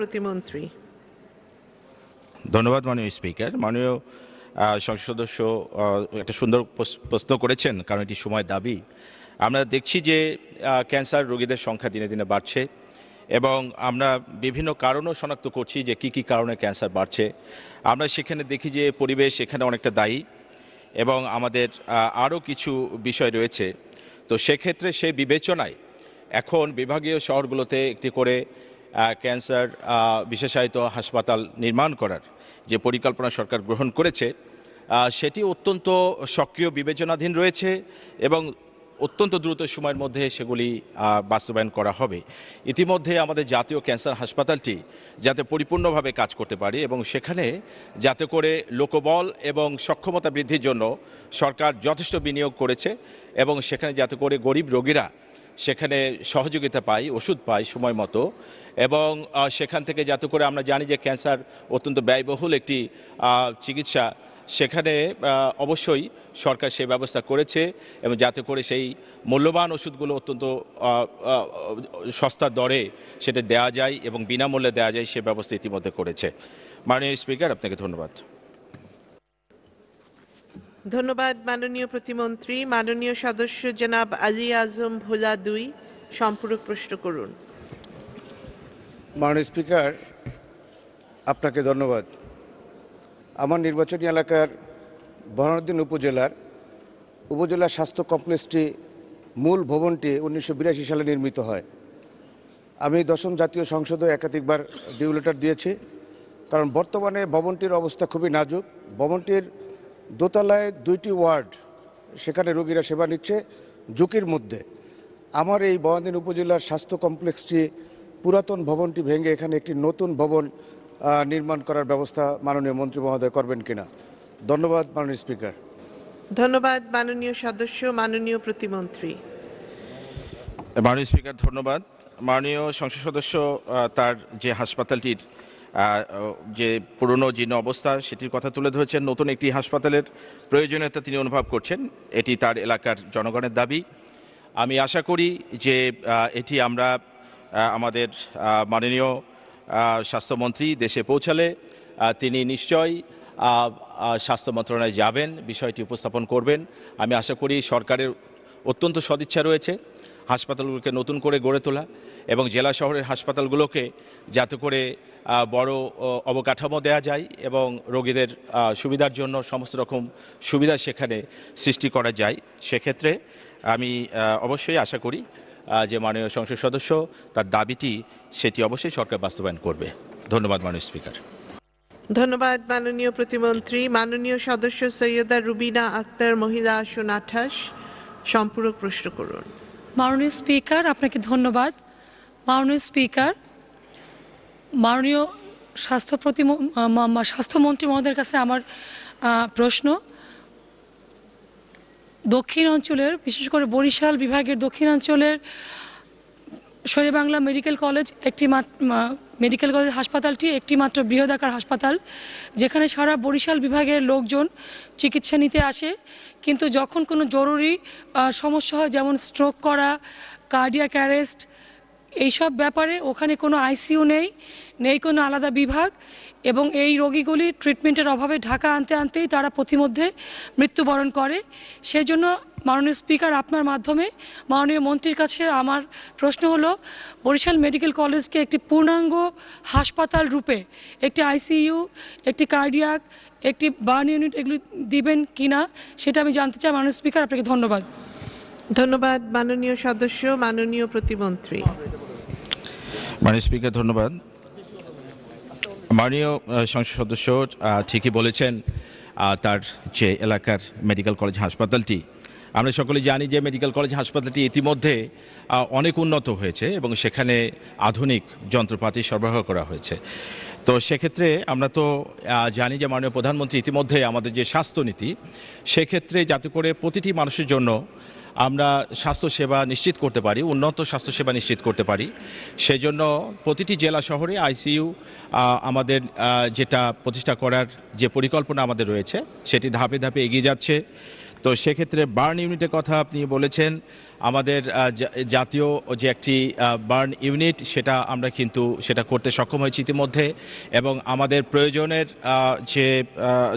প্রতিমন্ত্রী ধন্যবাদ মাননীয় স্পিকার মাননীয় সংসদ সদস্য একটা সুন্দর প্রশ্ন করেছেন কারণ এটি সময় দাবি আমরা দেখছি যে ক্যান্সার রোগীদের সংখ্যা দিনে দিনে বাড়ছে এবং আমরা বিভিন্ন কারণও শনাক্ত করছি যে কি কি কারণে ক্যান্সার বাড়ছে আমরা সেখানে দেখি যে পরিবেশ এখানে অনেকটা দায়ী এবং আমাদের আরও কিছু বিষয় রয়েছে তো সেক্ষেত্রে সে বিবেচনায় এখন বিভাগীয় শহরগুলোতে একটি করে ক্যান্সার বিশেষায়িত হাসপাতাল নির্মাণ করার যে পরিকল্পনা সরকার গ্রহণ করেছে সেটি অত্যন্ত সক্রিয় বিবেচনাধীন রয়েছে এবং অত্যন্ত দ্রুত সময়ের মধ্যে সেগুলি বাস্তবায়ন করা হবে ইতিমধ্যে আমাদের জাতীয় ক্যান্সার হাসপাতালটি যাতে পরিপূর্ণভাবে কাজ করতে পারে এবং সেখানে যাতে করে লোকবল এবং সক্ষমতা বৃদ্ধির জন্য সরকার যথেষ্ট বিনিয়োগ করেছে এবং সেখানে যাতে করে গরিব রোগীরা সেখানে সহযোগিতা পায় ওষুধ পায় সময় মতো এবং সেখান থেকে যাতে করে আমরা জানি যে ক্যান্সার অত্যন্ত ব্যয়বহুল একটি চিকিৎসা সেখানে অবশ্যই সরকার সে ব্যবস্থা করেছে এবং যাতে করে সেই মূল্যবান ওষুধগুলো অত্যন্ত সস্তা দরে সেটা দেওয়া যায় এবং বিনামূল্যে দেওয়া যায় সে ব্যবস্থা ইতিমধ্যে করেছে মাননীয় স্পিকার আপনাকে ধন্যবাদ ধন্যবাদ মাননীয় প্রতিমন্ত্রী মাননীয় সদস্য জনাব আলী আজম ভোলা দুই সম্পূরক প্রশ্ন করুন মাননীয় স্পিকার আপনাকে ধন্যবাদ আমার নির্বাচনী এলাকার বরণুদ্দিন উপজেলার উপজেলা স্বাস্থ্য কমপ্লেক্সটি মূল ভবনটি উনিশশো সালে নির্মিত হয় আমি দশম জাতীয় সংসদে একাধিকবার ডিউ লেটার দিয়েছি কারণ বর্তমানে ভবনটির অবস্থা খুবই নাজুক ভবনটির দোতলায় দুইটি ওয়ার্ড সেখানে রোগীরা সেবা নিচ্ছে ঝুঁকির মধ্যে আমার এই বহরদিন উপজেলার স্বাস্থ্য কমপ্লেক্সটি পুরাতন ভবনটি ভেঙে এখানে একটি নতুন ভবন নির্মাণ করার ব্যবস্থা মাননীয় মন্ত্রী মহোদয় করবেন কিনা ধন্যবাদ মাননীয় স্পিকার ধন্যবাদ মাননীয় সদস্য মাননীয় প্রতিমন্ত্রী মাননীয় স্পিকার ধন্যবাদ মাননীয় সংসদ সদস্য তার যে হাসপাতালটির যে পুরনো জীর্ণ অবস্থা সেটির কথা তুলে ধরেছেন নতুন একটি হাসপাতালের প্রয়োজনীয়তা তিনি অনুভব করছেন এটি তার এলাকার জনগণের দাবি আমি আশা করি যে এটি আমরা আমাদের মাননীয় স্বাস্থ্যমন্ত্রী দেশে পৌঁছালে তিনি নিশ্চয়ই স্বাস্থ্য মন্ত্রণালয়ে যাবেন বিষয়টি উপস্থাপন করবেন আমি আশা করি সরকারের অত্যন্ত সদিচ্ছা রয়েছে হাসপাতালগুলোকে নতুন করে গড়ে তোলা এবং জেলা শহরের হাসপাতালগুলোকে যাতে করে বড় অবকাঠামো দেয়া যায় এবং রোগীদের সুবিধার জন্য সমস্ত রকম সুবিধা সেখানে সৃষ্টি করা যায় সেক্ষেত্রে আমি অবশ্যই আশা করি যে মাননীয় সংসদ সদস্য তার দাবিটি সেটি অবশ্যই সরকার বাস্তবায়ন করবে ধন্যবাদ মাননীয় স্পিকার ধন্যবাদ মাননীয় প্রতিমন্ত্রী মাননীয় সদস্য সৈয়দা রুবিনা আক্তার মহিলা আসন আঠাশ সম্পূরক প্রশ্ন করুন মাননীয় স্পিকার আপনাকে ধন্যবাদ মাননীয় স্পিকার মাননীয় স্বাস্থ্য প্রতি স্বাস্থ্যমন্ত্রী মহোদয়ের কাছে আমার প্রশ্ন দক্ষিণ অঞ্চলের বিশেষ করে বরিশাল বিভাগের দক্ষিণ দক্ষিণাঞ্চলের বাংলা মেডিকেল কলেজ একটি মেডিকেল কলেজ হাসপাতালটি একটি মাত্র বৃহদাকার হাসপাতাল যেখানে সারা বরিশাল বিভাগের লোকজন চিকিৎসা নিতে আসে কিন্তু যখন কোনো জরুরি সমস্যা হয় যেমন স্ট্রোক করা কার্ডিয়াক অ্যারেস্ট এইসব ব্যাপারে ওখানে কোনো আইসিইউ নেই নেই কোনো আলাদা বিভাগ এবং এই রোগীগুলি ট্রিটমেন্টের অভাবে ঢাকা আনতে আনতেই তারা প্রতিমধ্যে মৃত্যুবরণ করে সেই জন্য মাননীয় স্পিকার আপনার মাধ্যমে মাননীয় মন্ত্রীর কাছে আমার প্রশ্ন হলো বরিশাল মেডিকেল কলেজকে একটি পূর্ণাঙ্গ হাসপাতাল রূপে একটি আইসিইউ একটি কার্ডিয়াক একটি বার্ন ইউনিট এগুলি দিবেন কিনা সেটা আমি জানতে চাই মাননীয় স্পিকার আপনাকে ধন্যবাদ ধন্যবাদ মাননীয় সদস্য মাননীয় প্রতিমন্ত্রী মাননীয় স্পিকার ধন্যবাদ মাননীয় সংসদ সদস্য ঠিকই বলেছেন তার যে এলাকার মেডিকেল কলেজ হাসপাতালটি আমরা সকলে জানি যে মেডিকেল কলেজ হাসপাতালটি ইতিমধ্যে অনেক উন্নত হয়েছে এবং সেখানে আধুনিক যন্ত্রপাতি সরবরাহ করা হয়েছে তো সেক্ষেত্রে আমরা তো জানি যে মাননীয় প্রধানমন্ত্রী ইতিমধ্যে আমাদের যে স্বাস্থ্যনীতি সেক্ষেত্রে যাতে করে প্রতিটি মানুষের জন্য আমরা স্বাস্থ্যসেবা নিশ্চিত করতে পারি উন্নত স্বাস্থ্যসেবা নিশ্চিত করতে পারি সেই জন্য প্রতিটি জেলা শহরে আইসিইউ আমাদের যেটা প্রতিষ্ঠা করার যে পরিকল্পনা আমাদের রয়েছে সেটি ধাপে ধাপে এগিয়ে যাচ্ছে তো সেক্ষেত্রে বার্ন ইউনিটের কথা আপনি বলেছেন আমাদের জাতীয় যে একটি বার্ন ইউনিট সেটা আমরা কিন্তু সেটা করতে সক্ষম হয়েছি ইতিমধ্যে এবং আমাদের প্রয়োজনের যে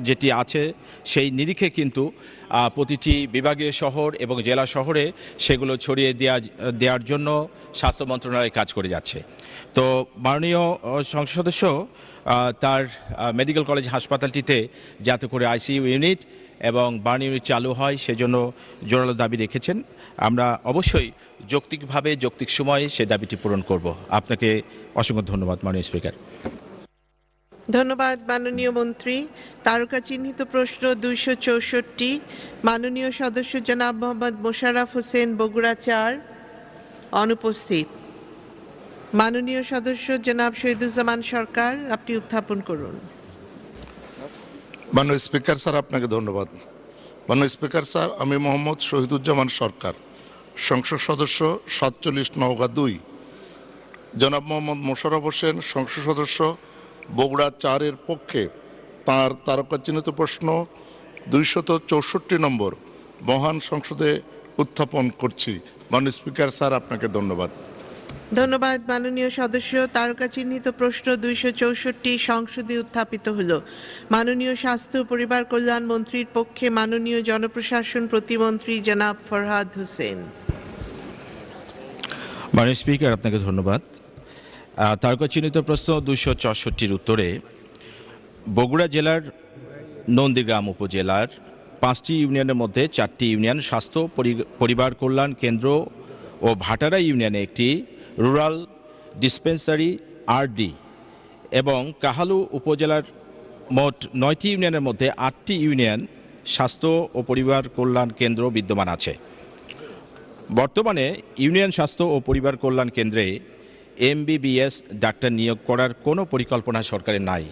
যেটি আছে সেই নিরিখে কিন্তু প্রতিটি বিভাগীয় শহর এবং জেলা শহরে সেগুলো ছড়িয়ে দেওয়া দেওয়ার জন্য স্বাস্থ্য মন্ত্রণালয় কাজ করে যাচ্ছে তো মাননীয় সংসদ সদস্য তার মেডিকেল কলেজ হাসপাতালটিতে যাতে করে আইসিইউ ইউনিট এবং বার্ন ইউনিট চালু হয় সেজন্য জোরালো দাবি রেখেছেন আমরা অবশ্যই যৌক্তিকভাবে যৌক্তিক সময়ে সে দাবিটি পূরণ করব আপনাকে অসংখ্য ধন্যবাদ মাননীয় স্পিকার ধন্যবাদ মাননীয় মন্ত্রী তারকা চিহ্নিত প্রশ্ন দুইশো চৌষট্টি মাননীয় সদস্য জনাব মোহাম্মদ মোশারফ হোসেন বগুড়া চার অনুপস্থিত মাননীয় সদস্য জনাব শহীদুজ্জামান সরকার আপনি উত্থাপন করুন মাননীয় স্পিকার স্যার আপনাকে ধন্যবাদ মাননীয় স্পিকার স্যার আমি মোহাম্মদ শহীদুজ্জামান সরকার সংসদ সদস্য সাতচল্লিশ নওগা দুই জনাব মোহাম্মদ মোশারফ হোসেন সংসদ সদস্য বগুড়া চারের পক্ষে তার তারকা চিহ্নিত প্রশ্ন দুইশত চৌষট্টি নম্বর মহান সংসদে উত্থাপন করছি মাননীয় স্পিকার স্যার আপনাকে ধন্যবাদ ধন্যবাদ মাননীয় সদস্য তারকা চিহ্নিত প্রশ্ন দুইশো চৌষট্টি সংসদে উত্থাপিত হল মাননীয় স্বাস্থ্য পরিবার কল্যাণ মন্ত্রীর পক্ষে মাননীয় জনপ্রশাসন প্রতিমন্ত্রী জনাব ফরহাদ হোসেন মাননীয় স্পিকার আপনাকে ধন্যবাদ তারকাচিহ্নিত প্রশ্ন দুশো চৌষট্টির উত্তরে বগুড়া জেলার নন্দীগ্রাম উপজেলার পাঁচটি ইউনিয়নের মধ্যে চারটি ইউনিয়ন স্বাস্থ্য পরিবার কল্যাণ কেন্দ্র ও ভাটারা ইউনিয়নে একটি রুরাল ডিসপেন্সারি আরডি এবং কাহালু উপজেলার মোট নয়টি ইউনিয়নের মধ্যে আটটি ইউনিয়ন স্বাস্থ্য ও পরিবার কল্যাণ কেন্দ্র বিদ্যমান আছে বর্তমানে ইউনিয়ন স্বাস্থ্য ও পরিবার কল্যাণ কেন্দ্রে এমবিবিএস ডাক্তার নিয়োগ করার কোনো পরিকল্পনা সরকারের নাই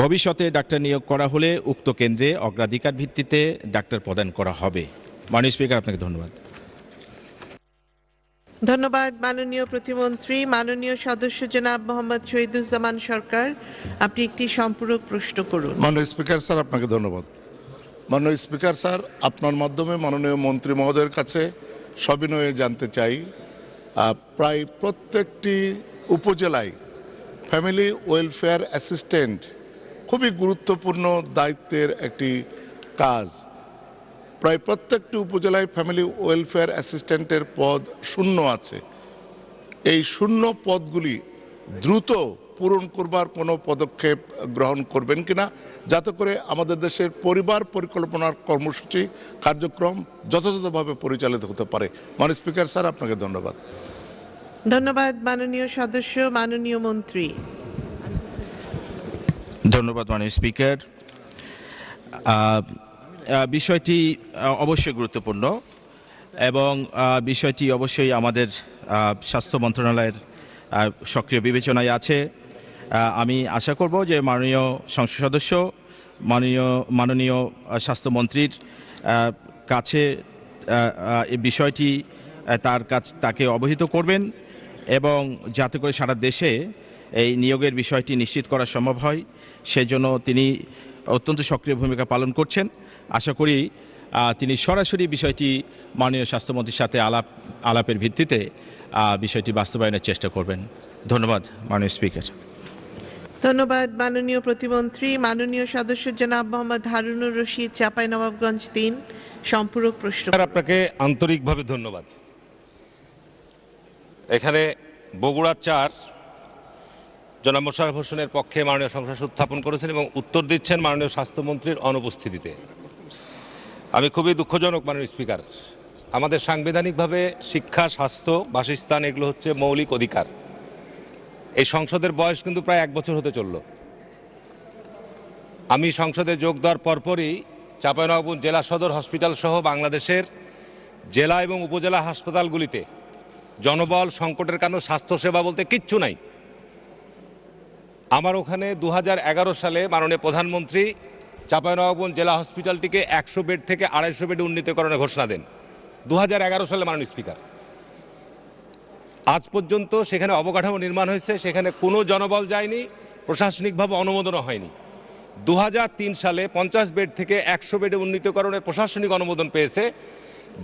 ভবিষ্যতে ডাক্তার নিয়োগ করা হলে উক্ত কেন্দ্রে অগ্রাধিকার ভিত্তিতে ডাক্তার প্রদান করা হবে মাননীয় স্পিকার আপনাকে ধন্যবাদ ধন্যবাদ মাননীয় প্রতিমন্ত্রী মাননীয় সদস্য জনাব মোহাম্মদ শহীদুজ্জামান সরকার আপনি একটি সম্পূরক প্রশ্ন করুন মাননীয় স্পিকার স্যার আপনাকে ধন্যবাদ মাননীয় স্পিকার স্যার আপনার মাধ্যমে মাননীয় মন্ত্রী মহোদয়ের কাছে সবিনয়ে জানতে চাই প্রায় প্রত্যেকটি উপজেলায় ফ্যামিলি ওয়েলফেয়ার অ্যাসিস্ট্যান্ট খুবই গুরুত্বপূর্ণ দায়িত্বের একটি কাজ প্রায় প্রত্যেকটি উপজেলায় ফ্যামিলি ওয়েলফেয়ার অ্যাসিস্ট্যান্টের পদ শূন্য আছে এই শূন্য পদগুলি দ্রুত পূরণ করবার কোনো পদক্ষেপ গ্রহণ করবেন কিনা যাতে করে আমাদের দেশের পরিবার পরিকল্পনার কর্মসূচি কার্যক্রম যথাযথভাবে পরিচালিত হতে পারে মানে স্পিকার স্যার আপনাকে ধন্যবাদ ধন্যবাদ মাননীয় সদস্য মাননীয় মন্ত্রী ধন্যবাদ মাননীয় স্পিকার বিষয়টি অবশ্যই গুরুত্বপূর্ণ এবং বিষয়টি অবশ্যই আমাদের স্বাস্থ্য মন্ত্রণালয়ের সক্রিয় বিবেচনায় আছে আমি আশা করব যে মাননীয় সংসদ সদস্য মাননীয় মাননীয় স্বাস্থ্যমন্ত্রীর কাছে বিষয়টি তার কাছ তাকে অবহিত করবেন এবং যাতে করে সারা দেশে এই নিয়োগের বিষয়টি নিশ্চিত করা সম্ভব হয় সেজন্য তিনি অত্যন্ত সক্রিয় ভূমিকা পালন করছেন আশা করি তিনি সরাসরি বিষয়টি মাননীয় স্বাস্থ্যমন্ত্রীর সাথে আলাপ আলাপের ভিত্তিতে বিষয়টি বাস্তবায়নের চেষ্টা করবেন ধন্যবাদ মাননীয় স্পিকার ধন্যবাদ মাননীয় প্রতিমন্ত্রী মাননীয় সদস্য জনাব মোহাম্মদ হারুনুর রশিদ চাঁপাই নবাবগঞ্জ তিন সম্পূরক প্রশ্ন আপনাকে আন্তরিকভাবে ধন্যবাদ এখানে বগুড়া চার জনাব মোশারফ হোসেনের পক্ষে মাননীয় সংসদ উত্থাপন করেছেন এবং উত্তর দিচ্ছেন মাননীয় স্বাস্থ্যমন্ত্রীর অনুপস্থিতিতে আমি খুবই দুঃখজনক মাননীয় স্পিকার আমাদের সাংবিধানিকভাবে শিক্ষা স্বাস্থ্য বাসস্থান এগুলো হচ্ছে মৌলিক অধিকার এই সংসদের বয়স কিন্তু প্রায় এক বছর হতে চলল আমি সংসদে যোগ দেওয়ার পরপরই চাঁপাইনবাবগঞ্জ জেলা সদর হসপিটাল সহ বাংলাদেশের জেলা এবং উপজেলা হাসপাতালগুলিতে জনবল সংকটের কারণে স্বাস্থ্যসেবা বলতে কিচ্ছু নাই আমার ওখানে দু সালে মাননীয় প্রধানমন্ত্রী চাঁপাইনবাবগঞ্জ জেলা হসপিটালটিকে একশো বেড থেকে আড়াইশো বেড উন্নীতকরণের ঘোষণা দেন দু সালে মাননীয় স্পিকার আজ পর্যন্ত সেখানে অবকাঠামো নির্মাণ হয়েছে সেখানে কোনো জনবল যায়নি প্রশাসনিকভাবে অনুমোদনও হয়নি দু সালে পঞ্চাশ বেড থেকে একশো বেডে উন্নীতকরণের প্রশাসনিক অনুমোদন পেয়েছে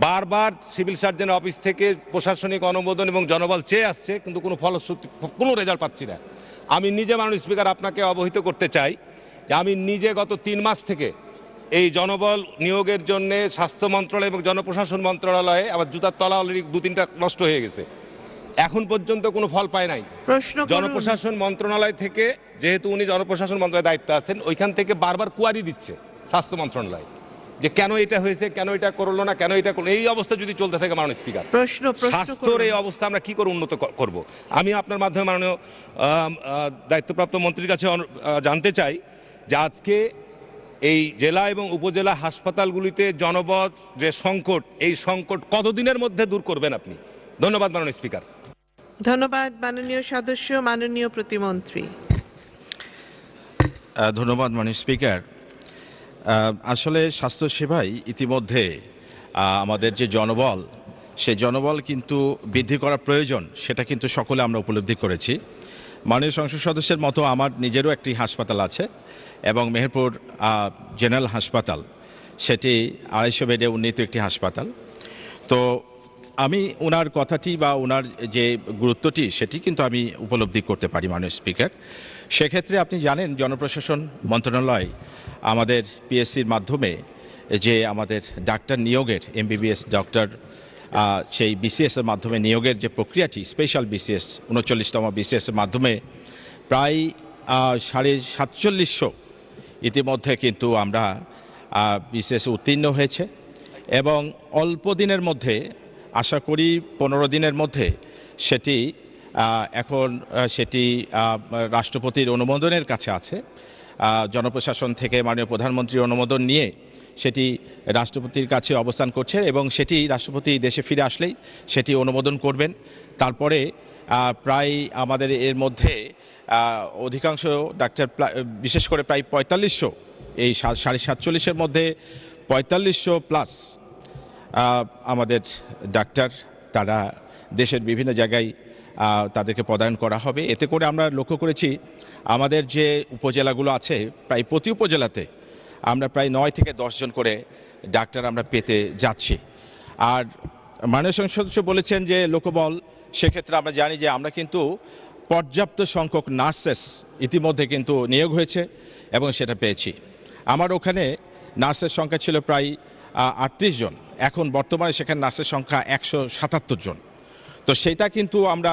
বারবার সিভিল সার্জন অফিস থেকে প্রশাসনিক অনুমোদন এবং জনবল চেয়ে আসছে কিন্তু কোনো ফলশ্রুতি কোনো রেজাল্ট পাচ্ছি না আমি নিজে মাননীয় স্পিকার আপনাকে অবহিত করতে চাই যে আমি নিজে গত তিন মাস থেকে এই জনবল নিয়োগের জন্য স্বাস্থ্য মন্ত্রণালয় এবং জনপ্রশাসন মন্ত্রণালয়ে আবার জুতার তলা অলরেডি দু তিনটা নষ্ট হয়ে গেছে এখন পর্যন্ত কোনো ফল পায় নাই জনপ্রশাসন মন্ত্রণালয় থেকে যেহেতু উনি জনপ্রশাসন মন্ত্রণালয়ের দায়িত্ব আছেন ওইখান থেকে বারবার কুয়ারি দিচ্ছে স্বাস্থ্য মন্ত্রণালয় যে কেন এটা হয়েছে কেন এটা করলো না কেন এটা করলো এই অবস্থা যদি চলতে থাকে মাননীয় স্পিকার প্রশ্ন স্বাস্থ্যের এই অবস্থা আমরা কি করে উন্নত করব আমি আপনার মাধ্যমে মাননীয় দায়িত্বপ্রাপ্ত মন্ত্রীর কাছে জানতে চাই যে আজকে এই জেলা এবং উপজেলা হাসপাতালগুলিতে জনবদ যে সংকট এই সংকট কতদিনের মধ্যে দূর করবেন আপনি ধন্যবাদ মাননীয় স্পিকার ধন্যবাদ মাননীয় সদস্য মাননীয় প্রতিমন্ত্রী ধন্যবাদ মাননীয় স্পিকার আসলে সেবাই ইতিমধ্যে আমাদের যে জনবল সে জনবল কিন্তু বৃদ্ধি করা প্রয়োজন সেটা কিন্তু সকলে আমরা উপলব্ধি করেছি মাননীয় সংসদ সদস্যের মতো আমার নিজেরও একটি হাসপাতাল আছে এবং মেহেরপুর জেনারেল হাসপাতাল সেটি আড়াইশো বেডে উন্নীত একটি হাসপাতাল তো আমি ওনার কথাটি বা ওনার যে গুরুত্বটি সেটি কিন্তু আমি উপলব্ধি করতে পারি মাননীয় স্পিকার সেক্ষেত্রে আপনি জানেন জনপ্রশাসন মন্ত্রণালয় আমাদের পিএসসির মাধ্যমে যে আমাদের ডাক্তার নিয়োগের এমবিবিএস ডক্টর সেই বিসিএসের মাধ্যমে নিয়োগের যে প্রক্রিয়াটি স্পেশাল বিসিএস উনচল্লিশতম বিসিএসের মাধ্যমে প্রায় সাড়ে সাতচল্লিশশো ইতিমধ্যে কিন্তু আমরা বিসিএস উত্তীর্ণ হয়েছে এবং অল্প দিনের মধ্যে আশা করি পনেরো দিনের মধ্যে সেটি এখন সেটি রাষ্ট্রপতির অনুমোদনের কাছে আছে জনপ্রশাসন থেকে মাননীয় প্রধানমন্ত্রীর অনুমোদন নিয়ে সেটি রাষ্ট্রপতির কাছে অবস্থান করছে এবং সেটি রাষ্ট্রপতি দেশে ফিরে আসলেই সেটি অনুমোদন করবেন তারপরে প্রায় আমাদের এর মধ্যে অধিকাংশ ডাক্তার বিশেষ করে প্রায় পঁয়তাল্লিশশো এই সাড়ে সাতচল্লিশের মধ্যে পঁয়তাল্লিশশো প্লাস আমাদের ডাক্তার তারা দেশের বিভিন্ন জায়গায় তাদেরকে পদায়ন করা হবে এতে করে আমরা লক্ষ্য করেছি আমাদের যে উপজেলাগুলো আছে প্রায় প্রতি উপজেলাতে আমরা প্রায় নয় থেকে দশজন করে ডাক্তার আমরা পেতে যাচ্ছি আর মাননীয় সদস্য বলেছেন যে লোকবল সেক্ষেত্রে আমরা জানি যে আমরা কিন্তু পর্যাপ্ত সংখ্যক নার্সেস ইতিমধ্যে কিন্তু নিয়োগ হয়েছে এবং সেটা পেয়েছি আমার ওখানে নার্সের সংখ্যা ছিল প্রায় আটত্রিশ জন এখন বর্তমানে সেখানে নার্সের সংখ্যা একশো সাতাত্তর জন তো সেটা কিন্তু আমরা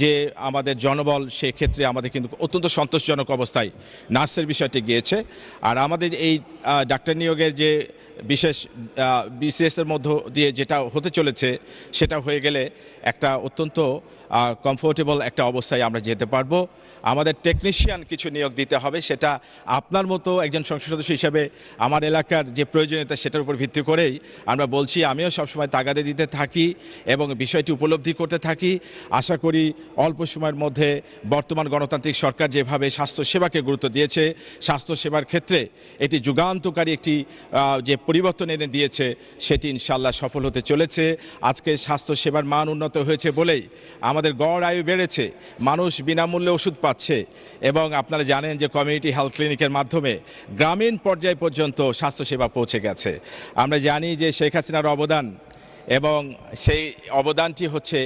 যে আমাদের জনবল সেক্ষেত্রে আমাদের কিন্তু অত্যন্ত সন্তোষজনক অবস্থায় নার্সের বিষয়টি গিয়েছে আর আমাদের এই ডাক্তার নিয়োগের যে বিশেষ বিসিএসের মধ্য দিয়ে যেটা হতে চলেছে সেটা হয়ে গেলে একটা অত্যন্ত কমফোর্টেবল একটা অবস্থায় আমরা যেতে পারবো আমাদের টেকনিশিয়ান কিছু নিয়োগ দিতে হবে সেটা আপনার মতো একজন সংসদ সদস্য হিসেবে আমার এলাকার যে প্রয়োজনীয়তা সেটার উপর ভিত্তি করেই আমরা বলছি আমিও সবসময় তাগাদে দিতে থাকি এবং বিষয়টি উপলব্ধি করতে থাকি আশা করি অল্প সময়ের মধ্যে বর্তমান গণতান্ত্রিক সরকার যেভাবে স্বাস্থ্যসেবাকে গুরুত্ব দিয়েছে স্বাস্থ্যসেবার ক্ষেত্রে এটি যুগান্তকারী একটি যে পরিবর্তন এনে দিয়েছে সেটি ইনশাল্লাহ সফল হতে চলেছে আজকে স্বাস্থ্যসেবার মান উন্নত হয়েছে বলেই আমাদের গড় আয়ু বেড়েছে মানুষ বিনামূল্যে ওষুধ পাচ্ছে এবং আপনারা জানেন যে কমিউনিটি হেলথ ক্লিনিকের মাধ্যমে গ্রামীণ পর্যায় পর্যন্ত স্বাস্থ্যসেবা পৌঁছে গেছে আমরা জানি যে শেখ হাসিনার অবদান এবং সেই অবদানটি হচ্ছে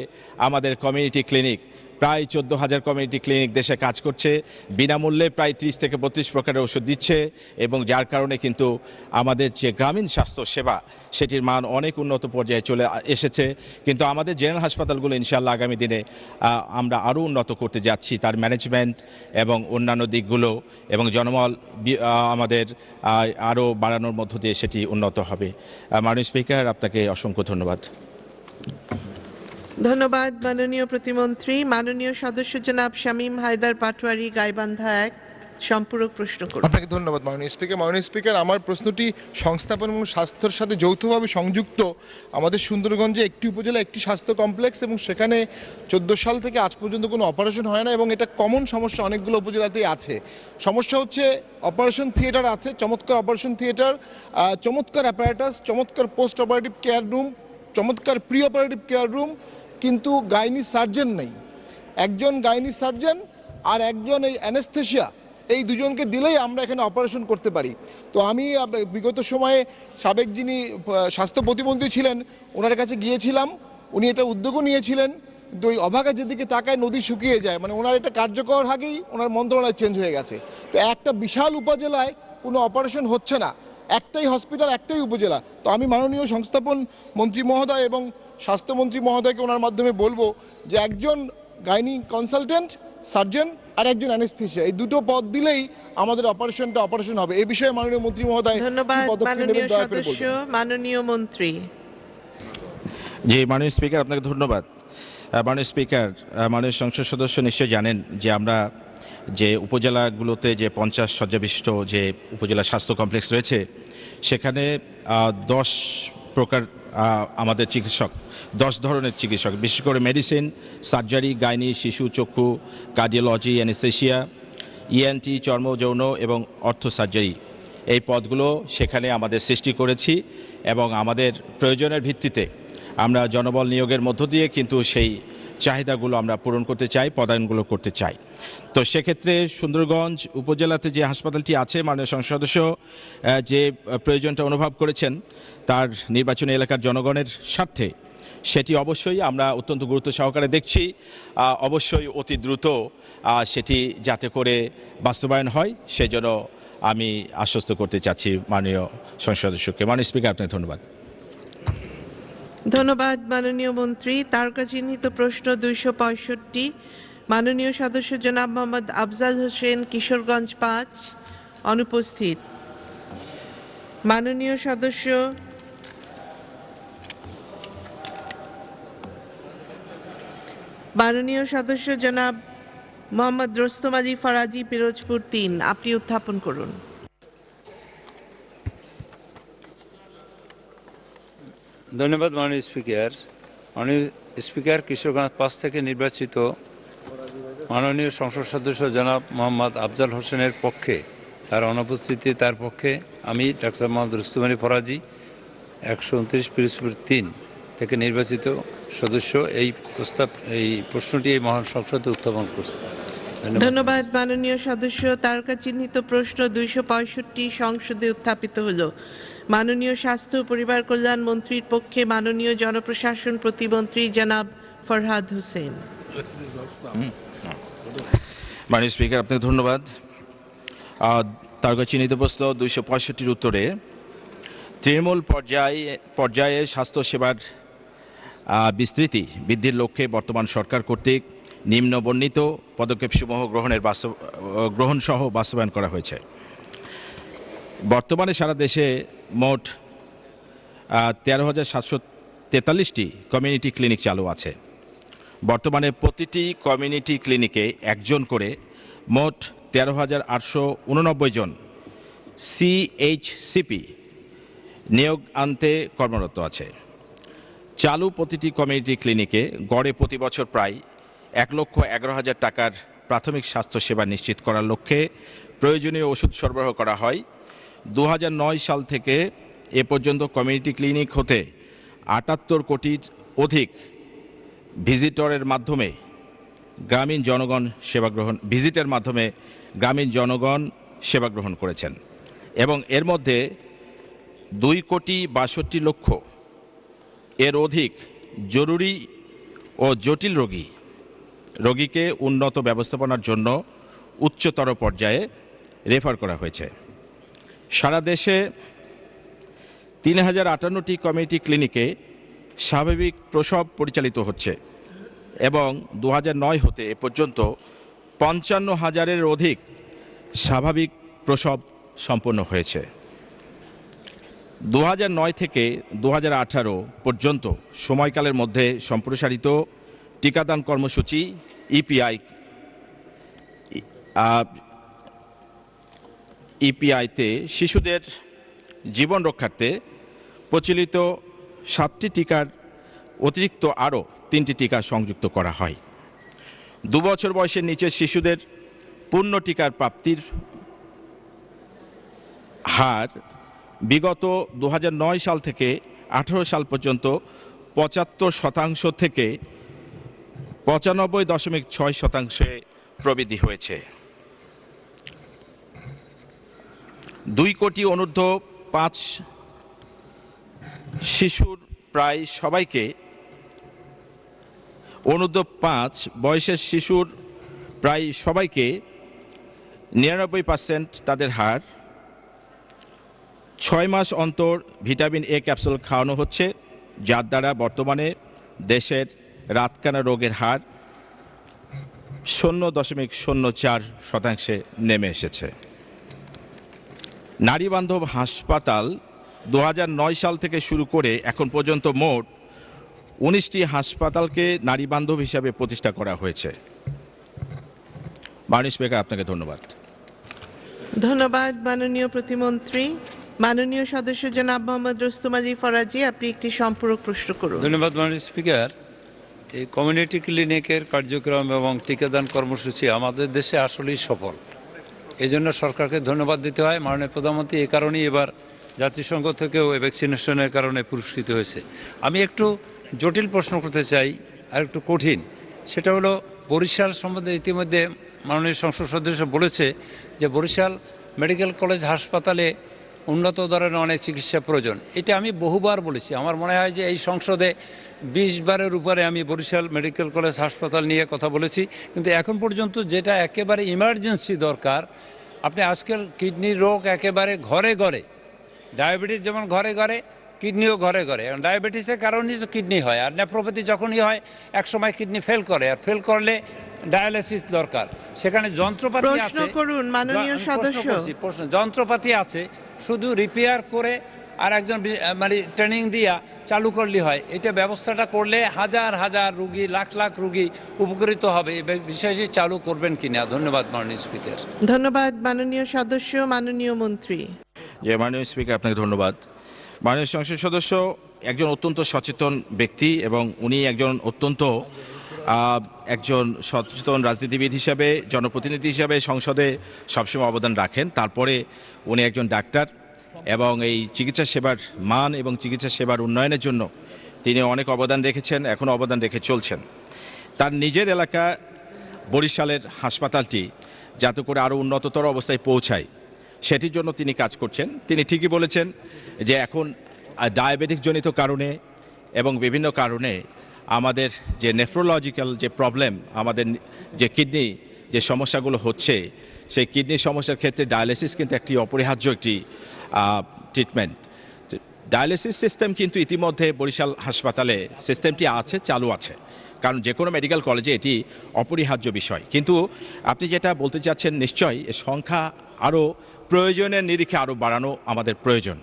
আমাদের কমিউনিটি ক্লিনিক প্রায় চোদ্দ হাজার কমিউনিটি ক্লিনিক দেশে কাজ করছে বিনামূল্যে প্রায় ত্রিশ থেকে বত্রিশ প্রকারের ওষুধ দিচ্ছে এবং যার কারণে কিন্তু আমাদের যে গ্রামীণ স্বাস্থ্য সেবা সেটির মান অনেক উন্নত পর্যায়ে চলে এসেছে কিন্তু আমাদের জেনারেল হাসপাতালগুলো ইনশাল্লাহ আগামী দিনে আমরা আরও উন্নত করতে যাচ্ছি তার ম্যানেজমেন্ট এবং অন্যান্য দিকগুলো এবং জনমল আমাদের আরও বাড়ানোর মধ্য দিয়ে সেটি উন্নত হবে মাননীয় স্পিকার আপনাকে অসংখ্য ধন্যবাদ ধন্যবাদ মাননীয় প্রতিমন্ত্রী মাননীয় সদস্য জনাব শামীম হায়দার পাটোয়ারি গাইবান্ধা এক সম্পূরক প্রশ্ন করুন আপনাকে ধন্যবাদ মাননীয় স্পিকার মাননীয় স্পিকার আমার প্রশ্নটি সংস্থাপন এবং স্বাস্থ্যর সাথে যৌথভাবে সংযুক্ত আমাদের সুন্দরগঞ্জে একটি উপজেলা একটি স্বাস্থ্য কমপ্লেক্স এবং সেখানে চোদ্দ সাল থেকে আজ পর্যন্ত কোনো অপারেশন হয় না এবং এটা কমন সমস্যা অনেকগুলো উপজেলাতেই আছে সমস্যা হচ্ছে অপারেশন থিয়েটার আছে চমৎকার অপারেশন থিয়েটার চমৎকার অ্যাপারেটাস চমৎকার পোস্ট অপারেটিভ কেয়ার রুম চমৎকার প্রি অপারেটিভ কেয়ার রুম কিন্তু গাইনি সার্জন নেই একজন গাইনি সার্জন আর একজন এই অ্যানেস্থেশিয়া এই দুজনকে দিলেই আমরা এখানে অপারেশন করতে পারি তো আমি বিগত সময়ে সাবেক যিনি স্বাস্থ্য প্রতিমন্ত্রী ছিলেন ওনার কাছে গিয়েছিলাম উনি এটা উদ্যোগও নিয়েছিলেন কিন্তু ওই অভাগা যেদিকে তাকায় নদী শুকিয়ে যায় মানে ওনার এটা কার্যকর আগেই ওনার মন্ত্রণালয় চেঞ্জ হয়ে গেছে তো একটা বিশাল উপজেলায় কোনো অপারেশন হচ্ছে না একটাই হসপিটাল একটাই উপজেলা তো আমি মাননীয় সংস্থাপন মন্ত্রী মহোদয় এবং স্বাস্থ্যমন্ত্রী মহোদয়কে ওনার মাধ্যমে বলবো যে একজন গাইনি কনসালটেন্ট সার্জন আর একজন অ্যানেস্থেশিয়া এই দুটো পদ দিলেই আমাদের অপারেশনটা অপারেশন হবে এই বিষয়ে মাননীয় মন্ত্রী মহোদয় ধন্যবাদ মাননীয় সদস্য মাননীয় মন্ত্রী জি মাননীয় স্পিকার আপনাকে ধন্যবাদ মাননীয় স্পিকার মাননীয় সংসদ সদস্য নিশ্চয় জানেন যে আমরা যে উপজেলাগুলোতে যে পঞ্চাশ শয্যাবিষ্ট যে উপজেলা স্বাস্থ্য কমপ্লেক্স রয়েছে সেখানে দশ প্রকার আমাদের চিকিৎসক দশ ধরনের চিকিৎসক বিশেষ করে মেডিসিন সার্জারি গাইনি শিশু চক্ষু কার্ডিওলজি অ্যানেসেশিয়া ইএনটি e চর্ম যৌন এবং অর্থ সার্জারি এই পদগুলো সেখানে আমাদের সৃষ্টি করেছি এবং আমাদের প্রয়োজনের ভিত্তিতে আমরা জনবল নিয়োগের মধ্য দিয়ে কিন্তু সেই চাহিদাগুলো আমরা পূরণ করতে চাই পদায়নগুলো করতে চাই তো সেক্ষেত্রে সুন্দরগঞ্জ উপজেলাতে যে হাসপাতালটি আছে মাননীয় সংসদ সদস্য যে প্রয়োজনটা অনুভব করেছেন তার নির্বাচনী এলাকার জনগণের স্বার্থে সেটি অবশ্যই আমরা অত্যন্ত গুরুত্ব সহকারে দেখছি অবশ্যই অতি দ্রুত সেটি যাতে করে বাস্তবায়ন হয় সেজন্য আমি আশ্বস্ত করতে চাচ্ছি মাননীয় সংসদ সদস্যকে মাননীয় স্পিকার আপনাকে ধন্যবাদ ধন্যবাদ মাননীয় মন্ত্রী তারকা চিহ্নিত প্রশ্ন দুইশো পঁয়ষট্টি মাননীয় সদস্য জনাব মোহাম্মদ আফজাল হোসেন কিশোরগঞ্জ পাঁচ অনুপস্থিত মাননীয় সদস্য মাননীয় সদস্য জনাব মোহাম্মদ রোস্তম আলী ফরাজি পিরোজপুর তিন আপনি উত্থাপন করুন ধন্যবাদ মাননীয় স্পিকার মাননীয় স্পিকার কিশোরগঞ্জ পাঁচ থেকে নির্বাচিত মাননীয় সংসদ সদস্য জনাব মোহাম্মদ আফজাল হোসেনের পক্ষে তার অনুপস্থিতি তার পক্ষে আমি ডাক্তার মোহাম্মদ রুস্তুমানি ফরাজি একশো উনত্রিশ পিরোজপুর তিন থেকে নির্বাচিত সদস্য এই প্রস্তাব এই প্রশ্নটি এই মহান সংসদে উত্থাপন করছে ধন্যবাদ মাননীয় সদস্য তারকা চিহ্নিত প্রশ্ন দুইশো পঁয়ষট্টি সংসদে উত্থাপিত হলো মাননীয় স্বাস্থ্য পরিবার কল্যাণ মন্ত্রীর পক্ষে মাননীয় জনপ্রশাসন প্রতিমন্ত্রী জনাব ফরহাদ হোসেন মাননীয় স্পিকার আপনাকে ধন্যবাদ তারকা চিহ্নিত প্রশ্ন দুইশো পঁয়ষট্টির উত্তরে তৃণমূল পর্যায়ে পর্যায়ে স্বাস্থ্যসেবার বিস্তৃতি বৃদ্ধির লক্ষ্যে বর্তমান সরকার কর্তৃক নিম্ন বর্ণিত পদক্ষেপসমূহ গ্রহণের বাস্তব গ্রহণসহ বাস্তবায়ন করা হয়েছে বর্তমানে সারা দেশে মোট তেরো হাজার সাতশো তেতাল্লিশটি কমিউনিটি ক্লিনিক চালু আছে বর্তমানে প্রতিটি কমিউনিটি ক্লিনিকে একজন করে মোট তেরো হাজার আটশো উননব্বই জন সিএইচসিপি নিয়োগ আনতে কর্মরত আছে চালু প্রতিটি কমিউনিটি ক্লিনিকে গড়ে প্রতি বছর প্রায় এক লক্ষ এগারো হাজার টাকার প্রাথমিক স্বাস্থ্যসেবা নিশ্চিত করার লক্ষ্যে প্রয়োজনীয় ওষুধ সরবরাহ করা হয় দু সাল থেকে এ পর্যন্ত কমিউনিটি ক্লিনিক হতে আটাত্তর কোটির অধিক ভিজিটরের মাধ্যমে গ্রামীণ জনগণ সেবা গ্রহণ ভিজিটের মাধ্যমে গ্রামীণ জনগণ সেবা গ্রহণ করেছেন এবং এর মধ্যে দুই কোটি বাষট্টি লক্ষ এর অধিক জরুরি ও জটিল রোগী রোগীকে উন্নত ব্যবস্থাপনার জন্য উচ্চতর পর্যায়ে রেফার করা হয়েছে সারা দেশে তিন হাজার আটান্নটি কমিউনিটি ক্লিনিকে স্বাভাবিক প্রসব পরিচালিত হচ্ছে এবং দু হতে এ পর্যন্ত পঞ্চান্ন হাজারের অধিক স্বাভাবিক প্রসব সম্পন্ন হয়েছে দু থেকে দু পর্যন্ত সময়কালের মধ্যে সম্প্রসারিত টিকাদান কর্মসূচি ইপিআই ইপিআইতে শিশুদের জীবন রক্ষার্থে প্রচলিত সাতটি টিকার অতিরিক্ত আরও তিনটি টিকা সংযুক্ত করা হয় দু বছর বয়সের নিচে শিশুদের পূর্ণ টিকার প্রাপ্তির হার বিগত দু সাল থেকে আঠেরো সাল পর্যন্ত পঁচাত্তর শতাংশ থেকে পঁচানব্বই দশমিক ছয় শতাংশে প্রবৃদ্ধি হয়েছে দুই কোটি অনূর্ধ্ব পাঁচ শিশুর প্রায় সবাইকে অনূর্ধ্ব পাঁচ বয়সের শিশুর প্রায় সবাইকে নিরানব্বই পার্সেন্ট তাদের হার ছয় মাস অন্তর ভিটামিন এ ক্যাপসুল খাওয়ানো হচ্ছে যার দ্বারা বর্তমানে দেশের রাতকানা রোগের হার শূন্য দশমিক শূন্য চার শতাংশে নেমে এসেছে নারীবান্ধব হাসপাতাল দু সাল থেকে শুরু করে এখন পর্যন্ত মোট উনিশটি হাসপাতালকে নারীবান্ধব হিসাবে প্রতিষ্ঠা করা হয়েছে মানুষ বেকার আপনাকে ধন্যবাদ ধন্যবাদ মাননীয় প্রতিমন্ত্রী মাননীয় সদস্য জনাব মোহাম্মদ রুস্তম আলী ফরাজি আপনি একটি সম্পূরক প্রশ্ন করুন ধন্যবাদ মাননীয় স্পিকার এই কমিউনিটি ক্লিনিকের কার্যক্রম এবং টিকাদান কর্মসূচি আমাদের দেশে আসলেই সফল এই জন্য সরকারকে ধন্যবাদ দিতে হয় মাননীয় প্রধানমন্ত্রী এ কারণেই এবার জাতিসংঘ থেকেও ভ্যাকসিনেশনের কারণে পুরস্কৃত হয়েছে আমি একটু জটিল প্রশ্ন করতে চাই আর একটু কঠিন সেটা হলো বরিশাল সম্বন্ধে ইতিমধ্যে মাননীয় সংসদ সদস্য বলেছে যে বরিশাল মেডিকেল কলেজ হাসপাতালে উন্নত ধরনের অনেক চিকিৎসা প্রয়োজন এটা আমি বহুবার বলেছি আমার মনে হয় যে এই সংসদে বিশ বারের উপরে আমি বরিশাল মেডিকেল কলেজ হাসপাতাল নিয়ে কথা বলেছি কিন্তু এখন পর্যন্ত যেটা একেবারে ইমার্জেন্সি দরকার আপনি আজকাল কিডনি রোগ একেবারে ঘরে ঘরে ডায়াবেটিস যেমন ঘরে ঘরে কিডনিও ঘরে ঘরে ডায়াবেটিসের কারণেই তো কিডনি হয় আর নেপ্রোপ্যাথি যখনই হয় এক সময় কিডনি ফেল করে আর ফেল করলে ডায়ালিসিস দরকার সেখানে যন্ত্রপাতি প্রশ্ন করুন মাননীয় সদস্য প্রশ্ন যন্ত্রপাতি আছে শুধু রিপেয়ার করে আর একজন মানে ট্রেনিং দিয়া চালু করলে হয় এটা ব্যবস্থাটা করলে হাজার হাজার রুগী লাখ লাখ রুগী উপকৃত হবে বিষয়টি চালু করবেন কিনা ধন্যবাদ মাননীয় স্পিকার ধন্যবাদ মাননীয় সদস্য মাননীয় মন্ত্রী যে মাননীয় স্পিকার আপনাকে ধন্যবাদ মাননীয় সংসদ সদস্য একজন অত্যন্ত সচেতন ব্যক্তি এবং উনি একজন অত্যন্ত একজন সচেতন রাজনীতিবিদ হিসাবে জনপ্রতিনিধি হিসাবে সংসদে সবসময় অবদান রাখেন তারপরে উনি একজন ডাক্তার এবং এই চিকিৎসা সেবার মান এবং চিকিৎসা সেবার উন্নয়নের জন্য তিনি অনেক অবদান রেখেছেন এখন অবদান রেখে চলছেন তার নিজের এলাকা বরিশালের হাসপাতালটি যাতে করে আরও উন্নততর অবস্থায় পৌঁছায় সেটির জন্য তিনি কাজ করছেন তিনি ঠিকই বলেছেন যে এখন ডায়াবেটিকজনিত কারণে এবং বিভিন্ন কারণে আমাদের যে নেফ্রোলজিক্যাল যে প্রবলেম আমাদের যে কিডনি যে সমস্যাগুলো হচ্ছে সেই কিডনি সমস্যার ক্ষেত্রে ডায়ালিসিস কিন্তু একটি অপরিহার্য একটি ট্রিটমেন্ট ডায়ালিসিস সিস্টেম কিন্তু ইতিমধ্যে বরিশাল হাসপাতালে সিস্টেমটি আছে চালু আছে কারণ যে কোনো মেডিকেল কলেজে এটি অপরিহার্য বিষয় কিন্তু আপনি যেটা বলতে চাচ্ছেন নিশ্চয়ই সংখ্যা আরও প্রয়োজনের নিরিখে আরও বাড়ানো আমাদের প্রয়োজন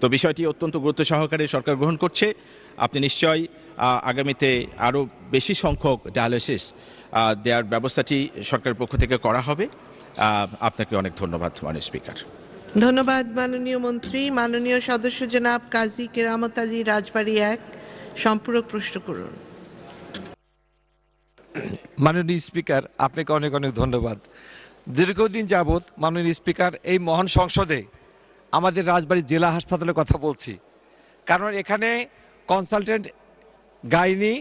তো বিষয়টি অত্যন্ত গুরুত্ব সহকারে সরকার গ্রহণ করছে আপনি নিশ্চয়ই আগামীতে আরও বেশি সংখ্যক ডায়ালিসিস দেওয়ার ব্যবস্থাটি সরকারের পক্ষ থেকে করা হবে আপনাকে অনেক ধন্যবাদ মাননীয় স্পিকার ধন্যবাদ মাননীয় মন্ত্রী মাননীয় সদস্য জনাব কাজী কেরামত আলী রাজবাড়ি এক সম্পূরক প্রশ্ন করুন মাননীয় স্পিকার আপনাকে অনেক অনেক ধন্যবাদ দীর্ঘদিন যাবৎ মাননীয় স্পিকার এই মহান সংসদে আমাদের রাজবাড়ি জেলা হাসপাতালের কথা বলছি কারণ এখানে কনসালটেন্ট গাইনি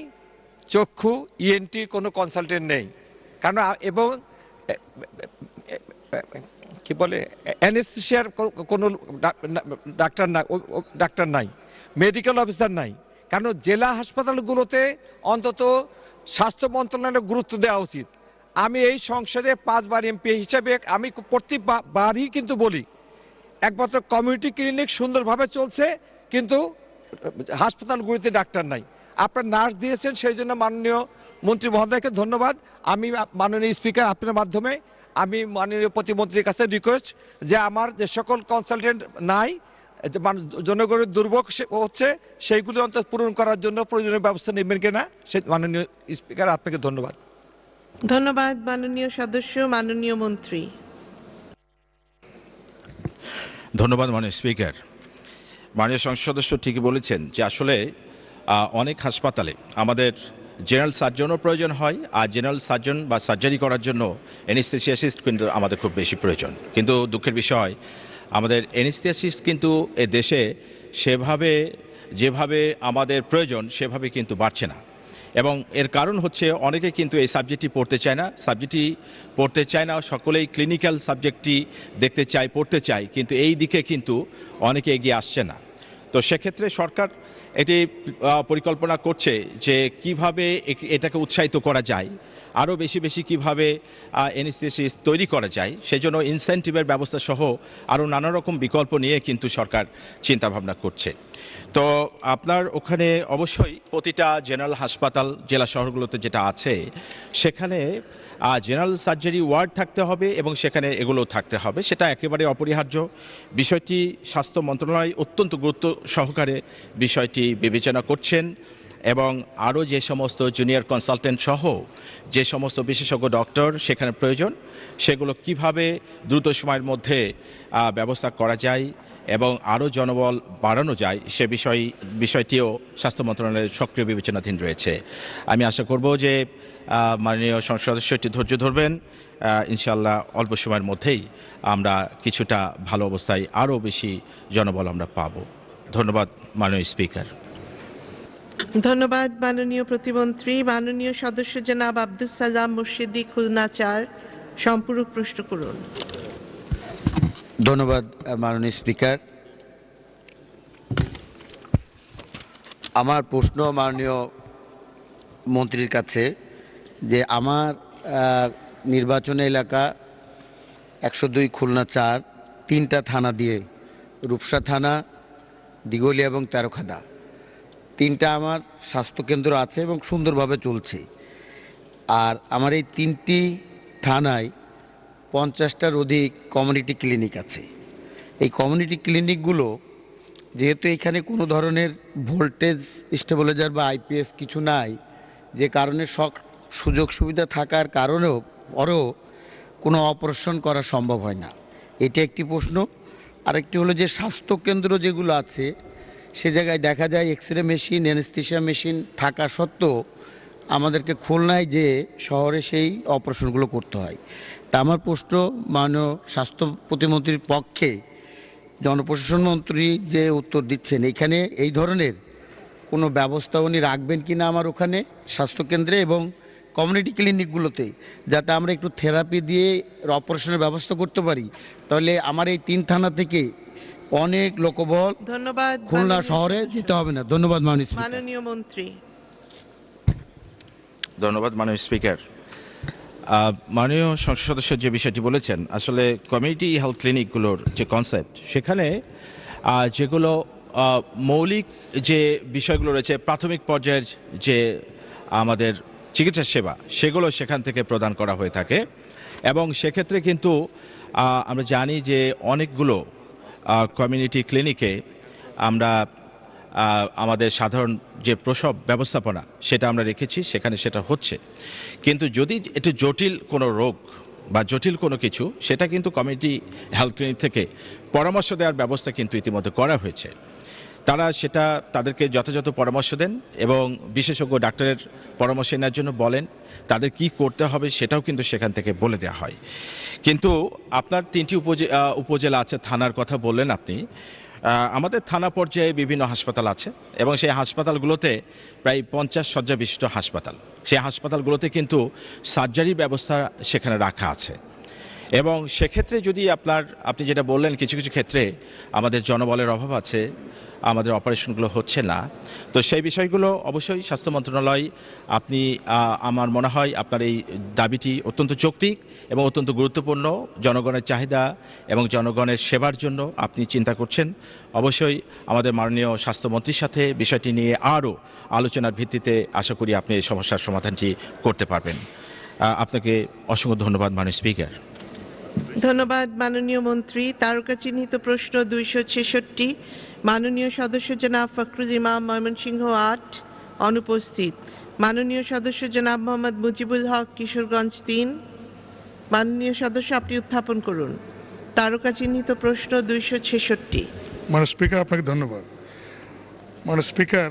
চক্ষু ইএনটির e কোনো কনসালটেন্ট নেই কারণ এবং কি বলে অ্যানেস্থেশিয়ার কোনো ডাক্তার না ডাক্তার নাই মেডিকেল অফিসার নাই কারণ জেলা হাসপাতালগুলোতে অন্তত স্বাস্থ্য মন্ত্রণালয়ের গুরুত্ব দেওয়া উচিত আমি এই সংসদে পাঁচবার এমপি হিসাবে আমি প্রতিবারই কিন্তু বলি একমাত্র কমিউনিটি ক্লিনিক সুন্দরভাবে চলছে কিন্তু হাসপাতালগুলিতে ডাক্তার নাই আপনার নার্স দিয়েছেন সেই জন্য মাননীয় মন্ত্রী মহোদয়কে ধন্যবাদ আমি মাননীয় স্পিকার আপনার মাধ্যমে আমি মাননীয় প্রতিমন্ত্রীর কাছে রিকোয়েস্ট যে আমার যে সকল কনসালটেন্ট নাই জনগণের দুর্ভোগ হচ্ছে সেইগুলি অন্তত পূরণ করার জন্য প্রয়োজনীয় ব্যবস্থা নেবেন কিনা সে মাননীয় স্পিকার আপনাকে ধন্যবাদ ধন্যবাদ মাননীয় সদস্য মাননীয় মন্ত্রী ধন্যবাদ মাননীয় স্পিকার মাননীয় সংসদ সদস্য ঠিকই বলেছেন যে আসলে অনেক হাসপাতালে আমাদের জেনারেল সার্জনও প্রয়োজন হয় আর জেনারেল সার্জন বা সার্জারি করার জন্য এনিস্থেসিয়াসিস্ট কিন্তু আমাদের খুব বেশি প্রয়োজন কিন্তু দুঃখের বিষয় আমাদের এনিস্থিয়াসিস্ট কিন্তু এ দেশে সেভাবে যেভাবে আমাদের প্রয়োজন সেভাবে কিন্তু বাড়ছে না এবং এর কারণ হচ্ছে অনেকে কিন্তু এই সাবজেক্টটি পড়তে চায় না সাবজেক্টটি পড়তে চায় না সকলেই ক্লিনিক্যাল সাবজেক্টটি দেখতে চায় পড়তে চায় কিন্তু এই দিকে কিন্তু অনেকে এগিয়ে আসছে না তো সেক্ষেত্রে সরকার এটি পরিকল্পনা করছে যে কিভাবে এটাকে উৎসাহিত করা যায় আরও বেশি বেশি কিভাবে এনএসিএসিস তৈরি করা যায় সেজন্য ইনসেন্টিভের ব্যবস্থা সহ আরও নানা রকম বিকল্প নিয়ে কিন্তু সরকার চিন্তাভাবনা করছে তো আপনার ওখানে অবশ্যই প্রতিটা জেনারেল হাসপাতাল জেলা শহরগুলোতে যেটা আছে সেখানে জেনারেল সার্জারি ওয়ার্ড থাকতে হবে এবং সেখানে এগুলো থাকতে হবে সেটা একেবারে অপরিহার্য বিষয়টি স্বাস্থ্য মন্ত্রণালয় অত্যন্ত গুরুত্ব সহকারে বিষয়টি বিবেচনা করছেন এবং আরও যে সমস্ত জুনিয়র কনসালটেন্ট সহ যে সমস্ত বিশেষজ্ঞ ডক্টর সেখানে প্রয়োজন সেগুলো কিভাবে দ্রুত সময়ের মধ্যে ব্যবস্থা করা যায় এবং আরও জনবল বাড়ানো যায় সে বিষয় বিষয়টিও স্বাস্থ্য মন্ত্রণালয়ের সক্রিয় বিবেচনাধীন রয়েছে আমি আশা করব যে মাননীয় সংসদ সদস্য এটি ধৈর্য ধরবেন ইনশাল্লাহ অল্প সময়ের মধ্যেই আমরা কিছুটা ভালো অবস্থায় আরও বেশি জনবল আমরা পাব ধন্যবাদ মাননীয় স্পিকার ধন্যবাদ মাননীয় প্রতিমন্ত্রী মাননীয় সদস্য জেনাব আব্দুল সালাম মুর্শিদি খুলনাচার সম্পূরক প্রশ্ন করুন ধন্যবাদ মাননীয় স্পিকার আমার প্রশ্ন মাননীয় মন্ত্রীর কাছে যে আমার নির্বাচনী এলাকা একশো দুই খুলনা চার তিনটা থানা দিয়ে রূপসা থানা দিগলি এবং তেরোখাদা তিনটা আমার স্বাস্থ্যকেন্দ্র আছে এবং সুন্দরভাবে চলছে আর আমার এই তিনটি থানায় পঞ্চাশটার অধিক কমিউনিটি ক্লিনিক আছে এই কমিউনিটি ক্লিনিকগুলো যেহেতু এখানে কোনো ধরনের ভোল্টেজ স্টেবিলাইজার বা আইপিএস কিছু নাই যে কারণে শখ সুযোগ সুবিধা থাকার কারণেও পরেও কোনো অপারেশন করা সম্ভব হয় না এটি একটি প্রশ্ন আরেকটি হলো যে স্বাস্থ্যকেন্দ্র যেগুলো আছে সে জায়গায় দেখা যায় এক্স রে মেশিন এনেস্থিসিয়া মেশিন থাকা সত্ত্বেও আমাদেরকে খুলনায় যে শহরে সেই অপারেশনগুলো করতে হয় তা আমার প্রশ্ন মাননীয় স্বাস্থ্য প্রতিমন্ত্রীর পক্ষে জনপ্রশাসন মন্ত্রী যে উত্তর দিচ্ছেন এখানে এই ধরনের কোনো ব্যবস্থা উনি রাখবেন কি না আমার ওখানে স্বাস্থ্যকেন্দ্রে এবং কমিউনিটি ক্লিনিকগুলোতে যাতে আমরা একটু থেরাপি দিয়ে অপারেশনের ব্যবস্থা করতে পারি তাহলে আমার এই তিন থানা থেকে অনেক লোকবল ধন্যবাদ খুলনা শহরে যেতে হবে না ধন্যবাদ মাননীয় মন্ত্রী ধন্যবাদ মাননীয় স্পিকার মাননীয় সংসদ সদস্য যে বিষয়টি বলেছেন আসলে কমিউনিটি হেলথ ক্লিনিকগুলোর যে কনসেপ্ট সেখানে যেগুলো মৌলিক যে বিষয়গুলো রয়েছে প্রাথমিক পর্যায়ের যে আমাদের চিকিৎসা সেবা সেগুলো সেখান থেকে প্রদান করা হয়ে থাকে এবং সেক্ষেত্রে কিন্তু আমরা জানি যে অনেকগুলো কমিউনিটি ক্লিনিকে আমরা আমাদের সাধারণ যে প্রসব ব্যবস্থাপনা সেটা আমরা রেখেছি সেখানে সেটা হচ্ছে কিন্তু যদি একটু জটিল কোনো রোগ বা জটিল কোনো কিছু সেটা কিন্তু কমিটি হেলথ ক্লিনিক থেকে পরামর্শ দেওয়ার ব্যবস্থা কিন্তু ইতিমধ্যে করা হয়েছে তারা সেটা তাদেরকে যথাযথ পরামর্শ দেন এবং বিশেষজ্ঞ ডাক্তারের পরামর্শ নেওয়ার জন্য বলেন তাদের কি করতে হবে সেটাও কিন্তু সেখান থেকে বলে দেওয়া হয় কিন্তু আপনার তিনটি উপজেলা আছে থানার কথা বললেন আপনি আমাদের থানা পর্যায়ে বিভিন্ন হাসপাতাল আছে এবং সেই হাসপাতালগুলোতে প্রায় পঞ্চাশ শয্যা বিশিষ্ট হাসপাতাল সেই হাসপাতালগুলোতে কিন্তু সার্জারির ব্যবস্থা সেখানে রাখা আছে এবং সেক্ষেত্রে যদি আপনার আপনি যেটা বললেন কিছু কিছু ক্ষেত্রে আমাদের জনবলের অভাব আছে আমাদের অপারেশনগুলো হচ্ছে না তো সেই বিষয়গুলো অবশ্যই স্বাস্থ্য মন্ত্রণালয় আপনি আমার মনে হয় আপনার এই দাবিটি অত্যন্ত যৌক্তিক এবং অত্যন্ত গুরুত্বপূর্ণ জনগণের চাহিদা এবং জনগণের সেবার জন্য আপনি চিন্তা করছেন অবশ্যই আমাদের মাননীয় স্বাস্থ্যমন্ত্রীর সাথে বিষয়টি নিয়ে আরও আলোচনার ভিত্তিতে আশা করি আপনি এই সমস্যার সমাধানটি করতে পারবেন আপনাকে অসংখ্য ধন্যবাদ মাননীয় স্পিকার ধন্যবাদ মাননীয় মন্ত্রী তারকা চিহ্নিত প্রশ্ন দুইশো ছেষট্টি মাননীয় সদস্য জনাব ফখরুল ইমাম ময়মনসিংহ আট অনুপস্থিত মাননীয় সদস্য জনাব মোহাম্মদ মুজিবুল হক কিশোরগঞ্জ তিন মাননীয় সদস্য আপনি উত্থাপন করুন তারকা চিহ্নিত প্রশ্ন দুইশো ছেষট্টি মানে স্পিকার আপনাকে ধন্যবাদ মানে স্পিকার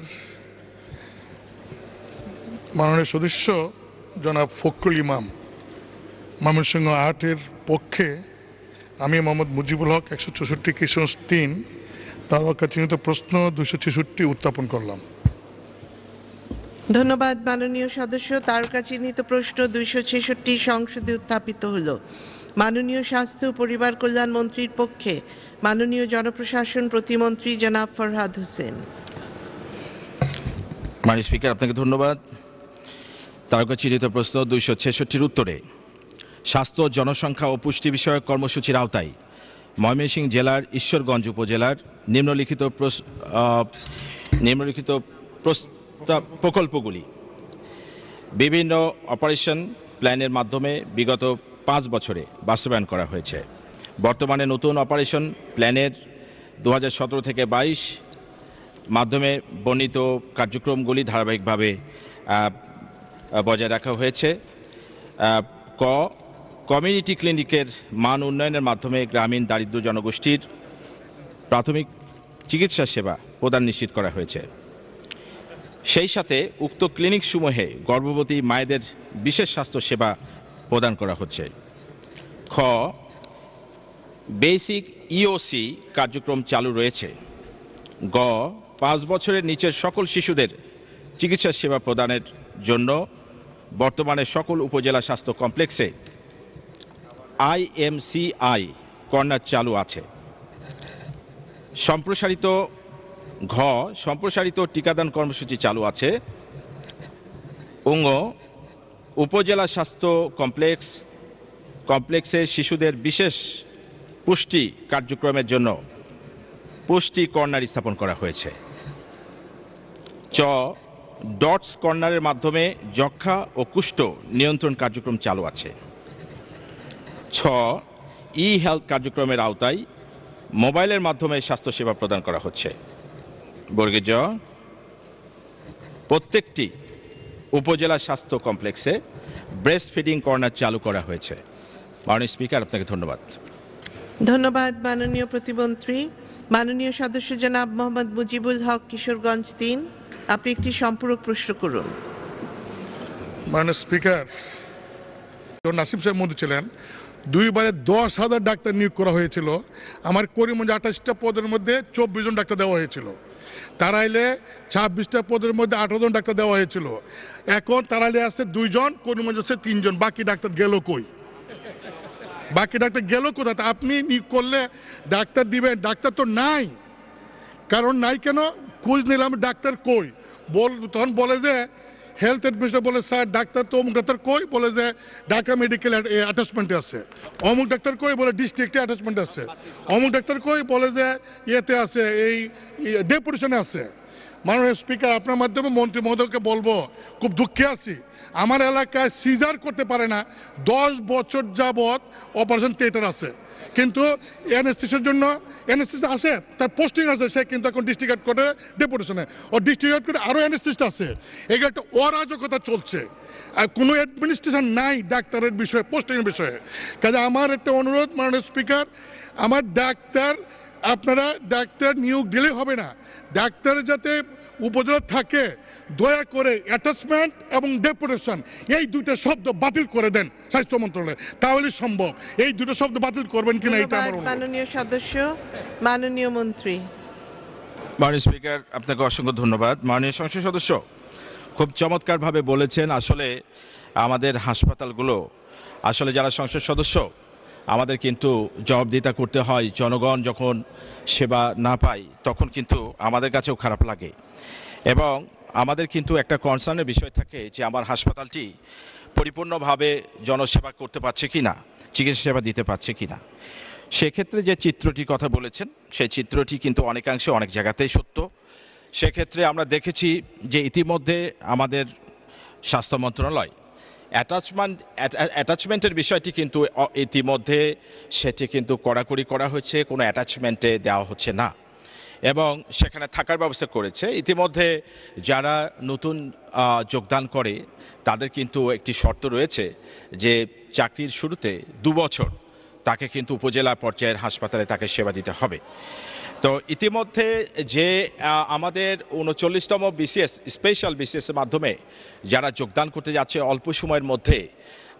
মাননীয় সদস্য জনাব ফখরুল ইমাম ময়মনসিংহ আটের পক্ষে আমি মোহাম্মদ মুজিবুল হক একশো চৌষট্টি কিশোর তিন তারকা চিহ্নিত প্রশ্ন দুশো ছেষট্টি উত্থাপন করলাম ধন্যবাদ মাননীয় সদস্য তারকা চিহ্নিত প্রশ্ন দুইশো ছেষট্টি সংসদে উত্থাপিত হলো মাননীয় স্বাস্থ্য ও পরিবার কল্যাণ মন্ত্রীর পক্ষে মাননীয় জনপ্রশাসন প্রতিমন্ত্রী জনাব ফরহাদ হোসেন মাননীয় স্পিকার আপনাকে ধন্যবাদ তারকা চিহ্নিত প্রশ্ন দুইশো ছেষট্টির উত্তরে স্বাস্থ্য জনসংখ্যা ও পুষ্টি বিষয়ক কর্মসূচির আওতায় ময়মনসিংহ জেলার ঈশ্বরগঞ্জ উপজেলার নিম্নলিখিত নিম্নলিখিত প্রস্তাব প্রকল্পগুলি বিভিন্ন অপারেশন প্ল্যানের মাধ্যমে বিগত পাঁচ বছরে বাস্তবায়ন করা হয়েছে বর্তমানে নতুন অপারেশন প্ল্যানের দু থেকে বাইশ মাধ্যমে বর্ণিত কার্যক্রমগুলি ধারাবাহিকভাবে বজায় রাখা হয়েছে ক কমিউনিটি ক্লিনিকের মান উন্নয়নের মাধ্যমে গ্রামীণ দারিদ্র জনগোষ্ঠীর প্রাথমিক চিকিৎসা সেবা প্রদান নিশ্চিত করা হয়েছে সেই সাথে উক্ত ক্লিনিক সমূহে গর্ভবতী মায়েদের বিশেষ স্বাস্থ্য সেবা প্রদান করা হচ্ছে খ বেসিক ইওসি কার্যক্রম চালু রয়েছে গ পাঁচ বছরের নিচের সকল শিশুদের চিকিৎসা সেবা প্রদানের জন্য বর্তমানে সকল উপজেলা স্বাস্থ্য কমপ্লেক্সে আইএমসিআই কর্নার চালু আছে সম্প্রসারিত ঘ সম্প্রসারিত টিকাদান কর্মসূচি চালু আছে উঙ্গ উপজেলা স্বাস্থ্য কমপ্লেক্স কমপ্লেক্সে শিশুদের বিশেষ পুষ্টি কার্যক্রমের জন্য পুষ্টি কর্নার স্থাপন করা হয়েছে চ ডটস কর্নারের মাধ্যমে যক্ষা ও কুষ্ঠ নিয়ন্ত্রণ কার্যক্রম চালু আছে ছ ই হেলথ কার্যক্রমের আওতায় মোবাইলের মাধ্যমে স্বাস্থ্যসেবা প্রদান করা হচ্ছে বর্গে জ প্রত্যেকটি উপজেলা স্বাস্থ্য কমপ্লেক্সে ব্রেস্ট ফিডিং কর্নার চালু করা হয়েছে মাননীয় স্পিকার আপনাকে ধন্যবাদ ধন্যবাদ মাননীয় প্রতিমন্ত্রী মাননীয় সদস্য জনাব মোহাম্মদ মুজিবুল হক কিশোরগঞ্জ তিন আপনি একটি সম্পূরক প্রশ্ন করুন মাননীয় স্পিকার নাসিম সাহেব মধু ছিলেন দুইবারে দশ হাজার ডাক্তার নিয়োগ করা হয়েছিল আমার করিমগঞ্জ আঠাশটা পদের মধ্যে চব্বিশ জন ডাক্তার দেওয়া হয়েছিল তারা এলে ছাব্বিশটা পদের মধ্যে আঠারো জন ডাক্তার দেওয়া হয়েছিল এখন তারা এলে আসছে দুইজন করিমগঞ্জ আছে তিনজন বাকি ডাক্তার গেল কই বাকি ডাক্তার গেল কোথায় আপনি নিয়োগ করলে ডাক্তার দিবেন ডাক্তার তো নাই কারণ নাই কেন খোঁজ নিলাম ডাক্তার কই বল তখন বলে যে হেলথ অ্যাডমিনিস্টার বলে স্যার ডাক্তার তো অমুক ডাক্তার কই বলে যে ঢাকা মেডিকেল অ্যাটাচমেন্টে আছে অমুক ডাক্তার কই বলে ডিস্ট্রিক্টে অ্যাটাচমেন্টে আছে অমুক ডাক্তার কই বলে যে ইয়েতে আছে এই ডেপুটেশনে আছে মাননীয় স্পিকার আপনার মাধ্যমে মন্ত্রী মহোদয়কে বলবো খুব দুঃখে আছি আমার এলাকায় সিজার করতে পারে না দশ বছর যাবৎ অপারেশন থিয়েটার আছে কিন্তু এনএসটিসের জন্য এনএসটিস আছে তার পোস্টিং আছে সে কিন্তু এখন ডিস্ট্রিক্ট হেড কোর্টে ডেপুটেশনে ও ডিস্ট্রিক্ট হেড কোর্টে আরও এনএসটিসটা আছে এগুলো একটা অরাজকতা চলছে আর কোনো অ্যাডমিনিস্ট্রেশন নাই ডাক্তারের বিষয়ে পোস্টিংয়ের বিষয়ে কাজে আমার একটা অনুরোধ মাননীয় স্পিকার আমার ডাক্তার আপনারা ডাক্তার নিয়োগ দিলে হবে না ডাক্তার যাতে উপদ্রব থাকে দয়া করে অ্যাটাচমেন্ট এবং ডেপুটেশন এই দুটো শব্দ বাতিল করে দেন স্বাস্থ্য মন্ত্রণালয় তাহলে সম্ভব এই দুটো শব্দ বাতিল করবেন কিনা এটা আমার মাননীয় সদস্য মাননীয় মন্ত্রী মাননীয় স্পিকার আপনাকে অসংখ্য ধন্যবাদ মাননীয় সংসদ সদস্য খুব চমৎকারভাবে বলেছেন আসলে আমাদের হাসপাতালগুলো আসলে যারা সংসদ সদস্য আমাদের কিন্তু জবাবদিতা করতে হয় জনগণ যখন সেবা না পাই তখন কিন্তু আমাদের কাছেও খারাপ লাগে এবং আমাদের কিন্তু একটা কনসার্নের বিষয় থাকে যে আমার হাসপাতালটি পরিপূর্ণভাবে জনসেবা করতে পারছে কি না চিকিৎসা সেবা দিতে পারছে কি না সেক্ষেত্রে যে চিত্রটির কথা বলেছেন সেই চিত্রটি কিন্তু অনেকাংশে অনেক জায়গাতেই সত্য সেক্ষেত্রে আমরা দেখেছি যে ইতিমধ্যে আমাদের স্বাস্থ্য মন্ত্রণালয় অ্যাটাচমেন্ট অ্যাটাচমেন্টের বিষয়টি কিন্তু ইতিমধ্যে সেটি কিন্তু কড়াকড়ি করা হয়েছে কোনো অ্যাটাচমেন্টে দেওয়া হচ্ছে না এবং সেখানে থাকার ব্যবস্থা করেছে ইতিমধ্যে যারা নতুন যোগদান করে তাদের কিন্তু একটি শর্ত রয়েছে যে চাকরির শুরুতে দু বছর তাকে কিন্তু উপজেলা পর্যায়ের হাসপাতালে তাকে সেবা দিতে হবে তো ইতিমধ্যে যে আমাদের উনচল্লিশতম বিসিএস স্পেশাল বিসিএসের মাধ্যমে যারা যোগদান করতে যাচ্ছে অল্প সময়ের মধ্যে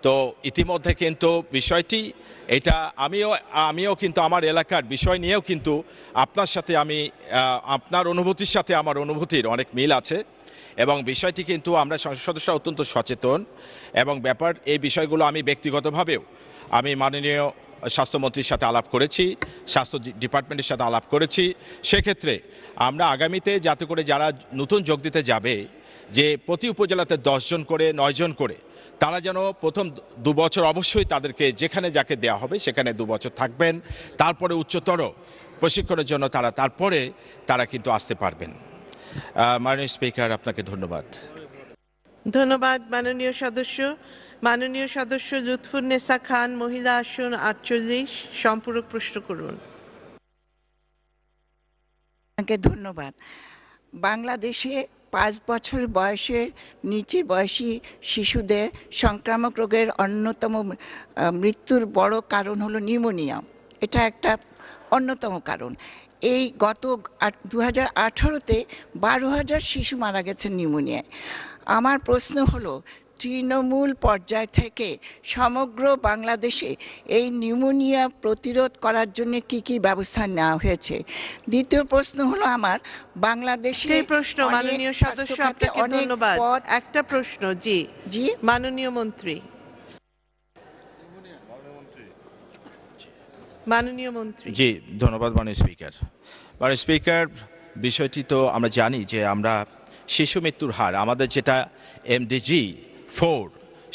তো ইতিমধ্যে কিন্তু বিষয়টি এটা আমিও আমিও কিন্তু আমার এলাকার বিষয় নিয়েও কিন্তু আপনার সাথে আমি আপনার অনুভূতির সাথে আমার অনুভূতির অনেক মিল আছে এবং বিষয়টি কিন্তু আমরা সংসদ সদস্যরা অত্যন্ত সচেতন এবং ব্যাপার এই বিষয়গুলো আমি ব্যক্তিগতভাবেও আমি মাননীয় স্বাস্থ্যমন্ত্রীর সাথে আলাপ করেছি স্বাস্থ্য ডিপার্টমেন্টের সাথে আলাপ করেছি সেক্ষেত্রে আমরা আগামীতে যাতে করে যারা নতুন যোগ দিতে যাবে যে প্রতি উপজেলাতে দশজন করে নয়জন করে তারা যেন প্রথম দু বছর অবশ্যই তাদেরকে যেখানে যাকে দেয়া হবে সেখানে দু বছর থাকবেন তারপরে উচ্চতর প্রশিক্ষণের জন্য তারা তারপরে তারা কিন্তু আসতে পারবেন মাননীয় স্পিকার আপনাকে ধন্যবাদ ধন্যবাদ মাননীয় সদস্য মাননীয় সদস্য নেসা খান মহিলা আসন আটচল্লিশ সম্পূরক প্রশ্ন করুন ধন্যবাদ বাংলাদেশে পাঁচ বছর বয়সের নিচে বয়সী শিশুদের সংক্রামক রোগের অন্যতম মৃত্যুর বড় কারণ হলো নিউমোনিয়া এটা একটা অন্যতম কারণ এই গত দু হাজার আঠারোতে বারো হাজার শিশু মারা গেছে নিউমোনিয়ায় আমার প্রশ্ন হলো তৃণমূল পর্যায় থেকে সমগ্র বাংলাদেশে এই নিউমোনিয়া প্রতিরোধ করার জন্য কি কি ব্যবস্থা নেওয়া হয়েছে দ্বিতীয় প্রশ্ন হলো আমার বাংলাদেশে প্রশ্ন মাননীয় সদস্য আপনাকে ধন্যবাদ একটা প্রশ্ন জি জি মাননীয় মন্ত্রী মাননীয় মন্ত্রী জি ধন্যবাদ মাননীয় স্পিকার মাননীয় স্পিকার বিষয়টি তো আমরা জানি যে আমরা শিশু মৃত্যুর হার আমাদের যেটা এমডিজি ফোর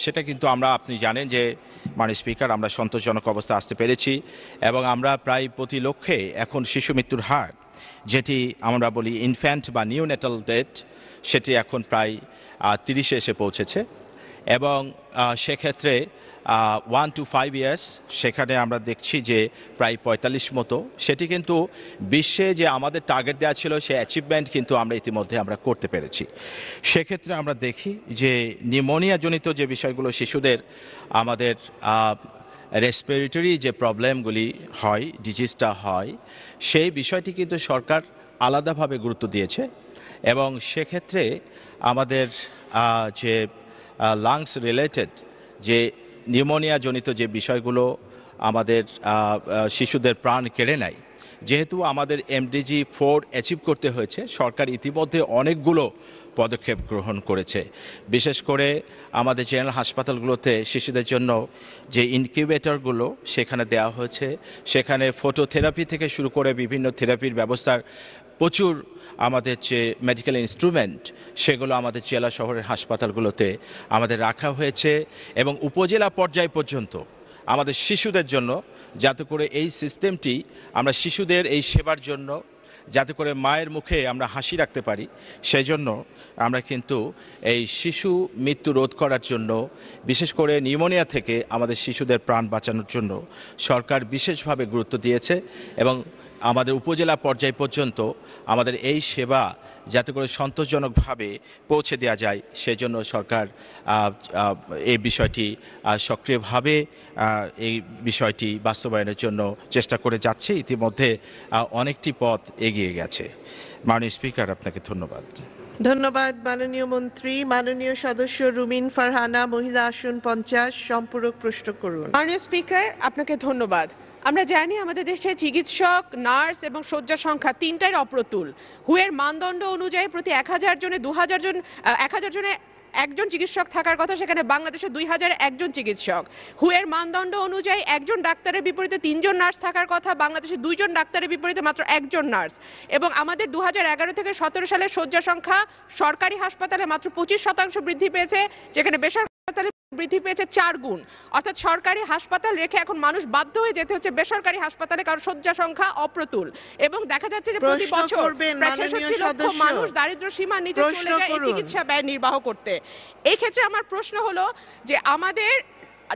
সেটা কিন্তু আমরা আপনি জানেন যে মানে স্পিকার আমরা সন্তোষজনক অবস্থা আসতে পেরেছি এবং আমরা প্রায় প্রতি লক্ষ্যে এখন শিশু মৃত্যুর হার যেটি আমরা বলি ইনফ্যান্ট বা নিউনেটাল ডেট সেটি এখন প্রায় তিরিশে এসে পৌঁছেছে এবং সেক্ষেত্রে ওয়ান টু ফাইভ ইয়ার্স সেখানে আমরা দেখছি যে প্রায় পঁয়তাল্লিশ মতো সেটি কিন্তু বিশ্বে যে আমাদের টার্গেট দেওয়া ছিল সে অ্যাচিভমেন্ট কিন্তু আমরা ইতিমধ্যে আমরা করতে পেরেছি সেক্ষেত্রে আমরা দেখি যে নিউমোনিয়াজনিত যে বিষয়গুলো শিশুদের আমাদের রেসপিরেটরি যে প্রবলেমগুলি হয় ডিজিজটা হয় সেই বিষয়টি কিন্তু সরকার আলাদাভাবে গুরুত্ব দিয়েছে এবং সেক্ষেত্রে আমাদের যে লাংস রিলেটেড যে নিউমোনিয়া জনিত যে বিষয়গুলো আমাদের শিশুদের প্রাণ কেড়ে নেয় যেহেতু আমাদের এমডিজি ফোর অ্যাচিভ করতে হয়েছে সরকার ইতিমধ্যে অনেকগুলো পদক্ষেপ গ্রহণ করেছে বিশেষ করে আমাদের জেনারেল হাসপাতালগুলোতে শিশুদের জন্য যে ইনকিউবেটরগুলো সেখানে দেওয়া হয়েছে সেখানে ফটোথেরাপি থেকে শুরু করে বিভিন্ন থেরাপির ব্যবস্থার প্রচুর আমাদের যে মেডিকেল ইনস্ট্রুমেন্ট সেগুলো আমাদের জেলা শহরের হাসপাতালগুলোতে আমাদের রাখা হয়েছে এবং উপজেলা পর্যায় পর্যন্ত আমাদের শিশুদের জন্য যাতে করে এই সিস্টেমটি আমরা শিশুদের এই সেবার জন্য যাতে করে মায়ের মুখে আমরা হাসি রাখতে পারি সেই জন্য আমরা কিন্তু এই শিশু মৃত্যু রোধ করার জন্য বিশেষ করে নিউমোনিয়া থেকে আমাদের শিশুদের প্রাণ বাঁচানোর জন্য সরকার বিশেষভাবে গুরুত্ব দিয়েছে এবং আমাদের উপজেলা পর্যায় পর্যন্ত আমাদের এই সেবা যাতে করে সন্তোষজনকভাবে পৌঁছে দেওয়া যায় সেজন্য সরকার এই বিষয়টি সক্রিয়ভাবে এই বিষয়টি বাস্তবায়নের জন্য চেষ্টা করে যাচ্ছে ইতিমধ্যে অনেকটি পথ এগিয়ে গেছে মাননীয় স্পিকার আপনাকে ধন্যবাদ ধন্যবাদ মাননীয় মন্ত্রী মাননীয় সদস্য রুমিন ফারহানা মহিলা আসন পঞ্চাশ সম্পূরক প্রশ্ন করুন মাননীয় স্পিকার আপনাকে ধন্যবাদ আমরা জানি আমাদের দেশে চিকিৎসক নার্স এবং শয্যা সংখ্যা তিনটাই অপ্রতুল হুয়ের মানদণ্ড অনুযায়ী প্রতি এক হাজার জনে দু হাজার জন এক হাজার জনে একজন চিকিৎসক থাকার কথা সেখানে বাংলাদেশে দুই হাজার একজন চিকিৎসক হুয়ের মানদণ্ড অনুযায়ী একজন ডাক্তারের বিপরীতে তিনজন নার্স থাকার কথা বাংলাদেশে দুইজন ডাক্তারের বিপরীতে মাত্র একজন নার্স এবং আমাদের দু থেকে সতেরো সালে শয্যা সংখ্যা সরকারি হাসপাতালে মাত্র পঁচিশ শতাংশ বৃদ্ধি পেয়েছে যেখানে বেসরকারি বৃদ্ধি পেয়েছে চার গুণ অর্থাৎ সরকারি হাসপাতাল রেখে এখন মানুষ বাধ্য হয়ে যেতে হচ্ছে বেসরকারি হাসপাতালে কারণ শয্যা সংখ্যা অপ্রতুল এবং দেখা যাচ্ছে যে প্রতি বছর মানুষ দারিদ্র সীমা নিচে চলে যায় চিকিৎসা ব্যয় নির্বাহ করতে এই ক্ষেত্রে আমার প্রশ্ন হলো যে আমাদের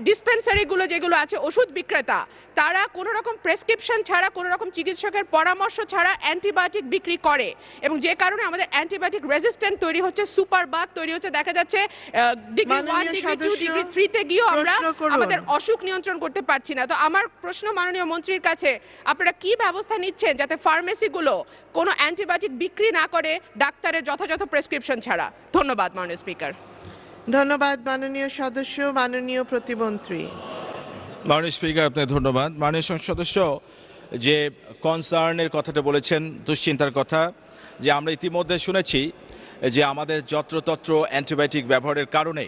ডিসপেন্সারিগুলো যেগুলো আছে ওষুধ বিক্রেতা তারা কোনো রকম প্রেসক্রিপশন ছাড়া কোনো রকম চিকিৎসকের পরামর্শ ছাড়া অ্যান্টিবায়োটিক বিক্রি করে এবং যে কারণে আমাদের অ্যান্টিবায়োটিক রেজিস্ট্যান্ট তৈরি হচ্ছে সুপার বাত তৈরি হচ্ছে দেখা যাচ্ছে degree one degree two degree থ্রিতে গিয়েও আমরা আমাদের অসুখ নিয়ন্ত্রণ করতে পারছি না তো আমার প্রশ্ন মাননীয় মন্ত্রীর কাছে আপনারা কি ব্যবস্থা নিচ্ছেন যাতে ফার্মেসিগুলো কোনো অ্যান্টিবায়োটিক বিক্রি না করে ডাক্তারের যথাযথ প্রেসক্রিপশন ছাড়া ধন্যবাদ মাননীয় স্পিকার ধন্যবাদ মাননীয় সদস্য মাননীয় প্রতিমন্ত্রী মাননীয় স্পিকার আপনাকে ধন্যবাদ মাননীয় সদস্য যে কনসার্নের কথাটা বলেছেন দুশ্চিন্তার কথা যে আমরা ইতিমধ্যে শুনেছি যে আমাদের যত্রতত্র অ্যান্টিবায়োটিক ব্যবহারের কারণে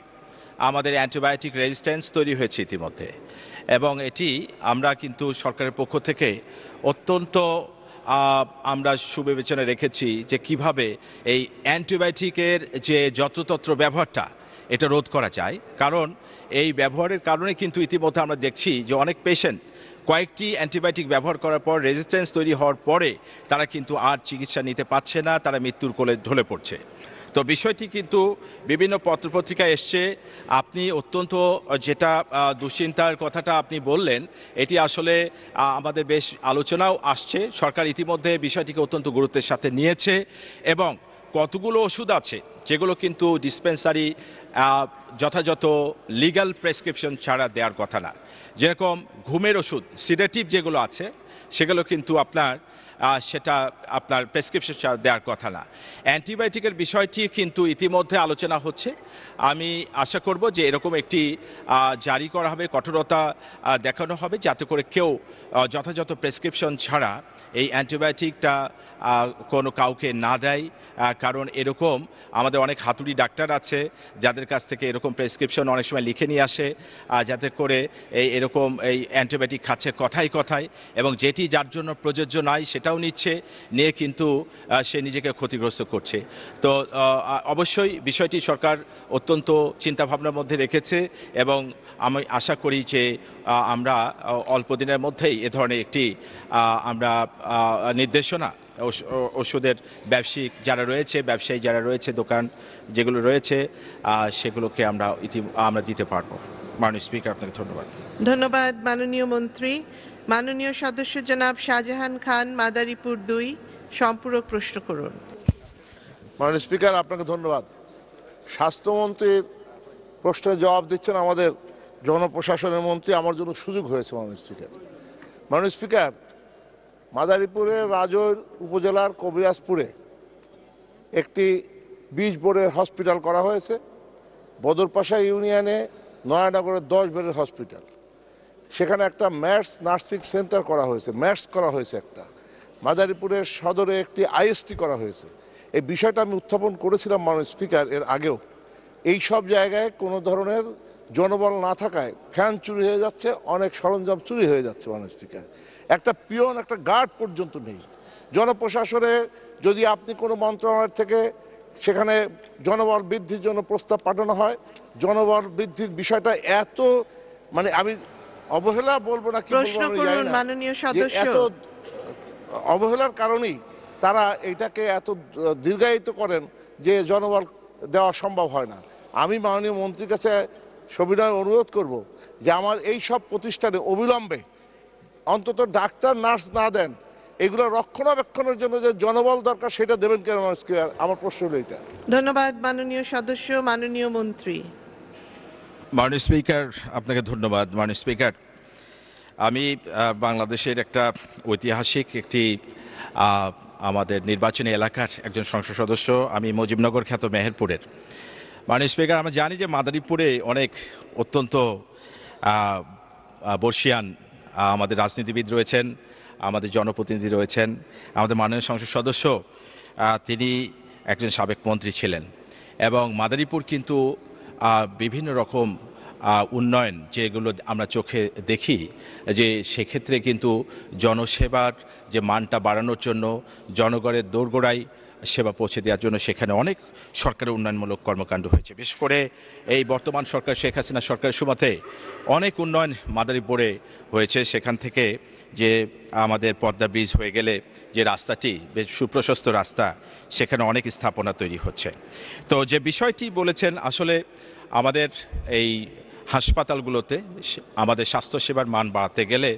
আমাদের অ্যান্টিবায়োটিক রেজিস্ট্যান্স তৈরি হয়েছে ইতিমধ্যে এবং এটি আমরা কিন্তু সরকারের পক্ষ থেকে অত্যন্ত আমরা সুবিবেচনা রেখেছি যে কিভাবে এই অ্যান্টিবায়োটিকের যে যত্রতত্র ব্যবহারটা এটা রোধ করা যায় কারণ এই ব্যবহারের কারণে কিন্তু ইতিমধ্যে আমরা দেখছি যে অনেক পেশেন্ট কয়েকটি অ্যান্টিবায়োটিক ব্যবহার করার পর রেজিস্ট্যান্স তৈরি হওয়ার পরে তারা কিন্তু আর চিকিৎসা নিতে পারছে না তারা মৃত্যুর কোলে ঢলে পড়ছে তো বিষয়টি কিন্তু বিভিন্ন পত্রপত্রিকায় এসছে আপনি অত্যন্ত যেটা দুশ্চিন্তার কথাটা আপনি বললেন এটি আসলে আমাদের বেশ আলোচনাও আসছে সরকার ইতিমধ্যে বিষয়টিকে অত্যন্ত গুরুত্বের সাথে নিয়েছে এবং কতগুলো ওষুধ আছে যেগুলো কিন্তু ডিসপেন্সারি যথাযথ লিগাল প্রেসক্রিপশন ছাড়া দেওয়ার কথা না যেরকম ঘুমের ওষুধ সিডেটিভ যেগুলো আছে সেগুলো কিন্তু আপনার সেটা আপনার প্রেসক্রিপশন ছাড়া দেওয়ার কথা না অ্যান্টিবায়োটিকের বিষয়টি কিন্তু ইতিমধ্যে আলোচনা হচ্ছে আমি আশা করব যে এরকম একটি জারি করা হবে কঠোরতা দেখানো হবে যাতে করে কেউ যথাযথ প্রেসক্রিপশন ছাড়া এই অ্যান্টিবায়োটিকটা কোনো কাউকে না দেয় কারণ এরকম আমাদের অনেক হাতুড়ি ডাক্তার আছে যাদের কাছ থেকে এরকম প্রেসক্রিপশন অনেক সময় লিখে নিয়ে আসে যাতে করে এই এরকম এই অ্যান্টিবায়োটিক খাচ্ছে কথাই কথায় এবং যেটি যার জন্য প্রযোজ্য নয় সেটাও নিচ্ছে নিয়ে কিন্তু সে নিজেকে ক্ষতিগ্রস্ত করছে তো অবশ্যই বিষয়টি সরকার অত্যন্ত চিন্তাভাবনার মধ্যে রেখেছে এবং আমি আশা করি যে আমরা অল্প দিনের মধ্যেই এ ধরনের একটি আমরা নির্দেশনা ওষুধের ব্যবসায়িক যারা রয়েছে ব্যবসায়ী যারা রয়েছে দোকান যেগুলো রয়েছে সেগুলোকে আমরা ইতি আমরা দিতে পারবো মাননীয় স্পিকার আপনাকে ধন্যবাদ ধন্যবাদ মাননীয় মন্ত্রী মাননীয় সদস্য জনাব শাহজাহান খান মাদারীপুর দুই সম্পূরক প্রশ্ন করুন মাননীয় স্পিকার আপনাকে ধন্যবাদ স্বাস্থ্যমন্ত্রীর প্রশ্নের জবাব দিচ্ছেন আমাদের জনপ্রশাসনের মন্ত্রী আমার জন্য সুযোগ হয়েছে মাননীয় স্পিকার মাননীয় স্পিকার মাদারীপুরের রাজৈর উপজেলার কবিরাজপুরে একটি বিশ বোর্ডের হসপিটাল করা হয়েছে বদরপাশা ইউনিয়নে নয়ানগরের দশ বেডের হসপিটাল সেখানে একটা ম্যাটস নার্সিং সেন্টার করা হয়েছে ম্যাটস করা হয়েছে একটা মাদারীপুরের সদরে একটি আইএসটি করা হয়েছে এই বিষয়টা আমি উত্থাপন করেছিলাম মাননীয় স্পিকার এর আগেও এই সব জায়গায় কোনো ধরনের জনবল না থাকায় ফ্যান চুরি হয়ে যাচ্ছে অনেক সরঞ্জাম চুরি হয়ে যাচ্ছে মানুষ থেকে একটা পিয়ন একটা গার্ড পর্যন্ত নেই জনপ্রশাসনে যদি আপনি কোনো মন্ত্রণালয় থেকে সেখানে জনবল বৃদ্ধির জন্য প্রস্তাব পাঠানো হয় জনবল বৃদ্ধির বিষয়টা এত মানে আমি অবহেলা বলবো না অবহেলার কারণেই তারা এটাকে এত দীর্ঘায়িত করেন যে জনবল দেওয়া সম্ভব হয় না আমি মাননীয় মন্ত্রীর কাছে সবিনয় অনুরোধ করব যে আমার এই সব প্রতিষ্ঠানে অবিলম্বে অন্তত ডাক্তার নার্স না দেন এগুলো রক্ষণাবেক্ষণের জন্য যে জনবল দরকার সেটা দেবেন কেন আমার প্রশ্ন হলো এটা ধন্যবাদ মাননীয় সদস্য মাননীয় মন্ত্রী মাননীয় স্পিকার আপনাকে ধন্যবাদ মাননীয় স্পিকার আমি বাংলাদেশের একটা ঐতিহাসিক একটি আমাদের নির্বাচনী এলাকার একজন সংসদ সদস্য আমি মুজিবনগর খ্যাত মেহেরপুরের মাননীয় স্পিকার আমরা জানি যে মাদারীপুরে অনেক অত্যন্ত বর্ষিয়ান আমাদের রাজনীতিবিদ রয়েছেন আমাদের জনপ্রতিনিধি রয়েছেন আমাদের মাননীয় সংসদ সদস্য তিনি একজন সাবেক মন্ত্রী ছিলেন এবং মাদারীপুর কিন্তু বিভিন্ন রকম উন্নয়ন যেগুলো আমরা চোখে দেখি যে সেক্ষেত্রে কিন্তু জনসেবার যে মানটা বাড়ানোর জন্য জনগণের দোরগোড়ায় সেবা পৌঁছে দেওয়ার জন্য সেখানে অনেক সরকারের উন্নয়নমূলক কর্মকাণ্ড হয়েছে বিশেষ করে এই বর্তমান সরকার শেখ হাসিনা সরকারের সুমাতে অনেক উন্নয়ন পড়ে হয়েছে সেখান থেকে যে আমাদের পদ্মা ব্রিজ হয়ে গেলে যে রাস্তাটি বেশ সুপ্রশস্ত রাস্তা সেখানে অনেক স্থাপনা তৈরি হচ্ছে তো যে বিষয়টি বলেছেন আসলে আমাদের এই হাসপাতালগুলোতে আমাদের স্বাস্থ্যসেবার মান বাড়াতে গেলে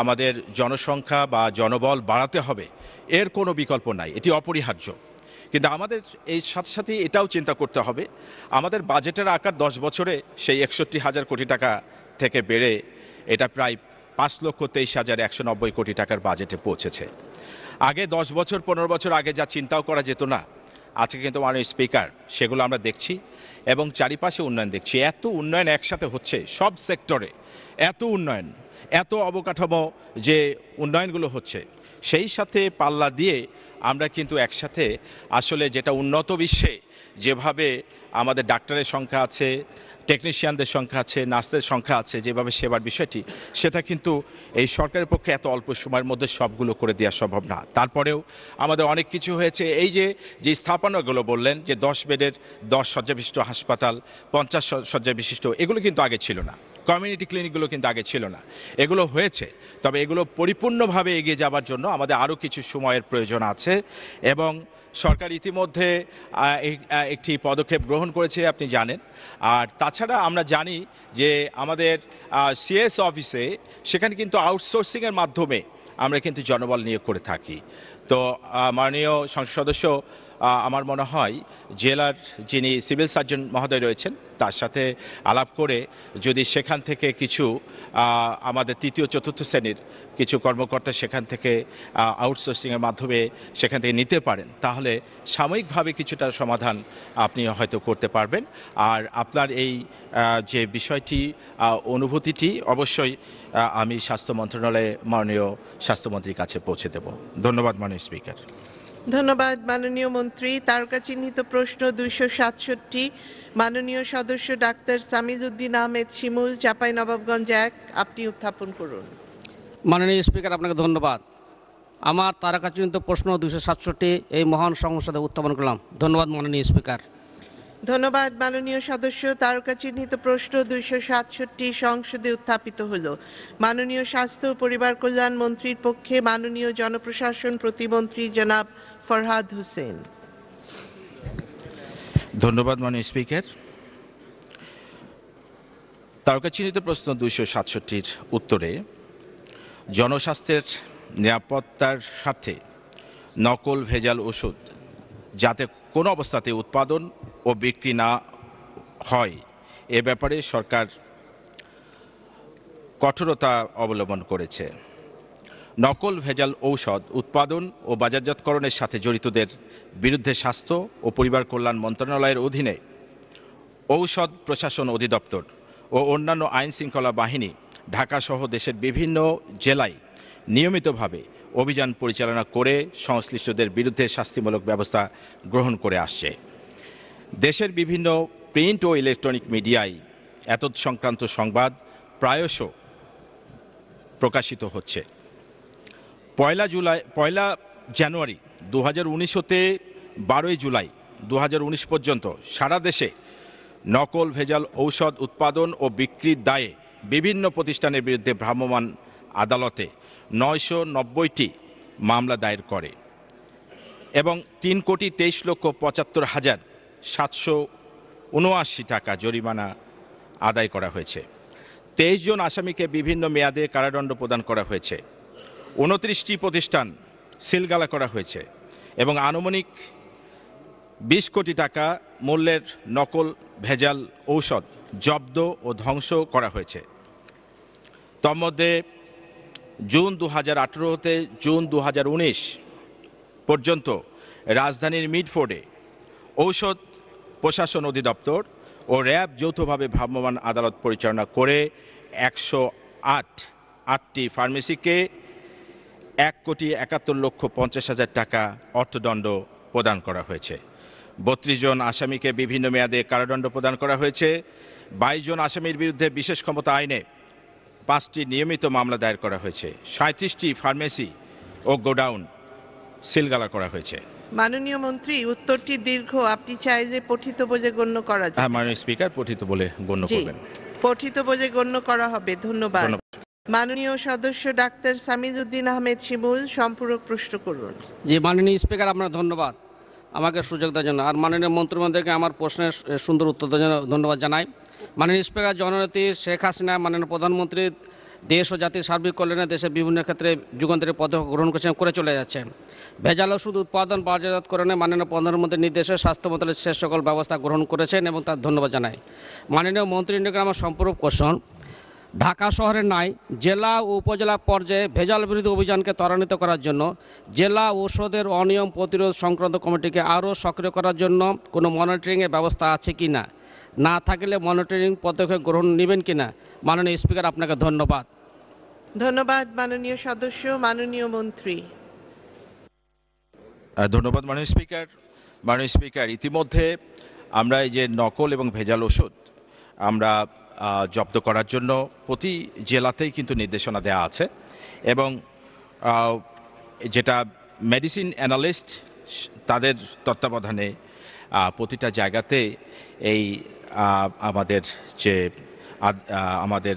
আমাদের জনসংখ্যা বা জনবল বাড়াতে হবে এর কোনো বিকল্প নাই এটি অপরিহার্য কিন্তু আমাদের এই সাথে সাথে এটাও চিন্তা করতে হবে আমাদের বাজেটের আকার দশ বছরে সেই একষট্টি হাজার কোটি টাকা থেকে বেড়ে এটা প্রায় পাঁচ লক্ষ তেইশ হাজার একশো নব্বই কোটি টাকার বাজেটে পৌঁছেছে আগে দশ বছর পনেরো বছর আগে যা চিন্তাও করা যেত না আজকে কিন্তু মাননীয় স্পিকার সেগুলো আমরা দেখছি এবং চারিপাশে উন্নয়ন দেখছি এত উন্নয়ন একসাথে হচ্ছে সব সেক্টরে এত উন্নয়ন এত অবকাঠামো যে উন্নয়নগুলো হচ্ছে সেই সাথে পাল্লা দিয়ে আমরা কিন্তু একসাথে আসলে যেটা উন্নত বিশ্বে যেভাবে আমাদের ডাক্তারের সংখ্যা আছে টেকনিশিয়ানদের সংখ্যা আছে নার্সদের সংখ্যা আছে যেভাবে সেবার বিষয়টি সেটা কিন্তু এই সরকারের পক্ষে এত অল্প সময়ের মধ্যে সবগুলো করে দেওয়া সম্ভব না তারপরেও আমাদের অনেক কিছু হয়েছে এই যে যে স্থাপনাগুলো বললেন যে দশ বেডের দশ শয্যা বিশিষ্ট হাসপাতাল পঞ্চাশ শয্যা বিশিষ্ট এগুলো কিন্তু আগে ছিল না কমিউনিটি ক্লিনিকগুলো কিন্তু আগে ছিল না এগুলো হয়েছে তবে এগুলো পরিপূর্ণভাবে এগিয়ে যাবার জন্য আমাদের আরও কিছু সময়ের প্রয়োজন আছে এবং সরকার ইতিমধ্যে একটি পদক্ষেপ গ্রহণ করেছে আপনি জানেন আর তাছাড়া আমরা জানি যে আমাদের সিএস অফিসে সেখানে কিন্তু আউটসোর্সিংয়ের মাধ্যমে আমরা কিন্তু জনবল নিয়োগ করে থাকি তো মাননীয় সংসদ সদস্য আমার মনে হয় জেলার যিনি সিভিল সার্জন মহোদয় রয়েছেন তার সাথে আলাপ করে যদি সেখান থেকে কিছু আমাদের তৃতীয় চতুর্থ শ্রেণীর কিছু কর্মকর্তা সেখান থেকে আউটসোর্সিংয়ের মাধ্যমে সেখান থেকে নিতে পারেন তাহলে সাময়িকভাবে কিছুটা সমাধান আপনি হয়তো করতে পারবেন আর আপনার এই যে বিষয়টি অনুভূতিটি অবশ্যই আমি স্বাস্থ্য মন্ত্রণালয়ে মাননীয় স্বাস্থ্যমন্ত্রীর কাছে পৌঁছে দেব ধন্যবাদ মাননীয় স্পিকার ধন্যবাদ মাননীয় মন্ত্রী তারকা চিহ্নিত প্রশ্ন দুইশো সাতষট্টি মাননীয় সদস্য ডাক্তার সামিজুদ্দিন আহমেদ শিমুল চাপাই নবাবগঞ্জ এক আপনি উত্থাপন করুন মাননীয় স্পিকার আপনাকে ধন্যবাদ আমার তারকা চিহ্নিত প্রশ্ন দুইশো সাতষট্টি এই মহান সংসদে উত্থাপন করলাম ধন্যবাদ মাননীয় স্পিকার ধন্যবাদ মাননীয় সদস্য তারকা চিহ্নিত প্রশ্ন দুইশো সাতষট্টি সংসদে উত্থাপিত হল মাননীয় স্বাস্থ্য ও পরিবার কল্যাণ মন্ত্রীর পক্ষে মাননীয় জনপ্রশাসন প্রতিমন্ত্রী জনাব ফরহাদ হোসেন ধন্যবাদ মাননীয় স্পিকার তারকা চিহ্নিত প্রশ্ন দুইশো সাতষট্টির উত্তরে জনস্বাস্থ্যের নিরাপত্তার স্বার্থে নকল ভেজাল ওষুধ যাতে কোনো অবস্থাতে উৎপাদন ও বিক্রি না হয় এ ব্যাপারে সরকার কঠোরতা অবলম্বন করেছে নকল ভেজাল ঔষধ উৎপাদন ও বাজারজাতকরণের সাথে জড়িতদের বিরুদ্ধে স্বাস্থ্য ও পরিবার কল্যাণ মন্ত্রণালয়ের অধীনে ঔষধ প্রশাসন অধিদপ্তর ও অন্যান্য আইন শৃঙ্খলা বাহিনী ঢাকাসহ দেশের বিভিন্ন জেলায় নিয়মিতভাবে অভিযান পরিচালনা করে সংশ্লিষ্টদের বিরুদ্ধে শাস্তিমূলক ব্যবস্থা গ্রহণ করে আসছে দেশের বিভিন্ন প্রিন্ট ও ইলেকট্রনিক মিডিয়ায় এত সংক্রান্ত সংবাদ প্রায়শ প্রকাশিত হচ্ছে পয়লা জুলাই পয়লা জানুয়ারি দু হাজার উনিশতে হতে বারোই জুলাই দু পর্যন্ত সারা দেশে নকল ভেজাল ঔষধ উৎপাদন ও বিক্রির দায়ে বিভিন্ন প্রতিষ্ঠানের বিরুদ্ধে ভ্রাম্যমাণ আদালতে নয়শো নব্বইটি মামলা দায়ের করে এবং তিন কোটি তেইশ লক্ষ পঁচাত্তর হাজার সাতশো উনআশি টাকা জরিমানা আদায় করা হয়েছে তেইশ জন আসামিকে বিভিন্ন মেয়াদে কারাদণ্ড প্রদান করা হয়েছে উনত্রিশটি প্রতিষ্ঠান সিলগালা করা হয়েছে এবং আনুমানিক বিশ কোটি টাকা মূল্যের নকল ভেজাল ঔষধ জব্দ ও ধ্বংস করা হয়েছে তন্মধ্যে জুন দু হাজার আঠেরোতে জুন দু পর্যন্ত রাজধানীর মিডফোর্ডে ঔষধ প্রশাসন অধিদপ্তর ও র্যাব যৌথভাবে ভ্রাম্যমাণ আদালত পরিচালনা করে একশো আট আটটি ফার্মেসিকে এক কোটি একাত্তর লক্ষ পঞ্চাশ হাজার টাকা অর্থদণ্ড প্রদান করা হয়েছে বত্রিশ জন আসামিকে বিভিন্ন মেয়াদে কারাদণ্ড প্রদান করা হয়েছে বাইশ জন আসামির বিরুদ্ধে বিশেষ ক্ষমতা আইনে পাঁচটি নিয়মিত মামলা দায়ের করা হয়েছে সাঁত্রিশটি ফার্মেসি ও গোডাউন সিলগালা করা হয়েছে মাননীয় মন্ত্রী উত্তরটি দীর্ঘ আপনি চাই যে পঠিত বলে গণ্য করা যায় হ্যাঁ, মাননীয় স্পিকার পঠিত বলে গণ্য করবেন পঠিত বলে গণ্য করা হবে ধন্যবাদ মাননীয় সদস্য ডাক্তার সামিজউদ্দিন আহমেদ শিমুল সম্পূরক প্রশ্ন করুন জি মাননীয় স্পিকার আপনার ধন্যবাদ আমাকে সুযোগ দেওয়ার জন্য আর মাননীয় মন্ত্রীমন্ত্রীকে আমার প্রশ্নের সুন্দর উত্তর দেওয়ার জন্য ধন্যবাদ জানাই মাননীয় স্পিকার জননেত্রী শেখ হাসিনা মাননীয় প্রধানমন্ত্রী দেশ ও জাতির সার্বিক কল্যাণে দেশের বিভিন্ন ক্ষেত্রে যুগান্তরের পদক্ষেপ গ্রহণ করছেন করে চলে যাচ্ছেন ভেজাল ওষুধ উৎপাদন বাজারজাতকরণে মাননীয় প্রধানমন্ত্রীর নির্দেশে স্বাস্থ্য মন্ত্রণালয়ের শেষ সকল ব্যবস্থা গ্রহণ করেছেন এবং তার ধন্যবাদ জানাই মাননীয় মন্ত্রী আমার সম্পূর্ণ কোশন ঢাকা শহরে নাই জেলা ও উপজেলা পর্যায়ে ভেজাল বিরোধী অভিযানকে ত্বরান্বিত করার জন্য জেলা ঔষধের অনিয়ম প্রতিরোধ সংক্রান্ত কমিটিকে আরও সক্রিয় করার জন্য কোনো মনিটরিংয়ের ব্যবস্থা আছে কি না না থাকলে মনিটরিং পদক্ষেপ গ্রহণ নেবেন কিনা মাননীয় স্পিকার আপনাকে ধন্যবাদ ধন্যবাদ মাননীয় সদস্য মাননীয় মন্ত্রী ধন্যবাদ মাননীয় স্পিকার মাননীয় স্পিকার ইতিমধ্যে আমরা এই যে নকল এবং ভেজাল ওষুধ আমরা জব্দ করার জন্য প্রতি জেলাতেই কিন্তু নির্দেশনা দেয়া আছে এবং যেটা মেডিসিন অ্যানালিস্ট তাদের তত্ত্বাবধানে প্রতিটা জায়গাতে এই আমাদের যে আমাদের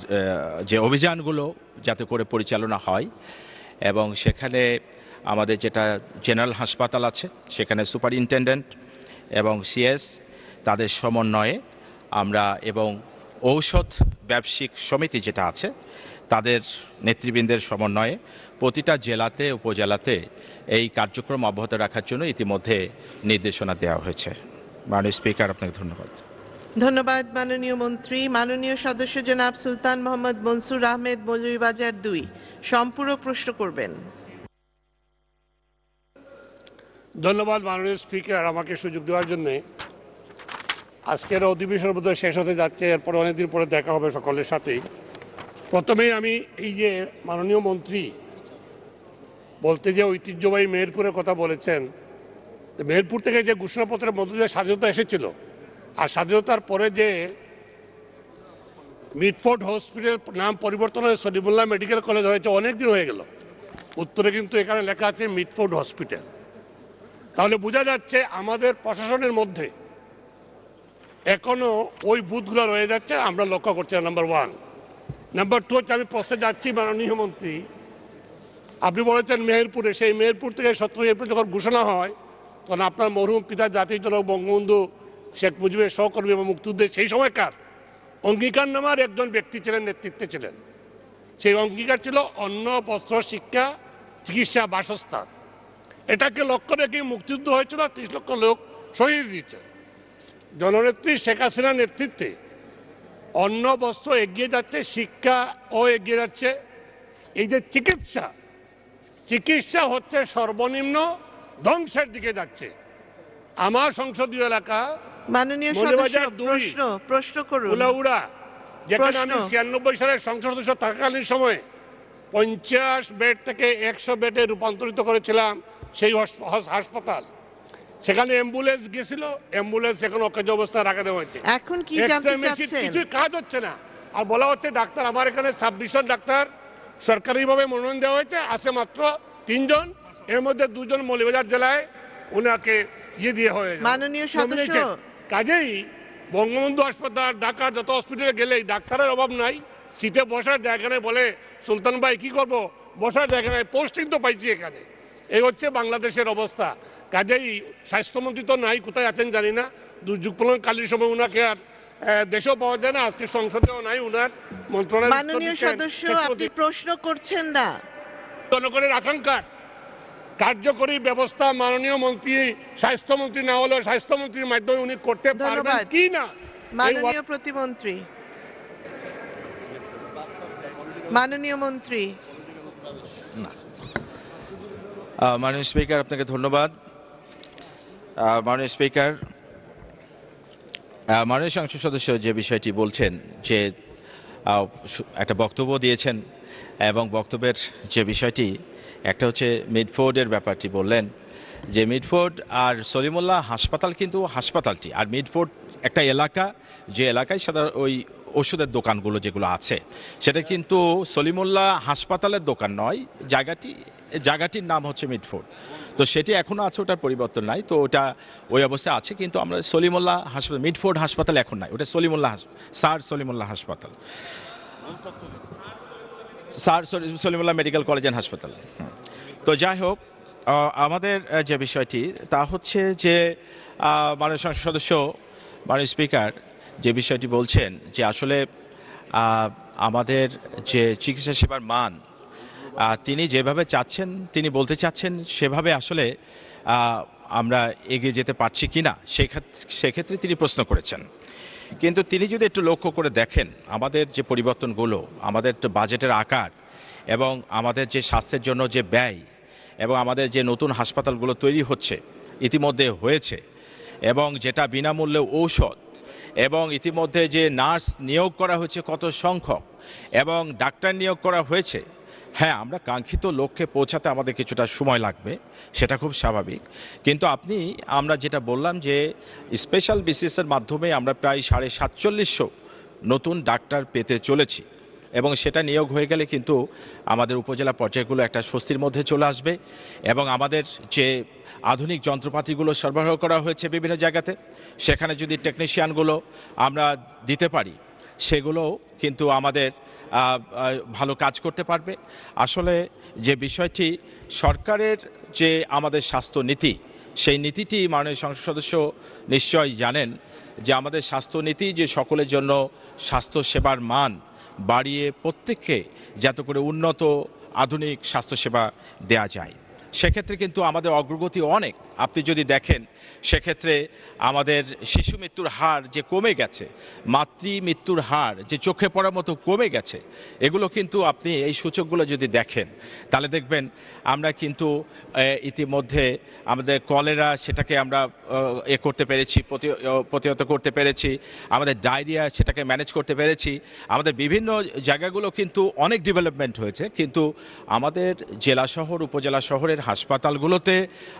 যে অভিযানগুলো যাতে করে পরিচালনা হয় এবং সেখানে আমাদের যেটা জেনারেল হাসপাতাল আছে সেখানে সুপারিনটেন্ডেন্ট এবং সিএস তাদের সমন্বয়ে আমরা এবং ঔষধ ব্যবসায়িক সমিতি যেটা আছে তাদের নেতৃবৃন্দের সমন্বয়ে প্রতিটা জেলাতে উপজেলাতে এই কার্যক্রম অব্যাহত রাখার জন্য ইতিমধ্যে নির্দেশনা দেওয়া হয়েছে মাননীয় স্পিকার আপনাকে ধন্যবাদ ধন্যবাদ মাননীয় মন্ত্রী মাননীয় সদস্য জনাব সুলতান মোহাম্মদ মনসুর আহমেদ বাজার দুই সম্পূরক প্রশ্ন করবেন ধন্যবাদ মাননীয় স্পিকার আমাকে সুযোগ দেওয়ার জন্য আজকের অধিবেশন বোধহয় শেষ হতে যাচ্ছে এরপর অনেকদিন পরে দেখা হবে সকলের সাথেই প্রথমেই আমি এই যে মাননীয় মন্ত্রী বলতে যে ঐতিহ্যবাহী মেহেরপুরের কথা বলেছেন মেহেরপুর থেকে যে ঘোষণাপত্রের মধ্যে যে স্বাধীনতা এসেছিল আর স্বাধীনতার পরে যে মিটফোর্ড হসপিটাল নাম পরিবর্তন হয়ে সলিমুল্লাহ মেডিকেল কলেজ হয়েছে অনেক দিন হয়ে গেল উত্তরে কিন্তু এখানে লেখা আছে মিটফোর্ড হসপিটাল তাহলে বোঝা যাচ্ছে আমাদের প্রশাসনের মধ্যে এখনও ওই বুথগুলো রয়ে যাচ্ছে আমরা লক্ষ্য করছি নাম্বার ওয়ান নাম্বার টু হচ্ছে আমি প্রশ্নে যাচ্ছি মাননীয় মন্ত্রী আপনি বলেছেন মেহেরপুরে সেই মেহেরপুর থেকে সতেরোই এপ্রিল যখন ঘোষণা হয় তখন আপনার মরুম পিতা জাতির জনক বঙ্গবন্ধু শেখ মুজিবের সহকর্মী এবং মুক্তিযুদ্ধের সেই সময়কার অঙ্গীকার নামার একজন ব্যক্তি ছিলেন নেতৃত্বে ছিলেন সেই অঙ্গীকার ছিল অন্ন বস্ত্র শিক্ষা চিকিৎসা বাসস্থান এটাকে লক্ষ্য রেখে মুক্তিযুদ্ধ হয়েছিল ত্রিশ লক্ষ লোক শহীদ দিয়েছেন জননেত্রী শেখ হাসিনার নেতৃত্বে অন্ন বস্ত্র এগিয়ে যাচ্ছে শিক্ষা ও এগিয়ে যাচ্ছে এই যে চিকিৎসা চিকিৎসা হচ্ছে সর্বনিম্ন ধ্বংসের দিকে যাচ্ছে আমার সংসদীয় এলাকা মাননীয় সদস্য প্রশ্ন প্রশ্ন করুন উলাউড়া যেখানে আমি ছিয়ানব্বই সালের সংসদ সদস্য থাকাকালীন সময়ে পঞ্চাশ বেড থেকে একশো বেডে রূপান্তরিত করেছিলাম সেই হাসপাতাল সেখানে অ্যাম্বুলেন্স গেছিল অ্যাম্বুলেন্স এখন অকেজ অবস্থায় রাখা দেওয়া হয়েছে এখন কি কিছু কাজ হচ্ছে না আর বলা হচ্ছে ডাক্তার আমার এখানে ছাব্বিশজন ডাক্তার সরকারিভাবে মনোনয়ন দেওয়া হয়েছে আছে মাত্র তিনজন এর মধ্যে দুজন মৌলভীবাজার জেলায় ওনাকে ইয়ে দিয়ে হয়ে মাননীয় সদস্য কাজেই বঙ্গবন্ধু হাসপাতাল ঢাকার যত হসপিটালে গেলেই ডাক্তারের অভাব নাই সিটে বসার জায়গা নেই বলে সুলতান ভাই কী করবো বসার জায়গা নেই পোস্টিং তো পাইছি এখানে এই হচ্ছে বাংলাদেশের অবস্থা কাজেই স্বাস্থ্যমন্ত্রী তো নাই কোথায় আছেন জানি না দুর্যোগ কালীর সময় ওনাকে আর দেশেও পাওয়া যায় না আজকে সংসদেও নাই ওনার মন্ত্রণালয় সদস্য আপনি প্রশ্ন করছেন না জনগণের আকাঙ্ক্ষা কার্যকরী ব্যবস্থা মাননীয় মন্ত্রী স্বাস্থ্যমন্ত্রী না হলেও স্বাস্থ্যমন্ত্রীর মাধ্যমে উনি করতে পারবেন কি না মাননীয় প্রতিমন্ত্রী মাননীয় মন্ত্রী মাননীয় স্পিকার আপনাকে ধন্যবাদ মাননীয় স্পিকার মাননীয় সংসদ সদস্য যে বিষয়টি বলছেন যে একটা বক্তব্য দিয়েছেন এবং বক্তব্যের যে বিষয়টি একটা হচ্ছে মিডফোর্ডের ব্যাপারটি বললেন যে মিডফোর্ড আর সলিমুল্লাহ হাসপাতাল কিন্তু হাসপাতালটি আর মিডফোর্ড একটা এলাকা যে এলাকায় সাদা ওই ওষুধের দোকানগুলো যেগুলো আছে সেটা কিন্তু সলিমুল্লাহ হাসপাতালের দোকান নয় জায়গাটি জায়গাটির নাম হচ্ছে মিডফোর্ড তো সেটি এখনও আছে ওটার পরিবর্তন নাই তো ওটা ওই অবস্থায় আছে কিন্তু আমরা সলিমুল্লাহ হাসপাতাল মিডফোর্ড হাসপাতাল এখন নাই ওটা সলিমুল্লাহ স্যার সলিমুল্লাহ হাসপাতাল sir Salimullah medical college and হাসপাতাল তো যাই হোক আমাদের যে বিষয়টি তা হচ্ছে যে মানে সংসদ সদস্য মানে স্পিকার যে বিষয়টি বলছেন যে আসলে আমাদের যে চিকিৎসা সেবার মান তিনি যেভাবে চাচ্ছেন তিনি বলতে চাচ্ছেন সেভাবে আসলে আমরা এগিয়ে যেতে পারছি কি না সেক্ষেত্রে তিনি প্রশ্ন করেছেন কিন্তু তিনি যদি একটু লক্ষ্য করে দেখেন আমাদের যে পরিবর্তনগুলো আমাদের বাজেটের আকার এবং আমাদের যে স্বাস্থ্যের জন্য যে ব্যয় এবং আমাদের যে নতুন হাসপাতালগুলো তৈরি হচ্ছে ইতিমধ্যে হয়েছে এবং যেটা বিনামূল্যে ঔষধ এবং ইতিমধ্যে যে নার্স নিয়োগ করা হয়েছে কত সংখ্যক এবং ডাক্তার নিয়োগ করা হয়েছে হ্যাঁ আমরা কাঙ্ক্ষিত লক্ষ্যে পৌঁছাতে আমাদের কিছুটা সময় লাগবে সেটা খুব স্বাভাবিক কিন্তু আপনি আমরা যেটা বললাম যে স্পেশাল বিসিএসের মাধ্যমে আমরা প্রায় সাড়ে সাতচল্লিশশো নতুন ডাক্তার পেতে চলেছি এবং সেটা নিয়োগ হয়ে গেলে কিন্তু আমাদের উপজেলা পর্যায়গুলো একটা স্বস্তির মধ্যে চলে আসবে এবং আমাদের যে আধুনিক যন্ত্রপাতিগুলো সরবরাহ করা হয়েছে বিভিন্ন জায়গাতে সেখানে যদি টেকনিশিয়ানগুলো আমরা দিতে পারি সেগুলো কিন্তু আমাদের ভালো কাজ করতে পারবে আসলে যে বিষয়টি সরকারের যে আমাদের স্বাস্থ্য নীতি সেই নীতিটি মাননীয় সংসদ সদস্য নিশ্চয় জানেন যে আমাদের স্বাস্থ্যনীতি যে সকলের জন্য স্বাস্থ্য সেবার মান বাড়িয়ে প্রত্যেককে যাতে করে উন্নত আধুনিক স্বাস্থ্যসেবা দেয়া যায় সেক্ষেত্রে কিন্তু আমাদের অগ্রগতি অনেক আপনি যদি দেখেন সেক্ষেত্রে আমাদের শিশু মৃত্যুর হার যে কমে গেছে মাতৃ মৃত্যুর হার যে চোখে পড়ার মতো কমে গেছে এগুলো কিন্তু আপনি এই সূচকগুলো যদি দেখেন তাহলে দেখবেন আমরা কিন্তু ইতিমধ্যে আমাদের কলেরা সেটাকে আমরা এ করতে পেরেছি প্রতিহত করতে পেরেছি আমাদের ডায়রিয়া সেটাকে ম্যানেজ করতে পেরেছি আমাদের বিভিন্ন জায়গাগুলো কিন্তু অনেক ডেভেলপমেন্ট হয়েছে কিন্তু আমাদের জেলা শহর উপজেলা শহরের হাসপাতালগুলোতে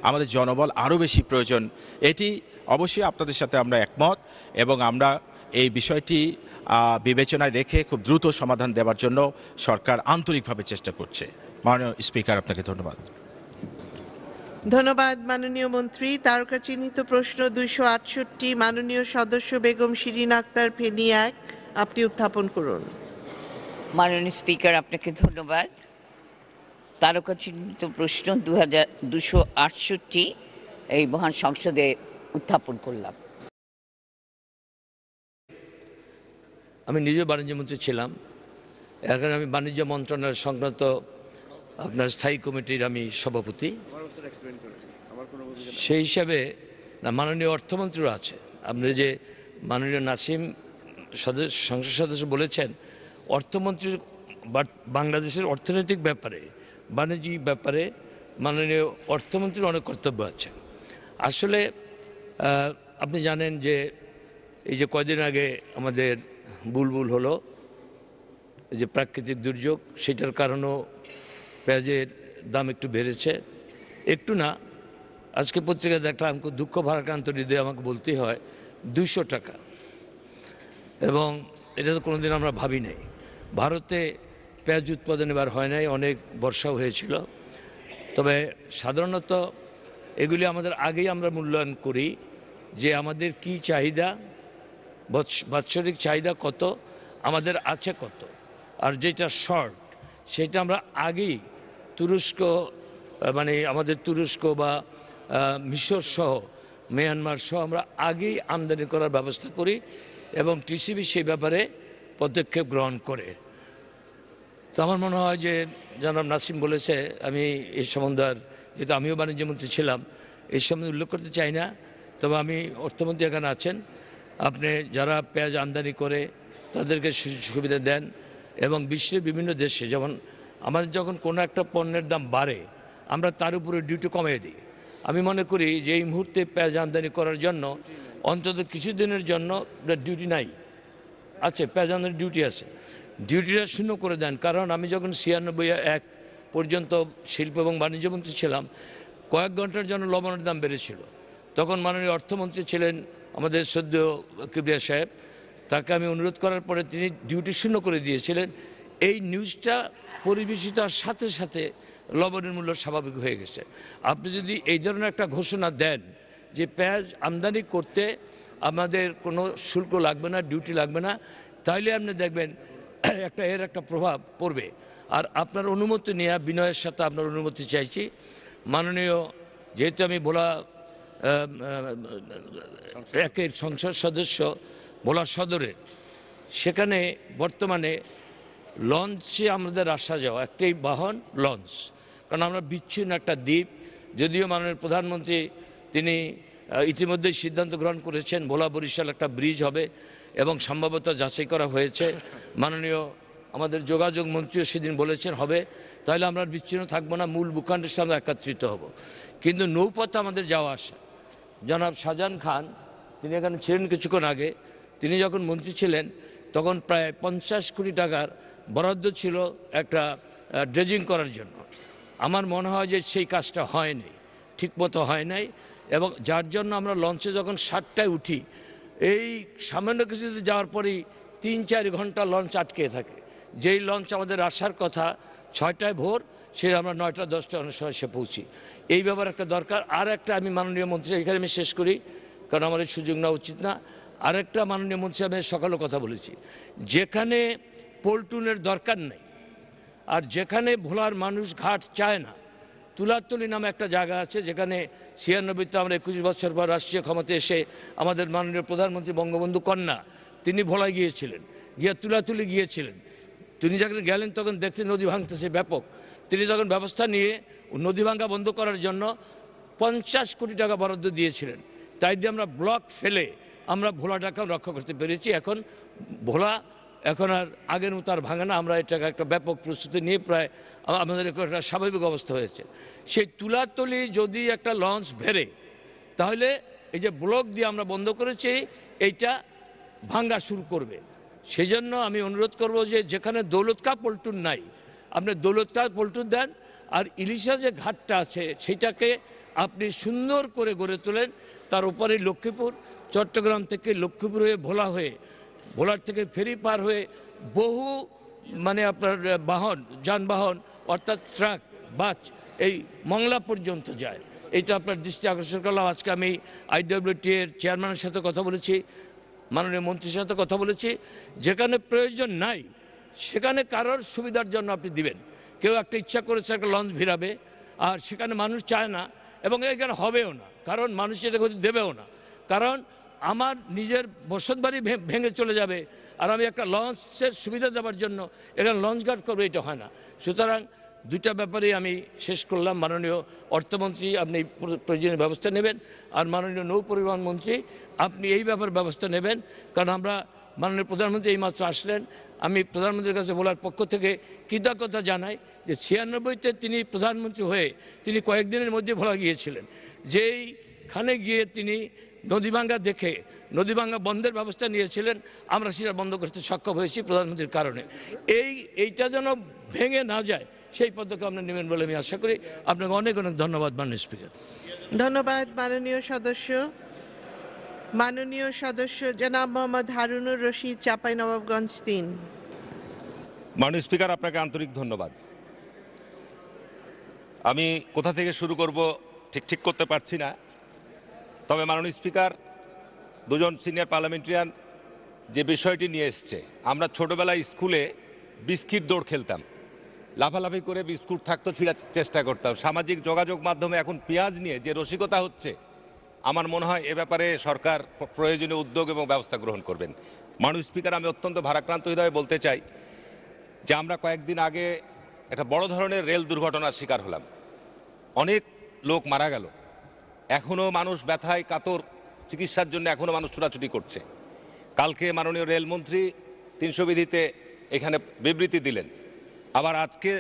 আমাদের জনবল আরও বেশি প্রয়োজন এটি অবশ্যই আপনাদের সাথে আমরা একমত এবং আমরা এই বিষয়টি বিবেচনায় রেখে খুব দ্রুত সমাধান দেওয়ার জন্য সরকার আন্তরিকভাবে চেষ্টা করছে মাননীয় স্পিকার আপনাকে ধন্যবাদ ধন্যবাদ মাননীয় মন্ত্রী তারকা চিহ্নিত প্রশ্ন দুইশো আটষট্টি মাননীয় সদস্য বেগম শিরিন আক্তার ফেনিয়াক আপনি উত্থাপন করুন মাননীয় স্পিকার আপনাকে ধন্যবাদ তারকা চিহ্নিত প্রশ্ন দু হাজার দুশো আটষট্টি এই মহান সংসদে উত্থাপন করলাম আমি নিজে বাণিজ্যমন্ত্রী ছিলাম এখন আমি বাণিজ্য মন্ত্রণালয় সংক্রান্ত আপনার স্থায়ী কমিটির আমি সভাপতি সেই হিসাবে না মাননীয় অর্থমন্ত্রীও আছে আপনি যে মাননীয় নাসিম সদস্য সংসদ সদস্য বলেছেন অর্থমন্ত্রীর বাংলাদেশের অর্থনৈতিক ব্যাপারে বাণিজ্যিক ব্যাপারে মাননীয় অর্থমন্ত্রীর অনেক কর্তব্য আছে আসলে আপনি জানেন যে এই যে কয়দিন আগে আমাদের বুলবুল হলো যে প্রাকৃতিক দুর্যোগ সেটার কারণও পেঁয়াজের দাম একটু বেড়েছে একটু না আজকে পত্রিকায় দেখলাম খুব দুঃখ ভারাক্রান্ত হৃদয়ে আমাকে বলতেই হয় দুইশো টাকা এবং এটা তো কোনোদিন আমরা ভাবি নাই ভারতে পেঁয়াজ উৎপাদন এবার হয় নাই অনেক বর্ষাও হয়েছিল তবে সাধারণত এগুলি আমাদের আগেই আমরা মূল্যায়ন করি যে আমাদের কি চাহিদা বাৎসরিক চাহিদা কত আমাদের আছে কত আর যেটা শর্ট সেটা আমরা আগেই তুরস্ক মানে আমাদের তুরস্ক বা মিশর সহ মিয়ানমার সহ আমরা আগেই আমদানি করার ব্যবস্থা করি এবং টিসিবি সেই ব্যাপারে পদক্ষেপ গ্রহণ করে তো আমার মনে হয় যে জনাব নাসিম বলেছে আমি এই সম্বন্ধে আর যেহেতু আমিও বাণিজ্যমন্ত্রী ছিলাম এই সম্বন্ধে উল্লেখ করতে চাই না তবে আমি অর্থমন্ত্রী এখানে আছেন আপনি যারা পেঁয়াজ আমদানি করে তাদেরকে সুবিধা দেন এবং বিশ্বের বিভিন্ন দেশে যেমন আমাদের যখন কোনো একটা পণ্যের দাম বাড়ে আমরা তার উপরে ডিউটি কমিয়ে দিই আমি মনে করি যে এই মুহূর্তে পেঁয়াজ আমদানি করার জন্য অন্তত কিছুদিনের জন্য ডিউটি নাই আছে পেঁয়াজ আমদানির ডিউটি আছে ডিউটিটা শূন্য করে দেন কারণ আমি যখন ছিয়ানব্বই এক পর্যন্ত শিল্প এবং বাণিজ্য মন্ত্রী ছিলাম কয়েক ঘন্টার জন্য লবণের দাম বেড়েছিল তখন মাননীয় অর্থমন্ত্রী ছিলেন আমাদের সদ্য কিবরিয়া সাহেব তাকে আমি অনুরোধ করার পরে তিনি ডিউটি শূন্য করে দিয়েছিলেন এই নিউজটা পরিবেশিতার সাথে সাথে লবণের মূল্য স্বাভাবিক হয়ে গেছে আপনি যদি এই ধরনের একটা ঘোষণা দেন যে পেঁয়াজ আমদানি করতে আমাদের কোনো শুল্ক লাগবে না ডিউটি লাগবে না তাইলে আপনি দেখবেন একটা এর একটা প্রভাব পড়বে আর আপনার অনুমতি নেওয়া বিনয়ের সাথে আপনার অনুমতি চাইছি মাননীয় যেহেতু আমি ভোলা একের সংসদ সদস্য ভোলা সদরের সেখানে বর্তমানে লঞ্চে আমাদের আসা যাওয়া একটাই বাহন লঞ্চ কারণ আমরা বিচ্ছিন্ন একটা দ্বীপ যদিও মাননীয় প্রধানমন্ত্রী তিনি ইতিমধ্যেই সিদ্ধান্ত গ্রহণ করেছেন ভোলা বরিশাল একটা ব্রিজ হবে এবং সম্ভবত যাচাই করা হয়েছে মাননীয় আমাদের যোগাযোগ মন্ত্রীও সেদিন বলেছেন হবে তাহলে আমরা বিচ্ছিন্ন থাকবো না মূল ভূখণ্ডের সাথে একত্রিত হব কিন্তু নৌপথে আমাদের যাওয়া আসা জনাব শাহজাহান খান তিনি এখানে ছিলেন কিছুক্ষণ আগে তিনি যখন মন্ত্রী ছিলেন তখন প্রায় পঞ্চাশ কোটি টাকার বরাদ্দ ছিল একটা ড্রেজিং করার জন্য আমার মনে হয় যে সেই কাজটা হয়নি ঠিকমতো হয় নাই এবং যার জন্য আমরা লঞ্চে যখন সাতটায় উঠি এই সামান্য কিছু যাওয়ার পরেই তিন চার ঘন্টা লঞ্চ আটকে থাকে যেই লঞ্চ আমাদের আসার কথা ছয়টায় ভোর সে আমরা নয়টা দশটা অনেক সময় সে পৌঁছি এই ব্যাপার একটা দরকার আর একটা আমি মাননীয় মন্ত্রী এখানে আমি শেষ করি কারণ আমার এই সুযোগ নেওয়া উচিত না আরেকটা মাননীয় মন্ত্রী আমি সকালে কথা বলেছি যেখানে পল্টুনের দরকার নেই আর যেখানে ভোলার মানুষ ঘাট চায় না তুলাতুলি নামে একটা জায়গা আছে যেখানে ছিয়ানব্বইতে আমরা একুশ বছর পর রাষ্ট্রীয় ক্ষমতা এসে আমাদের মাননীয় প্রধানমন্ত্রী বঙ্গবন্ধু কন্যা তিনি ভোলায় গিয়েছিলেন গিয়ে তুলাতুলি গিয়েছিলেন তিনি যখন গেলেন তখন দেখছেন নদী ভাঙতেছে ব্যাপক তিনি যখন ব্যবস্থা নিয়ে নদী ভাঙ্গা বন্ধ করার জন্য পঞ্চাশ কোটি টাকা বরাদ্দ দিয়েছিলেন তাই দিয়ে আমরা ব্লক ফেলে আমরা ভোলাটাকে রক্ষা করতে পেরেছি এখন ভোলা এখন আর আগের মতো আর ভাঙে না আমরা এটাকে একটা ব্যাপক প্রস্তুতি নিয়ে প্রায় আমাদের একটা স্বাভাবিক অবস্থা হয়েছে সেই তুলাতলি যদি একটা লঞ্চ ভেরে তাহলে এই যে ব্লক দিয়ে আমরা বন্ধ করেছি এইটা ভাঙ্গা শুরু করবে সেই জন্য আমি অনুরোধ করব যে যেখানে দৌলতকা পল্টুন নাই আপনি দৌলতকা পল্টুন দেন আর ইলিশা যে ঘাটটা আছে সেটাকে আপনি সুন্দর করে গড়ে তোলেন তার উপরে লক্ষ্মীপুর চট্টগ্রাম থেকে লক্ষ্মীপুর হয়ে ভোলা হয়ে ভোলার থেকে ফেরি পার হয়ে বহু মানে আপনার বাহন যানবাহন অর্থাৎ ট্রাক বাস এই মংলা পর্যন্ত যায় এটা আপনার দৃষ্টি আকর্ষণ করলাম আজকে আমি আইডব্লিউটি এর চেয়ারম্যানের সাথে কথা বলেছি মাননীয় মন্ত্রীর সাথে কথা বলেছি যেখানে প্রয়োজন নাই সেখানে কারোর সুবিধার জন্য আপনি দিবেন কেউ একটা ইচ্ছা করেছে একটা লঞ্চ ভিড়াবে আর সেখানে মানুষ চায় না এবং এখানে হবেও না কারণ মানুষ এটা দেবেও না কারণ আমার নিজের বসতবাড়ি ভেঙে চলে যাবে আর আমি একটা লঞ্চের সুবিধা দেওয়ার জন্য এখানে লঞ্চ গার্ড করবে এটা হয় না সুতরাং দুইটা ব্যাপারে আমি শেষ করলাম মাননীয় অর্থমন্ত্রী আপনি প্রয়োজনীয় ব্যবস্থা নেবেন আর মাননীয় নৌ পরিবহন মন্ত্রী আপনি এই ব্যাপারে ব্যবস্থা নেবেন কারণ আমরা মাননীয় প্রধানমন্ত্রী এইমাত্র আসলেন আমি প্রধানমন্ত্রীর কাছে বলার পক্ষ থেকে কৃতজ্ঞতা জানাই যে ছিয়ানব্বইতে তিনি প্রধানমন্ত্রী হয়ে তিনি কয়েকদিনের মধ্যে ভোলা গিয়েছিলেন যেইখানে গিয়ে তিনি নদীভাঙ্গা দেখে নদীভাঙ্গা বন্ধের ব্যবস্থা নিয়েছিলেন আমরা সেটা বন্ধ করতে সক্ষম হয়েছি প্রধানমন্ত্রীর কারণে এই এইটা যেন ভেঙে না যায় সেই পদক্ষেপ আপনি নেবেন বলে আমি আশা করি আপনাকে অনেক অনেক ধন্যবাদ মাননীয় স্পিকার ধন্যবাদ মাননীয় সদস্য মাননীয় সদস্য জনাব মোহাম্মদ হারুনুর রশিদ চাপাই নবাবগঞ্জ তিন মাননীয় স্পিকার আপনাকে আন্তরিক ধন্যবাদ আমি কোথা থেকে শুরু করব ঠিক ঠিক করতে পারছি না তবে মাননীয় স্পিকার দুজন সিনিয়র পার্লামেন্টারিয়ান যে বিষয়টি নিয়ে এসছে আমরা ছোটোবেলায় স্কুলে বিস্কিট দৌড় খেলতাম লাফালাফি করে বিস্কুট থাকতো ছিঁড়ার চেষ্টা করতাম সামাজিক যোগাযোগ মাধ্যমে এখন পেঁয়াজ নিয়ে যে রসিকতা হচ্ছে আমার মনে হয় এ ব্যাপারে সরকার প্রয়োজনীয় উদ্যোগ এবং ব্যবস্থা গ্রহণ করবেন মানুষ স্পিকার আমি অত্যন্ত ভারাক্রান্ত হৃদয়ে বলতে চাই যে আমরা কয়েকদিন আগে একটা বড় ধরনের রেল দুর্ঘটনার শিকার হলাম অনেক লোক মারা গেল এখনও মানুষ ব্যথায় কাতর চিকিৎসার জন্য এখনও মানুষ ছোটাছুটি করছে কালকে মাননীয় রেলমন্ত্রী তিনশো বিধিতে এখানে বিবৃতি দিলেন আবার আজকে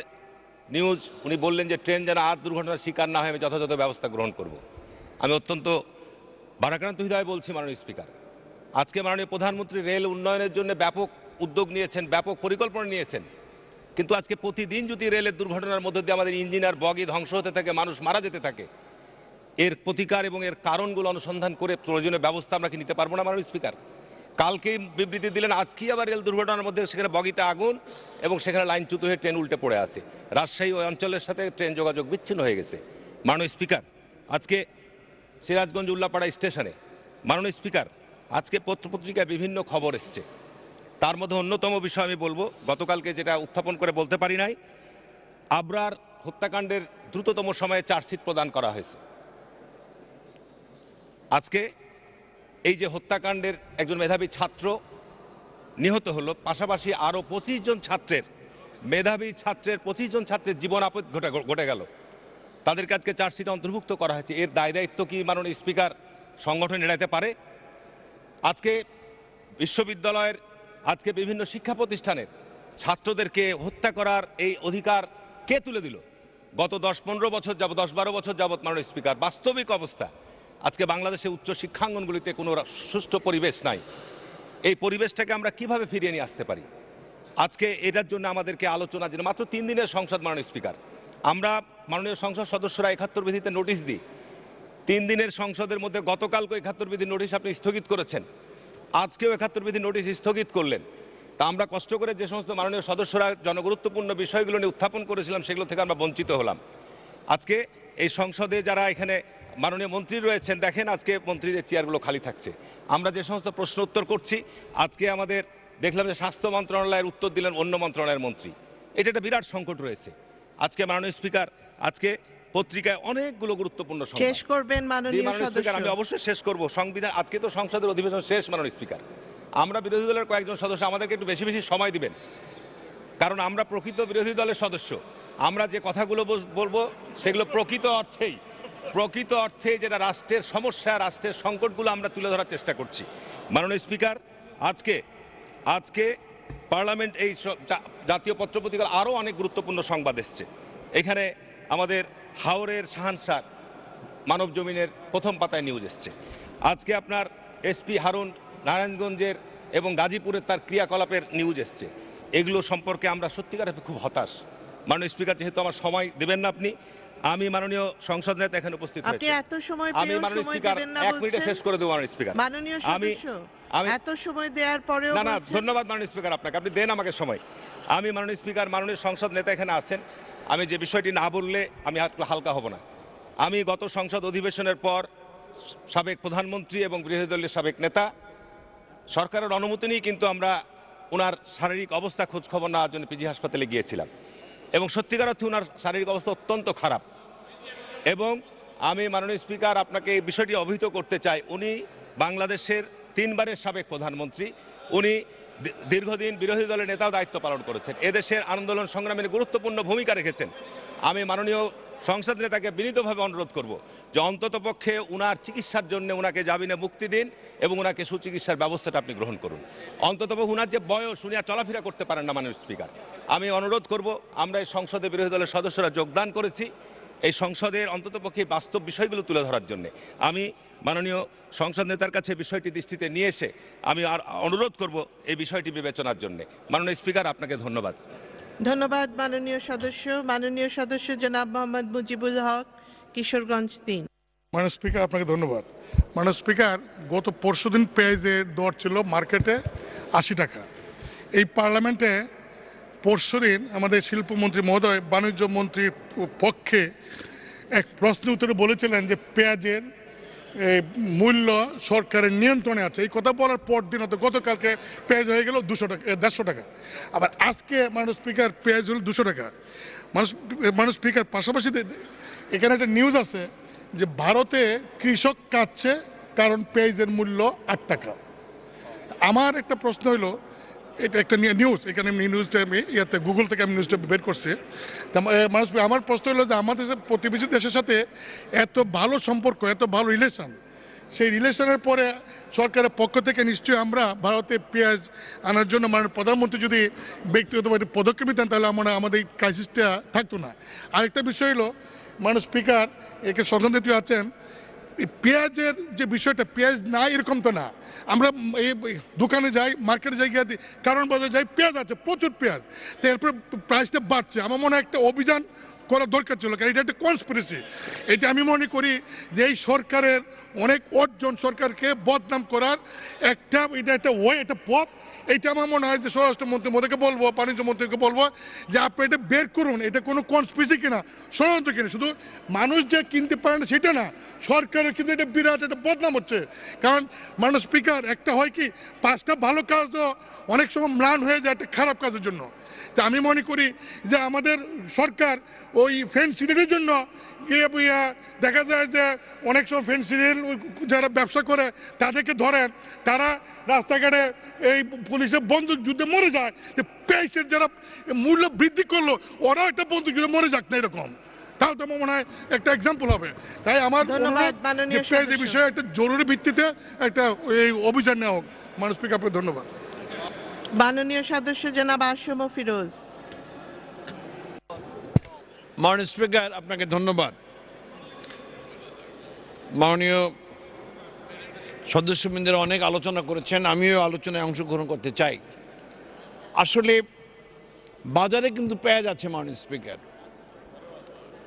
নিউজ উনি বললেন যে ট্রেন যেন আর দুর্ঘটনার শিকার না হয় আমি যথাযথ ব্যবস্থা গ্রহণ করব। আমি অত্যন্ত ভারাক্রান্ত হৃদয় বলছি মাননীয় স্পিকার আজকে মাননীয় প্রধানমন্ত্রী রেল উন্নয়নের জন্য ব্যাপক উদ্যোগ নিয়েছেন ব্যাপক পরিকল্পনা নিয়েছেন কিন্তু আজকে প্রতিদিন যদি রেলের দুর্ঘটনার মধ্যে দিয়ে আমাদের ইঞ্জিনিয়ার বগি ধ্বংস হতে থাকে মানুষ মারা যেতে থাকে এর প্রতিকার এবং এর কারণগুলো অনুসন্ধান করে প্রয়োজনীয় ব্যবস্থা আমরা কি নিতে পারবো না মাননীয় স্পিকার কালকে বিবৃতি দিলেন আজকেই আবার রেল দুর্ঘটনার মধ্যে সেখানে বগিতে আগুন এবং সেখানে লাইনচ্যুত হয়ে ট্রেন উল্টে পড়ে আছে রাজশাহী ওই অঞ্চলের সাথে ট্রেন যোগাযোগ বিচ্ছিন্ন হয়ে গেছে মাননীয় স্পিকার আজকে সিরাজগঞ্জ উল্লাপাড়া স্টেশনে মাননীয় স্পিকার আজকে পত্রপত্রিকায় বিভিন্ন খবর এসছে তার মধ্যে অন্যতম বিষয় আমি বলবো গতকালকে যেটা উত্থাপন করে বলতে পারি নাই আবরার হত্যাকাণ্ডের দ্রুততম সময়ে চার্জশিট প্রদান করা হয়েছে আজকে এই যে হত্যাকাণ্ডের একজন মেধাবী ছাত্র নিহত হলো পাশাপাশি আরও পঁচিশ জন ছাত্রের মেধাবী ছাত্রের পঁচিশ জন ছাত্রের জীবন আপদ ঘটে ঘটে গেল তাদের কাজকে চার্জশিট অন্তর্ভুক্ত করা হয়েছে এর দায় দায়িত্ব কি মাননীয় স্পিকার সংগঠন এড়াইতে পারে আজকে বিশ্ববিদ্যালয়ের আজকে বিভিন্ন শিক্ষা প্রতিষ্ঠানের ছাত্রদেরকে হত্যা করার এই অধিকার কে তুলে দিল গত দশ পনেরো বছর যাবৎ দশ বারো বছর যাবৎ মাননীয় স্পিকার বাস্তবিক অবস্থা আজকে বাংলাদেশে উচ্চ শিক্ষাঙ্গনগুলিতে কোনো সুষ্ঠু পরিবেশ নাই এই পরিবেশটাকে আমরা কিভাবে ফিরিয়ে নিয়ে আসতে পারি আজকে এটার জন্য আমাদেরকে আলোচনা যেন মাত্র তিন দিনের সংসদ মাননীয় স্পিকার আমরা মাননীয় সংসদ সদস্যরা একাত্তর বিধিতে নোটিশ দিই তিন দিনের সংসদের মধ্যে গতকালকে একাত্তর বিধি নোটিশ আপনি স্থগিত করেছেন আজকেও একাত্তর বিধি নোটিশ স্থগিত করলেন তা আমরা কষ্ট করে যে সমস্ত মাননীয় সদস্যরা জনগুরুত্বপূর্ণ বিষয়গুলো নিয়ে উত্থাপন করেছিলাম সেগুলো থেকে আমরা বঞ্চিত হলাম আজকে এই সংসদে যারা এখানে মাননীয় মন্ত্রী রয়েছেন দেখেন আজকে মন্ত্রীদের চেয়ারগুলো খালি থাকছে আমরা যে সমস্ত প্রশ্ন উত্তর করছি আজকে আমাদের দেখলাম যে স্বাস্থ্য মন্ত্রণালয়ের উত্তর দিলেন অন্য মন্ত্রণালয়ের মন্ত্রী এটা একটা বিরাট সংকট রয়েছে আজকে মাননীয় স্পিকার আজকে পত্রিকায় অনেকগুলো গুরুত্বপূর্ণ শেষ করবেন মাননীয় স্পিকার আমি অবশ্যই শেষ করব সংবিধান আজকে তো সংসদের অধিবেশন শেষ মাননীয় স্পিকার আমরা বিরোধী দলের কয়েকজন সদস্য আমাদেরকে একটু বেশি বেশি সময় দিবেন কারণ আমরা প্রকৃত বিরোধী দলের সদস্য আমরা যে কথাগুলো বলবো সেগুলো প্রকৃত অর্থেই প্রকৃত অর্থে যেটা রাষ্ট্রের সমস্যা রাষ্ট্রের সংকটগুলো আমরা তুলে ধরার চেষ্টা করছি মাননীয় স্পিকার আজকে আজকে পার্লামেন্ট এই জাতীয় পত্রপত্রিকার আরও অনেক গুরুত্বপূর্ণ সংবাদ এসছে এখানে আমাদের হাওড়ের সাহানসার মানব জমিনের প্রথম পাতায় নিউজ এসছে আজকে আপনার এসপি হারুন নারায়ণগঞ্জের এবং গাজীপুরের তার ক্রিয়াকলাপের নিউজ এসছে এগুলো সম্পর্কে আমরা সত্যিকার খুব হতাশ মাননীয় স্পিকার যেহেতু আমার সময় দেবেন না আপনি আমি মাননীয় সংসদ নেতা এখানে উপস্থিত আপনি এত সময় আমি মাননীয় স্পিকার এক মিনিটে শেষ করে দেবো মাননীয় স্পিকার আমি এত সময় দেওয়ার পরেও না না ধন্যবাদ মাননীয় স্পিকার আপনাকে আপনি দেন আমাকে সময় আমি মাননীয় স্পিকার মাননীয় সংসদ নেতা এখানে আছেন আমি যে বিষয়টি না বললে আমি হালকা হব না আমি গত সংসদ অধিবেশনের পর সাবেক প্রধানমন্ত্রী এবং বিরোধী দলের সাবেক নেতা সরকারের অনুমতি নিয়ে কিন্তু আমরা ওনার শারীরিক অবস্থা খোঁজখবর নেওয়ার জন্য পিজি হাসপাতালে গিয়েছিলাম এবং সত্যিকার অর্থে ওনার শারীরিক অবস্থা অত্যন্ত খারাপ এবং আমি মাননীয় স্পিকার আপনাকে এই বিষয়টি অভিহিত করতে চাই উনি বাংলাদেশের তিনবারের সাবেক প্রধানমন্ত্রী উনি দীর্ঘদিন বিরোধী দলের নেতাও দায়িত্ব পালন করেছেন এদেশের আন্দোলন সংগ্রামের গুরুত্বপূর্ণ ভূমিকা রেখেছেন আমি মাননীয় সংসদ নেতাকে বিনীতভাবে অনুরোধ করব যে অন্তত পক্ষে উনার চিকিৎসার জন্য ওনাকে জামিনে মুক্তি দিন এবং ওনাকে সুচিকিৎসার ব্যবস্থাটা আপনি গ্রহণ করুন অন্তত উনার যে বয়স শুনিয়া চলাফেরা করতে পারেন না মাননীয় স্পিকার আমি অনুরোধ করব আমরা এই সংসদে বিরোধী দলের সদস্যরা যোগদান করেছি এই সংসদের অন্ততপক্ষে বাস্তব বিষয়গুলো তুলে ধরার জন্য আমি মাননীয় সংসদ নেতার কাছে বিষয়টি দৃষ্টিতে নিয়ে এসে আমি আর অনুরোধ করব এই বিষয়টি বিবেচনার জন্য মাননীয় স্পিকার আপনাকে ধন্যবাদ ধন্যবাদ মাননীয় সদস্য মাননীয় সদস্য জনাব মোহাম্মদ মুজিবুল হক কিশোরগঞ্জ তিন মাননীয় স্পিকার আপনাকে ধন্যবাদ মাননীয় স্পিকার গত পরশু দিন পেঁয়াজের দর ছিল মার্কেটে আশি টাকা এই পার্লামেন্টে পরশু দিন আমাদের শিল্পমন্ত্রী মহোদয় বাণিজ্য মন্ত্রীর পক্ষে এক প্রশ্ন উত্তরে বলেছিলেন যে পেঁয়াজের মূল্য সরকারের নিয়ন্ত্রণে আছে এই কথা বলার পর দিন অত গতকালকে পেঁয়াজ হয়ে গেল দুশো টাকা দেড়শো টাকা আবার আজকে মানুষ স্পিকার পেঁয়াজ হল দুশো টাকা মানুষ মানুষ স্পিকার পাশাপাশি এখানে একটা নিউজ আছে যে ভারতে কৃষক কাঁদছে কারণ পেঁয়াজের মূল্য আট টাকা আমার একটা প্রশ্ন হলো এটা একটা নিয়ে নিউজ এখানে আমি নিউজটা আমি ইয়াতে গুগল থেকে আমি নিউজটা বের করছি মানুষ আমার প্রশ্ন হলো যে আমাদের প্রতিবেশী দেশের সাথে এত ভালো সম্পর্ক এত ভালো রিলেশন সেই রিলেশনের পরে সরকারের পক্ষ থেকে নিশ্চয়ই আমরা ভারতে পেঁয়াজ আনার জন্য মানে প্রধানমন্ত্রী যদি ব্যক্তিগতভাবে পদক্ষেপ নিতেন তাহলে আমরা আমাদের এই ক্রাইসিসটা থাকতো না আরেকটা বিষয় হলো মানে স্পিকার একে সংসদীয় আছেন পেঁয়াজের যে বিষয়টা পেঁয়াজ না এরকম তো না আমরা এই দোকানে যাই মার্কেটে যাই গিয়ে কারণ বাজারে যাই পেঁয়াজ আছে প্রচুর পেঁয়াজ তো এরপর প্রাইসটা বাড়ছে আমার মনে হয় একটা অভিযান করা দরকার ছিল কারণ এটা একটা কনস্পিরেসি এটা আমি মনে করি যে এই সরকারের অনেক অর্জন সরকারকে বদনাম করার একটা এটা একটা ওয়ে একটা পথ এটা আমার মনে হয় যে স্বরাষ্ট্রমন্ত্রী মোদীকে বলবো বাণিজ্য মন্ত্রীকে বলবো যে আপনি এটা বের করুন এটা কোনো কনস্পিরেসি কিনা ষড়যন্ত্র কিনা শুধু মানুষ যে কিনতে পারে না সেটা না সরকারের কিন্তু এটা বিরাট একটা বদনাম হচ্ছে কারণ মানুষ স্পিকার একটা হয় কি পাঁচটা ভালো কাজ অনেক সময় ম্লান হয়ে যায় একটা খারাপ কাজের জন্য তা আমি মনে করি যে আমাদের সরকার ওই ফ্রেন্ড সিটের জন্য দেখা যায় যে অনেক সময় ফ্রেন্ড সিডিল যারা ব্যবসা করে তাদেরকে ধরেন তারা রাস্তাঘাটে এই পুলিশের বন্দুক যুদ্ধে মরে যায় যে পেসের যারা মূল্য বৃদ্ধি করলো ওরাও একটা বন্দুক যুদ্ধে মরে যাক না এরকম তাও তো মনে হয় একটা এক্সাম্পল হবে তাই আমার বিষয়ে একটা জরুরি ভিত্তিতে একটা এই অভিযান নেওয়া হোক মানুষ পিক আপের ধন্যবাদ মাননীয় সদস্য জনাব আসম ফিরোজ মাননীয় স্পিকার আপনাকে ধন্যবাদ মাননীয় সদস্যবৃন্দের অনেক আলোচনা করেছেন আমিও আলোচনায় অংশগ্রহণ করতে চাই আসলে বাজারে কিন্তু পেঁয়াজ আছে মাননীয় স্পিকার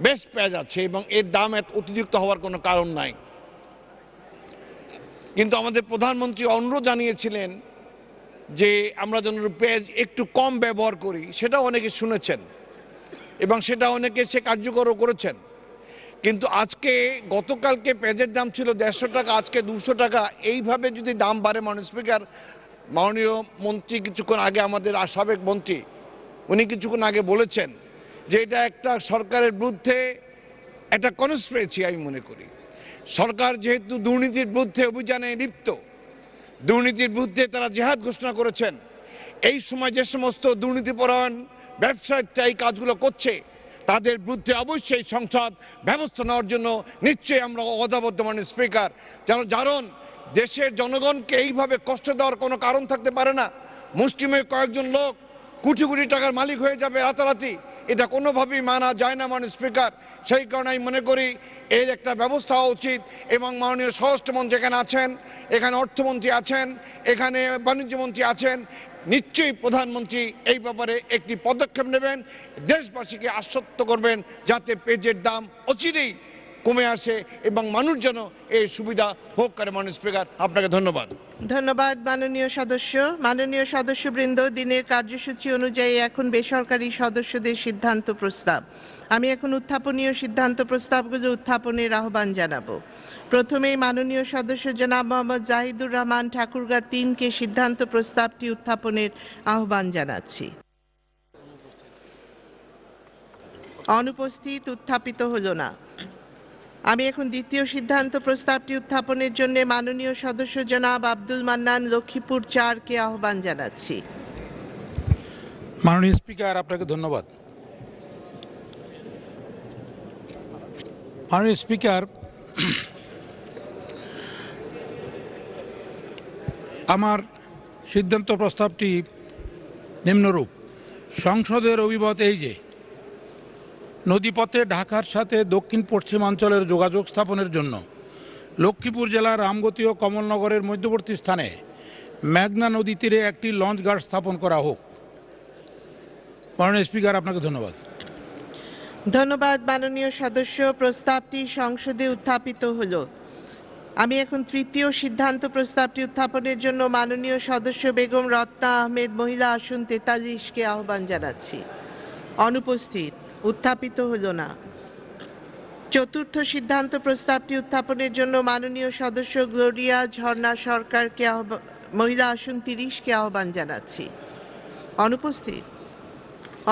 বেশ পেঁয়াজ আছে এবং এর দাম এত অতিরিক্ত হওয়ার কোনো কারণ নাই কিন্তু আমাদের প্রধানমন্ত্রী অনুরোধ জানিয়েছিলেন যে আমরা যেন পেঁয়াজ একটু কম ব্যবহার করি সেটা অনেকে শুনেছেন এবং সেটা অনেকে সে কার্যকরও করেছেন কিন্তু আজকে গতকালকে পেঁয়াজের দাম ছিল দেড়শো টাকা আজকে দুশো টাকা এইভাবে যদি দাম বাড়ে মাননীয় স্পিকার মাননীয় মন্ত্রী কিছুক্ষণ আগে আমাদের সাবেক মন্ত্রী উনি কিছুক্ষণ আগে বলেছেন যে এটা একটা সরকারের বিরুদ্ধে একটা কনস্প্রেছি আমি মনে করি সরকার যেহেতু দুর্নীতির বিরুদ্ধে অভিযানে লিপ্ত দুর্নীতির বিরুদ্ধে তারা জেহাদ ঘোষণা করেছেন এই সময় যে সমস্ত দুর্নীতিপরায়ণ ব্যবসায়িকটা এই কাজগুলো করছে তাদের বিরুদ্ধে অবশ্যই সংসদ ব্যবস্থা নেওয়ার জন্য নিশ্চয়ই আমরা অদাবদ্ধ মানে স্পিকার যেন যারণ দেশের জনগণকে এইভাবে কষ্ট দেওয়ার কোনো কারণ থাকতে পারে না মুষ্টিমে কয়েকজন লোক কোটি কোটি টাকার মালিক হয়ে যাবে রাতারাতি এটা কোনোভাবেই মানা যায় না মাননীয় স্পিকার সেই কারণে আমি মনে করি এর একটা ব্যবস্থা হওয়া উচিত এবং মাননীয় স্বরাষ্ট্রমন্ত্রী যেখানে আছেন এখানে অর্থমন্ত্রী আছেন এখানে বাণিজ্যমন্ত্রী আছেন নিশ্চয়ই প্রধানমন্ত্রী এই ব্যাপারে একটি পদক্ষেপ নেবেন দেশবাসীকে আশ্বস্ত করবেন যাতে পেজের দাম অচিরেই কমে আসে এবং মানুষ যেন এই সুবিধা ভোগ করে মানুষ স্পিকার আপনাকে ধন্যবাদ ধন্যবাদ মাননীয় সদস্য মাননীয় সদস্যবৃন্দ দিনের কার্যসূচি অনুযায়ী এখন বেসরকারি সদস্যদের সিদ্ধান্ত প্রস্তাব আমি এখন উত্থাপনীয় সিদ্ধান্ত প্রস্তাবগুলো উত্থাপনের আহ্বান জানাবো প্রথমেই মাননীয় সদস্য জনাব মোহাম্মদ জাহিদুর রহমান ঠাকুরগা তিনকে সিদ্ধান্ত প্রস্তাবটি উত্থাপনের আহ্বান জানাচ্ছি অনুপস্থিত উত্থাপিত হল না আমি এখন দ্বিতীয় সিদ্ধান্ত প্রস্তাবটি উত্থাপনের জন্য মাননীয় সদস্য জনাব আব্দুল মান্নান লক্ষ্মীপুর চারকে আহ্বান জানাচ্ছি মাননীয় স্পিকার আপনাকে ধন্যবাদ মাননীয় স্পিকার আমার সিদ্ধান্ত প্রস্তাবটি নিম্নরূপ সংসদের অভিমত এই যে নদীপথে ঢাকার সাথে দক্ষিণ পশ্চিমাঞ্চলের যোগাযোগ স্থাপনের জন্য লক্ষ্মীপুর জেলার রামগতি ও কমলনগরের মধ্যবর্তী স্থানে মেঘনা নদী তীরে একটি লঞ্চ গার্ড স্থাপন করা হোক মাননীয় স্পিকার আপনাকে ধন্যবাদ ধন্যবাদ মাননীয় সদস্য প্রস্তাবটি সংসদে উত্থাপিত হলো আমি এখন তৃতীয় সিদ্ধান্ত প্রস্তাবটি উত্থাপনের জন্য মাননীয় সদস্য বেগম রত্না আহমেদ মহিলা আসন তেতাল্লিশকে আহ্বান জানাচ্ছি অনুপস্থিত উত্থাপিত হল না চতুর্থ সিদ্ধান্ত প্রস্তাবটি উত্থাপনের জন্য মাননীয় সদস্য গ্লোরিয়া ঝর্ণা সরকারকে মহিলা আসন তিরিশকে আহ্বান জানাচ্ছি অনুপস্থিত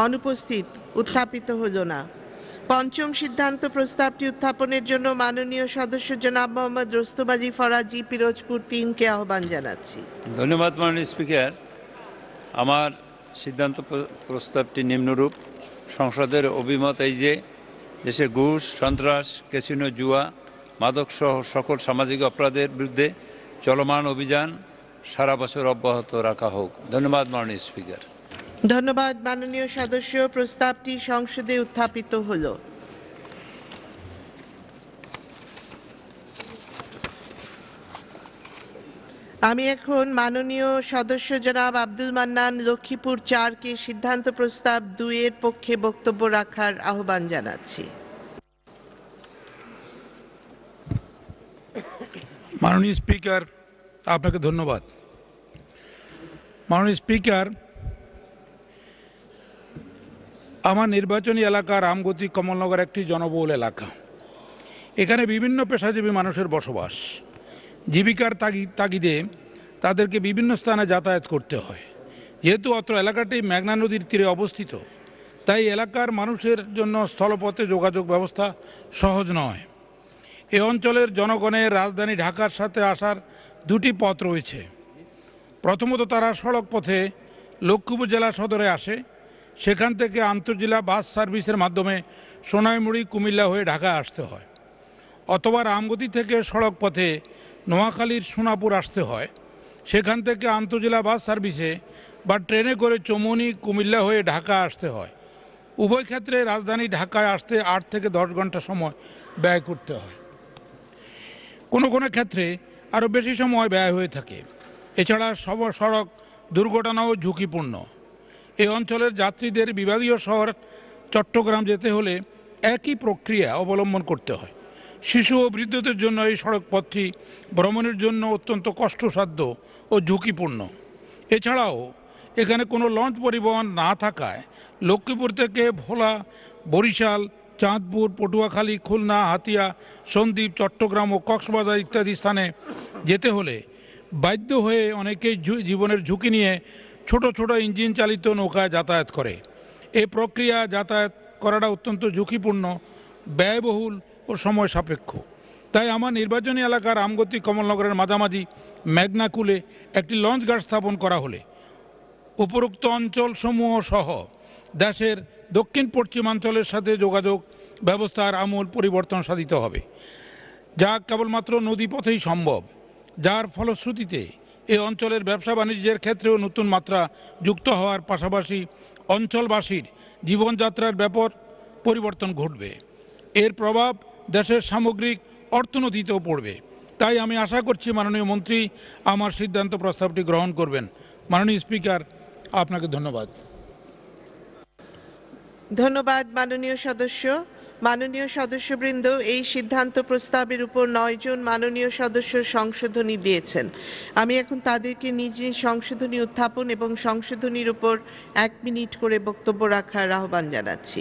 অনুপস্থিত উত্থাপিত হল না পঞ্চম সিদ্ধান্ত প্রস্তাবটি উত্থাপনের জন্য মাননীয় সদস্য জনাব মোহাম্মদ রস্তবাজি ফরাজি পিরোজপুর তিনকে আহ্বান জানাচ্ছি ধন্যবাদ মাননীয় স্পিকার আমার সিদ্ধান্ত প্রস্তাবটি নিম্নরূপ সংসদের অভিমত এই যে দেশে ঘুষ সন্ত্রাস ক্যাসিনো জুয়া মাদকসহ সকল সামাজিক অপরাধের বিরুদ্ধে চলমান অভিযান সারা বছর অব্যাহত রাখা হোক ধন্যবাদ মাননীয় স্পিকার ধন্যবাদ মাননীয় সদস্য প্রস্তাবটি সংসদে উত্থাপিত হলো আমি এখন মাননীয় সদস্য জনাব আব্দুল মান্নান লক্ষ্মীপুর চারকে সিদ্ধান্ত প্রস্তাব দুইয়ের পক্ষে বক্তব্য রাখার আহ্বান জানাচ্ছি মাননীয় স্পিকার আপনাকে ধন্যবাদ মাননীয় স্পিকার আমার নির্বাচনী এলাকা রামগতি কমলনগর একটি জনবহুল এলাকা এখানে বিভিন্ন পেশাজীবী মানুষের বসবাস জীবিকার তাগি তাগিদে তাদেরকে বিভিন্ন স্থানে যাতায়াত করতে হয় যেহেতু অত্র এলাকাটি মেঘনা নদীর তীরে অবস্থিত তাই এলাকার মানুষের জন্য স্থলপথে যোগাযোগ ব্যবস্থা সহজ নয় এ অঞ্চলের জনগণের রাজধানী ঢাকার সাথে আসার দুটি পথ রয়েছে প্রথমত তারা সড়ক পথে লক্ষ্মীপুর জেলা সদরে আসে সেখান থেকে আন্তর্জেলা বাস সার্ভিসের মাধ্যমে সোনাইমুড়ি কুমিল্লা হয়ে ঢাকা আসতে হয় অথবা রামগতি থেকে সড়ক পথে নোয়াখালীর সোনাপুর আসতে হয় সেখান থেকে আন্তর্জেলা বাস সার্ভিসে বা ট্রেনে করে চমুনি কুমিল্লা হয়ে ঢাকা আসতে হয় উভয় ক্ষেত্রে রাজধানী ঢাকায় আসতে আট থেকে দশ ঘন্টা সময় ব্যয় করতে হয় কোনো কোনো ক্ষেত্রে আরও বেশি সময় ব্যয় হয়ে থাকে এছাড়া সব সড়ক দুর্ঘটনাও ঝুঁকিপূর্ণ এই অঞ্চলের যাত্রীদের বিবাদীয় শহর চট্টগ্রাম যেতে হলে একই প্রক্রিয়া অবলম্বন করতে হয় শিশু ও বৃদ্ধদের জন্য এই সড়ক পথটি ভ্রমণের জন্য অত্যন্ত কষ্টসাধ্য ও ঝুঁকিপূর্ণ এছাড়াও এখানে কোনো লঞ্চ পরিবহন না থাকায় লক্ষ্মীপুর থেকে ভোলা বরিশাল চাঁদপুর পটুয়াখালী খুলনা হাতিয়া সন্দ্বীপ চট্টগ্রাম ও কক্সবাজার ইত্যাদি স্থানে যেতে হলে বাধ্য হয়ে অনেকেই জীবনের ঝুঁকি নিয়ে ছোট ছোট ইঞ্জিন চালিত নৌকায় যাতায়াত করে এই প্রক্রিয়া যাতায়াত করাটা অত্যন্ত ঝুঁকিপূর্ণ ব্যয়বহুল ও সময় সাপেক্ষ তাই আমার নির্বাচনী এলাকার আমগতি কমলনগরের মাঝামাঝি মেঘনাকুলে একটি লঞ্চ গার্ড স্থাপন করা হলে উপরোক্ত অঞ্চলসমূহ সহ দেশের দক্ষিণ পশ্চিমাঞ্চলের সাথে যোগাযোগ ব্যবস্থার আমূল পরিবর্তন সাধিত হবে যা কেবলমাত্র নদীপথেই সম্ভব যার ফলশ্রুতিতে এ অঞ্চলের ব্যবসা বাণিজ্যের ক্ষেত্রেও নতুন মাত্রা যুক্ত হওয়ার পাশাপাশি অঞ্চলবাসীর জীবনযাত্রার ব্যাপক পরিবর্তন ঘটবে এর প্রভাব দেশের সামগ্রিক অর্থনীতিতেও পড়বে তাই আমি আশা করছি মাননীয় মন্ত্রী আমার সিদ্ধান্ত প্রস্তাবটি গ্রহণ করবেন মাননীয় স্পিকার আপনাকে ধন্যবাদ ধন্যবাদ মাননীয় সদস্য মাননীয় সদস্যবৃন্দ এই সিদ্ধান্ত প্রস্তাবের উপর নয়জন মাননীয় সদস্য সংশোধনী দিয়েছেন আমি এখন তাদেরকে নিজ সংশোধনী উত্থাপন এবং সংশোধনীর উপর এক মিনিট করে বক্তব্য রাখার আহ্বান জানাচ্ছি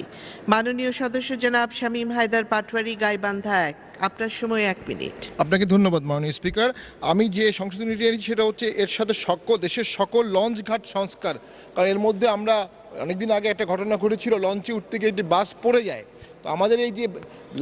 মাননীয় সদস্য জনাব শামীম হায়দার পাটওয়ারি গাইবান্ধা এক আপনার সময় এক মিনিট আপনাকে ধন্যবাদ মাননীয় স্পিকার আমি যে সংশোধনীটি এনেছি সেটা হচ্ছে এর সাথে সকল দেশের সকল লঞ্চ ঘাট সংস্কার কারণ এর মধ্যে আমরা অনেকদিন আগে একটা ঘটনা ঘটেছিল লঞ্চে উঠতে গিয়ে একটি বাস পড়ে যায় তো আমাদের এই যে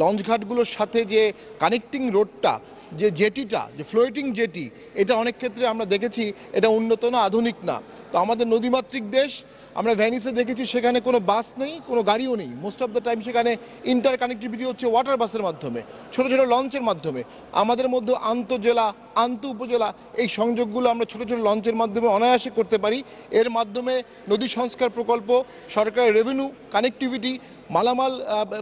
লঞ্চঘাটগুলোর সাথে যে কানেক্টিং রোডটা যে জেটিটা যে ফ্লোয়েটিং জেটি এটা অনেক ক্ষেত্রে আমরা দেখেছি এটা উন্নত না আধুনিক না তো আমাদের নদীমাতৃক দেশ আমরা ভ্যানিসে দেখেছি সেখানে কোনো বাস নেই কোনো গাড়িও নেই মোস্ট অফ দ্য টাইম সেখানে ইন্টার কানেক্টিভিটি হচ্ছে ওয়াটার বাসের মাধ্যমে ছোট ছোট লঞ্চের মাধ্যমে আমাদের মধ্যে আন্তঃজেলা আন্ত উপজেলা এই সংযোগগুলো আমরা ছোট ছোট লঞ্চের মাধ্যমে অনায়াসে করতে পারি এর মাধ্যমে নদী সংস্কার প্রকল্প সরকারের রেভিনিউ কানেক্টিভিটি মালামাল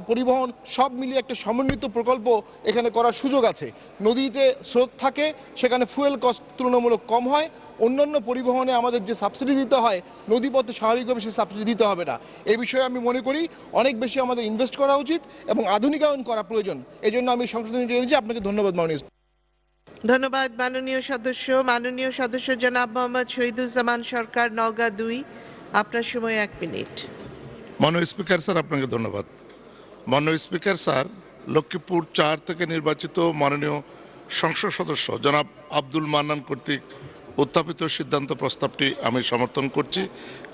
পরিবহন সব মিলিয়ে একটা সমন্বিত প্রকল্প এখানে করার সুযোগ আছে নদীতে স্রোত থাকে সেখানে ফুয়েল কস্ট তুলনামূলক কম হয় অন্যান্য পরিবহনে আমাদের যে সাবসিডি দিতে হয় নদীপথে স্বাভাবিকভাবে সে সাবসিডি দিতে হবে না এই বিষয়ে আমি মনে করি অনেক বেশি আমাদের ইনভেস্ট করা উচিত এবং আধুনিকায়ন করা প্রয়োজন এই জন্য আমি সংশোধনী এনেছি আপনাকে ধন্যবাদ মাননীয় ধন্যবাদ মাননীয় সদস্য মাননীয় সদস্য জনাব মোহাম্মদ শহীদুজ্জামান সরকার নগা দুই আপনার সময় এক মিনিট মাননীয় স্পিকার স্যার আপনাকে ধন্যবাদ মাননীয় স্পিকার স্যার লক্ষ্মীপুর চার থেকে নির্বাচিত মাননীয় সংসদ সদস্য জনাব আব্দুল মান্নান কর্তৃক উত্থাপিত সিদ্ধান্ত প্রস্তাবটি আমি সমর্থন করছি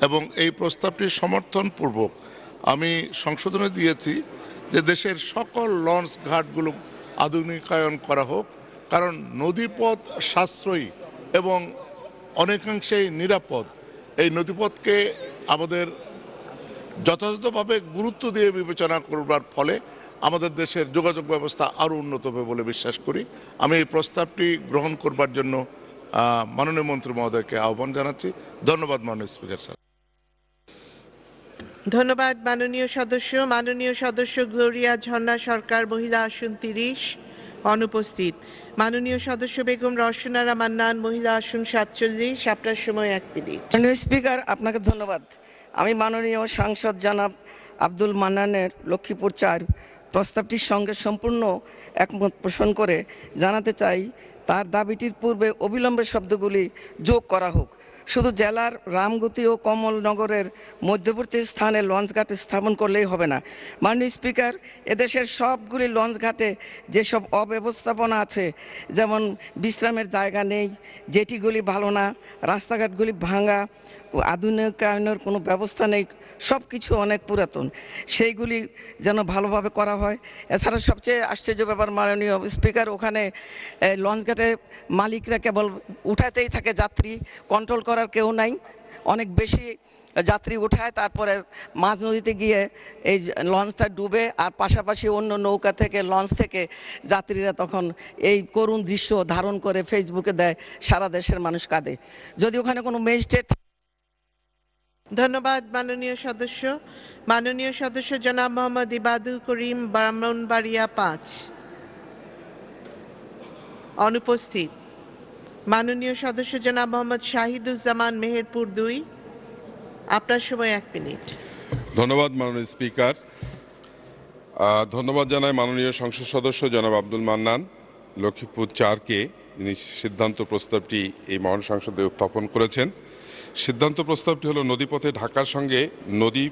এবং এই প্রস্তাবটি সমর্থনপূর্বক আমি সংশোধনে দিয়েছি যে দেশের সকল লঞ্চ ঘাটগুলো আধুনিকায়ন করা হোক কারণ নদীপথ সাশ্রয়ী এবং অনেকাংশেই নিরাপদ এই নদীপথকে আমাদের যথাযথভাবে গুরুত্ব দিয়ে বিবেচনা করবার ফলে আমাদের দেশের যোগাযোগ ব্যবস্থা আরও উন্নত হবে বলে বিশ্বাস করি আমি এই প্রস্তাবটি গ্রহণ করবার জন্য মাননীয় মন্ত্রী মহোদয়কে আহ্বান জানাচ্ছি ধন্যবাদ মাননীয় স্পিকার স্যার ধন্যবাদ মাননীয় সদস্য মাননীয় সদস্য গ্লোরিয়া ঝর্ণা সরকার মহিলা আসন তিরিশ অনুপস্থিত মাননীয় সদস্য বেগম রসনারা মান্নান মহিলা আসন সাতচল্লিশ আপনার সময় এক মিনিট মাননীয় স্পিকার আপনাকে ধন্যবাদ আমি মাননীয় সাংসদ জানাব আব্দুল মান্নানের লক্ষ্মীপুর চার প্রস্তাবটির সঙ্গে সম্পূর্ণ একমত পোষণ করে জানাতে চাই তার দাবিটির পূর্বে অবিলম্বে শব্দগুলি যোগ করা হোক শুধু জেলার রামগতি ও কমলনগরের মধ্যবর্তী স্থানে লঞ্চঘাট স্থাপন করলেই হবে না মাননীয় স্পিকার এদেশের সবগুলি লঞ্চঘাটে যেসব অব্যবস্থাপনা আছে যেমন বিশ্রামের জায়গা নেই জেটিগুলি ভালো না রাস্তাঘাটগুলি ভাঙা আধুনিকায়নের কোনো ব্যবস্থা নেই সব কিছু অনেক পুরাতন সেইগুলি যেন ভালোভাবে করা হয় এছাড়া সবচেয়ে আশ্চর্য ব্যাপার মাননীয় স্পিকার ওখানে লঞ্চঘাটে মালিকরা কেবল উঠাতেই থাকে যাত্রী কন্ট্রোল করার কেউ নাই অনেক বেশি যাত্রী উঠায় তারপরে মাঝ নদীতে গিয়ে এই লঞ্চটা ডুবে আর পাশাপাশি অন্য নৌকা থেকে লঞ্চ থেকে যাত্রীরা তখন এই করুণ দৃশ্য ধারণ করে ফেসবুকে দেয় সারা দেশের মানুষ কাঁদে যদি ওখানে কোনো ম্যাজিস্ট্রেট ধন্যবাদ মাননীয় সদস্য মাননীয় সদস্য জনাব মোহাম্মদ ইবাদুল করিম ব্রাহ্মণবাড়িয়া পাঁচ অনুপস্থিত মাননীয় সদস্য জনাব মোহাম্মদ শাহিদুজ্জামান মেহেরপুর দুই আপনার সময় এক মিনিট ধন্যবাদ মাননীয় স্পিকার ধন্যবাদ জানাই মাননীয় সংসদ সদস্য জনাব আব্দুল মান্নান লক্ষ্মীপুর চারকে যিনি সিদ্ধান্ত প্রস্তাবটি এই মহান সংসদে উত্থাপন করেছেন সিদ্ধান্ত প্রস্তাবটি হলো নদীপথে ঢাকার সঙ্গে নদী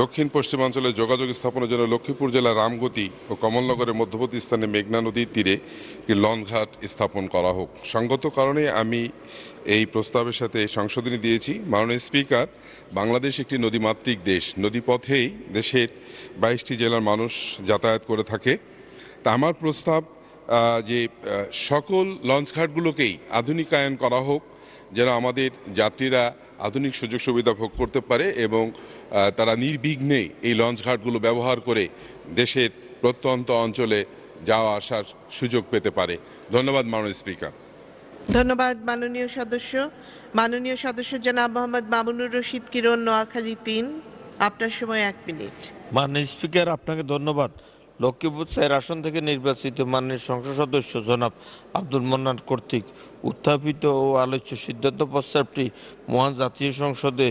দক্ষিণ পশ্চিমাঞ্চলে যোগাযোগ স্থাপনের জন্য লক্ষ্মীপুর জেলার রামগতি ও কমলনগরের মধ্যবর্তী স্থানে মেঘনা নদীর তীরে একটি লঞ্চঘাট স্থাপন করা হোক সঙ্গত কারণে আমি এই প্রস্তাবের সাথে সংশোধনী দিয়েছি মাননীয় স্পিকার বাংলাদেশ একটি নদীমাতৃক দেশ নদীপথেই দেশের বাইশটি জেলার মানুষ যাতায়াত করে থাকে তা আমার প্রস্তাব যে সকল লঞ্চঘাটগুলোকেই আধুনিকায়ন করা হোক যেন আমাদের যাত্রীরা আধুনিক সুযোগ সুবিধা ভোগ করতে পারে এবং তারা নির্বিঘ্নে এই লঞ্চঘাটগুলো ব্যবহার করে দেশের প্রত্যন্ত অঞ্চলে যাওয়া আসার সুযোগ পেতে পারে ধন্যবাদ মাননীয় স্পিকার ধন্যবাদ মাননীয় সদস্য মাননীয় সদস্য জনাব মোহাম্মদ মামুনুর রশিদ কিরণ নোয়াখালী তিন আপনার সময় এক মিনিট মাননীয় স্পিকার আপনাকে ধন্যবাদ লক্ষ্মীপুর সাহের আসন থেকে নির্বাচিত মাননীয় সংসদ সদস্য জনাব আব্দুল মন্নান কর্তৃক উত্থাপিত ও আলোচ্য সিদ্ধান্ত প্রস্তাবটি মহান জাতীয় সংসদে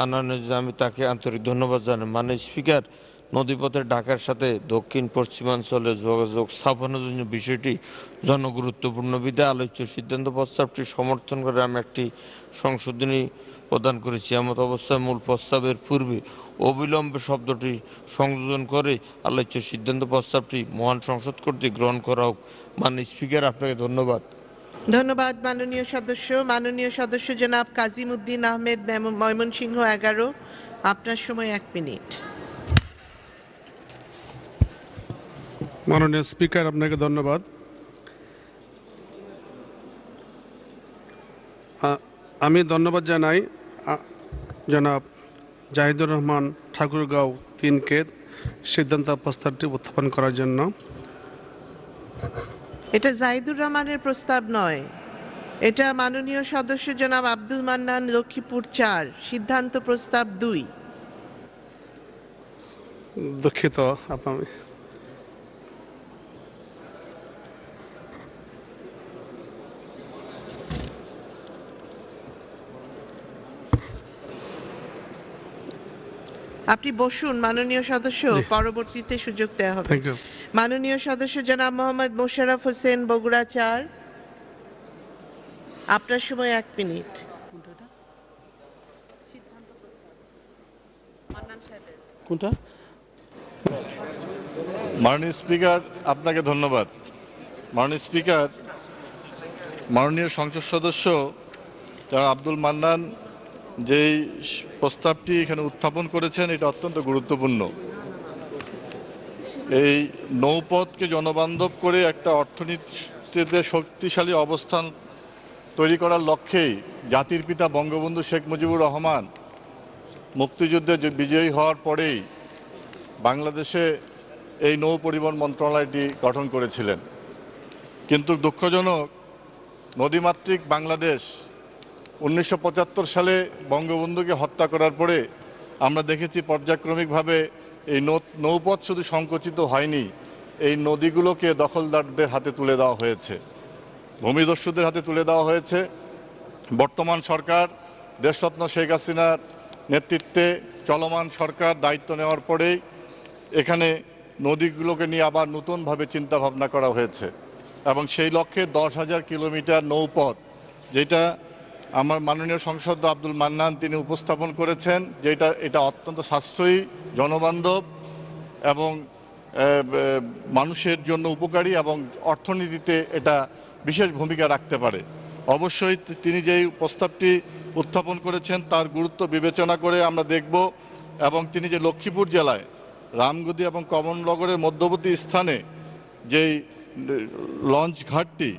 আনানোর আমি তাকে আন্তরিক ধন্যবাদ জানাই মাননীয় স্পিকার নদীপথে ঢাকার সাথে দক্ষিণ পশ্চিমাঞ্চলে যোগাযোগ স্থাপনের জন্য বিষয়টি জনগুরুত্বপূর্ণ বিধে আলোচ্য সিদ্ধান্ত প্রস্তাবটি সমর্থন করে আমি একটি সংশোধনী প্রদান করেছি এমত অবস্থায় মূল প্রস্তাবের পূর্বে অবিলম্বে শব্দটি সংযোজন করে আলোচ্য সিদ্ধান্ত প্রস্তাবটি মহান সংসদ কর্তৃক গ্রহণ করা হোক মাননীয় স্পিকার আপনাকে ধন্যবাদ ধন্যবাদ মাননীয় সদস্য মাননীয় সদস্য জনাব কাজিমুদ্দিন আহমেদ ময়মনসিংহ এগারো আপনার সময় এক মিনিট মাননীয় স্পিকার আপনাকে ধন্যবাদ আমি ধন্যবাদ জানাই জনাব জাহিদুর রহমান ঠাকুরগাঁও কেদ সিদ্ধান্ত প্রস্তাবটি উত্থাপন করার জন্য এটা জাহিদুর রহমানের প্রস্তাব নয় এটা মাননীয় সদস্য জনাব আব্দুল মান্নান লক্ষ্মীপুর চার সিদ্ধান্ত প্রস্তাব দুই দুঃখিত আপনার আপনি বসুন মাননীয় সদস্য পরবর্তীতে সুযোগ দেওয়া হবে মাননীয় সদস্য জনাব মোহাম্মদ মোশারফ হোসেন বগুড়া চার আপনার সময় এক মিনিট কোনটা মাননীয় স্পিকার আপনাকে ধন্যবাদ মাননীয় স্পিকার মাননীয় সংসদ সদস্য আব্দুল মান্নান যেই প্রস্তাবটি এখানে উত্থাপন করেছেন এটা অত্যন্ত গুরুত্বপূর্ণ এই নৌপথকে জনবান্ধব করে একটা অর্থনীতিতে শক্তিশালী অবস্থান তৈরি করার লক্ষ্যেই জাতির পিতা বঙ্গবন্ধু শেখ মুজিবুর রহমান মুক্তিযুদ্ধে বিজয়ী হওয়ার পরেই বাংলাদেশে এই নৌ পরিবহন মন্ত্রণালয়টি গঠন করেছিলেন কিন্তু দুঃখজনক নদীমাতৃক বাংলাদেশ উনিশশো সালে বঙ্গবন্ধুকে হত্যা করার পরে আমরা দেখেছি পর্যায়ক্রমিকভাবে এই নৌপথ শুধু সংকুচিত হয়নি এই নদীগুলোকে দখলদারদের হাতে তুলে দেওয়া হয়েছে ভূমিদস্যুদের হাতে তুলে দেওয়া হয়েছে বর্তমান সরকার দেশরত্ন শেখ হাসিনার নেতৃত্বে চলমান সরকার দায়িত্ব নেওয়ার পরেই এখানে নদীগুলোকে নিয়ে আবার নতুনভাবে চিন্তাভাবনা করা হয়েছে এবং সেই লক্ষ্যে দশ হাজার কিলোমিটার নৌপথ যেটা আমার মাননীয় সংসদ আব্দুল মান্নান তিনি উপস্থাপন করেছেন যে এটা এটা অত্যন্ত সাশ্রয়ী জনবান্ধব এবং মানুষের জন্য উপকারী এবং অর্থনীতিতে এটা বিশেষ ভূমিকা রাখতে পারে অবশ্যই তিনি যেই প্রস্তাবটি উত্থাপন করেছেন তার গুরুত্ব বিবেচনা করে আমরা দেখব এবং তিনি যে লক্ষ্মীপুর জেলায় রামগদি এবং কমননগরের মধ্যবর্তী স্থানে যেই লঞ্চ ঘাটটি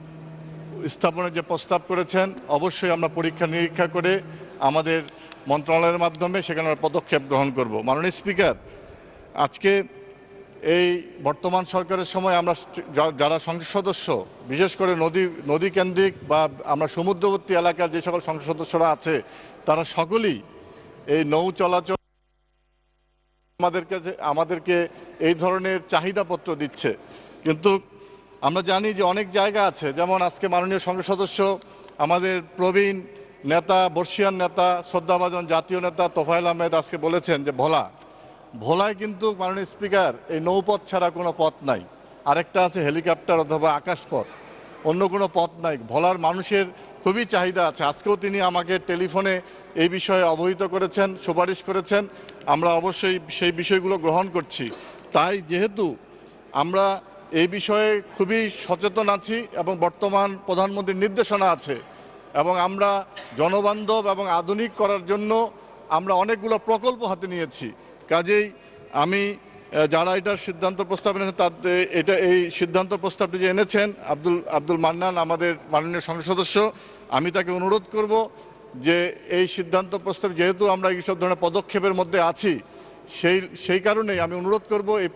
স্থাপনের যে প্রস্তাব করেছেন অবশ্যই আমরা পরীক্ষা নিরীক্ষা করে আমাদের মন্ত্রণালয়ের মাধ্যমে সেখানে পদক্ষেপ গ্রহণ করব মাননীয় স্পিকার আজকে এই বর্তমান সরকারের সময় আমরা যারা সংসদ সদস্য বিশেষ করে নদী নদী কেন্দ্রিক বা আমরা সমুদ্রবর্তী এলাকার যে সকল সংসদ সদস্যরা আছে তারা সকলেই এই নৌ চলাচল আমাদের কাছে আমাদেরকে এই ধরনের চাহিদাপত্র দিচ্ছে কিন্তু আমরা জানি যে অনেক জায়গা আছে যেমন আজকে মাননীয় সংসদ সদস্য আমাদের প্রবীণ নেতা বর্ষিয়ান নেতা শ্রদ্ধাভাজন জাতীয় নেতা তোফায়ল আহমেদ আজকে বলেছেন যে ভোলা ভোলায় কিন্তু মাননীয় স্পিকার এই নৌপথ ছাড়া কোনো পথ নাই আরেকটা আছে হেলিকপ্টার অথবা আকাশপথ অন্য কোনো পথ নাই ভোলার মানুষের খুবই চাহিদা আছে আজকেও তিনি আমাকে টেলিফোনে এই বিষয়ে অবহিত করেছেন সুপারিশ করেছেন আমরা অবশ্যই সেই বিষয়গুলো গ্রহণ করছি তাই যেহেতু আমরা এই বিষয়ে খুবই সচেতন আছি এবং বর্তমান প্রধানমন্ত্রীর নির্দেশনা আছে এবং আমরা জনবান্ধব এবং আধুনিক করার জন্য আমরা অনেকগুলো প্রকল্প হাতে নিয়েছি কাজেই আমি যারা এটার সিদ্ধান্ত প্রস্তাব এনেছেন তাদের এটা এই সিদ্ধান্ত প্রস্তাবটি যে এনেছেন আব্দুল আব্দুল মান্নান আমাদের মাননীয় সংসদ সদস্য আমি তাকে অনুরোধ করব যে এই সিদ্ধান্ত প্রস্তাব যেহেতু আমরা এইসব ধরনের পদক্ষেপের মধ্যে আছি সেই সেই কারণেই আমি অনুরোধ করব এই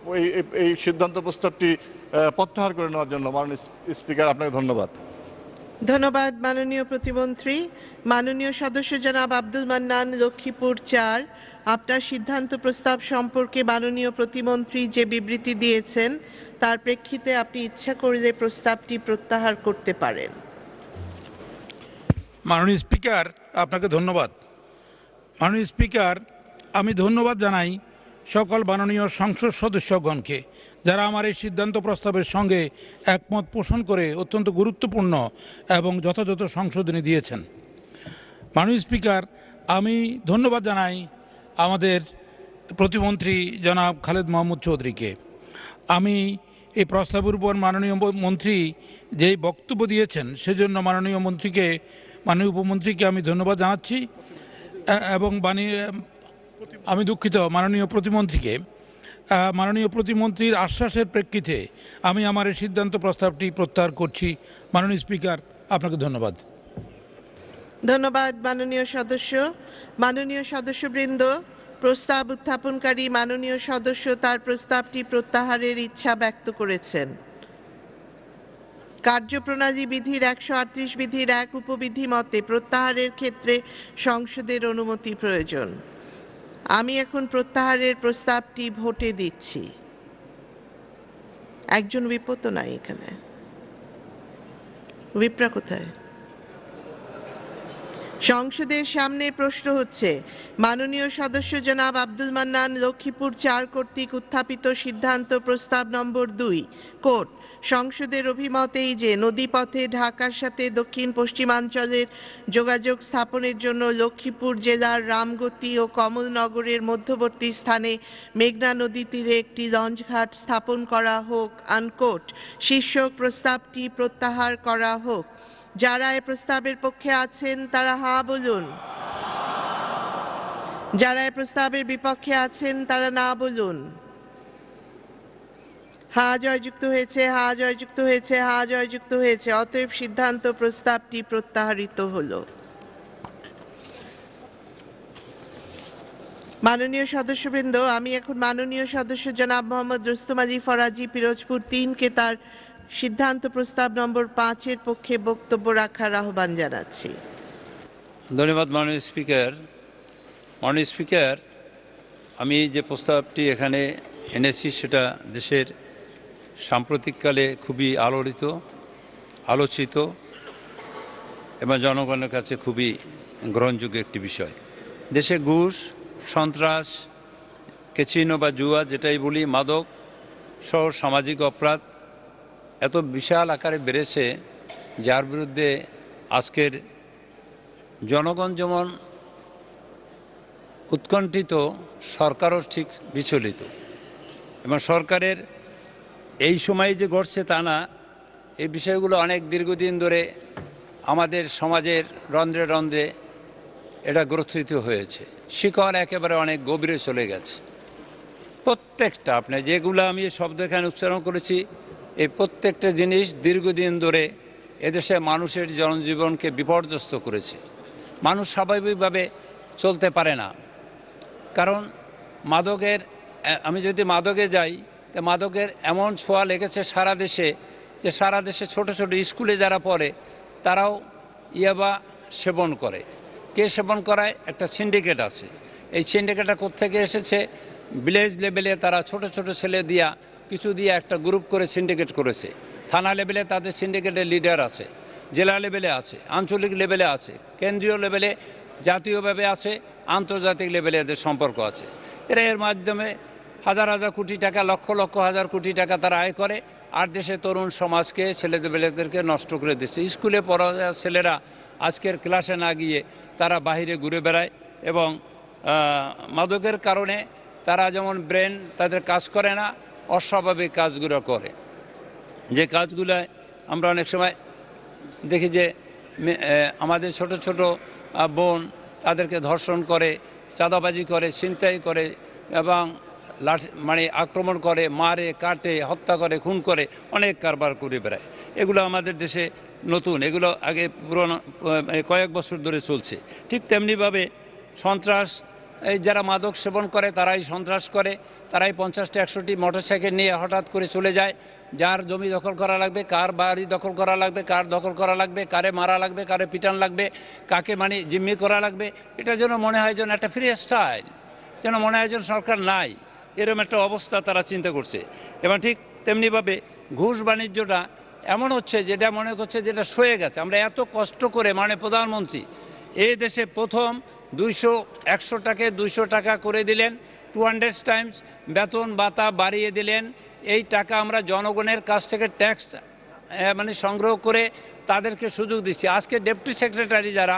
এই সিদ্ধান্ত প্রস্তাবটি প্রত্যাহার করে নেওয়ার জন্য মাননীয় স্পিকার আপনাকে ধন্যবাদ ধন্যবাদ মাননীয় প্রতিমন্ত্রী মাননীয় সদস্য জনাব আব্দুল মান্নান লক্ষ্মীপুর চার আপনার সিদ্ধান্ত প্রস্তাব সম্পর্কে মাননীয় প্রতিমন্ত্রী যে বিবৃতি দিয়েছেন তার প্রেক্ষিতে আপনি ইচ্ছা করলে প্রস্তাবটি প্রত্যাহার করতে পারেন মাননীয় স্পিকার আপনাকে ধন্যবাদ মাননীয় স্পিকার আমি ধন্যবাদ জানাই সকল মাননীয় সংসদ সদস্যগণকে যারা আমার এই সিদ্ধান্ত প্রস্তাবের সঙ্গে একমত পোষণ করে অত্যন্ত গুরুত্বপূর্ণ এবং যথাযথ সংশোধনী দিয়েছেন মাননীয় স্পিকার আমি ধন্যবাদ জানাই আমাদের প্রতিমন্ত্রী জনাব খালেদ মোহাম্মদ চৌধুরীকে আমি এই প্রস্তাবের উপর মাননীয় মন্ত্রী যেই বক্তব্য দিয়েছেন সেজন্য মাননীয় মন্ত্রীকে মাননীয় উপমন্ত্রীকে আমি ধন্যবাদ জানাচ্ছি এবং বানিয়ে আমি দুঃখিত মাননীয় প্রতিমন্ত্রীকে মাননীয় প্রতিমন্ত্রীর আশ্বাসের প্রেক্ষিতে আমি আমার এই সিদ্ধান্ত প্রস্তাবটি প্রত্যাহার করছি মাননীয় স্পিকার আপনাকে ধন্যবাদ ধন্যবাদ মাননীয় সদস্য মাননীয় সদস্যবৃন্দ প্রস্তাব উত্থাপনকারী মাননীয় সদস্য তার প্রস্তাবটি প্রত্যাহারের ইচ্ছা ব্যক্ত করেছেন কার্যপ্রণালী বিধির একশো আটত্রিশ বিধির এক উপবিধি মতে প্রত্যাহারের ক্ষেত্রে সংসদের অনুমতি প্রয়োজন আমি এখন প্রত্যাহারের প্রস্তাবটি ভোটে দিচ্ছি একজন বিপদ তো নাই এখানে বিপ্রা কোথায় সংসদের সামনে প্রশ্ন হচ্ছে মাননীয় সদস্য জনাব আব্দুল মান্নান লক্ষ্মীপুর চার কর্তৃক উত্থাপিত সিদ্ধান্ত প্রস্তাব নম্বর দুই কোর্ট সংসদের অভিমতেই যে নদীপথে ঢাকার সাথে দক্ষিণ পশ্চিমাঞ্চলের যোগাযোগ স্থাপনের জন্য লক্ষ্মীপুর জেলার রামগতি ও কমলনগরের মধ্যবর্তী স্থানে মেঘনা নদী তীরে একটি লঞ্চঘাট স্থাপন করা হোক আনকোট শীর্ষক প্রস্তাবটি প্রত্যাহার করা হোক যারা এ প্রস্তাবের পক্ষে আছেন তারা হা বলুন যারা এ প্রস্তাবের বিপক্ষে আছেন তারা না বলুন হা জয়যুক্ত হয়েছে হা জয়যুক্ত হয়েছে হা জয়যুক্ত হয়েছে অতএব সিদ্ধান্ত প্রস্তাবটি প্রত্যাহারিত হলো মাননীয় সদস্যবৃন্দ আমি এখন মাননীয় সদস্য জনাব মোহাম্মদ রুস্তম ফরাজি পিরোজপুর তিনকে তার সিদ্ধান্ত প্রস্তাব নম্বর পাঁচের পক্ষে বক্তব্য রাখার আহ্বান জানাচ্ছি ধন্যবাদ মাননীয় স্পিকার মাননীয় স্পিকার আমি যে প্রস্তাবটি এখানে এনেছি সেটা দেশের সাম্প্রতিককালে খুবই আলোড়িত আলোচিত এবং জনগণের কাছে খুবই গ্রহণযোগ্য একটি বিষয় দেশে ঘুষ সন্ত্রাস কেচিনো বা জুয়া যেটাই বলি মাদক সহ সামাজিক অপরাধ এত বিশাল আকারে বেড়েছে যার বিরুদ্ধে আজকের জনগণ যেমন উৎকণ্ঠিত সরকারও ঠিক বিচলিত এবং সরকারের এই সময়ে যে ঘটছে তা না এই বিষয়গুলো অনেক দীর্ঘদিন ধরে আমাদের সমাজের রন্ধ্রে রন্ধ্রে এটা গ্রথিত হয়েছে শিকড় একেবারে অনেক গভীরে চলে গেছে প্রত্যেকটা আপনি যেগুলো আমি শব্দ এখানে উচ্চারণ করেছি এই প্রত্যেকটা জিনিস দীর্ঘদিন ধরে এদেশে মানুষের জনজীবনকে বিপর্যস্ত করেছে মানুষ স্বাভাবিকভাবে চলতে পারে না কারণ মাদকের আমি যদি মাদকে যাই মাদকের এমন ছোঁয়া লেগেছে সারা দেশে যে সারা দেশে ছোট ছোট স্কুলে যারা পড়ে তারাও ইয়াবা সেবন করে কে সেবন করায় একটা সিন্ডিকেট আছে এই সিন্ডিকেটটা কোথেকে এসেছে ভিলেজ লেভেলে তারা ছোট ছোট ছেলে দিয়া কিছু দিয়ে একটা গ্রুপ করে সিন্ডিকেট করেছে থানা লেভেলে তাদের সিন্ডিকেটের লিডার আছে জেলা লেভেলে আছে আঞ্চলিক লেভেলে আছে কেন্দ্রীয় লেভেলে জাতীয়ভাবে আছে আন্তর্জাতিক লেভেলে এদের সম্পর্ক আছে এরা এর মাধ্যমে হাজার হাজার কোটি টাকা লক্ষ লক্ষ হাজার কোটি টাকা তারা আয় করে আর দেশে তরুণ সমাজকে ছেলেদের বেলেদেরকে নষ্ট করে দিচ্ছে স্কুলে পড়া ছেলেরা আজকের ক্লাসে না গিয়ে তারা বাহিরে ঘুরে বেড়ায় এবং মাদকের কারণে তারা যেমন ব্রেন তাদের কাজ করে না অস্বাভাবিক কাজগুলো করে যে কাজগুলো আমরা অনেক সময় দেখি যে আমাদের ছোট ছোট বোন তাদেরকে ধর্ষণ করে চাঁদাবাজি করে ছিনতাই করে এবং লাঠি মানে আক্রমণ করে মারে কাটে হত্যা করে খুন করে অনেক কারবার করে বেড়ায় এগুলো আমাদের দেশে নতুন এগুলো আগে পুরনো কয়েক বছর ধরে চলছে ঠিক তেমনিভাবে সন্ত্রাস এই যারা মাদক সেবন করে তারাই সন্ত্রাস করে তারাই পঞ্চাশটি একশোটি মোটর সাইকেল নিয়ে হঠাৎ করে চলে যায় যার জমি দখল করা লাগবে কার বাড়ি দখল করা লাগবে কার দখল করা লাগবে কারে মারা লাগবে কারে পিটান লাগবে কাকে মানে জিম্মি করা লাগবে এটা যেন মনে হয় যেন একটা ফ্রি স্টাইল যেন মনে হয় যেন সরকার নাই এরম একটা অবস্থা তারা চিন্তা করছে এবং ঠিক তেমনিভাবে ঘুষ বাণিজ্যটা এমন হচ্ছে যেটা মনে করছে যেটা সয়ে গেছে আমরা এত কষ্ট করে মানে প্রধানমন্ত্রী এই দেশে প্রথম দুইশো একশো টাকা দুইশো টাকা করে দিলেন টু হান্ড্রেড টাইমস বেতন বাতা বাড়িয়ে দিলেন এই টাকা আমরা জনগণের কাছ থেকে ট্যাক্স মানে সংগ্রহ করে তাদেরকে সুযোগ দিচ্ছি আজকে ডেপুটি সেক্রেটারি যারা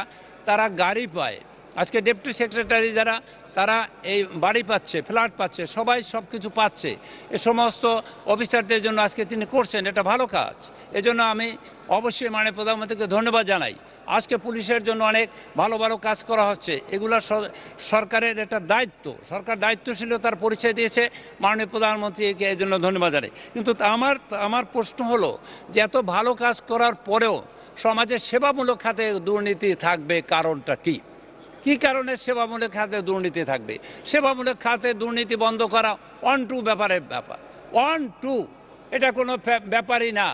তারা গাড়ি পায় আজকে ডেপুটি সেক্রেটারি যারা তারা এই বাড়ি পাচ্ছে ফ্ল্যাট পাচ্ছে সবাই সব কিছু পাচ্ছে এ সমস্ত অফিসারদের জন্য আজকে তিনি করছেন এটা ভালো কাজ এজন্য আমি অবশ্যই মানে প্রধানমন্ত্রীকে ধন্যবাদ জানাই আজকে পুলিশের জন্য অনেক ভালো ভালো কাজ করা হচ্ছে এগুলো সরকারের একটা দায়িত্ব সরকার দায়িত্বশীল তার পরিচয় দিয়েছে মাননীয় প্রধানমন্ত্রীকে এই জন্য ধন্যবাদ জানাই কিন্তু আমার আমার প্রশ্ন হলো যে এত ভালো কাজ করার পরেও সমাজের সেবামূলক খাতে দুর্নীতি থাকবে কারণটা কী কি কারণে সেবামূলক খাতে দুর্নীতি থাকবে সেবামূলক খাতে দুর্নীতি বন্ধ করা অন টু ব্যাপারের ব্যাপার অন টু এটা কোনো ব্যাপারই না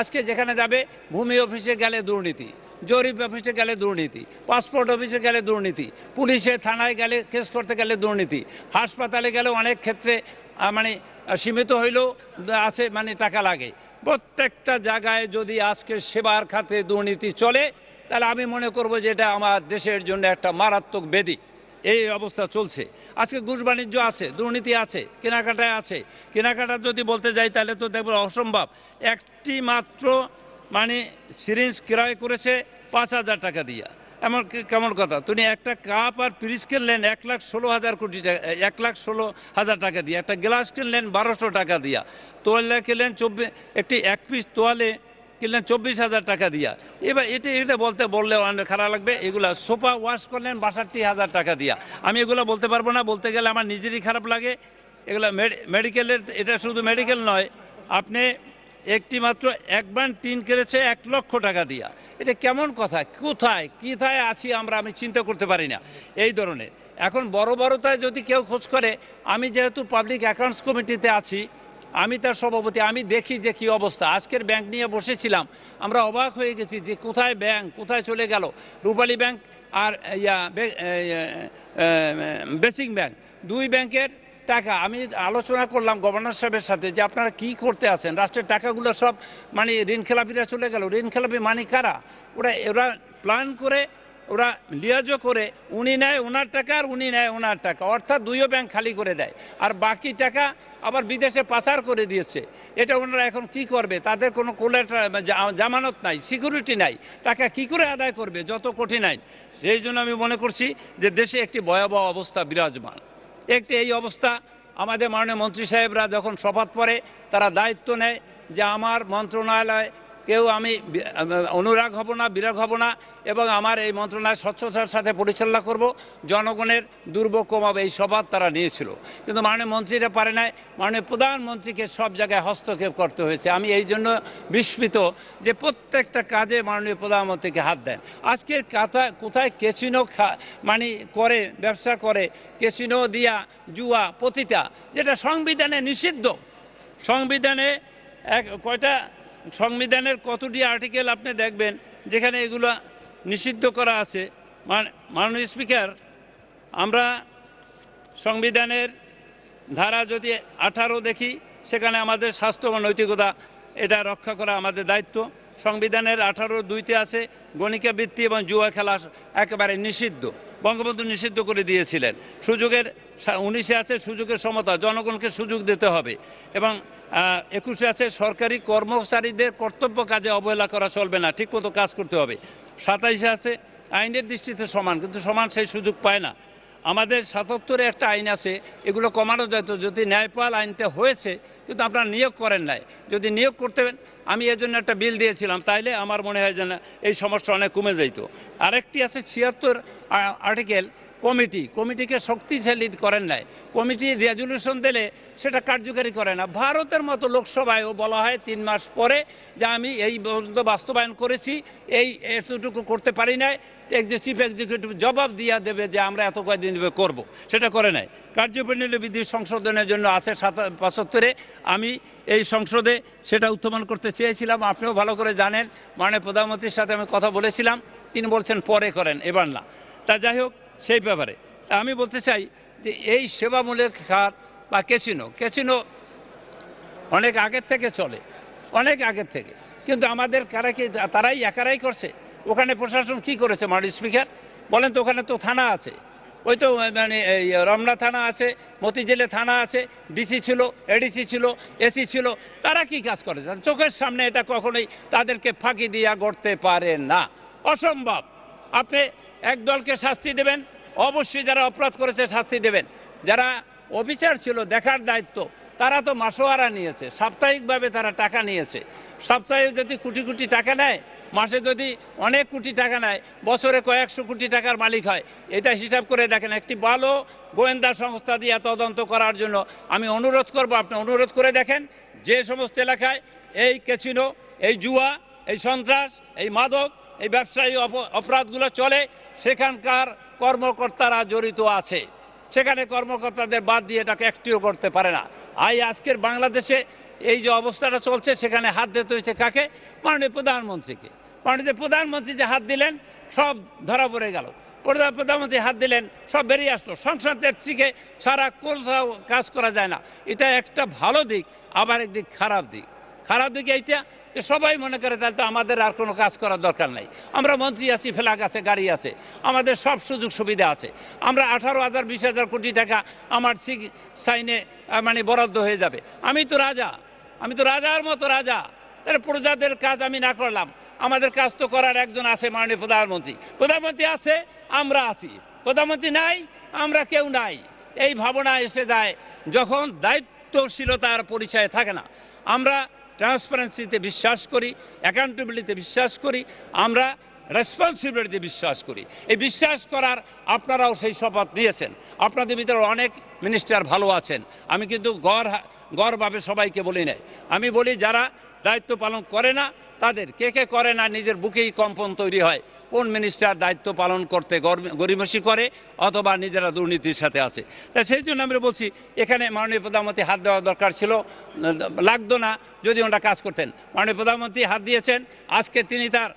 আজকে যেখানে যাবে ভূমি অফিসে গেলে দুর্নীতি জরিপ অফিসে গেলে দুর্নীতি পাসপোর্ট অফিসে গেলে দুর্নীতি পুলিশে থানায় গেলে কেস করতে গেলে দুর্নীতি হাসপাতালে গেলে অনেক ক্ষেত্রে মানে সীমিত হইলেও আছে মানে টাকা লাগে প্রত্যেকটা জায়গায় যদি আজকে সেবার খাতে দুর্নীতি চলে তাহলে আমি মনে করব যে এটা আমার দেশের জন্য একটা মারাত্মক বেদি এই অবস্থা চলছে আজকে ঘুষ বাণিজ্য আছে দুর্নীতি আছে কেনাকাটায় আছে কেনাকাটা যদি বলতে যাই তাহলে তো দেখবো অসম্ভব একটি মাত্র মানে সিরিঞ্জ ক্রয় করেছে পাঁচ হাজার টাকা দিয়া এমন কেমন কথা তুমি একটা কাপ আর পিরিস কিনলেন এক লাখ ষোলো হাজার কোটি টাকা এক লাখ ষোলো হাজার টাকা দিয়ে একটা গ্লাস কিনলেন বারোশো টাকা দিয়া তোয়ালে কিনলেন চব্বিশ একটি এক পিস তোয়ালে কিনলেন চব্বিশ হাজার টাকা দিয়া এবার এটা এটা বলতে বললে অনেক খারাপ লাগবে এগুলো সোফা ওয়াশ করলেন বাষট্টি হাজার টাকা দিয়া আমি এগুলো বলতে পারবো না বলতে গেলে আমার নিজেরই খারাপ লাগে এগুলো মেডিকেলের এটা শুধু মেডিকেল নয় আপনি একটি মাত্র একবার টিন কেড়েছে এক লক্ষ টাকা দিয়া এটা কেমন কথা কোথায় কোথায় আছি আমরা আমি চিন্তা করতে পারি না এই ধরনের এখন বড় বড়তায় যদি কেউ খোঁজ করে আমি যেহেতু পাবলিক অ্যাকাউন্টস কমিটিতে আছি আমি তার সভাপতি আমি দেখি যে কি অবস্থা আজকের ব্যাংক নিয়ে বসেছিলাম আমরা অবাক হয়ে গেছি যে কোথায় ব্যাংক কোথায় চলে গেল রূপালী ব্যাংক আর ইয়া বেসিক ব্যাংক দুই ব্যাংকের টাকা আমি আলোচনা করলাম গভর্নর সাহেবের সাথে যে আপনারা কি করতে আছেন রাষ্ট্রের টাকাগুলো সব মানে ঋণ খেলাপিরা চলে গেল ঋণ খেলাপি মানে কারা ওরা ওরা প্ল্যান করে ওরা লিয়াজও করে উনি নেয় ওনার টাকা আর উনি নেয় ওনার টাকা অর্থাৎ দুইও ব্যাংক খালি করে দেয় আর বাকি টাকা আবার বিদেশে পাচার করে দিয়েছে এটা ওনারা এখন কি করবে তাদের কোনো কোলেটা জামানত নাই সিকিউরিটি নাই টাকা কি করে আদায় করবে যত কঠিন আইন সেই জন্য আমি মনে করছি যে দেশে একটি ভয়াবহ অবস্থা বিরাজমান একটি এই অবস্থা আমাদের মাননীয় মন্ত্রী সাহেবরা যখন শপথ পরে তারা দায়িত্ব নেয় যে আমার মন্ত্রণালয় কেউ আমি অনুরাগ হব না বিরাগ হব না এবং আমার এই মন্ত্রণায় স্বচ্ছতার সাথে পরিচালনা করব জনগণের দুর্ভোগ কমাবে এই সবার তারা নিয়েছিল কিন্তু মাননীয় মন্ত্রীরা পারে নাই মাননীয় প্রধানমন্ত্রীকে সব জায়গায় হস্তক্ষেপ করতে হয়েছে আমি এই জন্য বিস্মিত যে প্রত্যেকটা কাজে মাননীয় প্রধানমন্ত্রীকে হাত দেন আজকে কাতা কোথায় কেসিনো মানে করে ব্যবসা করে কেসিনো দিয়া জুয়া পতিতা যেটা সংবিধানে নিষিদ্ধ সংবিধানে এক কয়টা সংবিধানের কতটি আর্টিকেল আপনি দেখবেন যেখানে এগুলো নিষিদ্ধ করা আছে মাননীয় স্পিকার আমরা সংবিধানের ধারা যদি আঠারো দেখি সেখানে আমাদের স্বাস্থ্য বা নৈতিকতা এটা রক্ষা করা আমাদের দায়িত্ব সংবিধানের আঠারো দুইতে আছে গণিকা বৃত্তি এবং জুয়া খেলা একেবারে নিষিদ্ধ বঙ্গবন্ধু নিষিদ্ধ করে দিয়েছিলেন সুযোগের উনিশে আছে সুযোগের সমতা জনগণকে সুযোগ দিতে হবে এবং একুশে আছে সরকারি কর্মচারীদের কর্তব্য কাজে অবহেলা করা চলবে না ঠিকমতো কাজ করতে হবে সাতাইশে আছে আইনের দৃষ্টিতে সমান কিন্তু সমান সেই সুযোগ পায় না আমাদের সাতাত্তরে একটা আইন আছে এগুলো কমানো যেত যদি ন্যায়পাল আইনটা হয়েছে কিন্তু আপনারা নিয়োগ করেন নাই যদি নিয়োগ করতেন আমি এর জন্য একটা বিল দিয়েছিলাম তাইলে আমার মনে হয় যে এই সমস্যা অনেক কমে যাইত আরেকটি আছে ছিয়াত্তর আর্টিকেল কমিটি কমিটিকে শক্তিশালী করেন নাই কমিটি রেজলিউশন দিলে সেটা কার্যকারী করে না ভারতের মতো লোকসভায়ও বলা হয় তিন মাস পরে যে আমি এই পর্যন্ত বাস্তবায়ন করেছি এই এতটুকু করতে পারি নাই চিফ এক্সিকিউটিভ জবাব দিয়া দেবে যে আমরা এত কয়দিন করব সেটা করে নাই কার্যপ্রণালী বিধি সংশোধনের জন্য আছে সাত পঁচাত্তরে আমি এই সংসদে সেটা উত্থাপন করতে চেয়েছিলাম আপনিও ভালো করে জানেন মাননীয় প্রধানমন্ত্রীর সাথে আমি কথা বলেছিলাম তিনি বলছেন পরে করেন এবার না তা যাই হোক সেই ব্যাপারে আমি বলতে চাই যে এই সেবামূলক খাত বা ক্যাসিনো ক্যাসিনো অনেক আগের থেকে চলে অনেক আগের থেকে কিন্তু আমাদের কারা কি তারাই একারাই করছে ওখানে প্রশাসন কি করেছে মানে স্পিকার বলেন তো ওখানে তো থানা আছে ওই তো মানে এই রমনা থানা আছে মতিঝিলে থানা আছে ডিসি ছিল এডিসি ছিল এসি ছিল তারা কি কাজ করে চোখের সামনে এটা কখনোই তাদেরকে ফাঁকি দিয়া গড়তে পারে না অসম্ভব আপনি এক দলকে শাস্তি দেবেন অবশ্যই যারা অপরাধ করেছে শাস্তি দেবেন যারা অফিসার ছিল দেখার দায়িত্ব তারা তো মাসোয়ারা নিয়েছে সাপ্তাহিকভাবে তারা টাকা নিয়েছে সপ্তাহে যদি কোটি কোটি টাকা নেয় মাসে যদি অনেক কোটি টাকা নেয় বছরে কয়েকশো কোটি টাকার মালিক হয় এটা হিসাব করে দেখেন একটি ভালো গোয়েন্দা সংস্থা দিয়ে তদন্ত করার জন্য আমি অনুরোধ করব আপনি অনুরোধ করে দেখেন যে সমস্ত এলাকায় এই ক্যাচিনো এই জুয়া এই সন্ত্রাস এই মাদক এই ব্যবসায়ী অপরাধগুলো চলে সেখানকার কর্মকর্তারা জড়িত আছে সেখানে কর্মকর্তাদের বাদ দিয়ে এটাকে একটিও করতে পারে না আই আজকের বাংলাদেশে এই যে অবস্থাটা চলছে সেখানে হাত দিতে হয়েছে কাকে মাননীয় প্রধানমন্ত্রীকে মাননীয় প্রধানমন্ত্রী যে হাত দিলেন সব ধরা পড়ে গেল প্রধান প্রধানমন্ত্রী হাত দিলেন সব বেরিয়ে আসলো সংসদ নেত্রীকে ছাড়া কোথাও কাজ করা যায় না এটা একটা ভালো দিক আবার একদিক খারাপ দিক খারাপ দিক এইটা যে সবাই মনে করে তাহলে তো আমাদের আর কোনো কাজ করার দরকার নাই আমরা মন্ত্রী আছি ফ্ল্যাগ আছে গাড়ি আছে আমাদের সব সুযোগ সুবিধা আছে আমরা আঠারো হাজার বিশ হাজার কোটি টাকা আমার সিগ সাইনে মানে বরাদ্দ হয়ে যাবে আমি তো রাজা আমি তো রাজার মতো রাজা তাহলে প্রজাদের কাজ আমি না করলাম আমাদের কাজ তো করার একজন আছে মাননীয় প্রধানমন্ত্রী প্রধানমন্ত্রী আছে আমরা আছি প্রধানমন্ত্রী নাই আমরা কেউ নাই এই ভাবনা এসে যায় যখন দায়িত্বশীলতার পরিচয় থাকে না আমরা ট্রান্সপারেন্সিতে বিশ্বাস করি অ্যাকাউন্টেবিলিটিতে বিশ্বাস করি আমরা রেসপন্সিবিলিটিতে বিশ্বাস করি এই বিশ্বাস করার আপনারাও সেই শপথ নিয়েছেন আপনাদের ভিতরে অনেক মিনিস্টার ভালো আছেন আমি কিন্তু গড় গড়ভাবে সবাইকে বলি নাই আমি বলি যারা দায়িত্ব পালন করে না তাদের কে কে করে না নিজের বুকেই কম্পন তৈরি হয় কোন মিনিস্টার দায়িত্ব পালন করতে গরিমসি করে অথবা নিজেরা দুর্নীতির সাথে আছে তা সেই জন্য আমরা বলছি এখানে মাননীয় প্রধানমন্ত্রী হাত দেওয়া দরকার ছিল লাগতো না যদি ওনারা কাজ করতেন মাননীয় প্রধানমন্ত্রী হাত দিয়েছেন আজকে তিনি তার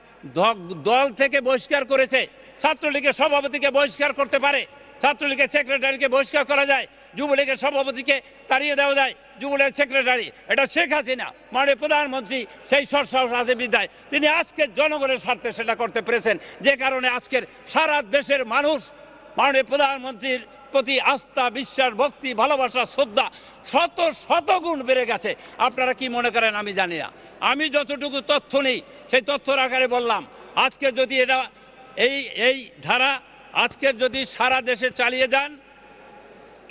দল থেকে বহিষ্কার করেছে ছাত্রলীগের সভাপতিকে বহিষ্কার করতে পারে ছাত্রলীগের সেক্রেটারিকে বহিষ্কার করা যায় যুবলীগের সভাপতিকে তাড়িয়ে দেওয়া যায় যুবলীগের সেক্রেটারি এটা শেখ হাসিনা মানে প্রধানমন্ত্রী সেই সরসাহস আছে বিদ্যায় তিনি আজকে জনগণের স্বার্থে সেটা করতে পেরেছেন যে কারণে আজকের সারা দেশের মানুষ মাননীয় প্রধানমন্ত্রীর প্রতি আস্থা বিশ্বাস ভক্তি ভালোবাসা শ্রদ্ধা শত শত গুণ বেড়ে গেছে আপনারা কি মনে করেন আমি জানি না আমি যতটুকু তথ্য নেই সেই তথ্যর আকারে বললাম আজকে যদি এটা এই এই ধারা আজকের যদি সারা দেশে চালিয়ে যান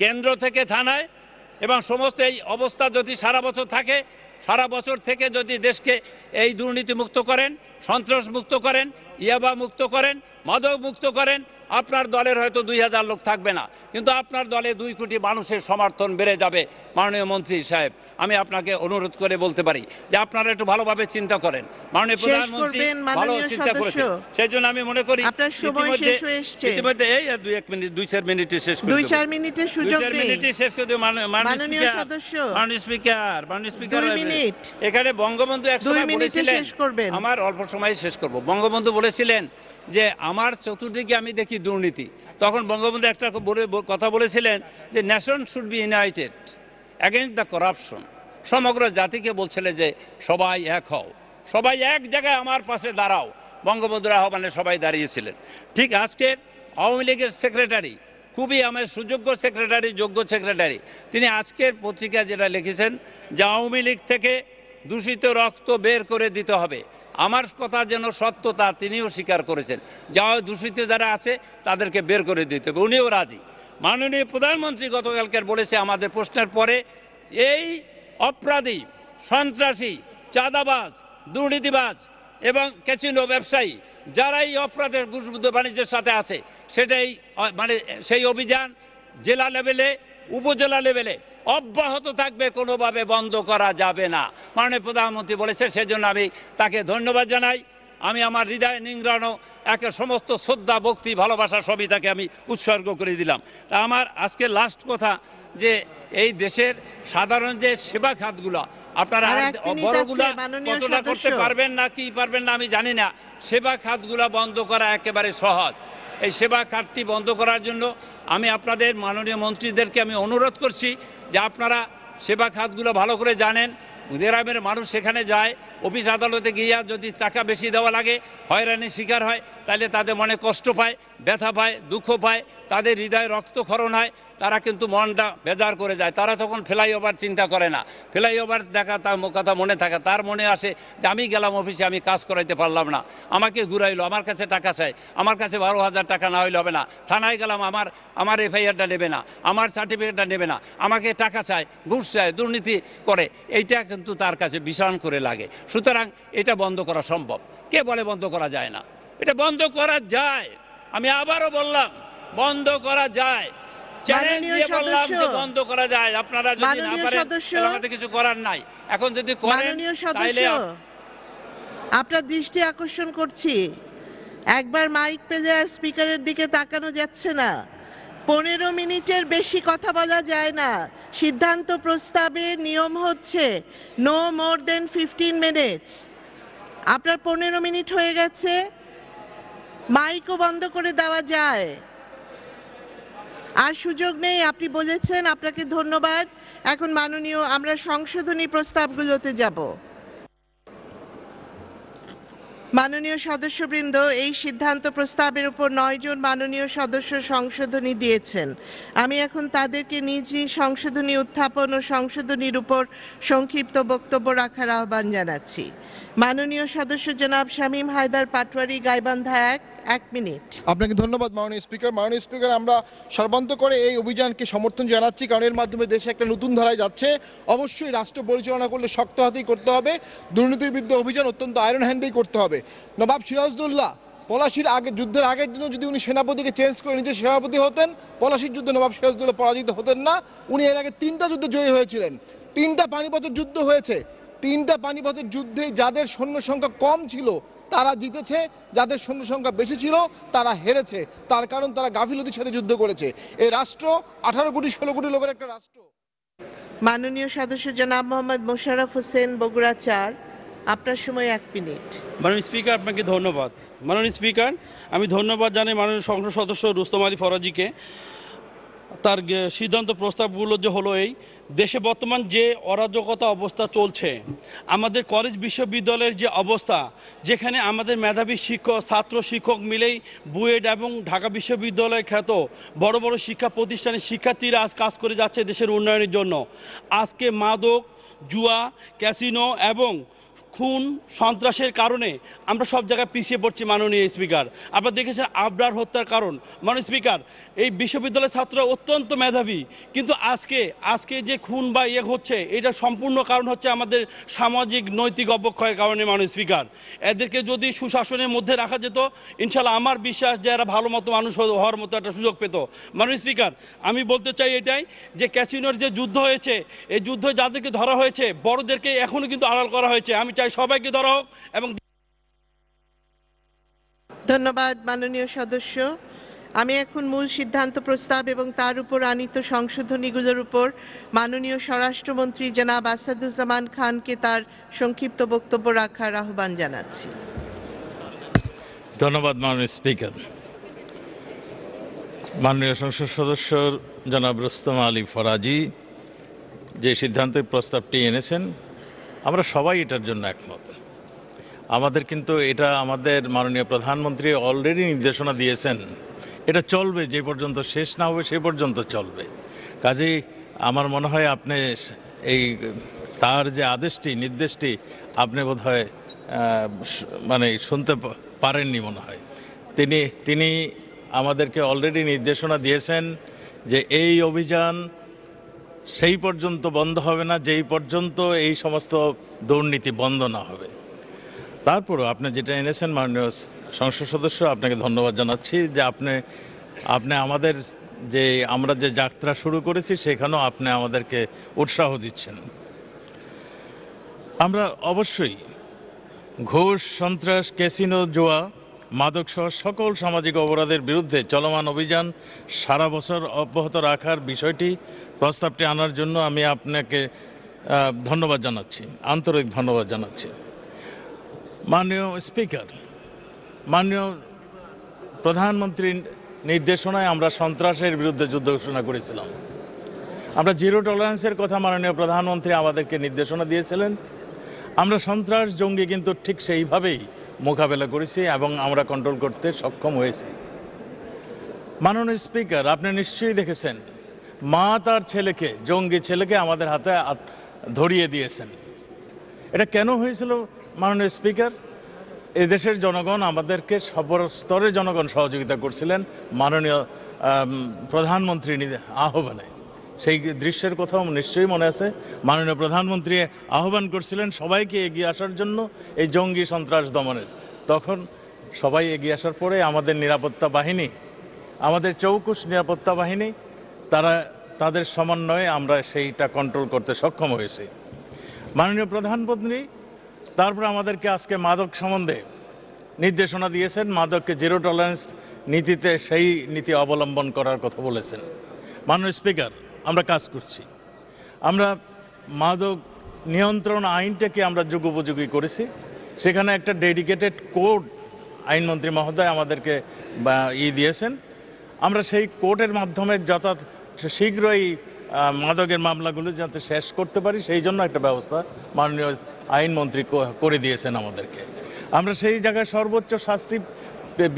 কেন্দ্র থেকে থানায় এবং সমস্ত এই অবস্থা যদি সারা বছর থাকে সারা বছর থেকে যদি দেশকে এই দুর্নীতি মুক্ত করেন সন্ত্রাস মুক্ত করেন ইয়াবা মুক্ত করেন মাদক মুক্ত করেন আপনার দলের হয়তো দুই হাজার লোক থাকবে না কিন্তু আপনার দলে দুই কোটি মানুষের সমর্থন বেড়ে যাবে মাননীয় মন্ত্রী সাহেব আমি আপনাকে অনুরোধ করে বলতে পারি যে আপনারা একটু ভালোভাবে চিন্তা করেন মাননীয় প্রধানমন্ত্রী ভালো চিন্তা সেই জন্য আমি মনে করি ইতিমধ্যে এই দুই এক মিনিট দুই চার মিনিটে শেষ দুই চার মিনিটে সুযোগ মিনিটে শেষ করে মাননীয় সদস্য মাননীয় স্পিকার মাননীয় স্পিকার এখানে বঙ্গবন্ধু এক সময় বলেছিলেন আমার অল্প সময় শেষ করব বঙ্গবন্ধু বলেছিলেন যে আমার চতুর্দিকে আমি দেখি দুর্নীতি তখন বঙ্গবন্ধু একটা বলে কথা বলেছিলেন যে nation should be united against the corruption সমগ্র জাতিকে বলছিলেন যে সবাই এক হও সবাই এক জায়গায় আমার পাশে দাঁড়াও বঙ্গবন্ধুর আহ্বানে সবাই দাঁড়িয়েছিলেন ঠিক আজকের আওয়ামী লীগের সেক্রেটারি খুবই আমার সুযোগ্য সেক্রেটারি যোগ্য সেক্রেটারি তিনি আজকের পত্রিকা যেটা লিখেছেন যে আওয়ামী লীগ থেকে দূষিত রক্ত বের করে দিতে হবে আমার কথা যেন সত্যতা তিনিও স্বীকার করেছেন যা দূষিত যারা আছে তাদেরকে বের করে দিতে হবে উনিও রাজি মাননীয় প্রধানমন্ত্রী গতকালকে বলেছে আমাদের প্রশ্নের পরে এই অপরাধী সন্ত্রাসী চাঁদাবাজ দুর্নীতিবাজ এবং ক্যাচিনো ব্যবসায়ী যারা এই অপরাধের গুজবুদ্ধ বাণিজ্যের সাথে আছে সেটাই মানে সেই অভিযান জেলা লেভেলে উপজেলা লেভেলে অব্যাহত থাকবে কোনোভাবে বন্ধ করা যাবে না মাননীয় প্রধানমন্ত্রী বলেছে সেজন্য আমি তাকে ধন্যবাদ জানাই আমি আমার হৃদয় নিংড়ানো একে সমস্ত শ্রদ্ধা ভক্তি ভালোবাসা সবই তাকে আমি উৎসর্গ করে দিলাম তা আমার আজকে লাস্ট কথা যে এই দেশের সাধারণ যে সেবা খাতগুলো আপনারা বড়গুলা কতটা করতে পারবেন না কি পারবেন না আমি জানি না সেবা খাতগুলা বন্ধ করা একেবারে সহজ এই সেবা খাতটি বন্ধ করার জন্য আমি আপনাদের মাননীয় মন্ত্রীদেরকে আমি অনুরোধ করছি যে আপনারা সেবা খাতগুলো ভালো করে জানেন গ্রামের মানুষ সেখানে যায় অফিস আদালতে গিয়ে যদি টাকা বেশি দেওয়া লাগে হয়রানির শিকার হয় তাহলে তাদের মনে কষ্ট পায় ব্যথা পায় দুঃখ পায় তাদের হৃদয়ে রক্তক্ষরণ হয় তারা কিন্তু মনটা বেজার করে যায় তারা তখন ফ্লাইওভার চিন্তা করে না ফ্লাইওভার দেখা তার কথা মনে থাকে তার মনে আসে যে আমি গেলাম অফিসে আমি কাজ করাইতে পারলাম না আমাকে ঘুরাইলো আমার কাছে টাকা চাই আমার কাছে বারো হাজার টাকা না হইলে হবে না থানায় গেলাম আমার আমার এফআইআরটা নেবে না আমার সার্টিফিকেটটা নেবে না আমাকে টাকা চায় ঘুষ চায় দুর্নীতি করে এইটা কিন্তু তার কাছে বিষণ করে লাগে সুতরাং এটা বন্ধ করা সম্ভব কে বলে বন্ধ করা যায় না এটা বন্ধ করা যায় আমি আবারও বললাম বন্ধ করা যায় আপনার দৃষ্টি আকর্ষণ করছি একবার মাইক পেজার স্পিকারের দিকে তাকানো যাচ্ছে না পনেরো মিনিটের বেশি কথা বলা যায় না সিদ্ধান্ত প্রস্তাবে নিয়ম হচ্ছে no more than fifteen minutes আপনার পনেরো মিনিট হয়ে গেছে মাইকও বন্ধ করে দেওয়া যায় আর সুযোগ নেই আপনি বলেছেন আপনাকে ধন্যবাদ এখন মাননীয় আমরা সংশোধনী প্রস্তাবগুলোতে যাব মাননীয় সদস্যবৃন্দ এই সিদ্ধান্ত প্রস্তাবের উপর নয়জন মাননীয় সদস্য সংশোধনী দিয়েছেন আমি এখন তাদেরকে নিজ নিজ সংশোধনী উত্থাপন ও সংশোধনীর উপর সংক্ষিপ্ত বক্তব্য রাখার আহ্বান জানাচ্ছি মাননীয় সদস্য জনাব শামীম হায়দার পাটওয়ারি গাইবান্ধা এক এক মিনিট আপনাকে ধন্যবাদ মাননীয় স্পিকার মাননীয় স্পিকার আমরা সর্বান্ত করে এই অভিযানকে সমর্থন জানাচ্ছি কারণ এর মাধ্যমে দেশে একটা নতুন ধারায় যাচ্ছে অবশ্যই রাষ্ট্র পরিচালনা করলে শক্ত হাতেই করতে হবে দুর্নীতির বিরুদ্ধে অভিযান অত্যন্ত আয়রন হ্যান্ডেই করতে হবে নবাব সিরাজদুল্লাহ পলাশির আগে যুদ্ধের আগের দিনও যদি উনি সেনাপতিকে চেঞ্জ করে নিজের সেনাপতি হতেন পলাশির যুদ্ধে নবাব সিরাজদুল্লাহ পরাজিত হতেন না উনি এর আগে তিনটা যুদ্ধে জয়ী হয়েছিলেন তিনটা পানিপথের যুদ্ধ হয়েছে তিনটা পানিপথের যুদ্ধে যাদের সৈন্য সংখ্যা কম ছিল তারা জিতেছে যাদের সৈন্য সংখ্যা বেশি ছিল তারা হেরেছে তার কারণ তারা গাফিলতির সাথে যুদ্ধ করেছে এই রাষ্ট্র আঠারো কোটি ষোলো কোটি লোকের একটা রাষ্ট্র মাননীয় সদস্য জনাব মোহাম্মদ মোশারফ হোসেন বগুড়া চার আপনার সময় এক মিনিট মাননীয় স্পিকার আপনাকে ধন্যবাদ মাননীয় স্পিকার আমি ধন্যবাদ জানাই মাননীয় সংসদ সদস্য রুস্তম আলী ফরাজিকে তার সিদ্ধান্ত প্রস্তাবগুলো যে হলো এই দেশে বর্তমান যে অরাজকতা অবস্থা চলছে আমাদের কলেজ বিশ্ববিদ্যালয়ের যে অবস্থা যেখানে আমাদের মেধাবী শিক্ষক ছাত্র শিক্ষক মিলেই বুয়েট এবং ঢাকা বিশ্ববিদ্যালয় খ্যাত বড় বড় শিক্ষা প্রতিষ্ঠানের শিক্ষার্থীরা আজ কাজ করে যাচ্ছে দেশের উন্নয়নের জন্য আজকে মাদক জুয়া ক্যাসিনো এবং খুন সন্ত্রাসের কারণে আমরা সব জায়গায় পিছিয়ে পড়ছি মাননীয় স্পিকার আপনার দেখেছেন আবরার হত্যার কারণ মানে স্পিকার এই বিশ্ববিদ্যালয়ের ছাত্র অত্যন্ত মেধাবী কিন্তু আজকে আজকে যে খুন বা ইয়ে হচ্ছে এটা সম্পূর্ণ কারণ হচ্ছে আমাদের সামাজিক নৈতিক অবক্ষয়ের কারণে মানুষ স্পিকার এদেরকে যদি সুশাসনের মধ্যে রাখা যেত ইনশাল্লাহ আমার বিশ্বাস যে এরা ভালো মতো মানুষ হওয়ার মতো একটা সুযোগ পেত মানুষ স্পিকার আমি বলতে চাই এটাই যে ক্যাসিনোর যে যুদ্ধ হয়েছে এই যুদ্ধ যাদেরকে ধরা হয়েছে বড়দেরকে এখনও কিন্তু আড়াল করা হয়েছে আমি চাই চাই সবাইকে ধরা হোক এবং ধন্যবাদ মাননীয় সদস্য আমি এখন মূল সিদ্ধান্ত প্রস্তাব এবং তার উপর আনিত সংশোধনীগুলোর উপর মাননীয় স্বরাষ্ট্রমন্ত্রী জনাব আসাদুজ্জামান খানকে তার সংক্ষিপ্ত বক্তব্য রাখার আহ্বান জানাচ্ছি ধন্যবাদ মাননীয় স্পিকার মাননীয় সংসদ সদস্য জনাব রুস্তম আলী ফরাজি যে সিদ্ধান্তের প্রস্তাবটি এনেছেন আমরা সবাই এটার জন্য একমত আমাদের কিন্তু এটা আমাদের মাননীয় প্রধানমন্ত্রী অলরেডি নির্দেশনা দিয়েছেন এটা চলবে যে পর্যন্ত শেষ না হবে সে পর্যন্ত চলবে কাজেই আমার মনে হয় আপনি এই তার যে আদেশটি নির্দেশটি আপনি বোধ হয় মানে শুনতে পারেননি মনে হয় তিনি তিনি আমাদেরকে অলরেডি নির্দেশনা দিয়েছেন যে এই অভিযান সেই পর্যন্ত বন্ধ হবে না যেই পর্যন্ত এই সমস্ত দুর্নীতি বন্ধ না হবে তারপরও আপনি যেটা এনেছেন মাননীয় সংসদ সদস্য আপনাকে ধন্যবাদ জানাচ্ছি যে আপনি আপনি আমাদের যে আমরা যে যাত্রা শুরু করেছি সেখানেও আপনি আমাদেরকে উৎসাহ দিচ্ছেন আমরা অবশ্যই ঘুষ সন্ত্রাস ক্যাসিনো জোয়া মাদকসহ সকল সামাজিক অপরাধের বিরুদ্ধে চলমান অভিযান সারা বছর অব্যাহত রাখার বিষয়টি প্রস্তাবটি আনার জন্য আমি আপনাকে ধন্যবাদ জানাচ্ছি আন্তরিক ধন্যবাদ জানাচ্ছি মাননীয় স্পিকার মাননীয় প্রধানমন্ত্রীর নির্দেশনায় আমরা সন্ত্রাসের বিরুদ্ধে যুদ্ধ ঘোষণা করেছিলাম আমরা জিরো টলারেন্সের কথা মাননীয় প্রধানমন্ত্রী আমাদেরকে নির্দেশনা দিয়েছিলেন আমরা সন্ত্রাস জঙ্গি কিন্তু ঠিক সেইভাবেই মোকাবেলা করেছি এবং আমরা কন্ট্রোল করতে সক্ষম হয়েছি মাননীয় স্পিকার আপনি নিশ্চয়ই দেখেছেন মা তার ছেলেকে জঙ্গি ছেলেকে আমাদের হাতে ধরিয়ে দিয়েছেন এটা কেন হয়েছিল মাননীয় স্পিকার এদেশের জনগণ আমাদেরকে সবর স্তরের জনগণ সহযোগিতা করছিলেন মাননীয় প্রধানমন্ত্রী আহ্বানে সেই দৃশ্যের কথাও নিশ্চয়ই মনে আছে মাননীয় প্রধানমন্ত্রী আহ্বান করছিলেন সবাইকে এগিয়ে আসার জন্য এই জঙ্গি সন্ত্রাস দমনের তখন সবাই এগিয়ে আসার পরে আমাদের নিরাপত্তা বাহিনী আমাদের চৌকুশ নিরাপত্তা বাহিনী তারা তাদের সমন্বয়ে আমরা সেইটা কন্ট্রোল করতে সক্ষম হয়েছি মাননীয় প্রধানমন্ত্রী তারপর আমাদেরকে আজকে মাদক সম্বন্ধে নির্দেশনা দিয়েছেন মাদককে জিরো টলারেন্স নীতিতে সেই নীতি অবলম্বন করার কথা বলেছেন মাননীয় স্পিকার আমরা কাজ করছি আমরা মাদক নিয়ন্ত্রণ আইনটাকে আমরা যুগোপযোগী করেছি সেখানে একটা ডেডিকেটেড কোড আইনমন্ত্রী মহোদয় আমাদেরকে ই দিয়েছেন আমরা সেই কোর্টের মাধ্যমে যথা শীঘ্রই মাদকের মামলাগুলো যাতে শেষ করতে পারি সেই জন্য একটা ব্যবস্থা মাননীয় আইনমন্ত্রী করে দিয়েছেন আমাদেরকে আমরা সেই জায়গায় সর্বোচ্চ শাস্তি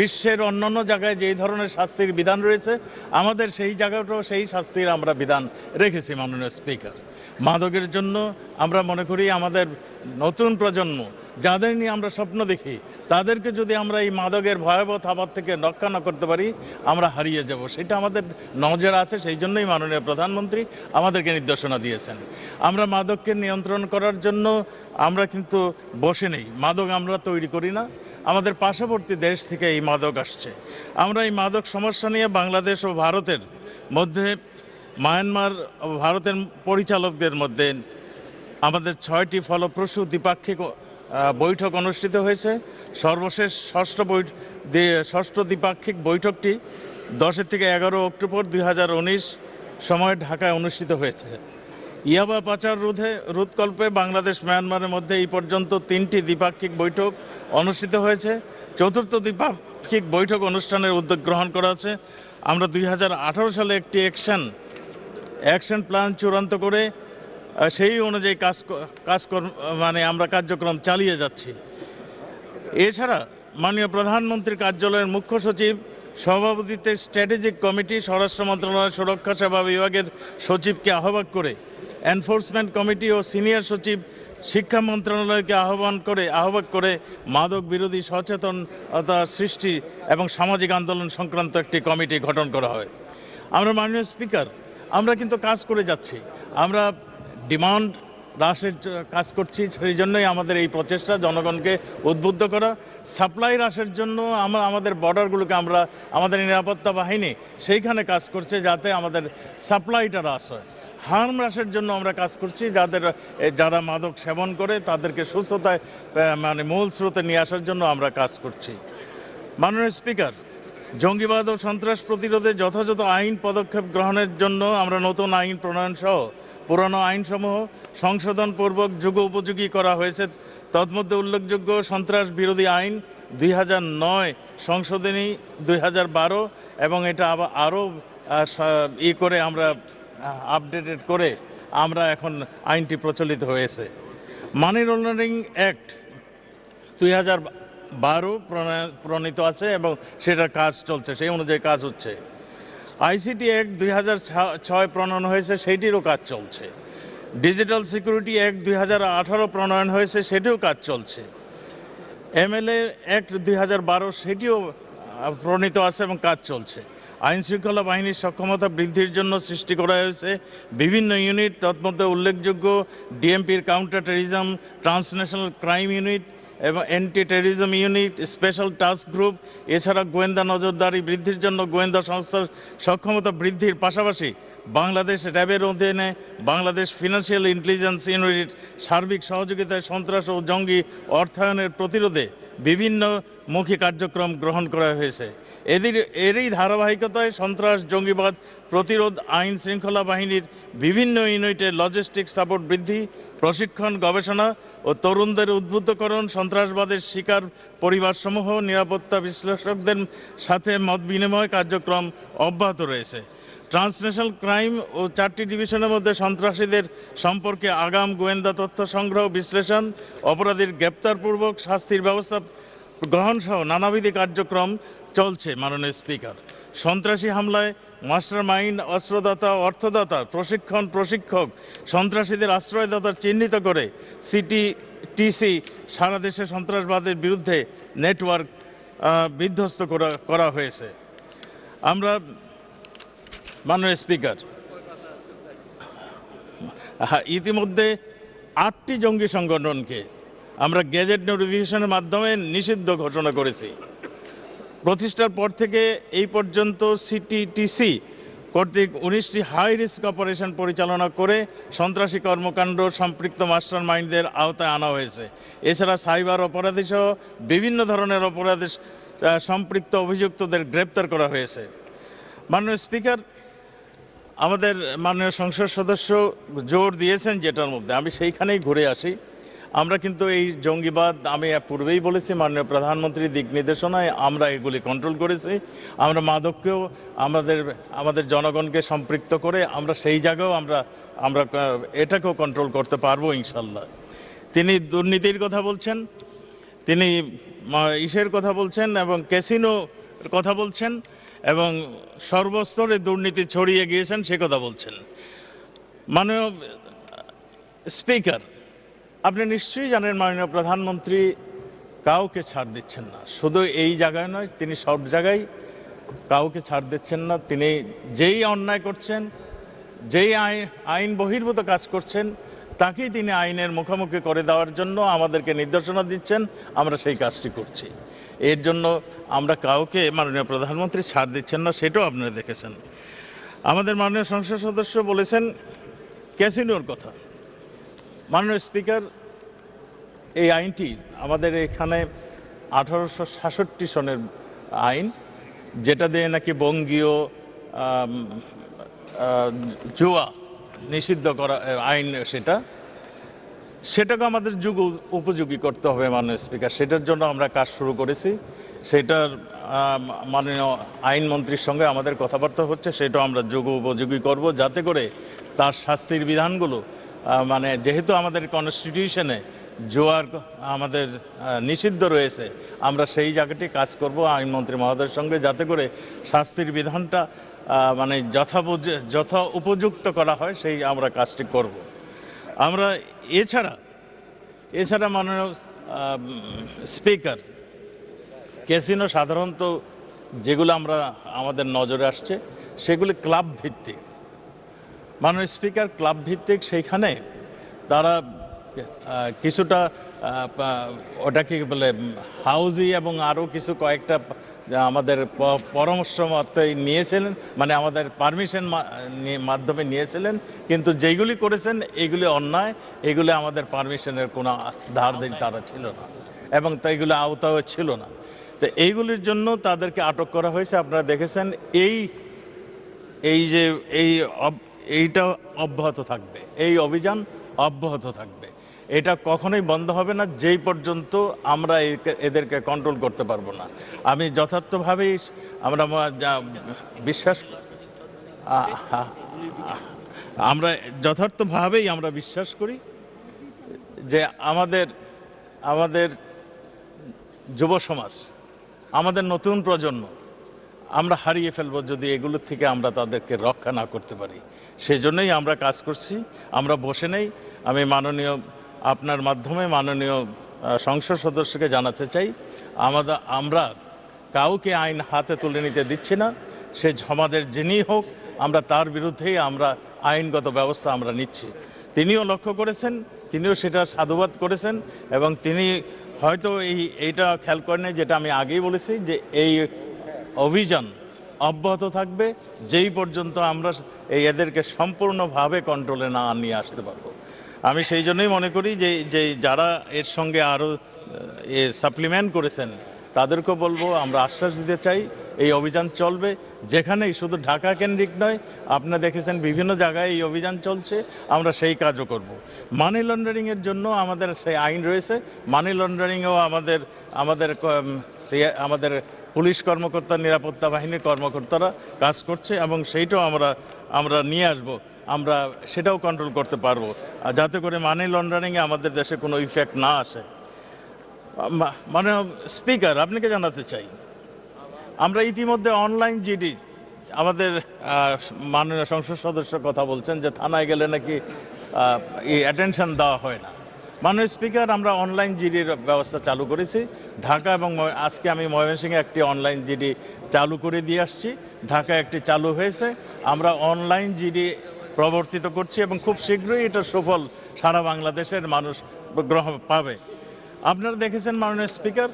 বিশ্বের অন্যান্য জায়গায় যেই ধরনের শাস্তির বিধান রয়েছে আমাদের সেই জায়গাটাও সেই শাস্তির আমরা বিধান রেখেছি মাননীয় স্পিকার মাদকের জন্য আমরা মনে করি আমাদের নতুন প্রজন্ম যাদের নিয়ে আমরা স্বপ্ন দেখি তাদেরকে যদি আমরা এই মাদকের ভয়াবহ থাবার থেকে রক্ষা না করতে পারি আমরা হারিয়ে যাব সেটা আমাদের নজর আছে সেই জন্যই মাননীয় প্রধানমন্ত্রী আমাদেরকে নির্দেশনা দিয়েছেন আমরা মাদককে নিয়ন্ত্রণ করার জন্য আমরা কিন্তু বসে নেই মাদক আমরা তৈরি করি না আমাদের পার্শ্ববর্তী দেশ থেকে এই মাদক আসছে আমরা এই মাদক সমস্যা নিয়ে বাংলাদেশ ও ভারতের মধ্যে মায়ানমার ভারতের পরিচালকদের মধ্যে আমাদের ছয়টি ফলপ্রসূ দ্বিপাক্ষিক বৈঠক অনুষ্ঠিত হয়েছে সর্বশেষ ষষ্ঠ বৈ ষষ্ঠ দ্বিপাক্ষিক বৈঠকটি দশের থেকে এগারো অক্টোবর দুই সময় ঢাকায় অনুষ্ঠিত হয়েছে ইয়াবা পাচার রোধে রোধকল্পে বাংলাদেশ মায়ানমারের মধ্যে এই পর্যন্ত তিনটি দ্বিপাক্ষিক বৈঠক অনুষ্ঠিত হয়েছে চতুর্থ দ্বিপাক্ষিক বৈঠক অনুষ্ঠানের উদ্যোগ গ্রহণ করা আছে আমরা দুই সালে একটি অ্যাকশন অ্যাকশন প্ল্যান চূড়ান্ত করে সেই অনুযায়ী কাজ কাজ মানে আমরা কার্যক্রম চালিয়ে যাচ্ছি এছাড়া মাননীয় প্রধানমন্ত্রীর কার্যালয়ের মুখ্য সচিব সভাপতিত্বে স্ট্র্যাটেজিক কমিটি স্বরাষ্ট্র মন্ত্রণালয়ের সুরক্ষা সেবা বিভাগের সচিবকে আহ্বান করে এনফোর্সমেন্ট কমিটি ও সিনিয়র সচিব শিক্ষা মন্ত্রণালয়কে আহ্বান করে আহ্বান করে মাদক বিরোধী সচেতনতা সৃষ্টি এবং সামাজিক আন্দোলন সংক্রান্ত একটি কমিটি গঠন করা হয় আমরা মাননীয় স্পিকার আমরা কিন্তু কাজ করে যাচ্ছি আমরা ডিমান্ড হ্রাসের কাজ করছি সেই জন্যই আমাদের এই প্রচেষ্টা জনগণকে উদ্বুদ্ধ করা সাপ্লাই হ্রাসের জন্য আমরা আমাদের বর্ডারগুলোকে আমরা আমাদের নিরাপত্তা বাহিনী সেইখানে কাজ করছে যাতে আমাদের সাপ্লাইটা হ্রাস হয় হার্ম হ্রাসের জন্য আমরা কাজ করছি যাদের যারা মাদক সেবন করে তাদেরকে সুস্থতায় মানে মূল স্রোতে নিয়ে আসার জন্য আমরা কাজ করছি মাননীয় স্পিকার জঙ্গিবাদ ও সন্ত্রাস প্রতিরোধে যথাযথ আইন পদক্ষেপ গ্রহণের জন্য আমরা নতুন আইন প্রণয়ন সহ পুরনো আইনসমূহ সংশোধনপূর্বক যুগ উপযোগী করা হয়েছে তদমধ্যে উল্লেখযোগ্য সন্ত্রাস বিরোধী আইন দুই নয় সংশোধনী দুই এবং এটা আবার আরও ই করে আমরা আপডেটেড করে আমরা এখন আইনটি প্রচলিত হয়েছে মানি লন্ডারিং অ্যাক্ট দুই হাজার বারো প্রণীত আছে এবং সেটার কাজ চলছে সেই অনুযায়ী কাজ হচ্ছে আইসিটি অ্যাক্ট দুই হাজার ছয় প্রণয়ন হয়েছে সেইটিরও কাজ চলছে ডিজিটাল সিকিউরিটি অ্যাক্ট দুই হাজার আঠারো প্রণয়ন হয়েছে সেটিও কাজ চলছে এমএলএ অ্যাক্ট দুই হাজার বারো সেটিও প্রণীত আছে এবং কাজ চলছে আইন শৃঙ্খলা বাহিনীর সক্ষমতা বৃদ্ধির জন্য সৃষ্টি করা হয়েছে বিভিন্ন ইউনিট তৎমধ্যে উল্লেখযোগ্য ডিএমপির counter terrorism transnational crime unit এবং anti terrorism unit special task group এছাড়া গোয়েন্দা নজরদারি বৃদ্ধির জন্য গোয়েন্দা সংস্থার সক্ষমতা বৃদ্ধির পাশাপাশি বাংলাদেশ র্যাবের অধীনে বাংলাদেশ ফিনান্সিয়াল ইন্টেলিজেন্স ইউনিট সার্বিক সহযোগিতায় সন্ত্রাস ও জঙ্গি অর্থায়নের প্রতিরোধে বিভিন্ন মুখী কার্যক্রম গ্রহণ করা হয়েছে এদের এরই ধারাবাহিকতায় সন্ত্রাস জঙ্গিবাদ প্রতিরোধ আইন শৃঙ্খলা বাহিনীর বিভিন্ন ইউনিটে লজিস্টিক সাপোর্ট বৃদ্ধি প্রশিক্ষণ গবেষণা ও তরুণদের উদ্বুদ্ধকরণ সন্ত্রাসবাদের শিকার পরিবারসমূহ নিরাপত্তা বিশ্লেষকদের সাথে মত বিনিময় কার্যক্রম অব্যাহত রয়েছে ট্রান্সন্যাশনাল ক্রাইম ও চারটি ডিভিশনের মধ্যে সন্ত্রাসীদের সম্পর্কে আগাম গোয়েন্দা তথ্য সংগ্রহ বিশ্লেষণ অপরাধীর গ্রেপ্তারপূর্বক শাস্তির ব্যবস্থা গ্রহণসহ নানাবিধি কার্যক্রম চলছে মাননীয় স্পিকার সন্ত্রাসী হামলায় মাস্টার মাইন্ড অস্ত্রদাতা অর্থদাতা প্রশিক্ষণ প্রশিক্ষক সন্ত্রাসীদের আশ্রয়দাতার চিহ্নিত করে সিটি টিসি সারা দেশে সন্ত্রাসবাদের বিরুদ্ধে নেটওয়ার্ক বিধ্বস্ত করা করা হয়েছে আমরা মাননীয় স্পিকার হ্যাঁ, ইতিমধ্যে আটটি জঙ্গি সংগঠনকে আমরা গেজেট নোটিফিকেশনের মাধ্যমে নিষিদ্ধ ঘোষণা করেছি প্রতিষ্ঠার পর থেকে এই পর্যন্ত সিটিটিসি কর্তৃক উনিশটি হাই রিস্ক অপারেশন পরিচালনা করে সন্ত্রাসী কর্মকাণ্ড সম্পৃক্ত মাস্টার মাইন্ডদের আওতায় আনা হয়েছে এছাড়া সাইবার অপরাধী সহ বিভিন্ন ধরনের অপরাধে সম্পৃক্ত অভিযুক্তদের গ্রেপ্তার করা হয়েছে মাননীয় স্পিকার আমাদের মাননীয় সংসদ সদস্য জোর দিয়েছেন যেটার মধ্যে আমি সেইখানেই ঘুরে আসি আমরা কিন্তু এই জঙ্গিবাদ আমি পূর্বেই বলেছি মাননীয় প্রধানমন্ত্রীর দিক নির্দেশনায় আমরা এগুলি কন্ট্রোল করেছি আমরা মাদককেও আমাদের আমাদের জনগণকে সম্পৃক্ত করে আমরা সেই জায়গাও আমরা আমরা এটাকেও কন্ট্রোল করতে পারবো ইনশাল্লাহ তিনি দুর্নীতির কথা বলছেন তিনি ইসের কথা বলছেন এবং ক্যাসিনোর কথা বলছেন এবং সর্বস্তরে দুর্নীতি ছড়িয়ে গিয়েছেন সে কথা বলছেন মাননীয় স্পিকার আপনি নিশ্চয়ই জানেন মাননীয় প্রধানমন্ত্রী কাউকে ছাড় দিচ্ছেন না শুধু এই জায়গায় নয় তিনি সব জায়গায় কাউকে ছাড় দিচ্ছেন না তিনি যেই অন্যায় করছেন যেই আইন আইন বহির্ভূত কাজ করছেন তাকেই তিনি আইনের মুখোমুখি করে দেওয়ার জন্য আমাদেরকে নির্দেশনা দিচ্ছেন আমরা সেই কাজটি করছি এর জন্য আমরা কাউকে মাননীয় প্রধানমন্ত্রী ছাড় দিচ্ছেন না সেটাও আপনারা দেখেছেন আমাদের মাননীয় সংসদ সদস্য বলেছেন ক্যাসিনোর কথা মাননীয় স্পিকার এই আইনটি আমাদের এখানে আঠারোশো সাতষট্টি সনের আইন যেটা দিয়ে নাকি বঙ্গীয় জুয়া নিষিদ্ধ করা আইন সেটা সেটাকে আমাদের যুগ উপযোগী করতে হবে মাননীয় স্পিকার সেটার জন্য আমরা কাজ শুরু করেছি সেটার মাননীয় আইনমন্ত্রীর সঙ্গে আমাদের কথাবার্তা হচ্ছে সেটাও আমরা যুগ উপযোগী করব যাতে করে তার শাস্তির বিধানগুলো মানে যেহেতু আমাদের কনস্টিটিউশনে জোয়ার আমাদের নিষিদ্ধ রয়েছে আমরা সেই জায়গাটি কাজ করব আইনমন্ত্রী মহোদয়ের সঙ্গে যাতে করে শাস্তির বিধানটা মানে যথা যথা উপযুক্ত করা হয় সেই আমরা কাজটি করব। আমরা এছাড়া এছাড়া মাননীয় স্পিকার ক্যাসিনো সাধারণত যেগুলো আমরা আমাদের নজরে আসছে সেগুলি ক্লাব ভিত্তিক মাননীয় স্পিকার ক্লাব ভিত্তিক সেইখানে তারা কিছুটা ওটা কি বলে হাউজি এবং আরও কিছু কয়েকটা আমাদের পরামর্শ মতো নিয়েছিলেন মানে আমাদের পারমিশন মাধ্যমে নিয়েছিলেন কিন্তু যেগুলি করেছেন এগুলি অন্যায় এগুলি আমাদের পারমিশনের কোনো ধার দিন তারা ছিল না এবং এগুলো আওতাও ছিল না তো এইগুলির জন্য তাদেরকে আটক করা হয়েছে আপনারা দেখেছেন এই এই যে এই এইটা অব্যাহত থাকবে এই অভিযান অব্যাহত থাকবে এটা কখনোই বন্ধ হবে না যেই পর্যন্ত আমরা এদেরকে কন্ট্রোল করতে পারবো না আমি যথার্থভাবেই আমরা বিশ্বাস আমরা যথার্থভাবেই আমরা বিশ্বাস করি যে আমাদের আমাদের যুব সমাজ আমাদের নতুন প্রজন্ম আমরা হারিয়ে ফেলবো যদি এগুলোর থেকে আমরা তাদেরকে রক্ষা না করতে পারি সেই জন্যই আমরা কাজ করছি আমরা বসে নেই আমি মাননীয় আপনার মাধ্যমে মাননীয় সংসদ সদস্যকে জানাতে চাই আমাদের আমরা কাউকে আইন হাতে তুলে নিতে দিচ্ছি না সে সমাজের যিনি হোক আমরা তার বিরুদ্ধেই আমরা আইনগত ব্যবস্থা আমরা নিচ্ছি তিনিও লক্ষ্য করেছেন তিনিও সেটা সাধুবাদ করেছেন এবং তিনি হয়তো এই এইটা খেয়াল করেন যেটা আমি আগেই বলেছি যে এই অভিযান অব্যাহত থাকবে যেই পর্যন্ত আমরা এই এদেরকে সম্পূর্ণভাবে কন্ট্রোলে না নিয়ে আসতে পারব আমি সেই জন্যই মনে করি যে যে যারা এর সঙ্গে আরও এ সাপ্লিমেন্ট করেছেন তাদেরকে বলবো আমরা আশ্বাস দিতে চাই এই অভিযান চলবে যেখানেই শুধু ঢাকা কেন্দ্রিক নয় আপনারা দেখেছেন বিভিন্ন জায়গায় এই অভিযান চলছে আমরা সেই কাজও করব। মানি লন্ডারিংয়ের জন্য আমাদের সেই আইন রয়েছে মানি লন্ডারিংও আমাদের আমাদের আমাদের পুলিশ কর্মকর্তা নিরাপত্তা বাহিনীর কর্মকর্তারা কাজ করছে এবং সেইটাও আমরা আমরা নিয়ে আসব আমরা সেটাও কন্ট্রোল করতে পারবো যাতে করে মানি লন্ডারিংয়ে আমাদের দেশে কোনো ইফেক্ট না আসে মানে স্পিকার আপনাকে জানাতে চাই আমরা ইতিমধ্যে অনলাইন জিডি আমাদের মাননীয় সংসদ সদস্য কথা বলছেন যে থানায় গেলে নাকি অ্যাটেনশন দেওয়া হয় না মাননীয় স্পিকার আমরা অনলাইন জিডির ব্যবস্থা চালু করেছি ঢাকা এবং আজকে আমি ময়মনসিংহে একটি অনলাইন জিডি চালু করে দিয়ে আসছি ঢাকা একটি চালু হয়েছে আমরা অনলাইন জিডি প্রবর্তিত করছি এবং খুব শীঘ্রই এটার সফল সারা বাংলাদেশের মানুষ গ্রহণ পাবে আপনারা দেখেছেন মাননীয় স্পিকার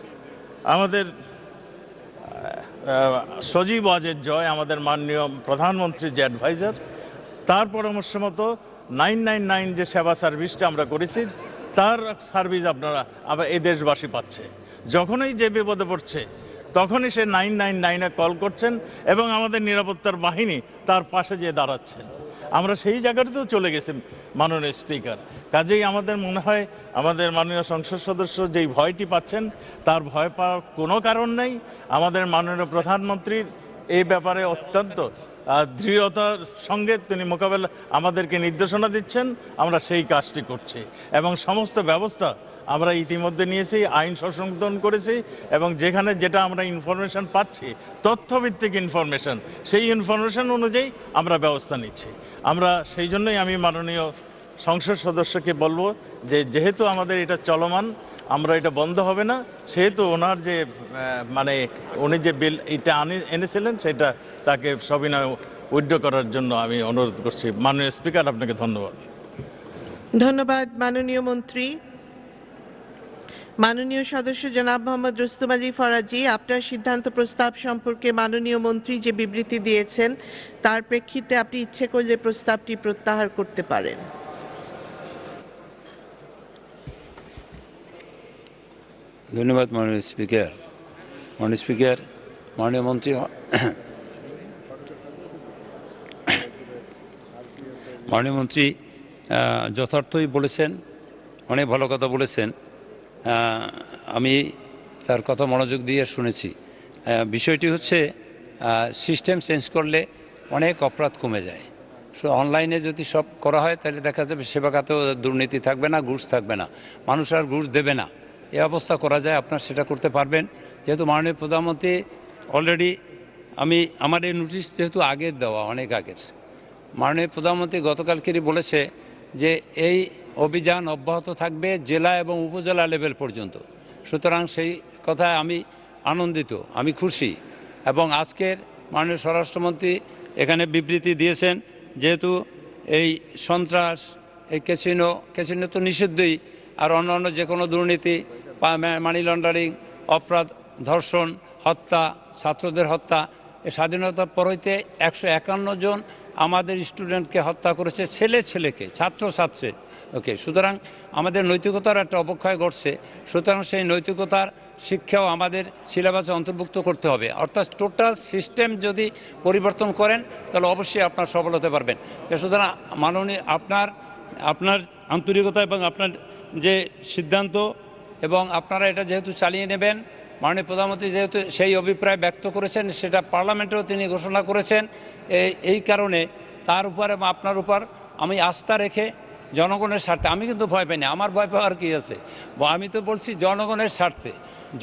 আমাদের সজীব অজের জয় আমাদের মাননীয় প্রধানমন্ত্রী যে অ্যাডভাইজার তার পরামর্শ মতো নাইন নাইন নাইন যে সেবা সার্ভিসটা আমরা করেছি তার সার্ভিস আপনারা আবার এ দেশবাসী পাচ্ছে যখনই যে বিপদে পড়ছে তখনই সে নাইন নাইন নাইনে কল করছেন এবং আমাদের নিরাপত্তার বাহিনী তার পাশে যেয়ে দাঁড়াচ্ছেন আমরা সেই জায়গাটাতেও চলে গেছি মাননীয় স্পিকার কাজেই আমাদের মনে হয় আমাদের মাননীয় সংসদ সদস্য যেই ভয়টি পাচ্ছেন তার ভয় পাওয়ার কোনো কারণ নেই আমাদের মাননীয় প্রধানমন্ত্রীর এই ব্যাপারে অত্যন্ত দৃঢ়তার সঙ্গে তিনি মোকাবেলা আমাদেরকে নির্দেশনা দিচ্ছেন আমরা সেই কাজটি করছি এবং সমস্ত ব্যবস্থা আমরা ইতিমধ্যে নিয়েছি আইন সংশোধন করেছি এবং যেখানে যেটা আমরা ইনফরমেশান পাচ্ছি তথ্যভিত্তিক ইনফরমেশান সেই ইনফরমেশান অনুযায়ী আমরা ব্যবস্থা নিচ্ছি আমরা সেই জন্যই আমি মাননীয় সংসদ সদস্যকে বলবো যে যেহেতু আমাদের এটা চলমান আমরা এটা বন্ধ হবে না সেহেতু ওনার যে মানে উনি যে বিল এটা এনেছিলেন সেটা তাকে সবিনয় উইড্রো করার জন্য আমি অনুরোধ করছি মাননীয় স্পিকার আপনাকে ধন্যবাদ ধন্যবাদ মাননীয় মন্ত্রী মাননীয় সদস্য জনাব মোহাম্মদ রুস্তুম ফরাজি আপনার সিদ্ধান্ত প্রস্তাব সম্পর্কে মাননীয় মন্ত্রী যে বিবৃতি দিয়েছেন তার প্রেক্ষিতে আপনি ইচ্ছে করলে প্রস্তাবটি প্রত্যাহার করতে পারেন ধন্যবাদ মাননীয় স্পিকার মাননীয় স্পিকার মাননীয় মন্ত্রী মাননীয় মন্ত্রী যথার্থই বলেছেন অনেক ভালো কথা বলেছেন আমি তার কথা মনোযোগ দিয়ে শুনেছি বিষয়টি হচ্ছে সিস্টেম চেঞ্জ করলে অনেক অপরাধ কমে যায় সো অনলাইনে যদি সব করা হয় তাহলে দেখা যাবে সেবা খাতেও দুর্নীতি থাকবে না ঘুষ থাকবে না মানুষ আর ঘুষ দেবে না এ অবস্থা করা যায় আপনার সেটা করতে পারবেন যেহেতু মাননীয় প্রধানমন্ত্রী অলরেডি আমি আমার এই নোটিশ যেহেতু আগের দেওয়া অনেক আগের মাননীয় প্রধানমন্ত্রী গতকালকেরই বলেছে যে এই অভিযান অব্যাহত থাকবে জেলা এবং উপজেলা লেভেল পর্যন্ত সুতরাং সেই কথায় আমি আনন্দিত আমি খুশি এবং আজকের মাননীয় স্বরাষ্ট্রমন্ত্রী এখানে বিবৃতি দিয়েছেন যেহেতু এই সন্ত্রাস এই ক্যাসিনো ক্যাসিনো তো নিষিদ্ধই আর অন্য অন্য যে কোনো দুর্নীতি মানি লন্ডারিং অপরাধ ধর্ষণ হত্যা ছাত্রদের হত্যা স্বাধীনতার পর হইতে একশো একান্ন জন আমাদের স্টুডেন্টকে হত্যা করেছে ছেলে ছেলেকে ছাত্র ছাত্রে ওকে সুতরাং আমাদের নৈতিকতার একটা অবক্ষয় ঘটছে সুতরাং সেই নৈতিকতার শিক্ষাও আমাদের সিলেবাসে অন্তর্ভুক্ত করতে হবে অর্থাৎ টোটাল সিস্টেম যদি পরিবর্তন করেন তাহলে অবশ্যই আপনার সফল হতে পারবেন সুতরাং মাননীয় আপনার আপনার আন্তরিকতা এবং আপনার যে সিদ্ধান্ত এবং আপনারা এটা যেহেতু চালিয়ে নেবেন মাননীয় প্রধানমন্ত্রী যেহেতু সেই অভিপ্রায় ব্যক্ত করেছেন সেটা পার্লামেন্টেও তিনি ঘোষণা করেছেন এই কারণে তার উপর এবং আপনার উপর আমি আস্থা রেখে জনগণের স্বার্থে আমি কিন্তু ভয় পাইনি আমার ভয় পাওয়ার কী আছে আমি তো বলছি জনগণের স্বার্থে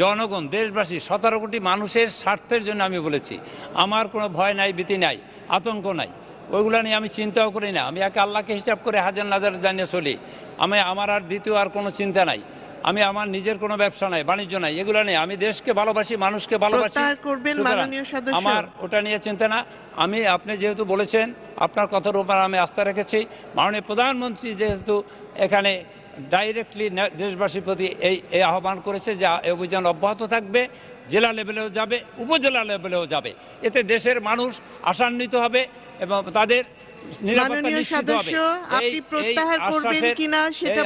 জনগণ দেশবাসী সতেরো কোটি মানুষের স্বার্থের জন্য আমি বলেছি আমার কোনো ভয় নাই ভীতি নাই আতঙ্ক নাই ওইগুলো নিয়ে আমি চিন্তাও করি না আমি একে আল্লাহকে হিসাব করে হাজার নাজার জানিয়ে চলি আমি আমার আর দ্বিতীয় আর কোনো চিন্তা নাই আমি আমার নিজের কোনো ব্যবসা নাই বাণিজ্য নাই এগুলো নেই আমি দেশকে ভালোবাসি মানুষকে ভালোবাসি আমার ওটা নিয়ে চিন্তা না আমি আপনি যেহেতু বলেছেন আপনার কথার উপর আমি আস্থা রেখেছি মাননীয় প্রধানমন্ত্রী যেহেতু এখানে ডাইরেক্টলি দেশবাসীর প্রতি এই এই আহ্বান করেছে যে অভিযান অব্যাহত থাকবে জেলা লেভেলেও যাবে উপজেলা লেভেলেও যাবে এতে দেশের মানুষ আশান্বিত হবে এবং তাদের নিরাপত্তা নিশ্চিত হবে এই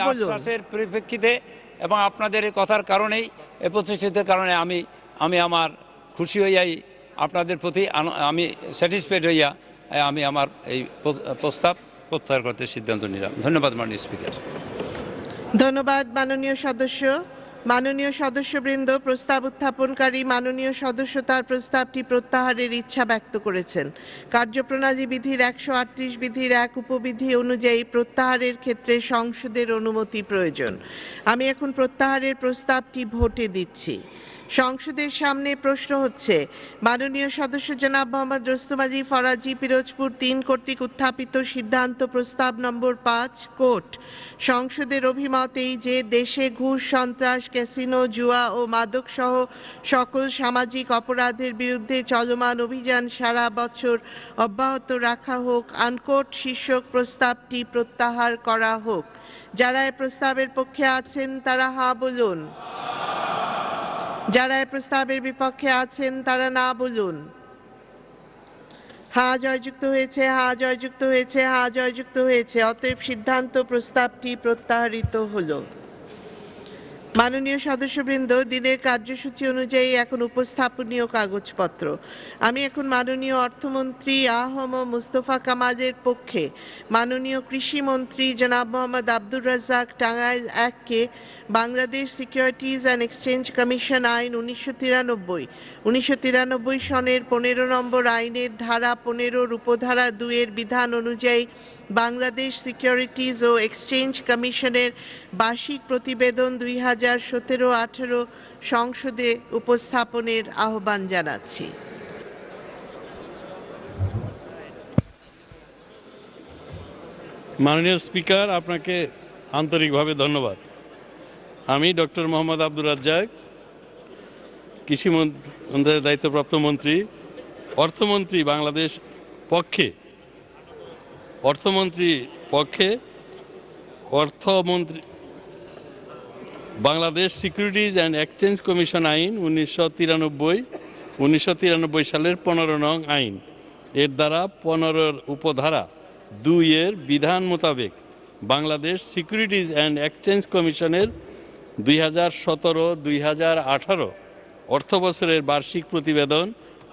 আশ্বাসের পরিপ্রেক্ষিতে এবং আপনাদের এই কথার কারণেই এ প্রতিশ্রুতির কারণে আমি আমি আমার খুশি হইয়াই আপনাদের প্রতি আমি স্যাটিসফাইড হইয়া আমি আমার এই প্রস্তাব প্রত্যাহার করতে সিদ্ধান্ত নিলাম ধন্যবাদ মাননীয় স্পিকার ধন্যবাদ মাননীয় সদস্য মাননীয় সদস্যবৃন্দ প্রস্তাব উত্থাপনকারী মাননীয় সদস্য তার প্রস্তাবটি প্রত্যাহারের ইচ্ছা ব্যক্ত করেছেন কার্যপ্রণালী বিধির একশো আটত্রিশ বিধির এক উপবিধি অনুযায়ী প্রত্যাহারের ক্ষেত্রে সংসদের অনুমতি প্রয়োজন আমি এখন প্রত্যাহারের প্রস্তাবটি ভোটে দিচ্ছি সংসদের সামনে প্রশ্ন হচ্ছে মাননীয় সদস্য জনাব মোহাম্মদ রস্তমাজি ফরাজি পিরোজপুর তিন কর্তৃক উত্থাপিত সিদ্ধান্ত প্রস্তাব নম্বর পাঁচ কোট সংসদের অভিমত এই যে দেশে ঘুষ সন্ত্রাস ক্যাসিনো জুয়া ও মাদক সহ সকল সামাজিক অপরাধের বিরুদ্ধে চলমান অভিযান সারা বছর অব্যাহত রাখা হোক আনকোট শীর্ষক প্রস্তাবটি প্রত্যাহার করা হোক যারা এ প্রস্তাবের পক্ষে আছেন তারা হা বলুন যারা এ প্রস্তাবের বিপক্ষে আছেন তারা না বলুন হা জয়যুক্ত হয়েছে হা জয়যুক্ত হয়েছে হা জয়যুক্ত হয়েছে অতএব সিদ্ধান্ত প্রস্তাবটি প্রত্যাহারিত হলো মাননীয় সদস্যবৃন্দ দিনের কার্যসূচি অনুযায়ী এখন উপস্থাপনীয় কাগজপত্র আমি এখন মাননীয় অর্থমন্ত্রী আহম মুস্তফা কামাজের পক্ষে মাননীয় কৃষিমন্ত্রী জনাব মোহাম্মদ আব্দুর রাজ্জাক টাঙ্গাই এককে Bangladesh securities and exchange commission আইন উনিশশো তিরানব্বই উনিশশো তিরানব্বই সনের পনেরো নম্বর আইনের ধারা পনেরোর উপধারা দুয়ের বিধান অনুযায়ী বাংলাদেশ সিকিউরিটিজ ও এক্সচেঞ্জ কমিশনের বার্ষিক প্রতিবেদন দুই হাজার সতেরো আঠেরো সংসদে উপস্থাপনের আহ্বান জানাচ্ছি মাননীয় স্পিকার আপনাকে আন্তরিকভাবে ধন্যবাদ আমি ডক্টর মোহাম্মদ আব্দুর রাজ্জাক কৃষি মন্ত্রের দায়িত্বপ্রাপ্ত মন্ত্রী অর্থমন্ত্রী বাংলাদেশ পক্ষে অর্থমন্ত্রী পক্ষে অর্থমন্ত্রী Bangladesh securities and exchange commission আইন উনিশশো তিরানব্বই উনিশশো তিরানব্বই সালের পনেরো নং আইন এর দ্বারা পনেরোর উপধারা দুই এর বিধান মোতাবেক বাংলাদেশ সিকিউরিটিজ অ্যান্ড এক্সচেঞ্জ কমিশনের দুই হাজার সতেরো দুই হাজার আঠারো অর্থ বছরের বার্ষিক প্রতিবেদন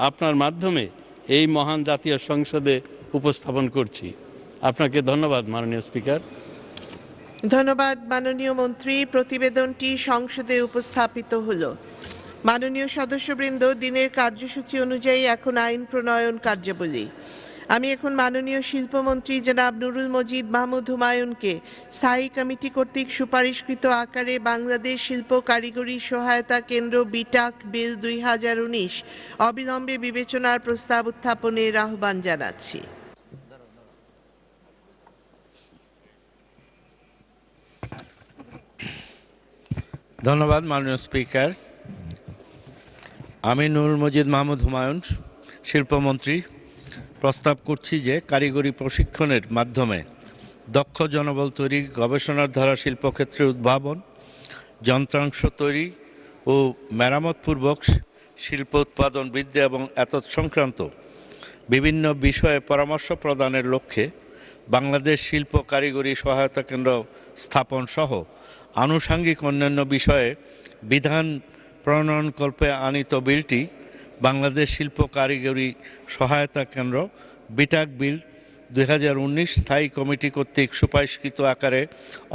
আপনার মাধ্যমে এই মহান জাতীয় সংসদে উপস্থাপন করছি আপনাকে ধন্যবাদ মাননীয় স্পিকার ধন্যবাদ মাননীয় মন্ত্রী প্রতিবেদনটি সংসদে উপস্থাপিত হলো মাননীয় সদস্যবৃন্দ দিনের কার্যসূচি অনুযায়ী এখন আইন প্রণয়ন কার্যাবলী আমি এখন মাননীয় শিল্পমন্ত্রী জনাব নুরুল মজিদ মাহমুদ হুমায়ুনকে স্থায়ী কমিটি কর্তৃক সুপারিশকৃত আকারে বাংলাদেশ শিল্প কারিগরি সহায়তা কেন্দ্র বিটাক বিল দুই অবিলম্বে বিবেচনার প্রস্তাব উত্থাপনের আহ্বান জানাচ্ছি ধন্যবাদ মাননীয় স্পিকার আমি নুরুল মজিদ মাহমুদ হুমায়ুন শিল্পমন্ত্রী প্রস্তাব করছি যে কারিগরি প্রশিক্ষণের মাধ্যমে দক্ষ জনবল তৈরি গবেষণার ধারা শিল্পক্ষেত্রে উদ্ভাবন যন্ত্রাংশ তৈরি ও মেরামতপূর্বক শিল্প উৎপাদন বৃদ্ধি এবং এত সংক্রান্ত বিভিন্ন বিষয়ে পরামর্শ প্রদানের লক্ষ্যে বাংলাদেশ শিল্প কারিগরি সহায়তা কেন্দ্র স্থাপন সহ আনুষাঙ্গিক অন্যান্য বিষয়ে বিধান প্রণয়নকল্পে আনিত বিলটি বাংলাদেশ শিল্প কারিগরি সহায়তা কেন্দ্র বিটাক বিল দুই স্থায়ী কমিটি কর্তৃক সুপারিশকৃত আকারে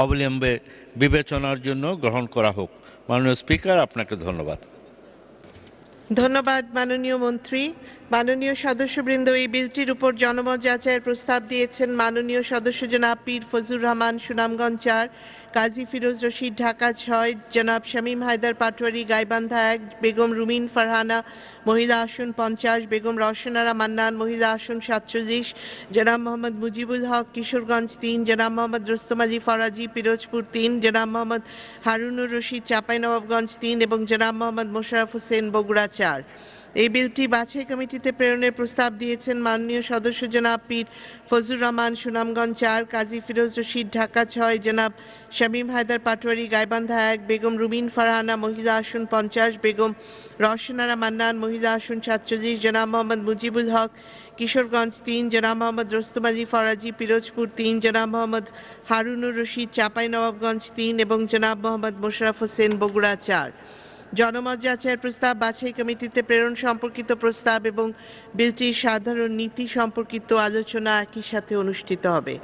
অবিলম্বে বিবেচনার জন্য গ্রহণ করা হোক মাননীয় স্পিকার আপনাকে ধন্যবাদ ধন্যবাদ মাননীয় মন্ত্রী মাননীয় সদস্যবৃন্দ এই বিলটির উপর জনমত যাচাইয়ের প্রস্তাব দিয়েছেন মাননীয় সদস্য জনাব পীর ফজুর রহমান সুনামগঞ্জ চার কাজী ফিরোজ রশিদ ঢাকা ছয় জনাব শামীম হায়দার পাটোয়ারি গাইবান্ধা এক বেগম রুমিন ফারহানা মহিলা আসন পঞ্চাশ বেগম রওশনারা মান্নান মহিলা আসন সাতচল্লিশ জনাব মোহাম্মদ মুজিবুল হক কিশোরগঞ্জ তিন জনাব মোহাম্মদ রোস্তমাজি ফরাজি পিরোজপুর তিন জনাব মোহাম্মদ হারুনুর রশিদ চাঁপাইনবাবগঞ্জ তিন এবং জনাব মোহাম্মদ মোশারফ হোসেন বগুড়া চার এই বিলটি বাছাই কমিটিতে প্রেরণের প্রস্তাব দিয়েছেন মাননীয় সদস্য জনাব পীর ফজুর রহমান সুনামগঞ্জ চার কাজী ফিরোজ রশিদ ঢাকা ছয় জনাব শামীম হায়দার পাটোয়ারি গাইবান্ধা এক বেগম রুবিন ফারহানা মহিলা আসন পঞ্চাশ বেগম রওশনারা মান্নান মহিলা আসন সাতচল্লিশ জনাব মোহাম্মদ মুজিবুল হক কিশোরগঞ্জ তিন জনাব মোহাম্মদ রোস্তম আলী ফরাজি পিরোজপুর তিন জনাব মোহাম্মদ হারুনুর রশিদ চাঁপাই নবাবগঞ্জ তিন এবং জনাব মোহাম্মদ মোশারফ হোসেন বগুড়া চার জনমত যাচাইয়ের প্রস্তাব বাছাই কমিটিতে প্রেরণ সম্পর্কিত প্রস্তাব এবং বিলটির সাধারণ নীতি সম্পর্কিত আলোচনা একই সাথে অনুষ্ঠিত হবে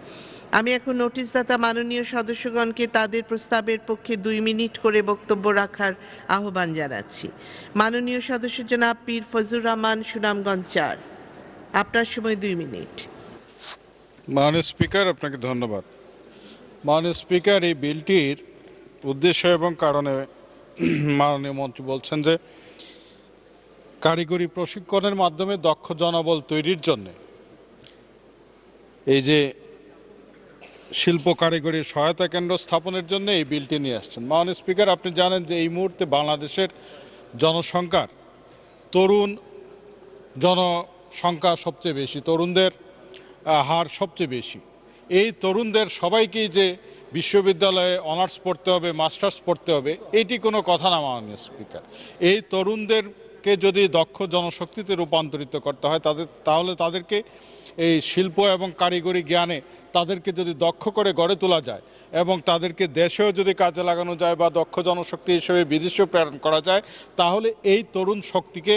আমি এখন নোটিশদাতা মাননীয় সদস্যগণকে তাদের প্রস্তাবের পক্ষে দুই মিনিট করে বক্তব্য রাখার আহ্বান জানাচ্ছি মাননীয় সদস্য জনাব পীর ফজুর রহমান সুনামগঞ্জ চার আপনার সময় দুই মিনিট মান স্পিকার আপনাকে ধন্যবাদ মান স্পিকার এই বিলটির উদ্দেশ্য এবং কারণে মাননীয় মন্ত্রী বলছেন যে কারিগরি প্রশিক্ষণের মাধ্যমে দক্ষ জনবল তৈরির জন্য এই যে শিল্প কারিগরি সহায়তা কেন্দ্র স্থাপনের জন্য এই বিলটি নিয়ে আসছেন মাননীয় স্পিকার আপনি জানেন যে এই মুহূর্তে বাংলাদেশের জনসংখ্যার তরুণ জনসংখ্যা সবচেয়ে বেশি তরুণদের হার সবচেয়ে বেশি এই তরুণদের সবাইকেই যে বিশ্ববিদ্যালয়ে অনার্স পড়তে হবে মাস্টার্স পড়তে হবে এইটি কোনো কথা না মাননীয় স্পিকার এই তরুণদেরকে যদি দক্ষ জনশক্তিতে রূপান্তরিত করতে হয় তাদের তাহলে তাদেরকে এই শিল্প এবং কারিগরি জ্ঞানে তাদেরকে যদি দক্ষ করে গড়ে তোলা যায় এবং তাদেরকে দেশেও যদি কাজে লাগানো যায় বা দক্ষ জনশক্তি হিসেবে বিদেশেও প্রেরণ করা যায় তাহলে এই তরুণ শক্তিকে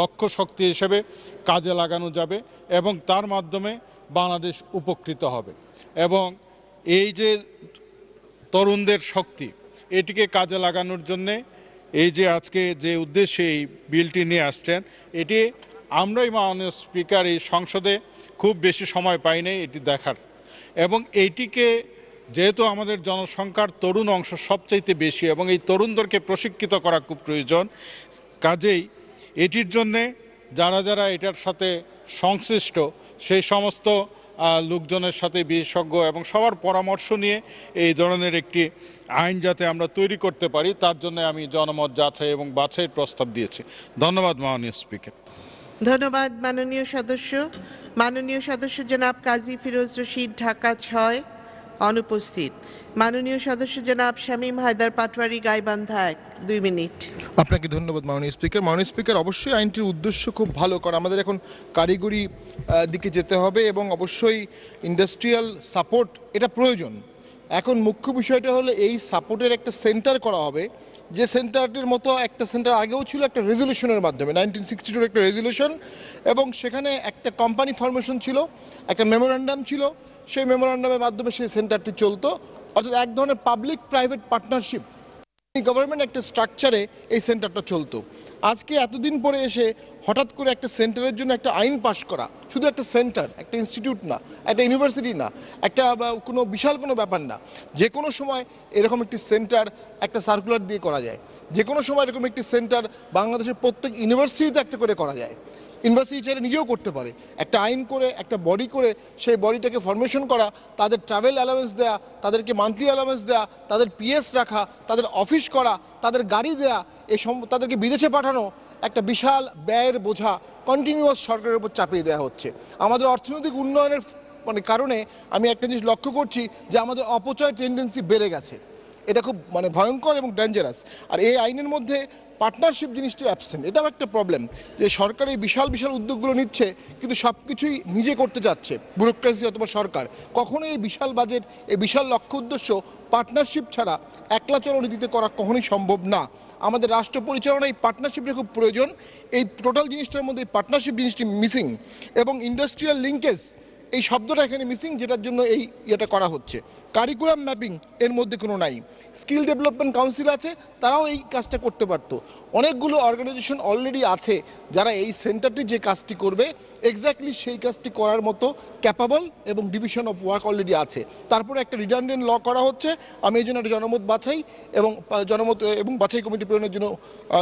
দক্ষ শক্তি হিসেবে কাজে লাগানো যাবে এবং তার মাধ্যমে বাংলাদেশ উপকৃত হবে এবং এই যে তরুণদের শক্তি এটিকে কাজে লাগানোর জন্যে এই যে আজকে যে উদ্দেশ্যে এই বিলটি নিয়ে আসছেন এটি আমরাই মাননীয় স্পিকার এই সংসদে খুব বেশি সময় পাই নাই এটি দেখার এবং এইটিকে যেহেতু আমাদের জনসংখ্যার তরুণ অংশ সবচাইতে বেশি এবং এই তরুণদেরকে প্রশিক্ষিত করা খুব প্রয়োজন কাজেই এটির জন্যে যারা যারা এটার সাথে সংশ্লিষ্ট সেই সমস্ত লোকজনের সাথে বিশেষজ্ঞ এবং সবার পরামর্শ নিয়ে এই ধরনের একটি আইন যাতে আমরা তৈরি করতে পারি তার জন্য আমি জনমত যাচাই এবং বাছাইয়ের প্রস্তাব দিয়েছি ধন্যবাদ মাননীয় স্পিকার ধন্যবাদ মাননীয় সদস্য মাননীয় সদস্য জনাব কাজী ফিরোজ রশিদ ঢাকা ছয় অনুপস্থিত মাননীয় সদস্য জনাব শামীম হায়দার পাটওয়ারি গাইবান্ধা এক দুই মিনিট আপনাকে ধন্যবাদ মাননীয় স্পিকার মাননীয় স্পিকার অবশ্যই আইনটির উদ্দেশ্য খুব ভালো কারণ আমাদের এখন কারিগরি দিকে যেতে হবে এবং অবশ্যই ইন্ডাস্ট্রিয়াল সাপোর্ট এটা প্রয়োজন এখন মুখ্য বিষয়টা হলো এই সাপোর্টের একটা সেন্টার করা হবে যে সেন্টারটির মতো একটা সেন্টার আগেও ছিল একটা রেজলিউশনের মাধ্যমে নাইনটিন সিক্সটি টুর একটা রেজলিউশন এবং সেখানে একটা কোম্পানি ফরমেশন ছিল একটা মেমোরান্ডাম ছিল সেই মেমোরান্ডামের মাধ্যমে সেই সেন্টারটি চলতো অর্থাৎ এক ধরনের পাবলিক প্রাইভেট পার্টনারশিপ গভর্নমেন্ট একটা স্ট্রাকচারে এই সেন্টারটা চলতো আজকে এতদিন পরে এসে হঠাৎ করে একটা সেন্টারের জন্য একটা আইন পাশ করা শুধু একটা সেন্টার একটা ইনস্টিটিউট না একটা ইউনিভার্সিটি না একটা কোনো বিশাল কোনো ব্যাপার না যে কোনো সময় এরকম একটি সেন্টার একটা সার্কুলার দিয়ে করা যায় যে কোনো সময় এরকম একটি সেন্টার বাংলাদেশের প্রত্যেক ইউনিভার্সিটিতে একটা করে করা যায় ইউনিভার্সিটি ছেলে নিজেও করতে পারে একটা আইন করে একটা বডি করে সেই বডিটাকে ফরমেশন করা তাদের ট্রাভেল অ্যালাওয়েন্স দেয়া তাদেরকে মান্থলি অ্যালাওয়েন্স দেয়া তাদের পিএস রাখা তাদের অফিস করা তাদের গাড়ি দেয়া এ তাদেরকে বিদেশে পাঠানো একটা বিশাল ব্যয়ের বোঝা কন্টিনিউয়াস সরকারের উপর চাপিয়ে দেওয়া হচ্ছে আমাদের অর্থনৈতিক উন্নয়নের মানে কারণে আমি একটা জিনিস লক্ষ্য করছি যে আমাদের অপচয় টেন্ডেন্সি বেড়ে গেছে এটা খুব মানে ভয়ঙ্কর এবং ডেঞ্জারাস আর এই আইনের মধ্যে পার্টনারশিপ জিনিসটি অ্যাবসেন্ট এটাও একটা প্রবলেম যে সরকার এই বিশাল বিশাল উদ্যোগগুলো নিচ্ছে কিন্তু সব কিছুই নিজে করতে যাচ্ছে ব্যুরোক্রেসি অথবা সরকার কখনো এই বিশাল বাজেট এই বিশাল লক্ষ্য উদ্দেশ্য পার্টনারশিপ ছাড়া একলা চলনীতিতে করা কখনোই সম্ভব না আমাদের রাষ্ট্র পরিচালনায় এই পার্টনারশিপটা খুব প্রয়োজন এই টোটাল জিনিসটার মধ্যে এই পার্টনারশিপ জিনিসটি মিসিং এবং ইন্ডাস্ট্রিয়াল লিঙ্কেজ এই শব্দটা এখানে মিসিং যেটার জন্য এই ইয়েটা করা হচ্ছে কারিকুলাম ম্যাপিং এর মধ্যে কোনো নাই স্কিল ডেভেলপমেন্ট কাউন্সিল আছে তারাও এই কাজটা করতে পারতো অনেকগুলো অর্গানাইজেশন অলরেডি আছে যারা এই সেন্টারটি যে কাজটি করবে এক্স্যাক্টলি সেই কাজটি করার মতো ক্যাপাবল এবং ডিভিশন অফ ওয়ার্ক অলরেডি আছে তারপরে একটা রিডান্ডেন্ট ল করা হচ্ছে আমি এই জন্য একটা জনমত বাছাই এবং জনমত এবং বাছাই কমিটি প্রেরণের জন্য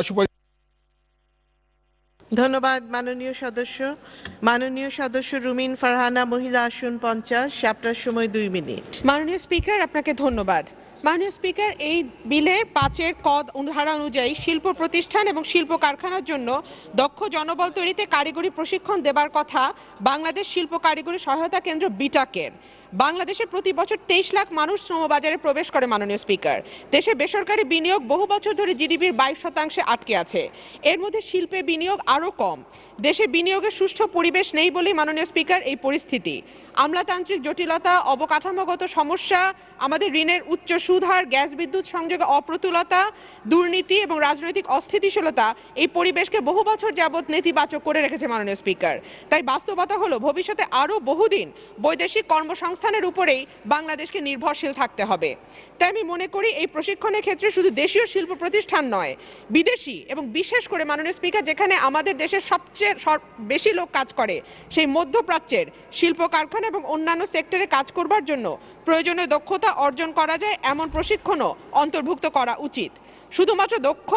সুপারিশ ধন্যবাদ মাননীয় সদস্য মাননীয় সদস্য রুমিন ফারহানা মহিলা আসন পঞ্চাশ আপনার সময় দুই মিনিট মাননীয় স্পিকার আপনাকে ধন্যবাদ মাননীয় স্পিকার এই বিলে পাঁচের কদ ধারা অনুযায়ী শিল্প প্রতিষ্ঠান এবং শিল্প কারখানার জন্য দক্ষ জনবল তৈরিতে কারিগরি প্রশিক্ষণ দেবার কথা বাংলাদেশ শিল্প কারিগরি সহায়তা কেন্দ্র বিটাকের বাংলাদেশে প্রতি বছর তেইশ লাখ মানুষ শ্রমবাজারে প্রবেশ করে মাননীয় স্পিকার দেশে বেসরকারি বিনিয়োগ বহু বছর ধরে জিডিপির বাইশ শতাংশে আটকে আছে এর মধ্যে শিল্পে বিনিয়োগ আরও কম দেশে বিনিয়োগের সুষ্ঠু পরিবেশ নেই বলেই মাননীয় স্পিকার এই পরিস্থিতি আমলাতান্ত্রিক জটিলতা অবকাঠামোগত সমস্যা আমাদের ঋণের উচ্চ সুদহার গ্যাস বিদ্যুৎ সংযোগে অপ্রতুলতা দুর্নীতি এবং রাজনৈতিক অস্থিতিশীলতা এই পরিবেশকে বহু বছর যাবৎ নেতিবাচক করে রেখেছে মাননীয় স্পিকার তাই বাস্তবতা হলো ভবিষ্যতে আরও বহুদিন বৈদেশিক কর্মসংস্থানের উপরেই বাংলাদেশকে নির্ভরশীল থাকতে হবে তাই আমি মনে করি এই প্রশিক্ষণের ক্ষেত্রে শুধু দেশীয় শিল্প প্রতিষ্ঠান নয় বিদেশি এবং বিশেষ করে মাননীয় স্পিকার যেখানে আমাদের দেশের সবচেয়ে সব বেশি লোক কাজ করে সেই মধ্যপ্রাচ্যের শিল্প কারখানা এবং অন্যান্য সেক্টরে কাজ করবার জন্য প্রয়োজনীয় দক্ষতা অর্জন করা যায় এমন প্রশিক্ষণও অন্তর্ভুক্ত করা উচিত শুধুমাত্র দক্ষ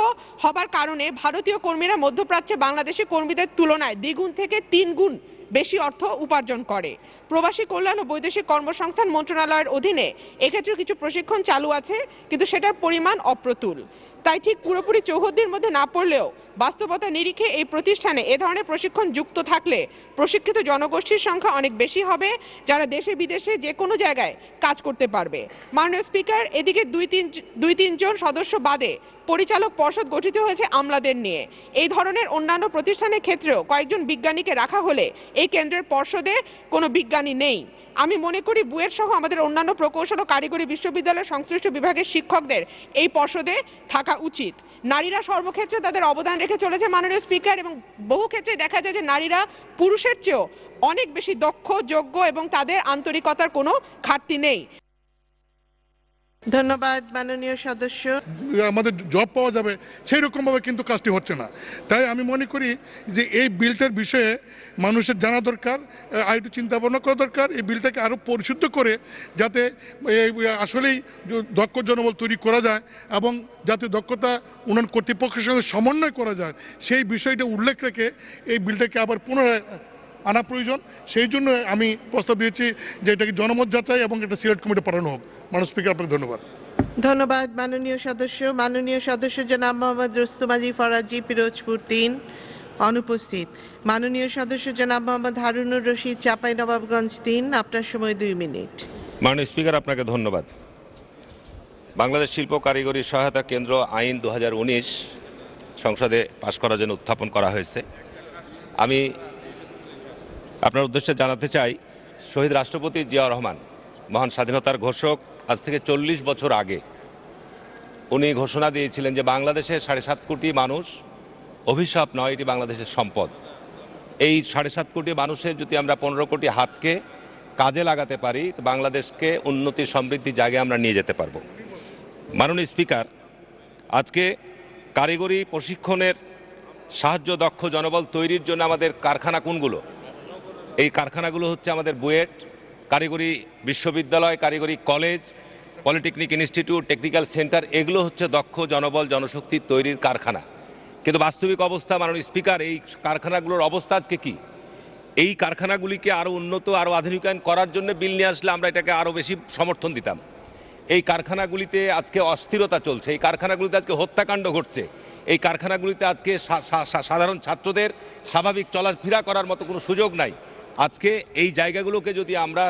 হবার কারণে ভারতীয় কর্মীরা মধ্যপ্রাচ্যে বাংলাদেশি কর্মীদের তুলনায় দ্বিগুণ থেকে তিন গুণ বেশি অর্থ উপার্জন করে প্রবাসী কল্যাণ ও বৈদেশিক কর্মসংস্থান মন্ত্রণালয়ের অধীনে এক্ষেত্রে কিছু প্রশিক্ষণ চালু আছে কিন্তু সেটার পরিমাণ অপ্রতুল তাই ঠিক পুরোপুরি চৌহদ্দির মধ্যে না পড়লেও বাস্তবতা নিরিখে এই প্রতিষ্ঠানে এ ধরনের প্রশিক্ষণ যুক্ত থাকলে প্রশিক্ষিত জনগোষ্ঠীর সংখ্যা অনেক বেশি হবে যারা দেশে বিদেশে যে কোনো জায়গায় কাজ করতে পারবে মাননীয় স্পিকার এদিকে দুই তিন দুই তিনজন সদস্য বাদে পরিচালক পর্ষদ গঠিত হয়েছে আমলাদের নিয়ে এই ধরনের অন্যান্য প্রতিষ্ঠানের ক্ষেত্রেও কয়েকজন বিজ্ঞানীকে রাখা হলে এই কেন্দ্রের পর্ষদে কোনো বিজ্ঞানী নেই আমি মনে করি বুয়ের সহ আমাদের অন্যান্য প্রকৌশল ও কারিগরি বিশ্ববিদ্যালয়ের সংশ্লিষ্ট বিভাগের শিক্ষকদের এই পর্ষদে থাকা উচিত নারীরা সর্বক্ষেত্রে তাদের অবদান রেখে চলেছে মাননীয় স্পিকার এবং বহু ক্ষেত্রে দেখা যায় যে নারীরা পুরুষের চেয়েও অনেক বেশি দক্ষ যোগ্য এবং তাদের আন্তরিকতার কোনো ঘাটতি নেই ধন্যবাদ মাননীয় সদস্য আমাদের জব পাওয়া যাবে সেই রকমভাবে কিন্তু কাজটি হচ্ছে না তাই আমি মনে করি যে এই বিলটার বিষয়ে মানুষের জানা দরকার আর একটু চিন্তা ভাবনা করা দরকার এই বিলটাকে আরও পরিশুদ্ধ করে যাতে আসলেই দক্ষ জনবল তৈরি করা যায় এবং যাতে দক্ষতা উন্নয়ন কর্তৃপক্ষের সঙ্গে সমন্বয় করা যায় সেই বিষয়টা উল্লেখ রেখে এই বিলটাকে আবার পুনরায় আনা প্রয়োজন সেই জন্য আমি প্রস্তাব দিয়েছি যে এটাকে জনমত যাচাই এবং এটা সিলেক্ট কমিটি পাঠানো হোক মানুষ স্পিকার আপনাকে ধন্যবাদ ধন্যবাদ মাননীয় সদস্য মাননীয় সদস্য জনাব মোহাম্মদ রস্তুমাজি ফরাজি পিরোজপুর তিন অনুপস্থিত মাননীয় সদস্য জনাব মোহাম্মদ হারুনুর রশিদ চাপাই নবাবগঞ্জ তিন আপনার সময় দুই মিনিট মাননীয় স্পিকার আপনাকে ধন্যবাদ বাংলাদেশ শিল্প কারিগরি সহায়তা কেন্দ্র আইন দু সংসদে পাশ করার জন্য উত্থাপন করা হয়েছে আমি আপনার উদ্দেশ্যে জানাতে চাই শহীদ রাষ্ট্রপতি জিয়া রহমান মহান স্বাধীনতার ঘোষক আজ থেকে চল্লিশ বছর আগে উনি ঘোষণা দিয়েছিলেন যে বাংলাদেশে সাড়ে সাত কোটি মানুষ অভিশাপ নয় এটি বাংলাদেশের সম্পদ এই সাড়ে সাত কোটি মানুষের যদি আমরা পনেরো কোটি হাতকে কাজে লাগাতে পারি তো বাংলাদেশকে উন্নতি সমৃদ্ধি জায়গায় আমরা নিয়ে যেতে পারব মাননীয় স্পিকার আজকে কারিগরি প্রশিক্ষণের সাহায্য দক্ষ জনবল তৈরির জন্য আমাদের কারখানা কোনগুলো এই কারখানাগুলো হচ্ছে আমাদের বুয়েট কারিগরি বিশ্ববিদ্যালয় কারিগরি college polytechnic institute technical centre এগুলো হচ্ছে দক্ষ জনবল জনশক্তি তৈরির কারখানা কিন্তু বাস্তবিক অবস্থা মাননীয় স্পিকার এই কারখানাগুলোর অবস্থা আজকে কী এই কারখানাগুলিকে আরও উন্নত আরও আধুনিকায়ন করার জন্য বিল নিয়ে আসলে আমরা এটাকে আরও বেশি সমর্থন দিতাম এই কারখানাগুলিতে আজকে অস্থিরতা চলছে এই কারখানাগুলিতে আজকে হত্যাকাণ্ড ঘটছে এই কারখানাগুলিতে আজকে সাধারণ ছাত্রদের স্বাভাবিক চলাফেরা করার মতো কোনো সুযোগ নাই আজকে এই জায়গাগুলোকে যদি আমরা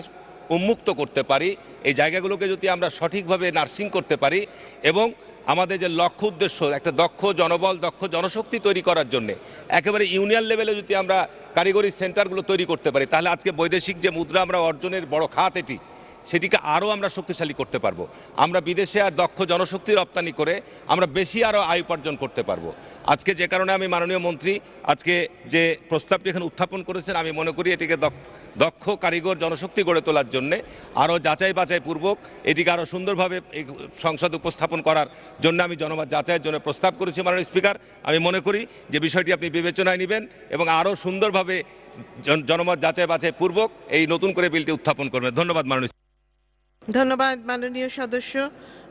উন্মুক্ত করতে পারি এই জায়গাগুলোকে যদি আমরা সঠিকভাবে নার্সিং করতে পারি এবং আমাদের যে লক্ষ্য উদ্দেশ্য একটা দক্ষ জনবল দক্ষ জনশক্তি তৈরি করার জন্য একেবারে ইউনিয়ন লেভেলে যদি আমরা কারিগরি সেন্টারগুলো তৈরি করতে পারি তাহলে আজকে বৈদেশিক যে মুদ্রা আমরা অর্জনের বড় খাত এটি সেটিকে আরও আমরা শক্তিশালী করতে পারবো আমরা বিদেশে আর দক্ষ জনশক্তি রপ্তানি করে আমরা বেশি আরও আয় উপার্জন করতে পারবো আজকে যে কারণে আমি মাননীয় মন্ত্রী আজকে যে প্রস্তাবটি এখানে উত্থাপন করেছেন আমি মনে করি এটিকে দক্ষ কারিগর জনশক্তি গড়ে তোলার জন্যে আরও যাচাই বাছাই পূর্বক এটিকে আরও সুন্দরভাবে সংসদ উপস্থাপন করার জন্য আমি জনমত যাচাইয়ের জন্য প্রস্তাব করেছি মাননীয় স্পিকার আমি মনে করি যে বিষয়টি আপনি বিবেচনায় নেবেন এবং আরও সুন্দরভাবে জনমত যাচাই বাছাই পূর্বক এই নতুন করে বিলটি উত্থাপন করবেন ধন্যবাদ মাননীয় ধন্যবাদ মাননীয় সদস্য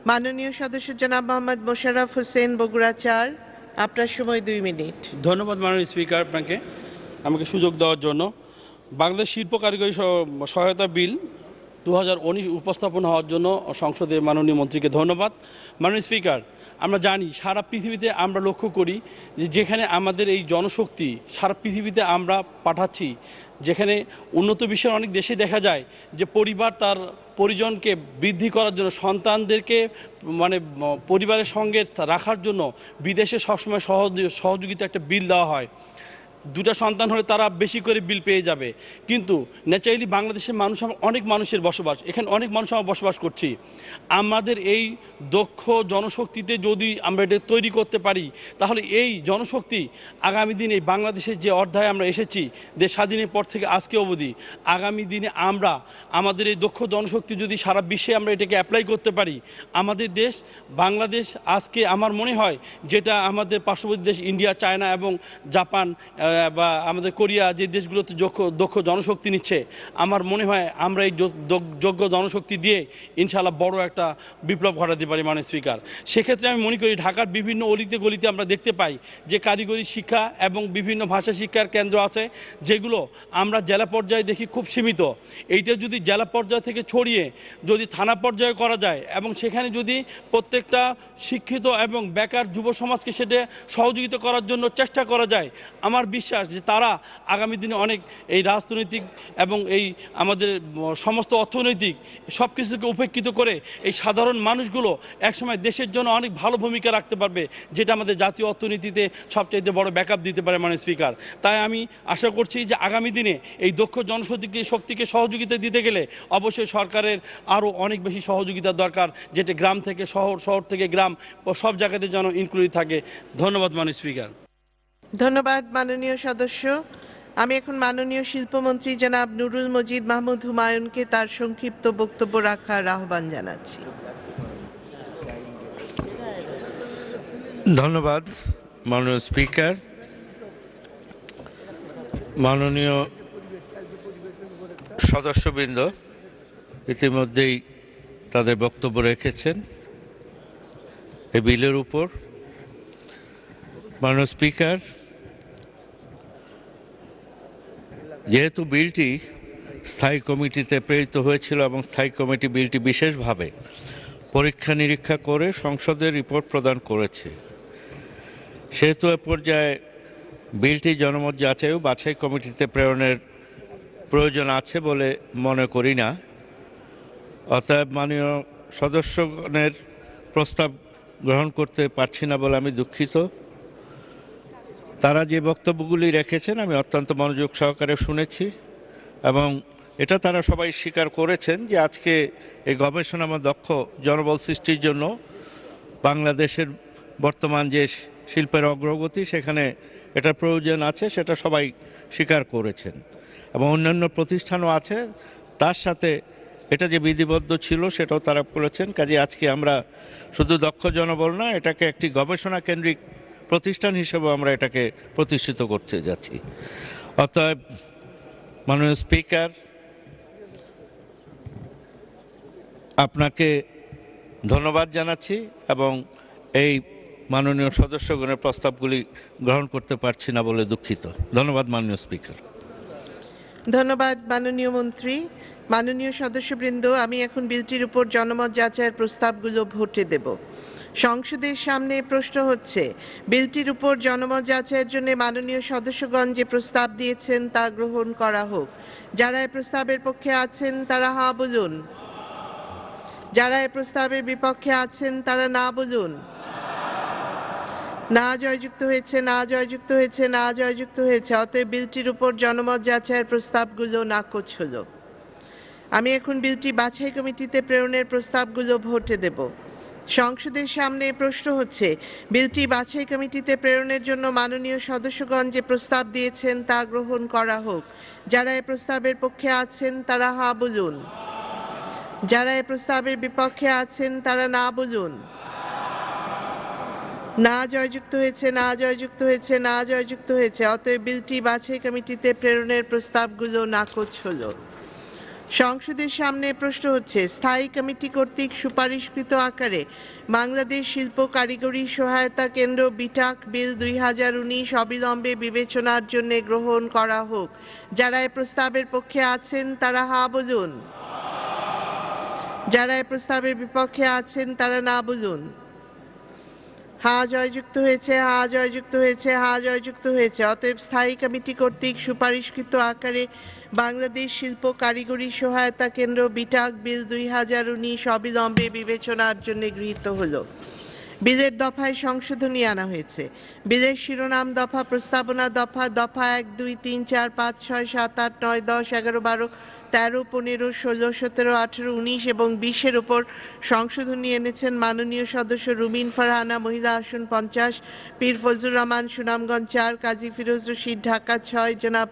মাননীয় সদস্য জনাব মোহাম্মদ মোশারফ হোসেন বগুড়া চার আপনার সময় দুই মিনিট ধন্যবাদ মাননীয় স্পিকার আপনাকে আমাকে সুযোগ দেওয়ার জন্য বাংলাদেশ শিল্প কারিগরি সহায়তা বিল দু উপস্থাপন হওয়ার জন্য সংসদে মাননীয় মন্ত্রীকে ধন্যবাদ মাননীয় স্পিকার আমরা জানি সারা পৃথিবীতে আমরা লক্ষ্য করি যে যেখানে আমাদের এই জনশক্তি সারা পৃথিবীতে আমরা পাঠাচ্ছি যেখানে উন্নত বিশ্বের অনেক দেশে দেখা যায় যে পরিবার তার পরিজনকে বৃদ্ধি করার জন্য সন্তানদেরকে মানে পরিবারের সঙ্গে রাখার জন্য বিদেশে সবসময় সহযোগিতা একটা বিল দেওয়া হয় দুটা সন্তান হলে তারা বেশি করে বিল পেয়ে যাবে কিন্তু ন্যাচারালি বাংলাদেশের মানুষ অনেক মানুষের বসবাস এখানে অনেক মানুষ আমরা বসবাস করছি আমাদের এই দক্ষ জনশক্তিতে যদি আমরা এটা তৈরি করতে পারি তাহলে এই জনশক্তি আগামী দিনে বাংলাদেশের যে অধ্যায় আমরা এসেছি দেশ স্বাধীনের পর থেকে আজকে অবধি আগামী দিনে আমরা আমাদের এই দক্ষ জনশক্তি যদি সারা বিশ্বে আমরা এটাকে অ্যাপ্লাই করতে পারি আমাদের দেশ বাংলাদেশ আজকে আমার মনে হয় যেটা আমাদের পার্শ্ববর্তী দেশ ইন্ডিয়া চায়না এবং জাপান বা আমাদের কোরিয়া যে দেশগুলোতে দক্ষ জনশক্তি নিচ্ছে আমার মনে হয় আমরা এই যোগ্য জনশক্তি দিয়ে ইনশাল্লাহ বড় একটা বিপ্লব ঘটাতে পারি মানে স্পিকার সেক্ষেত্রে আমি মনে করি ঢাকার বিভিন্ন অলিতে গলিতে আমরা দেখতে পাই যে কারিগরি শিক্ষা এবং বিভিন্ন ভাষা শিক্ষার কেন্দ্র আছে যেগুলো আমরা জেলা পর্যায়ে দেখি খুব সীমিত এইটা যদি জেলা পর্যায় থেকে ছড়িয়ে যদি থানা পর্যায়ে করা যায় এবং সেখানে যদি প্রত্যেকটা শিক্ষিত এবং বেকার যুব সমাজকে সেটা সহযোগিতা করার জন্য চেষ্টা করা যায় আমার বিশ্বাস বিশ্বাস যে তারা আগামী দিনে অনেক এই রাজনৈতিক এবং এই আমাদের সমস্ত অর্থনৈতিক সব কিছুকে উপেক্ষিত করে এই সাধারণ মানুষগুলো একসময় দেশের জন্য অনেক ভালো ভূমিকা রাখতে পারবে যেটা আমাদের জাতীয় অর্থনীতিতে সবচাইতে বড় ব্যাকআপ দিতে পারে মানে স্পিকার তাই আমি আশা করছি যে আগামী দিনে এই দক্ষ জনশক্তিকে শক্তিকে সহযোগিতা দিতে গেলে অবশ্যই সরকারের আরও অনেক বেশি সহযোগিতা দরকার যেটা গ্রাম থেকে শহর শহর থেকে গ্রাম সব জায়গাতে যেন ইনক্লুড থাকে ধন্যবাদ মানে স্পিকার ধন্যবাদ মাননীয় সদস্য আমি এখন মাননীয় শিল্পমন্ত্রী জনাব নুরুল মজিদ মাহমুদ হুমায়ুনকে তার সংক্ষিপ্ত বক্তব্য রাখার আহ্বান জানাচ্ছি ধন্যবাদ মাননীয় স্পিকার মাননীয় সদস্যবৃন্দ ইতিমধ্যেই তাদের বক্তব্য রেখেছেন এ বিলের উপর মাননীয় স্পিকার যেহেতু বিলটি স্থায়ী কমিটিতে প্রেরিত হয়েছিল এবং স্থায়ী কমিটি বিলটি বিশেষভাবে পরীক্ষা নিরীক্ষা করে সংসদের রিপোর্ট প্রদান করেছে সেহেতু এ পর্যায়ে বিলটি জনমত যাচাই ও বাছাই কমিটিতে প্রেরণের প্রয়োজন আছে বলে মনে করি না অতএব মাননীয় সদস্যগণের প্রস্তাব গ্রহণ করতে পারছি না বলে আমি দুঃখিত তারা যে বক্তব্যগুলি রেখেছেন আমি অত্যন্ত মনোযোগ সহকারে শুনেছি এবং এটা তারা সবাই স্বীকার করেছেন যে আজকে এই গবেষণামা দক্ষ জনবল সৃষ্টির জন্য বাংলাদেশের বর্তমান যে শিল্পের অগ্রগতি সেখানে এটা প্রয়োজন আছে সেটা সবাই স্বীকার করেছেন এবং অন্যান্য প্রতিষ্ঠানও আছে তার সাথে এটা যে বিধিবদ্ধ ছিল সেটাও তারা বলেছেন কাজে আজকে আমরা শুধু দক্ষ জনবল না এটাকে একটি গবেষণা কেন্দ্রিক প্রতিষ্ঠান হিসেবে আমরা এটাকে প্রতিষ্ঠিত করতে যাচ্ছি অতএব মাননীয় স্পিকার আপনাকে ধন্যবাদ জানাচ্ছি এবং এই মাননীয় সদস্যগণের প্রস্তাবগুলি গ্রহণ করতে পারছি না বলে দুঃখিত ধন্যবাদ মাননীয় স্পিকার ধন্যবাদ মাননীয় মন্ত্রী মাননীয় সদস্যবৃন্দ আমি এখন বিলটির উপর জনমত যাচাইয়ের প্রস্তাবগুলো ভোটে দেব সংসদের সামনে প্রশ্ন হচ্ছে বিলটির উপর জনমত যাচাইয়ের জন্য মাননীয় সদস্যগণ যে প্রস্তাব দিয়েছেন তা গ্রহণ করা হোক যারা এ প্রস্তাবের পক্ষে আছেন তারা হা বলুন যারা এ প্রস্তাবের বিপক্ষে আছেন তারা না বলুন না জয়যুক্ত হয়েছে না জয়যুক্ত হয়েছে না জয়যুক্ত হয়েছে অতএব বিলটির উপর জনমত যাচাইয়ের প্রস্তাবগুলো নাকচ হল আমি এখন বিলটি বাছাই কমিটিতে প্রেরণের প্রস্তাবগুলো ভোটে দেব সংসদের সামনে প্রশ্ন হচ্ছে বিলটি বাছাই কমিটিতে প্রেরণের জন্য মাননীয় সদস্যগণ যে প্রস্তাব দিয়েছেন তা গ্রহণ করা হোক যারা এ প্রস্তাবের পক্ষে আছেন তারা হা বলুন যারা এ প্রস্তাবের বিপক্ষে আছেন তারা না বলুন না জয়যুক্ত হয়েছে না জয়যুক্ত হয়েছে না জয়যুক্ত হয়েছে অতএব বিলটি বাছাই কমিটিতে প্রেরণের প্রস্তাবগুলো নাকচ হলো সংসদের সামনে প্রশ্ন হচ্ছে স্থায়ী কমিটি কর্তৃক সুপারিশকৃত আকারে বাংলাদেশ শিল্প কারিগরি সহায়তা কেন্দ্র বিটাক বিল দুই হাজার উনিশ অবিলম্বে বিবেচনার জন্য গ্রহণ করা হোক যারা এ প্রস্তাবের পক্ষে আছেন তারা হা বলুন যারা এ প্রস্তাবের বিপক্ষে আছেন তারা না বলুন হা জয়যুক্ত হয়েছে হা জয়যুক্ত হয়েছে হা জয়যুক্ত হয়েছে অতএব স্থায়ী কমিটি কর্তৃক সুপারিশকৃত আকারে বাংলাদেশ শিল্প কারিগরি সহায়তা কেন্দ্র বিটাক বিল দুই হাজার উনিশ অবিলম্বে বিবেচনার জন্য গৃহীত হল বিলের দফায় সংশোধনী আনা হয়েছে বিলের শিরোনাম দফা প্রস্তাবনা দফা দফা এক দুই তিন চার পাঁচ ছয় সাত আট নয় দশ এগারো বারো তেরো পনেরো ষোলো সতেরো আঠেরো উনিশ এবং বিশের ওপর সংশোধনী এনেছেন মাননীয় সদস্য রুমিন ফারহানা মহিলা আসন পঞ্চাশ পীর ফজুর রহমান সুনামগঞ্জ চার কাজী ফিরোজ রশিদ ঢাকা ছয় জনাব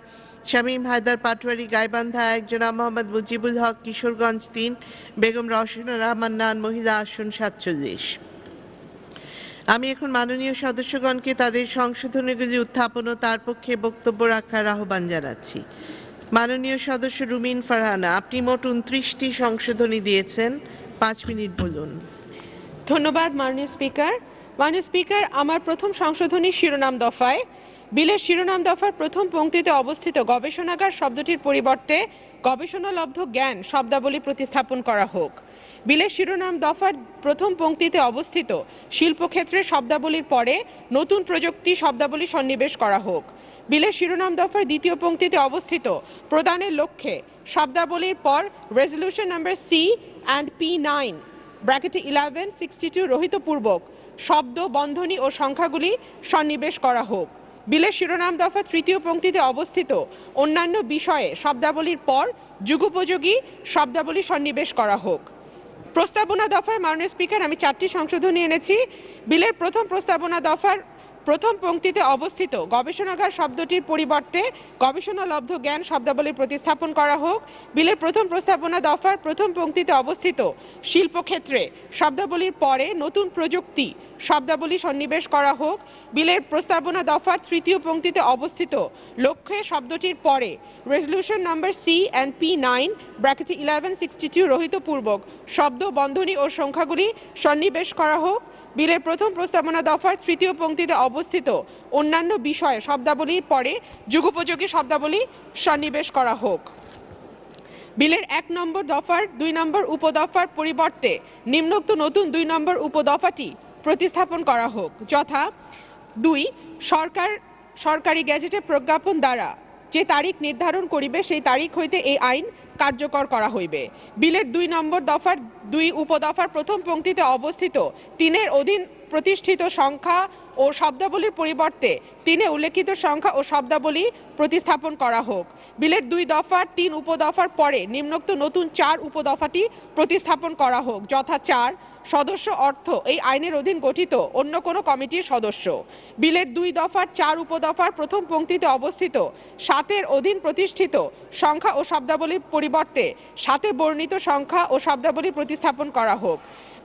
শামীম হায়দার পাটোয়ারি গাইবান্ধা একজন মোহাম্মদ মুজিবুল হক কিশোরগঞ্জ তিন বেগম রওশনা রহমান নান মহিলা আসন সাতচল্লিশ আমি এখন মাননীয় সদস্যগণকে তাদের সংশোধনীগুলি উত্থাপন ও তার পক্ষে বক্তব্য রাখার আহ্বান জানাচ্ছি মাননীয় সদস্য রুমিন ফারহানা আপনি মোট উনত্রিশটি সংশোধনী দিয়েছেন পাঁচ মিনিট বলুন ধন্যবাদ মাননীয় স্পিকার মাননীয় স্পিকার আমার প্রথম সংশোধনী শিরোনাম দফায় বিলের শিরোনাম দফার প্রথম পংক্তিতে অবস্থিত গবেষণাগার শব্দটির পরিবর্তে গবেষণালব্ধ জ্ঞান শব্দাবলী প্রতিস্থাপন করা হোক বিলের শিরোনাম দফার প্রথম পংক্তিতে অবস্থিত শিল্পক্ষেত্রের শব্দাবলীর পরে নতুন প্রযুক্তি শব্দাবলী সন্নিবেশ করা হোক বিলের শিরোনাম দফার দ্বিতীয় পংক্তিতে অবস্থিত প্রদানের লক্ষ্যে শব্দাবলীর পর resolution number C and P nine bracket eleven sixty two রহিতপূর্বক শব্দ বন্ধনী ও সংখ্যাগুলি সন্নিবেশ করা হোক বিলের শিরোনাম দফা তৃতীয় পঙ্ক্তিতে অবস্থিত অন্যান্য বিষয়ে শব্দাবলীর পর যুগোপযোগী শব্দাবলী সন্নিবেশ করা হোক প্রস্তাবনা দফায় মাননীয় স্পিকার আমি চারটি সংশোধনী এনেছি বিলের প্রথম প্রস্তাবনা দফার প্রথম পংক্তিতে অবস্থিত গবেষণাগার শব্দটির পরিবর্তে গবেষণালব্ধ জ্ঞান শব্দাবলী প্রতিস্থাপন করা হোক বিলের প্রথম প্রস্তাবনা দফার প্রথম পংক্তিতে অবস্থিত শিল্পক্ষেত্রে শব্দাবলীর পরে নতুন প্রযুক্তি শব্দাবলী সন্নিবেশ করা হোক বিলের প্রস্তাবনা দফার তৃতীয় পংক্তিতে অবস্থিত লক্ষ্যে শব্দটির পরে resolution number C and P nine ব্র্যাকেটে ইলেভেন সিক্সটি টু রহিতপূর্বক শব্দ বন্ধনী ও সংখ্যাগুলি সন্নিবেশ করা হোক বিলের প্রথম প্রস্তাবনা দফার তৃতীয় পঙ্ক্তিতে অবস্থিত অন্যান্য বিষয়ে শব্দাবলীর পরে যুগোপযোগী শব্দাবলী সন্নিবেশ করা হোক বিলের এক নম্বর দফার দুই নম্বর উপদফার পরিবর্তে নিম্নোক্ত নতুন দুই নম্বর উপদফাটি প্রতিস্থাপন করা হোক যথা দুই সরকার সরকারি গ্যাজেটে প্রজ্ঞাপন দ্বারা যে তারিখ নির্ধারণ করিবে সেই তারিখ হইতে এই আইন কার্যকর করা হইবে বিলের দুই নম্বর দফার দুই উপদফার প্রথম পঙ্ক্তিতে অবস্থিত তিনের অধীন প্রতিষ্ঠিত সংখ্যা ও শব্দাবলীর পরিবর্তে তিনে উল্লেখিত সংখ্যা ও শব্দাবলী প্রতিস্থাপন করা হোক বিলের দুই দফার তিন উপদফার পরে নিম্নোক্ত নতুন চার উপদফাটি প্রতিস্থাপন করা হোক যথা চার সদস্য অর্থ এই আইনের অধীন গঠিত অন্য কোনো কমিটির সদস্য বিলের দুই দফার চার উপদফার প্রথম পঙ্ক্তিতে অবস্থিত সাতের অধীন প্রতিষ্ঠিত সংখ্যা ও শব্দাবলীর পরিবর্তে সাথে বর্ণিত সংখ্যা ও শব্দাবলী প্রতিস্থাপন করা হোক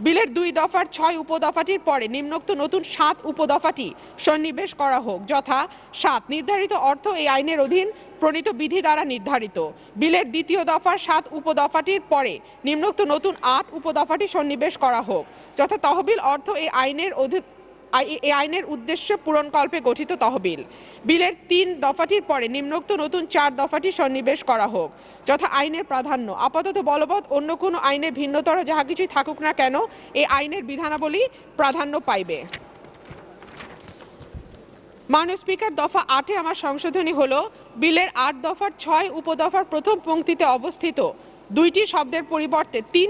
বিলের দুই দফার ছয় উপদফাটির পরে নিম্নোক্ত নতুন সাত উপদফাটি সন্নিবেশ করা হোক যথা সাত নির্ধারিত অর্থ এই আইনের অধীন প্রণীত বিধি দ্বারা নির্ধারিত বিলের দ্বিতীয় দফার সাত উপদফাটির পরে নিম্নোক্ত নতুন আট উপদফাটি সন্নিবেশ করা হোক যথা তহবিল অর্থ এই আইনের অধীন এই আইনের উদ্দেশ্য পূরণকল্পে গঠিত তহবিল বিলের তিন দফাটির পরে নিম্নোক্ত নতুন চার দফাটি সন্নিবেশ করা হোক যথা আইনের প্রাধান্য আপাতত বলবৎ অন্য কোনো আইনে ভিন্নতর যাহা কিছুই থাকুক না কেন এই আইনের বিধানাবলী প্রাধান্য পাইবে মাননীয় স্পিকার দফা আটে আমার সংশোধনী হল বিলের আট দফার ছয় উপদফার প্রথম পঙ্ক্তিতে অবস্থিত দুইটি শব্দের পরিবর্তে তিন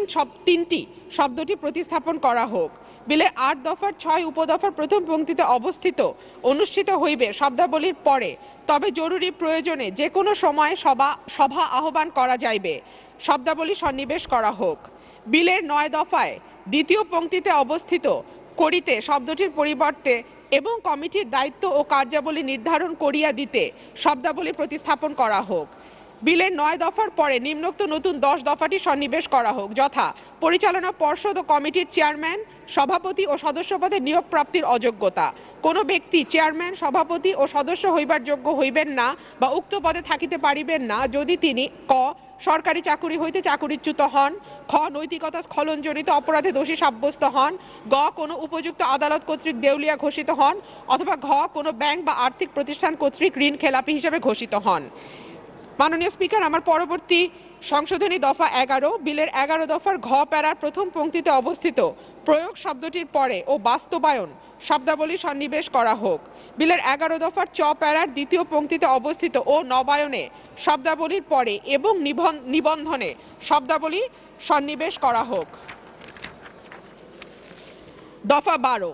তিনটি শব্দটি প্রতিস্থাপন করা হোক বিলে আট দফার ছয় উপদফার প্রথম পঙ্ক্তিতে অবস্থিত অনুষ্ঠিত হইবে শব্দাবলীর পরে তবে জরুরি প্রয়োজনে যে কোনো সময়ে সভা সভা আহ্বান করা যাইবে শব্দাবলী সন্নিবেশ করা হোক বিলের নয় দফায় দ্বিতীয় পঙ্ক্তিতে অবস্থিত করিতে শব্দটির পরিবর্তে এবং কমিটির দায়িত্ব ও কার্যাবলী নির্ধারণ করিয়া দিতে শব্দাবলী প্রতিস্থাপন করা হোক বিলের নয় দফার পরে নিম্নোক্ত নতুন দশ দফাটি সন্নিবেশ করা হোক যথা পরিচালনা পর্ষদ ও কমিটির চেয়ারম্যান সভাপতি ও সদস্য পদে নিয়োগ প্রাপ্তির অযোগ্যতা কোনো ব্যক্তি চেয়ারম্যান সভাপতি ও সদস্য হইবার যোগ্য হইবেন না বা উক্ত পদে থাকিতে পারিবেন না যদি তিনি ক সরকারি চাকুরি হইতে চাকুরিচ্যুত হন খ নৈতিকতা স্খলনজনিত অপরাধে দোষী সাব্যস্ত হন গ কোনো উপযুক্ত আদালত কর্তৃক দেউলিয়া ঘোষিত হন অথবা ঘ কোনো ব্যাংক বা আর্থিক প্রতিষ্ঠান কর্তৃক ঋণ খেলাপি হিসেবে ঘোষিত হন মাননীয় স্পিকার আমার পরবর্তী সংশোধনী দফা এগারো বিলের এগারো দফার ঘ প্যারার প্রথম পঙ্ক্তিতে অবস্থিত প্রয়োগ শব্দটির পরে ও বাস্তবায়ন শব্দাবলী সন্নিবেশ করা হোক বিলের এগারো দফার চ প্যারার দ্বিতীয় পঙ্ক্তিতে অবস্থিত ও নবায়নে শব্দাবলীর পরে এবং নিবন্ধনে শব্দাবলী সন্নিবেশ করা হোক দফা বারো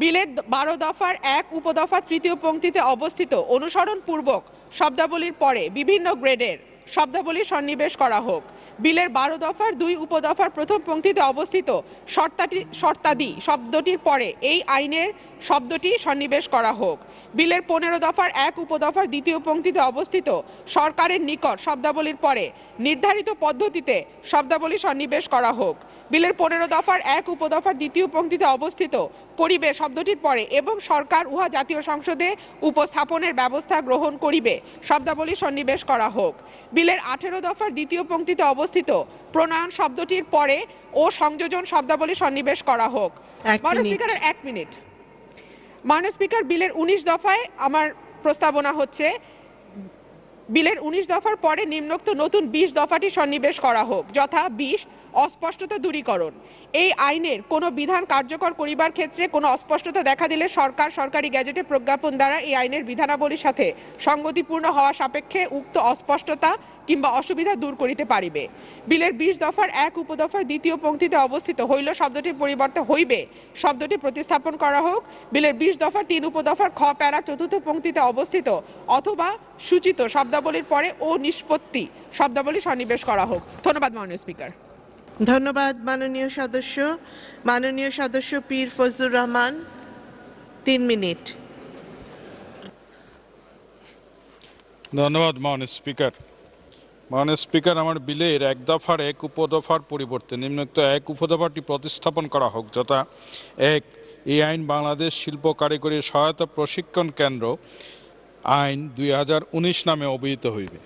বিলের বারো দফার এক উপদফা তৃতীয় পঙ্ক্তিতে অবস্থিত অনুসরণপূর্বক শব্দাবলীর পরে বিভিন্ন গ্রেডের শব্দাবলী সন্নিবেশ করা হোক বিলের বারো দফার দুই উপদফার প্রথম পঙ্ক্তিতে অবস্থিত শর্তাটি শর্তাদি শব্দটির পরে এই আইনের শব্দটি সন্নিবেশ করা হোক বিলের পনেরো দফার এক উপদফার দ্বিতীয় পঙ্ক্তিতে অবস্থিত সরকারের নিকট শব্দাবলীর পরে নির্ধারিত পদ্ধতিতে শব্দাবলী সন্নিবেশ করা হোক বিলের পনেরো দফার এক উপদফার দ্বিতীয় পঙ্ক্তিতে অবস্থিত করিবে শব্দটির পরে এবং সরকার উহা জাতীয় সংসদে উপস্থাপনের ব্যবস্থা গ্রহণ করিবে শব্দাবলী সন্নিবেশ করা হোক বিলের আঠেরো দফার দ্বিতীয় পঙ্ক্তিতে অবস্থিত প্রণয়ন শব্দটির পরে ও সংযোজন শব্দাবলী সন্নিবেশ করা হোক এক মিনিট মাননীয় স্পিকার বিলের ১৯ দফায় আমার প্রস্তাবনা হচ্ছে বিলের ১৯ দফার পরে নিম্নোক্ত নতুন ২০ দফাটি সন্নিবেশ করা হোক যথা বিশ অস্পষ্টতা দূরীকরণ এই আইনের কোনো বিধান কার্যকর করিবার ক্ষেত্রে কোনো অস্পষ্টতা দেখা দিলে সরকার সরকারি গ্যাজেটে প্রজ্ঞাপন দ্বারা এই আইনের বিধানাবলীর সাথে সঙ্গতিপূর্ণ হওয়া সাপেক্ষে উক্ত অস্পষ্টতা কিংবা অসুবিধা দূর করিতে পারিবে বিলের বিশ দফার এক উপদফার দ্বিতীয় পঙ্ক্তিতে অবস্থিত হইল শব্দটির পরিবর্তে হইবে শব্দটি প্রতিস্থাপন করা হোক বিলের বিশ দফার তিন উপদফার খ প্যারা চতুর্থ পঙ্ক্তিতে অবস্থিত অথবা সূচিত শব্দাবলীর পরে ও নিষ্পত্তি শব্দাবলী সন্নিবেশ করা হোক ধন্যবাদ মাননীয় স্পিকার ধন্যবাদ মাননীয় সদস্য মাননীয় সদস্য পীর ফজুর রহমান তিন মিনিট ধন্যবাদ মাননীয় স্পিকার মাননীয় স্পিকার আমার বিলের এক দফার এক উপদফার পরিবর্তে নিম্নোক্ত এক উপদফাটি প্রতিস্থাপন করা হোক যথা এক এই আইন বাংলাদেশ শিল্প কারিগরি সহায়তা প্রশিক্ষণ কেন্দ্র আইন দুই নামে অভিহিত হইবে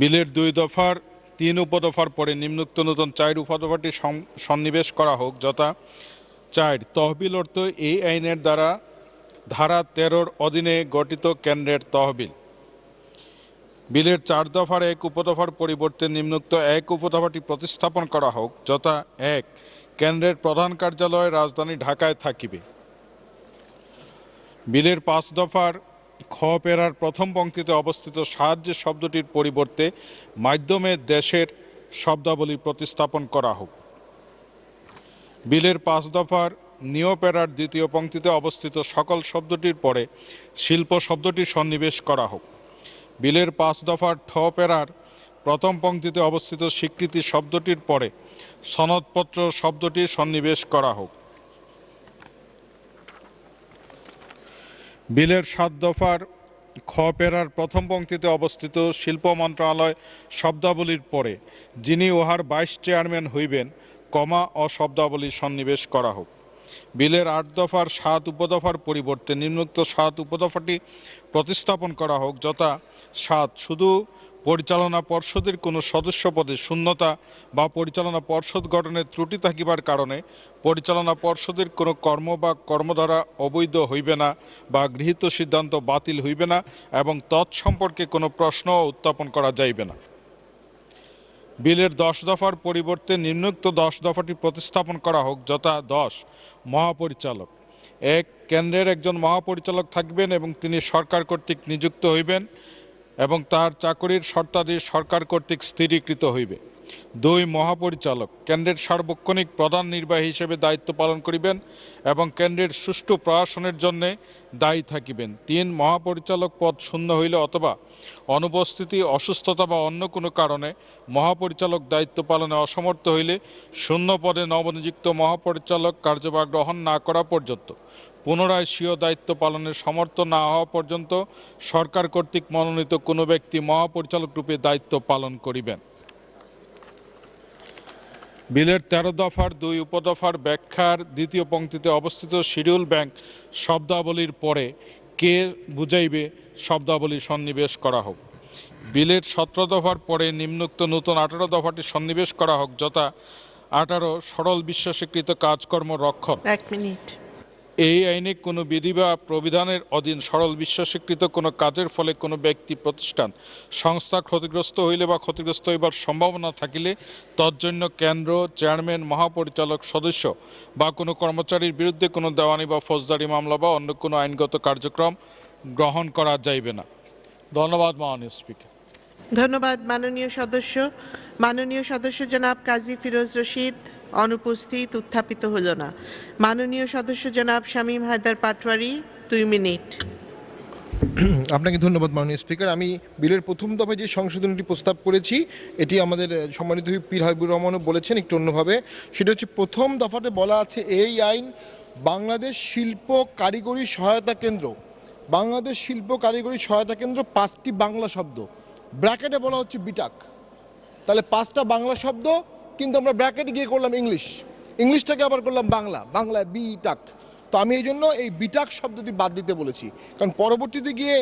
বিলের দুই দফার তিন উপদফার পরে নিম্নোক্ত নতুন চার উপদফাটি সন্নিবেশ করা হোক যথা চার তহবিল অর্থ এই আইনের দ্বারা ধারা তেরোর অধীনে গঠিত কেন্দ্রের তহবিল বিলের চার দফার এক উপদফার পরিবর্তে নিম্নোক্ত এক উপদফাটি প্রতিস্থাপন করা হোক যথা এক কেন্দ্রের প্রধান কার্যালয় রাজধানী ঢাকায় থাকিবে বিলের পাঁচ দফার খ পেরার প্রথম পঙ্ক্তিতে অবস্থিত সাহায্যের শব্দটির পরিবর্তে মাধ্যমে দেশের শব্দাবলী প্রতিস্থাপন করা হোক বিলের পাঁচ দফার প্যারার দ্বিতীয় পঙ্ক্তিতে অবস্থিত সকল শব্দটির পরে শিল্প শব্দটি সন্নিবেশ করা হোক বিলের পাঁচ দফার ঠ পেরার প্রথম পঙ্ক্তিতে অবস্থিত স্বীকৃতি শব্দটির পরে সনদপত্র শব্দটি সন্নিবেশ করা হোক বিলের সাত দফার খ পেরার প্রথম পংক্তিতে অবস্থিত শিল্প মন্ত্রণালয় শব্দাবলীর পরে যিনি উহার বাইশ চেয়ারম্যান হইবেন কমা অশব্দাবলী সন্নিবেশ করা হোক বিলের আট দফার সাত উপদফার পরিবর্তে নিম্নোক্ত সাত উপদফাটি প্রতিস্থাপন করা হোক যথা সাত শুধু পরিচালনা পর্ষদের কোনো সদস্য পদে শূন্যতা বা পরিচালনা পর্ষদ গঠনের ত্রুটি থাকিবার কারণে পরিচালনা পর্ষদের কোনো কর্ম বা কর্মধারা অবৈধ হইবে না বা গৃহীত সিদ্ধান্ত বাতিল হইবে না এবং তৎসম্পর্কে কোনো প্রশ্ন উত্থাপন করা যাইবে না বিলের দশ দফার পরিবর্তে নিম্নোক্ত দশ দফাটি প্রতিস্থাপন করা হোক যথা দশ মহাপরিচালক এক কেন্দ্রের একজন মহাপরিচালক থাকবেন এবং তিনি সরকার কর্তৃক নিযুক্ত হইবেন এবং তাহার চাকরির শর্তাদি সরকার কর্তৃক স্থিরীকৃত হইবে দুই মহাপরিচালক কেন্দ্রের সার্বক্ষণিক প্রধান নির্বাহী হিসেবে দায়িত্ব পালন করিবেন এবং কেন্দ্রের সুষ্ঠু প্রশাসনের জন্যে দায়ী থাকিবেন তিন মহাপরিচালক পদ শূন্য হইলে অথবা অনুপস্থিতি অসুস্থতা বা অন্য কোনো কারণে মহাপরিচালক দায়িত্ব পালনে অসমর্থ হইলে শূন্য পদে নবনিযুক্ত মহাপরিচালক কার্যভার গ্রহণ না করা পর্যন্ত পুনরায় স্বীয় দায়িত্ব পালনের সমর্থ না হওয়া পর্যন্ত সরকার কর্তৃক মনোনীত কোনো ব্যক্তি মহাপরিচালক রূপে দায়িত্ব পালন করিবেন বিলের ১৩ দফার দুই উপদফার ব্যাখ্যার দ্বিতীয় পংক্তিতে অবস্থিত শিডিউল ব্যাংক শব্দাবলীর পরে কে বুঝাইবে শব্দাবলী সন্নিবেশ করা হোক বিলের সতেরো দফার পরে নিম্নোক্ত নতুন আঠারো দফাটি সন্নিবেশ করা হোক যথা আঠারো সরল বিশ্বাসীকৃত কাজকর্ম রক্ষণ এক মিনিট এই আইনে কোনো বিধি বা প্রবিধানের অধীন সরল বিশ্বাসীকৃত কোনো কাজের ফলে কোনো ব্যক্তি প্রতিষ্ঠান সংস্থা ক্ষতিগ্রস্ত হইলে বা ক্ষতিগ্রস্ত হইবার সম্ভাবনা থাকিলে তজ্জন্য কেন্দ্র চেয়ারম্যান মহাপরিচালক সদস্য বা কোনো কর্মচারীর বিরুদ্ধে কোনো দেওয়ানি বা ফৌজদারি মামলা বা অন্য কোনো আইনগত কার্যক্রম গ্রহণ করা যাইবে না ধন্যবাদ মাননীয় স্পিকার ধন্যবাদ মাননীয় সদস্য মাননীয় সদস্য জনাব কাজী ফিরোজ রশিদ অনুপস্থিত উত্থাপিত হল না মাননীয় সদস্য জনাব শামীম হায়দার পাটওয়ারি দুই মিনিট আপনাকে ধন্যবাদ মাননীয় স্পিকার আমি বিলের প্রথম দফায় যে সংশোধনটি প্রস্তাব করেছি এটি আমাদের সম্মানিত পীর হাবিবুর রহমানও বলেছেন একটু অন্যভাবে সেটা হচ্ছে প্রথম দফাতে বলা আছে এই আইন বাংলাদেশ শিল্প কারিগরি সহায়তা কেন্দ্র বাংলাদেশ শিল্প কারিগরি সহায়তা কেন্দ্র পাঁচটি বাংলা শব্দ ব্র্যাকেটে বলা হচ্ছে বিটাক তাহলে পাঁচটা বাংলা শব্দ কিন্তু আমরা ব্র্যাকেট গিয়ে করলাম ইংলিশ ইংলিশটাকে আবার করলাম বাংলা বাংলায় বিটাক তো আমি এই জন্য এই বিটাক শব্দটি বাদ দিতে বলেছি কারণ পরবর্তীতে গিয়ে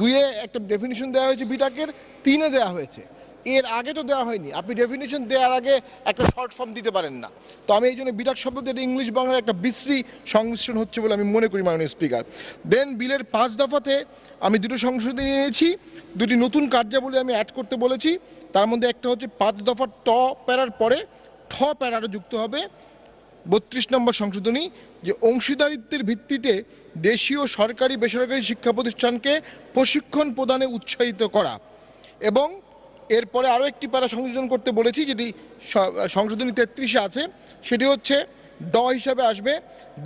দুয়ে একটা ডেফিনিশন দেওয়া হয়েছে বিটাকের তিনে দেওয়া হয়েছে এর আগে তো দেওয়া হয়নি আপনি ডেফিনেশন দেওয়ার আগে একটা শর্ট ফর্ম দিতে পারেন না তো আমি এই জন্য বিরাট শব্দটি ইংলিশ বাংলার একটা বিশ্রী সংমিশ্রণ হচ্ছে বলে আমি মনে করি মাননীয় স্পিকার দেন বিলের পাঁচ দফাতে আমি দুটো সংশোধনী নিয়েছি দুটি নতুন কার্যাবলী আমি অ্যাড করতে বলেছি তার মধ্যে একটা হচ্ছে পাঁচ দফা ট প্যারার পরে ঠ প্যারারও যুক্ত হবে বত্রিশ নম্বর সংশোধনী যে অংশীদারিত্বের ভিত্তিতে দেশীয় সরকারি বেসরকারি শিক্ষা প্রতিষ্ঠানকে প্রশিক্ষণ প্রদানে উৎসাহিত করা এবং এরপরে আরও একটি প্যারা সংযোজন করতে বলেছি যেটি সংশোধনী তেত্রিশে আছে সেটি হচ্ছে ড হিসাবে আসবে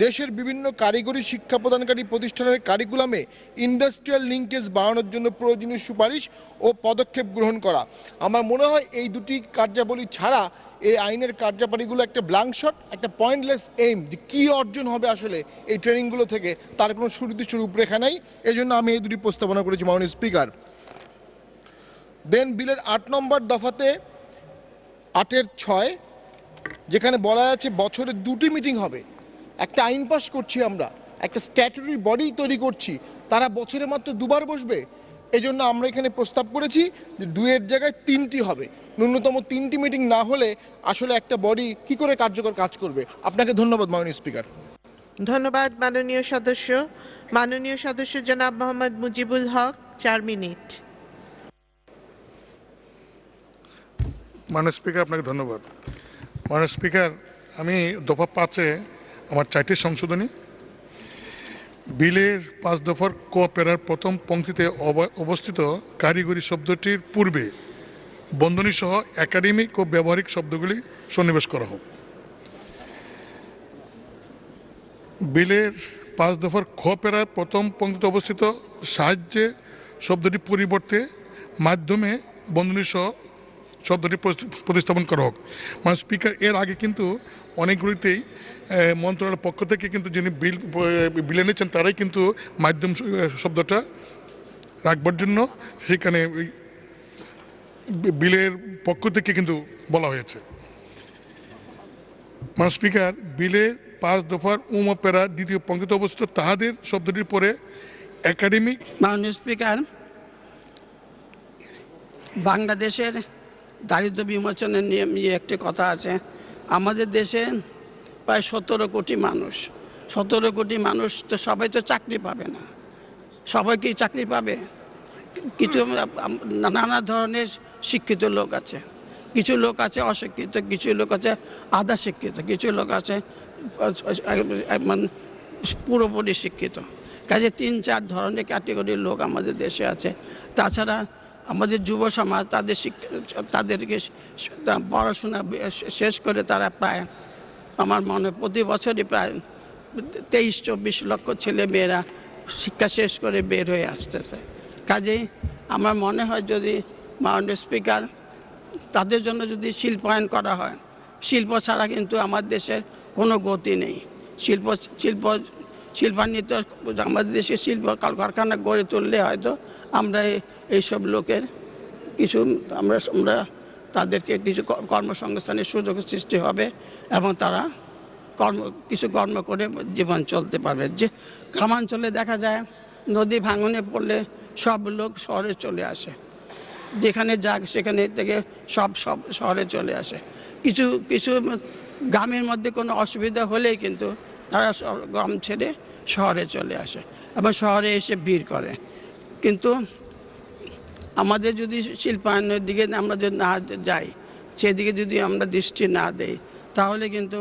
দেশের বিভিন্ন কারিগরি শিক্ষা প্রদানকারী প্রতিষ্ঠানের কারিকুলামে ইন্ডাস্ট্রিয়াল লিঙ্কেজ বাড়ানোর জন্য প্রয়োজনীয় সুপারিশ ও পদক্ষেপ গ্রহণ করা আমার মনে হয় এই দুটি কার্যাবলী ছাড়া এই আইনের কার্যাবলীগুলো একটা ব্ল্যাঙ্ক শট একটা পয়েন্টলেস এইম যে কী অর্জন হবে আসলে এই ট্রেনিংগুলো থেকে তার কোনো সুনির্দিষ্ট রূপরেখা নেই জন্য আমি এই দুটি প্রস্তাবনা করেছি মাননীয় স্পিকার দেন বিলের আট নম্বর দফাতে আটের ছয় যেখানে বলা আছে বছরে দুটি মিটিং হবে একটা আইন পাশ করছি আমরা একটা স্ট্যাটুরি বডি তৈরি করছি তারা বছরে মাত্র দুবার বসবে এজন্য আমরা এখানে প্রস্তাব করেছি যে দুয়ের জায়গায় তিনটি হবে ন্যূনতম তিনটি মিটিং না হলে আসলে একটা বডি কি করে কার্যকর কাজ করবে আপনাকে ধন্যবাদ মাননীয় স্পিকার ধন্যবাদ মাননীয় সদস্য মাননীয় সদস্য জনাব মোহাম্মদ মুজিবুল হক চার মিনিট মাননীয় স্পিকার আপনাকে ধন্যবাদ মানে স্পিকার আমি দফা পাঁচে আমার চারটি সংশোধনী বিলের পাঁচ দফার পেরার প্রথম পঙ্ক্তিতে অবস্থিত কারিগরি শব্দটির পূর্বে বন্ধনী সহ একাডেমিক ও ব্যবহারিক শব্দগুলি সন্নিবেশ করা হোক বিলের পাঁচ দফার পেরার প্রথম পঙ্ক্তিতে অবস্থিত সাহায্যে শব্দটি পরিবর্তে মাধ্যমে বন্ধনী সহ শব্দটি প্রতিস্থাপন করা হোক মানে স্পিকার এর আগে কিন্তু অনেকগুলিতেই মন্ত্রণালয়ের পক্ষ থেকে কিন্তু যিনি বিল বিল এনেছেন তারাই কিন্তু মাধ্যম শব্দটা রাখবার জন্য সেখানে বিলের পক্ষ থেকে কিন্তু বলা হয়েছে মানে স্পিকার বিলের পাঁচ দফার উম পেরা দ্বিতীয় পঙ্কিত অবস্থিত তাহাদের শব্দটির পরে একাডেমিক মাননীয় স্পিকার বাংলাদেশের দারিদ্র বিমোচনের নিয়ে একটি কথা আছে আমাদের দেশে প্রায় সতেরো কোটি মানুষ সতেরো কোটি মানুষ তো সবাই তো চাকরি পাবে না সবাই কি চাকরি পাবে কিছু নানা ধরনের শিক্ষিত লোক আছে কিছু লোক আছে অশিক্ষিত কিছু লোক আছে আধা শিক্ষিত কিছু লোক আছে পুরোপুরি শিক্ষিত কাজে তিন চার ধরনের ক্যাটেগরির লোক আমাদের দেশে আছে তাছাড়া আমাদের যুব সমাজ তাদের তাদেরকে পড়াশোনা শেষ করে তারা প্রায় আমার মনে প্রতি বছরই প্রায় তেইশ চব্বিশ লক্ষ ছেলে মেয়েরা শিক্ষা শেষ করে বের হয়ে আসতেছে কাজেই আমার মনে হয় যদি মাননীয় স্পিকার তাদের জন্য যদি শিল্পায়ন করা হয় শিল্প ছাড়া কিন্তু আমার দেশের কোনো গতি নেই শিল্প শিল্প শিল্পান্বিত আমাদের দেশে শিল্প কারখানা গড়ে তুললে হয়তো আমরা এইসব লোকের কিছু আমরা আমরা তাদেরকে কিছু কর্মসংস্থানের সুযোগ সৃষ্টি হবে এবং তারা কর্ম কিছু কর্ম করে জীবন চলতে পারবে যে গ্রামাঞ্চলে দেখা যায় নদী ভাঙনে পড়লে সব লোক শহরে চলে আসে যেখানে যাক সেখানে থেকে সব সব শহরে চলে আসে কিছু কিছু গ্রামের মধ্যে কোনো অসুবিধা হলেই কিন্তু তারা গ্রাম ছেড়ে শহরে চলে আসে এবং শহরে এসে ভিড় করে কিন্তু আমাদের যদি শিল্পায়নের দিকে আমরা যদি না যাই সেদিকে যদি আমরা দৃষ্টি না দেই তাহলে কিন্তু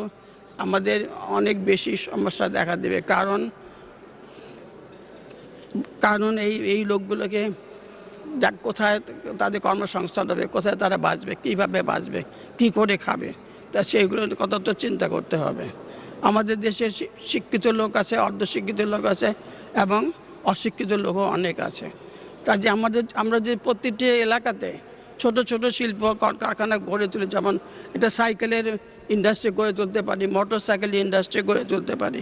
আমাদের অনেক বেশি সমস্যা দেখা দেবে কারণ কারণ এই এই লোকগুলোকে যা কোথায় তাদের কর্মসংস্থান হবে কোথায় তারা বাঁচবে কীভাবে বাঁচবে কি করে খাবে তা সেইগুলো কত তো চিন্তা করতে হবে আমাদের দেশে শিক্ষিত লোক আছে অর্ধশিক্ষিত লোক আছে এবং অশিক্ষিত লোকও অনেক আছে কাজে আমাদের আমরা যে প্রতিটি এলাকাতে ছোট ছোট শিল্প কারখানা গড়ে তুলি যেমন এটা সাইকেলের ইন্ডাস্ট্রি গড়ে তুলতে পারি মোটর সাইকেল ইন্ডাস্ট্রি গড়ে তুলতে পারি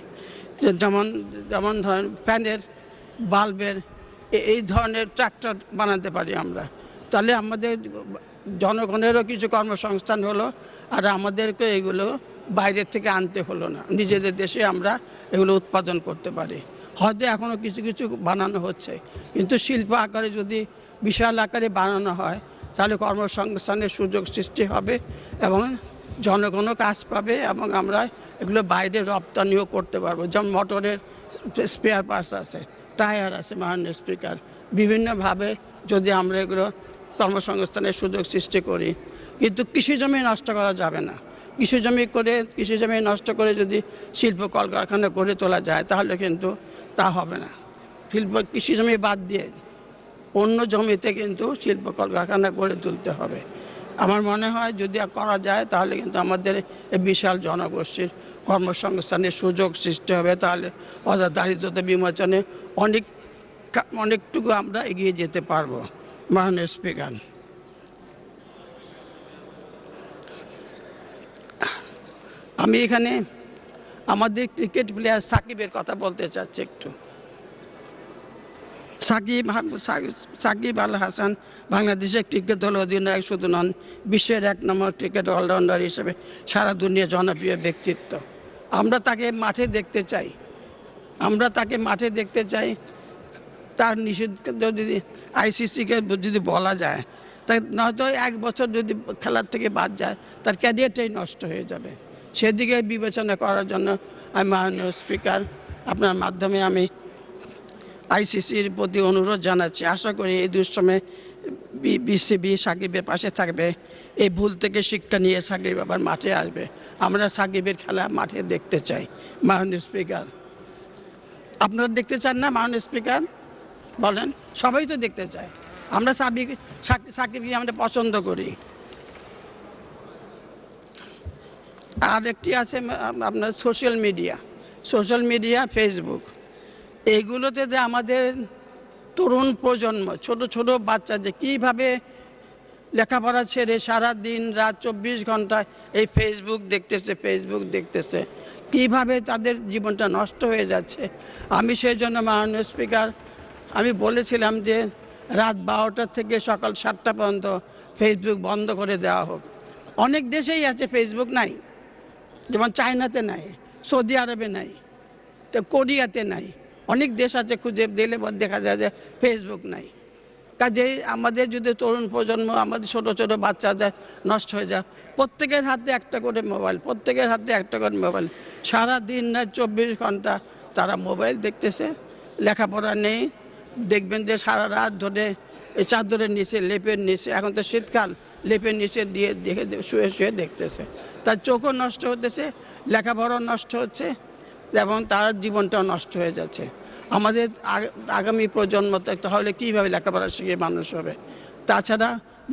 যেমন যেমন ধরেন ফ্যানের বাল্বের এই ধরনের ট্র্যাক্টর বানাতে পারি আমরা তাহলে আমাদের জনগণেরও কিছু কর্মসংস্থান হলো আর আমাদেরকে এগুলো বাইরের থেকে আনতে হলো না নিজেদের দেশে আমরা এগুলো উৎপাদন করতে পারি হয়তো এখনও কিছু কিছু বানানো হচ্ছে কিন্তু শিল্প আকারে যদি বিশাল আকারে বানানো হয় তাহলে কর্মসংস্থানের সুযোগ সৃষ্টি হবে এবং জনগণও কাজ পাবে এবং আমরা এগুলো বাইরে রপ্তানিও করতে পারবো যেমন মোটরের স্পেয়ার পার্টস আছে টায়ার আছে মাননীয় স্পিকার বিভিন্নভাবে যদি আমরা এগুলো কর্মসংস্থানের সুযোগ সৃষ্টি করি কিন্তু কৃষি জমি নষ্ট করা যাবে না কৃষি জমি করে কৃষি জমি নষ্ট করে যদি শিল্প কলকারখানা করে তোলা যায় তাহলে কিন্তু তা হবে না শিল্প কৃষি জমি বাদ দিয়ে অন্য জমিতে কিন্তু শিল্প কলকারখানা গড়ে তুলতে হবে আমার মনে হয় যদি করা যায় তাহলে কিন্তু আমাদের বিশাল জনগোষ্ঠীর কর্মসংস্থানের সুযোগ সৃষ্টি হবে তাহলে অর্থাৎ দারিদ্রতা বিমোচনে অনেক অনেকটুকু আমরা এগিয়ে যেতে পারবো মাননীয় স্পিকার আমি এখানে আমাদের ক্রিকেট প্লেয়ার সাকিবের কথা বলতে চাচ্ছি একটু সাকিব সাকিব আল হাসান বাংলাদেশের ক্রিকেট দল অধিনায়ক শুধু নন বিশ্বের এক নম্বর ক্রিকেট অলরাউন্ডার হিসেবে সারা দুনিয়া জনপ্রিয় ব্যক্তিত্ব আমরা তাকে মাঠে দেখতে চাই আমরা তাকে মাঠে দেখতে চাই তার নিষিদ্ধ যদি আইসিসিকে যদি বলা যায় তা নয়তো এক বছর যদি খেলার থেকে বাদ যায় তার ক্যারিয়ারটাই নষ্ট হয়ে যাবে সেদিকে বিবেচনা করার জন্য আমি মাননীয় স্পিকার আপনার মাধ্যমে আমি আইসিসির প্রতি অনুরোধ জানাচ্ছি আশা করি এই দুঃসময়ে বিসিবি সাকিবের পাশে থাকবে এই ভুল থেকে শিক্ষা নিয়ে সাকিব আবার মাঠে আসবে আমরা সাকিবের খেলা মাঠে দেখতে চাই মাননীয় স্পিকার আপনারা দেখতে চান না মাননীয় স্পিকার বলেন সবাই তো দেখতে চায় আমরা সাকিব সাকিবকে আমরা পছন্দ করি আর একটি আছে আপনার social media social media Facebook এইগুলোতে যে আমাদের তরুণ প্রজন্ম ছোট ছোট বাচ্চা যে কীভাবে লেখাপড়া ছেড়ে সারা দিন রাত চব্বিশ ঘন্টা এই ফেসবুক দেখতেছে ফেসবুক দেখতেছে কিভাবে তাদের জীবনটা নষ্ট হয়ে যাচ্ছে আমি সেই জন্য মাননীয় স্পিকার আমি বলেছিলাম যে রাত বারোটা থেকে সকাল সাতটা পর্যন্ত ফেসবুক বন্ধ করে দেওয়া হোক অনেক দেশেই আছে ফেসবুক নাই যেমন চায়নাতে নাই সৌদি আরবে নাই তো কোরিয়াতে নাই অনেক দেশ আছে খুঁজে দিলে দেখা যায় যে ফেসবুক নাই কাজেই আমাদের যদি তরুণ প্রজন্ম আমাদের ছোট ছোট যায় নষ্ট হয়ে যায় প্রত্যেকের হাতে একটা করে মোবাইল প্রত্যেকের হাতে একটা করে মোবাইল সারা দিন না চব্বিশ ঘন্টা তারা মোবাইল দেখতেছে লেখাপড়া নেই দেখবেন যে সারা রাত ধরে এই চাদরের নিচে লেপের নিচে এখন তো শীতকাল লেপের নিচে দিয়ে দেখে শুয়ে শুয়ে দেখতেছে তার চোখও নষ্ট হতেছে লেখাপড়াও নষ্ট হচ্ছে এবং তার জীবনটাও নষ্ট হয়ে যাচ্ছে আমাদের আগামী প্রজন্ম তাহলে কীভাবে লেখাপড়া শিখে মানুষ হবে তাছাড়া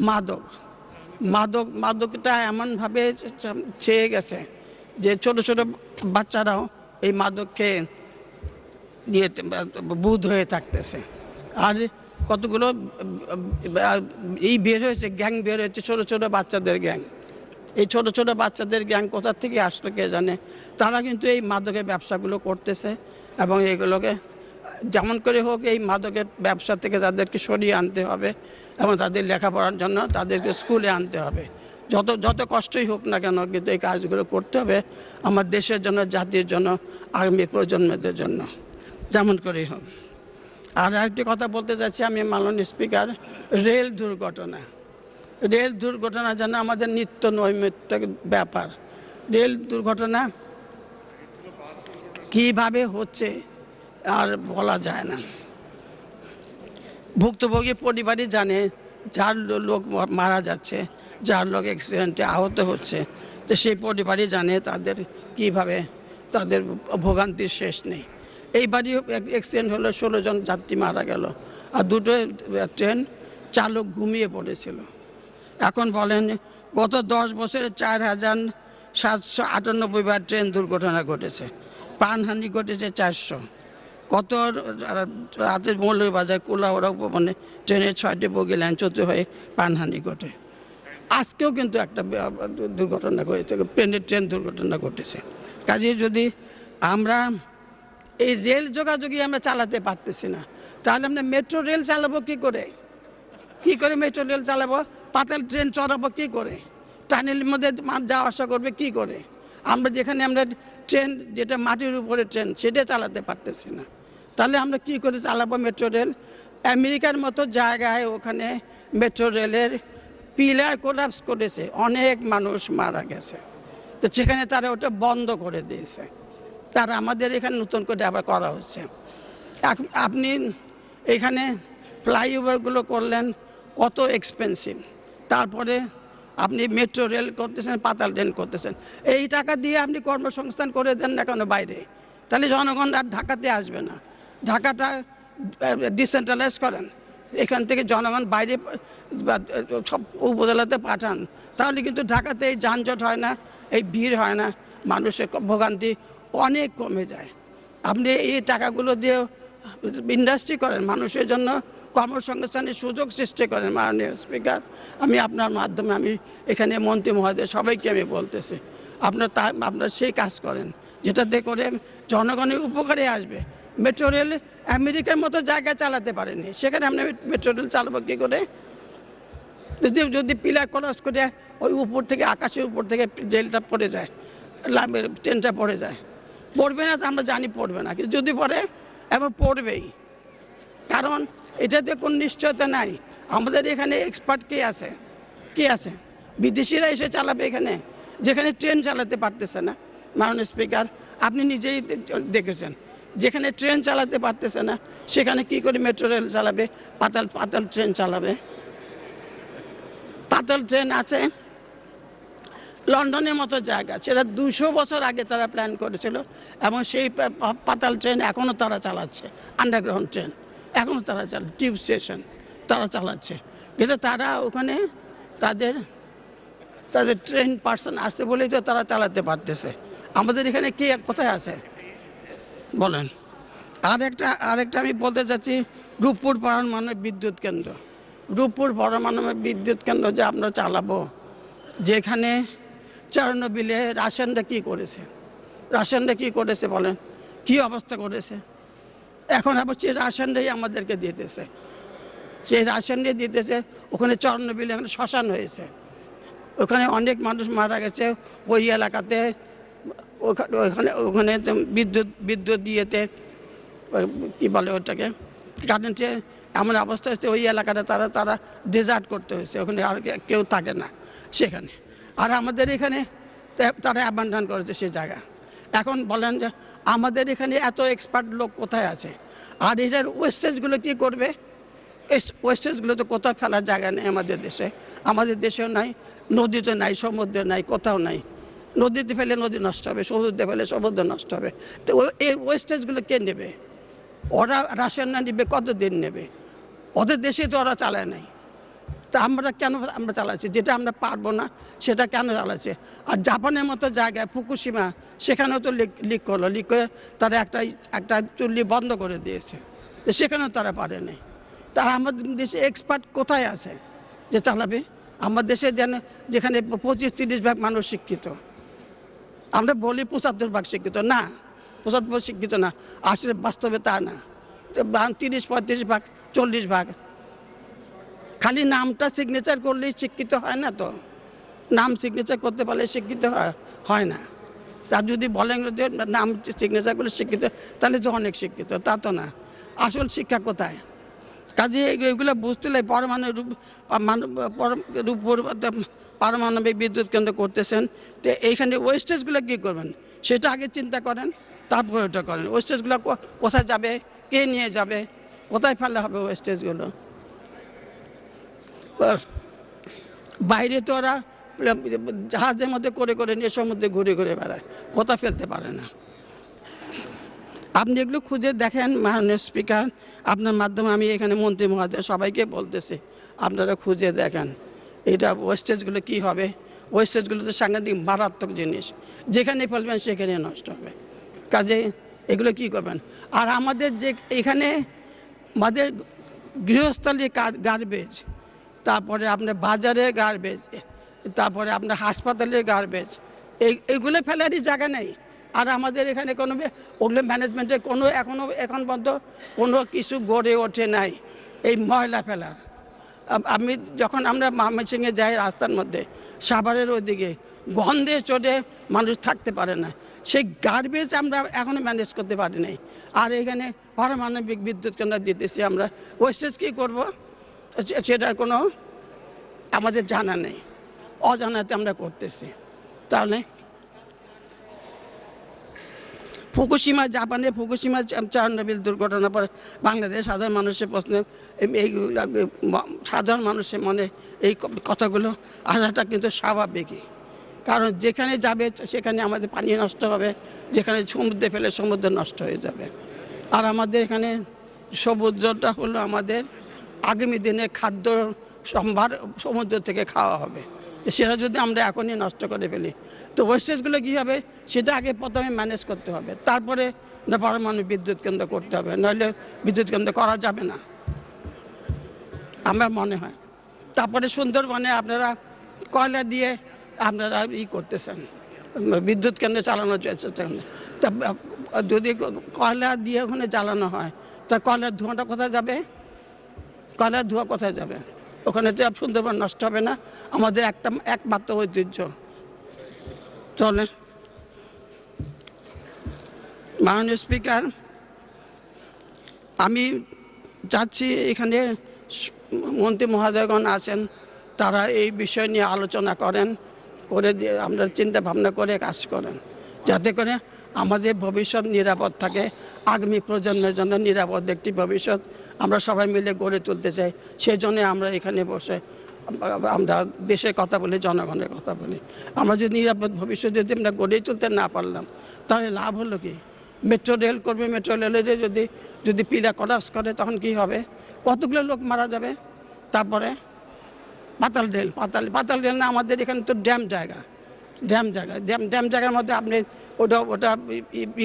মাদক মাদক মাদকটা এমনভাবে ছেয়ে গেছে যে ছোট ছোট বাচ্চারাও এই মাদককে নিয়ে বুধ হয়ে থাকতেছে আর কতগুলো এই বের হয়েছে গ্যাং বের হয়েছে ছোট ছোট বাচ্চাদের গ্যাং এই ছোট ছোট বাচ্চাদের গ্যাং কোথা থেকে আসলো কে জানে তারা কিন্তু এই মাদকের ব্যবসাগুলো করতেছে এবং এগুলোকে যেমন করে হোক এই মাদকের ব্যবসা থেকে তাদেরকে সরিয়ে আনতে হবে এবং তাদের লেখাপড়ার জন্য তাদেরকে স্কুলে আনতে হবে যত যত কষ্টই হোক না কেন কিন্তু এই কাজগুলো করতে হবে আমার দেশের জন্য জাতির জন্য আগামী প্রজন্মদের জন্য যেমন করেই হোক আর একটি কথা বলতে চাইছি আমি মাননীয় স্পিকার রেল দুর্ঘটনা রেল দুর্ঘটনা যেন আমাদের নিত্য নৈমিত্য ব্যাপার রেল দুর্ঘটনা কিভাবে হচ্ছে আর বলা যায় না ভুক্তভোগী পরিবারই জানে যার লোক মারা যাচ্ছে যার লোক অ্যাক্সিডেন্টে আহত হচ্ছে তো সেই পরিবারই জানে তাদের কিভাবে তাদের ভোগান্তির শেষ নেই এই বাড়ি অ্যাক্সিডেন্ট হলে ষোলো জন যাত্রী মারা গেল আর দুটো ট্রেন চালক ঘুমিয়ে পড়েছিল এখন বলেন গত দশ বছরে চার হাজার সাতশো আটানব্বই বার ট্রেন দুর্ঘটনা ঘটেছে প্রাণহানি ঘটেছে চারশো কত রাতের মৌলবাজার কোলাহরা উপমানে ট্রেনের ছয়টি বগি লাইন চতুর হয়ে প্রাণহানি ঘটে আজকেও কিন্তু একটা দুর্ঘটনা ঘটেছে প্লেনের ট্রেন দুর্ঘটনা ঘটেছে কাজে যদি আমরা এই রেল যোগাযোগই আমরা চালাতে পারতেছি না তাহলে আমরা মেট্রো রেল চালাবো কি করে কি করে মেট্রো রেল চালাবো পাতাল ট্রেন চড়াবো কি করে টানেলের মধ্যে যাওয়া আসা করবে কি করে আমরা যেখানে আমরা ট্রেন যেটা মাটির উপরে ট্রেন সেটা চালাতে পারতেছি না তাহলে আমরা কি করে চালাবো মেট্রো রেল আমেরিকার মতো জায়গায় ওখানে মেট্রো রেলের পিলার কোলাপস করেছে অনেক মানুষ মারা গেছে তো সেখানে তারা ওটা বন্ধ করে দিয়েছে তার আমাদের এখানে নতুন করে আবার করা হচ্ছে আপনি এখানে ফ্লাইওভারগুলো করলেন কত এক্সপেন্সিভ তারপরে আপনি মেট্রো রেল করতেছেন পাতাল ট্রেন করতেছেন এই টাকা দিয়ে আপনি কর্মসংস্থান করে দেন না কেন বাইরে তাহলে জনগণ আর ঢাকাতে আসবে না ঢাকাটা ডিসেন্ট্রালাইজ করেন এখান থেকে জনগণ বাইরে সব উপজেলাতে পাঠান তাহলে কিন্তু ঢাকাতে এই যানজট হয় না এই ভিড় হয় না মানুষের ভোগান্তি অনেক কমে যায় আপনি এই টাকাগুলো দিয়ে ইন্ডাস্ট্রি করেন মানুষের জন্য কর্মসংস্থানের সুযোগ সৃষ্টি করেন মাননীয় স্পিকার আমি আপনার মাধ্যমে আমি এখানে মন্ত্রী মহোদয় সবাইকে আমি বলতেছি আপনার তা আপনার সেই কাজ করেন যেটাতে করে জনগণের উপকারে আসবে মেট্রো রেল আমেরিকার মতো জায়গা চালাতে পারেনি সেখানে আমরা মেট্রো রেল চালাবো কী করে যদি যদি পিলার ক্রস করে ওই উপর থেকে আকাশের উপর থেকে রেলটা পড়ে যায় ট্রেনটা পড়ে যায় পড়বে না তো আমরা জানি পড়বে না কিন্তু যদি পড়ে এবার পড়বেই কারণ এটাতে কোনো নিশ্চয়তা নাই আমাদের এখানে এক্সপার্ট কে আছে কে আছে বিদেশিরা এসে চালাবে এখানে যেখানে ট্রেন চালাতে পারতেছে না মাননীয় স্পিকার আপনি নিজেই দেখেছেন যেখানে ট্রেন চালাতে পারতেছে না সেখানে কি করে মেট্রো রেল চালাবে পাতাল পাতাল ট্রেন চালাবে পাতাল ট্রেন আছে লন্ডনের মতো জায়গা সেটা দুশো বছর আগে তারা প্ল্যান করেছিল এবং সেই পাতাল ট্রেন এখনও তারা চালাচ্ছে আন্ডারগ্রাউন্ড ট্রেন এখনও তারা চালা টিউব স্টেশন তারা চালাচ্ছে কিন্তু তারা ওখানে তাদের তাদের ট্রেন পার্সন আসতে বলেই তো তারা চালাতে পারতেছে আমাদের এখানে কে কোথায় আছে বলেন আর একটা আরেকটা আমি বলতে চাচ্ছি রূপপুর পারমাণবিক বিদ্যুৎ কেন্দ্র রূপপুর পারমাণবিক বিদ্যুৎ কেন্দ্র যে আমরা চালাবো যেখানে চারণবিলে রাশিয়ানরা কী করেছে রাশিয়ানরা কী করেছে বলেন কি অবস্থা করেছে এখন আবার সেই রাশিয়ানরাই আমাদেরকে দিতেছে সেই রাশিয়ানরাই দিতেছে ওখানে চরণবিলে এখানে শ্মশান হয়েছে ওখানে অনেক মানুষ মারা গেছে ওই এলাকাতে ওখানে ওখানে বিদ্যুৎ বিদ্যুৎ দিয়েতে কী বলে ওটাকে কারেন্টে এমন অবস্থা হচ্ছে ওই এলাকাটা তারা তারা ডেজার্ট করতে হয়েছে ওখানে আর কেউ থাকে না সেখানে আর আমাদের এখানে তারা অ্যাবান্ডান করেছে সে জায়গা এখন বলেন যে আমাদের এখানে এত এক্সপার্ট লোক কোথায় আছে আর এটার ওয়েস্টেজগুলো কী করবে ওয়েস্টেজগুলো তো কোথাও ফেলার জায়গা নেই আমাদের দেশে আমাদের দেশেও নাই নদীতে নাই সমুদ্রে নাই কোথাও নাই নদীতে ফেলে নদী নষ্ট হবে সমুদ্রে ফেলে সমুদ্র নষ্ট হবে তো এই ওয়েস্টেজগুলো কে নেবে ওরা রাশিয়ান না নেবে কতদিন নেবে ওদের দেশে তো ওরা চালায় নাই তা আমরা কেন আমরা চালাচ্ছি যেটা আমরা পারবো না সেটা কেন চালাচ্ছে আর জাপানের মতো জায়গায় ফুকুসীমা সেখানেও তো লিক লিক করলো লিক করে তারা একটা একটা চুল্লি বন্ধ করে দিয়েছে সেখানেও তারা পারেনি তারা আমাদের দেশে এক্সপার্ট কোথায় আছে যে চালাবে আমার দেশে যেন যেখানে পঁচিশ তিরিশ ভাগ মানুষ শিক্ষিত আমরা বলি পঁচাত্তর ভাগ শিক্ষিত না পঁচাত্তর শিক্ষিত না আসলে বাস্তবে তা না তিরিশ পঁয়ত্রিশ ভাগ চল্লিশ ভাগ খালি নামটা সিগনেচার করলেই শিক্ষিত হয় না তো নাম সিগনেচার করতে পারলে শিক্ষিত হয় না তা যদি বলেন নাম সিগনেচার করলে শিক্ষিত তাহলে তো অনেক শিক্ষিত তা তো না আসল শিক্ষা কোথায় কাজে এগুলো বুঝতে লাগে পরমাণু রূপ রূপ পারমাণবিক বিদ্যুৎ কেন্দ্র করতেছেন তো এইখানে ওয়েস্টেজগুলো কী করবেন সেটা আগে চিন্তা করেন তারপরে ওটা করেন ওয়েস্টেজগুলো কোথায় যাবে কে নিয়ে যাবে কোথায় ফেলা হবে ওয়েস্টেজগুলো বাইরে তো ওরা জাহাজের মধ্যে করে করে নিয়ে সমুদ্রে ঘুরে ঘুরে বেড়ায় কথা ফেলতে পারে না আপনি এগুলো খুঁজে দেখেন মাননীয় স্পিকার আপনার মাধ্যমে আমি এখানে মন্ত্রী মহাদেব সবাইকে বলতেছি আপনারা খুঁজে দেখেন এটা ওয়েস্টেজগুলো কি হবে ওয়েস্টেজগুলো তো সাংঘাতিক মারাত্মক জিনিস যেখানে ফেলবেন সেখানে নষ্ট হবে কাজে এগুলো কি করবেন আর আমাদের যে এখানে আমাদের গৃহস্থলী গার্বেজ তারপরে আপনার বাজারে গার্বেজ তারপরে আপনার হাসপাতালের গার্বেজ এই এইগুলো ফেলারই জায়গা নেই আর আমাদের এখানে কোনো ওগুলো ম্যানেজমেন্টের কোনো এখনও এখন পর্যন্ত কোনো কিছু গড়ে ওঠে নাই এই ময়লা ফেলার আমি যখন আমরা ময়মনসিংহে যাই রাস্তার মধ্যে সাভারের ওদিকে গন্ধে চড়ে মানুষ থাকতে পারে না সেই গার্বেজ আমরা এখনও ম্যানেজ করতে পারি নাই আর এখানে পারমাণবিক বিদ্যুৎ কেন্দ্র দিতেছি আমরা ওয়েস্টেজ কী করবো সেটার আচ্ছা, আচ্ছা, কোনো আমাদের জানা নেই অজানাতে আমরা করতেছি তাহলে ফুকুসীমা জাপানে ফুকুসীমা চারণবিল দুর্ঘটনার পর বাংলাদেশ সাধারণ মানুষের প্রশ্ন এই সাধারণ মানুষের মনে এই কথাগুলো আসাটা কিন্তু স্বাভাবিকই কারণ যেখানে যাবে সেখানে আমাদের পানি নষ্ট হবে যেখানে সমুদ্রে ফেলে সমুদ্র নষ্ট হয়ে যাবে আর আমাদের এখানে সমুদ্রটা হলো আমাদের আগামী দিনে খাদ্য সম্ভার সমুদ্র থেকে খাওয়া হবে সেটা যদি আমরা এখনই নষ্ট করে ফেলি তো ওয়েস্টেজগুলো কী হবে সেটা আগে প্রথমে ম্যানেজ করতে হবে তারপরে পরমাণু বিদ্যুৎ কেন্দ্র করতে হবে নইলে বিদ্যুৎ কেন্দ্র করা যাবে না আমার মনে হয় তারপরে সুন্দরবনে আপনারা কয়লা দিয়ে আপনারা ই করতেছেন বিদ্যুৎ কেন্দ্র চালানোর চেষ্টা তা যদি কয়লা দিয়ে ওখানে জ্বালানো হয় তা কয়লার ধোঁয়াটা কোথায় যাবে কয়লার ধোয়া কোথায় যাবে ওখানে তো সুন্দরবন নষ্ট হবে না আমাদের একটা একমাত্র ঐতিহ্য চলে মাননীয় স্পিকার আমি চাচ্ছি এখানে মন্ত্রী মহোদয়গণ আছেন তারা এই বিষয় নিয়ে আলোচনা করেন করে দিয়ে আমরা চিন্তা ভাবনা করে কাজ করেন যাতে করে আমাদের ভবিষ্যৎ নিরাপদ থাকে আগামী প্রজন্মের জন্য নিরাপদ একটি ভবিষ্যৎ আমরা সবাই মিলে গড়ে তুলতে চাই সেই জন্য আমরা এখানে বসে আমরা দেশের কথা বলি জনগণের কথা বলি আমরা যদি নিরাপদ ভবিষ্যৎ যদি আমরা গড়ে তুলতে না পারলাম তাহলে লাভ হলো কি মেট্রো রেল করবে মেট্রো রেলে যদি যদি পিলা কলাপস করে তখন কি হবে কতগুলো লোক মারা যাবে তারপরে পাতাল রেল পাতাল পাতাল রেল না আমাদের এখানে তো ড্যাম জায়গা ড্যাম জায়গা ড্যাম ড্যাম জায়গার মধ্যে আপনি ওটা ওটা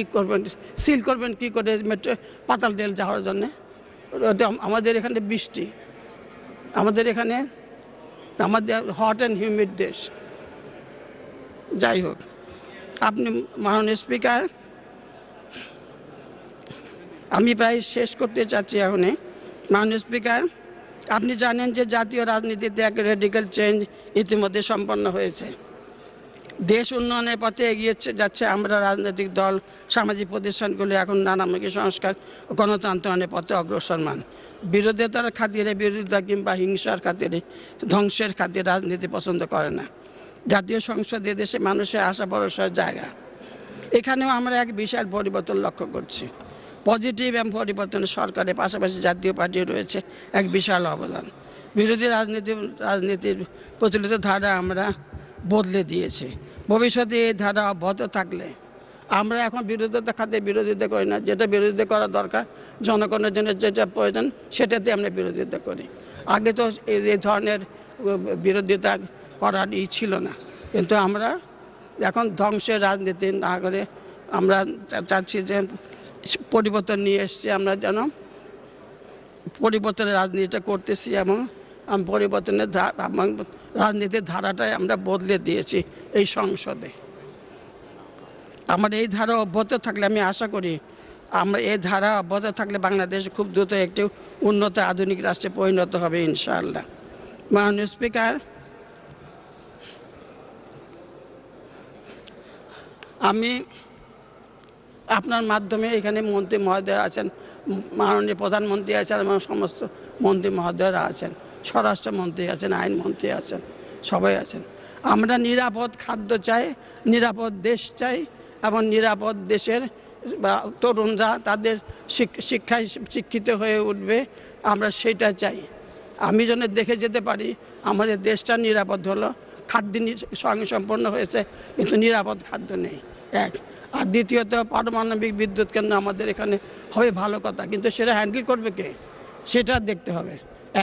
ই করবেন সিল করবেন কী করে মেট্রো পাতাল রেল যাওয়ার জন্যে ওটা আমাদের এখানে বৃষ্টি আমাদের এখানে আমাদের হট অ্যান্ড হিউমিড দেশ যাই হোক আপনি মাননীয় স্পিকার আমি প্রায় শেষ করতে চাচ্ছি এখনই মাননীয় স্পিকার আপনি জানেন যে জাতীয় রাজনীতিতে এক রেডিক্যাল চেঞ্জ ইতিমধ্যে সম্পন্ন হয়েছে দেশ উন্নয়নের পথে এগিয়ে যাচ্ছে আমরা রাজনৈতিক দল সামাজিক প্রতিষ্ঠানগুলি এখন নানামুখী সংস্কার গণতন্ত্রের পথে অগ্রসরমান বিরোধিতার খাতিরে বিরোধিতা কিংবা হিংসার খাতিরে ধ্বংসের খাতিরে রাজনীতি পছন্দ করে না জাতীয় সংসদ দেশে মানুষের আশা ভরসার জায়গা এখানেও আমরা এক বিশাল পরিবর্তন লক্ষ্য করছি পজিটিভ এবং পরিবর্তনের সরকারের পাশাপাশি জাতীয় পার্টি রয়েছে এক বিশাল অবদান বিরোধী রাজনীতি রাজনীতির প্রচলিত ধারা আমরা বদলে দিয়েছে ভবিষ্যতে এই ধারা অব্যাহত থাকলে আমরা এখন বিরোধিতা খাতে বিরোধিতা করি না যেটা বিরোধিতা করা দরকার জনগণের জন্য যেটা প্রয়োজন সেটাতে আমরা বিরোধিতা করি আগে তো এই ধরনের বিরোধিতা করার ই ছিল না কিন্তু আমরা এখন ধ্বংসের রাজনীতি না করে আমরা চাচ্ছি যে পরিবর্তন নিয়ে এসছি আমরা যেন পরিবর্তনের রাজনীতিটা করতেছি এবং আমি পরিবর্তনের রাজনীতির ধারাটাই আমরা বদলে দিয়েছি এই সংসদে আমার এই ধারা অব্যাহত থাকলে আমি আশা করি আমরা এই ধারা অব্যাহত থাকলে বাংলাদেশ খুব দ্রুত একটি উন্নত আধুনিক রাষ্ট্রে পরিণত হবে ইনশাআল্লাহ মাননীয় স্পিকার আমি আপনার মাধ্যমে এখানে মন্ত্রী মহোদয় আছেন মাননীয় প্রধানমন্ত্রী আছেন এবং সমস্ত মন্ত্রী মহোদয়রা আছেন স্বরাষ্ট্রমন্ত্রী আছেন আইনমন্ত্রী আছেন সবাই আছেন আমরা নিরাপদ খাদ্য চাই নিরাপদ দেশ চাই এবং নিরাপদ দেশের বা তরুণরা তাদের শিক্ষায় শিক্ষিত হয়ে উঠবে আমরা সেটা চাই আমি যেন দেখে যেতে পারি আমাদের দেশটা নিরাপদ হলো খাদ্য স্বয়ং সম্পন্ন হয়েছে কিন্তু নিরাপদ খাদ্য নেই এক আর দ্বিতীয়ত পারমাণবিক বিদ্যুৎ কেন্দ্র আমাদের এখানে হবে ভালো কথা কিন্তু সেটা হ্যান্ডেল করবে কে সেটা দেখতে হবে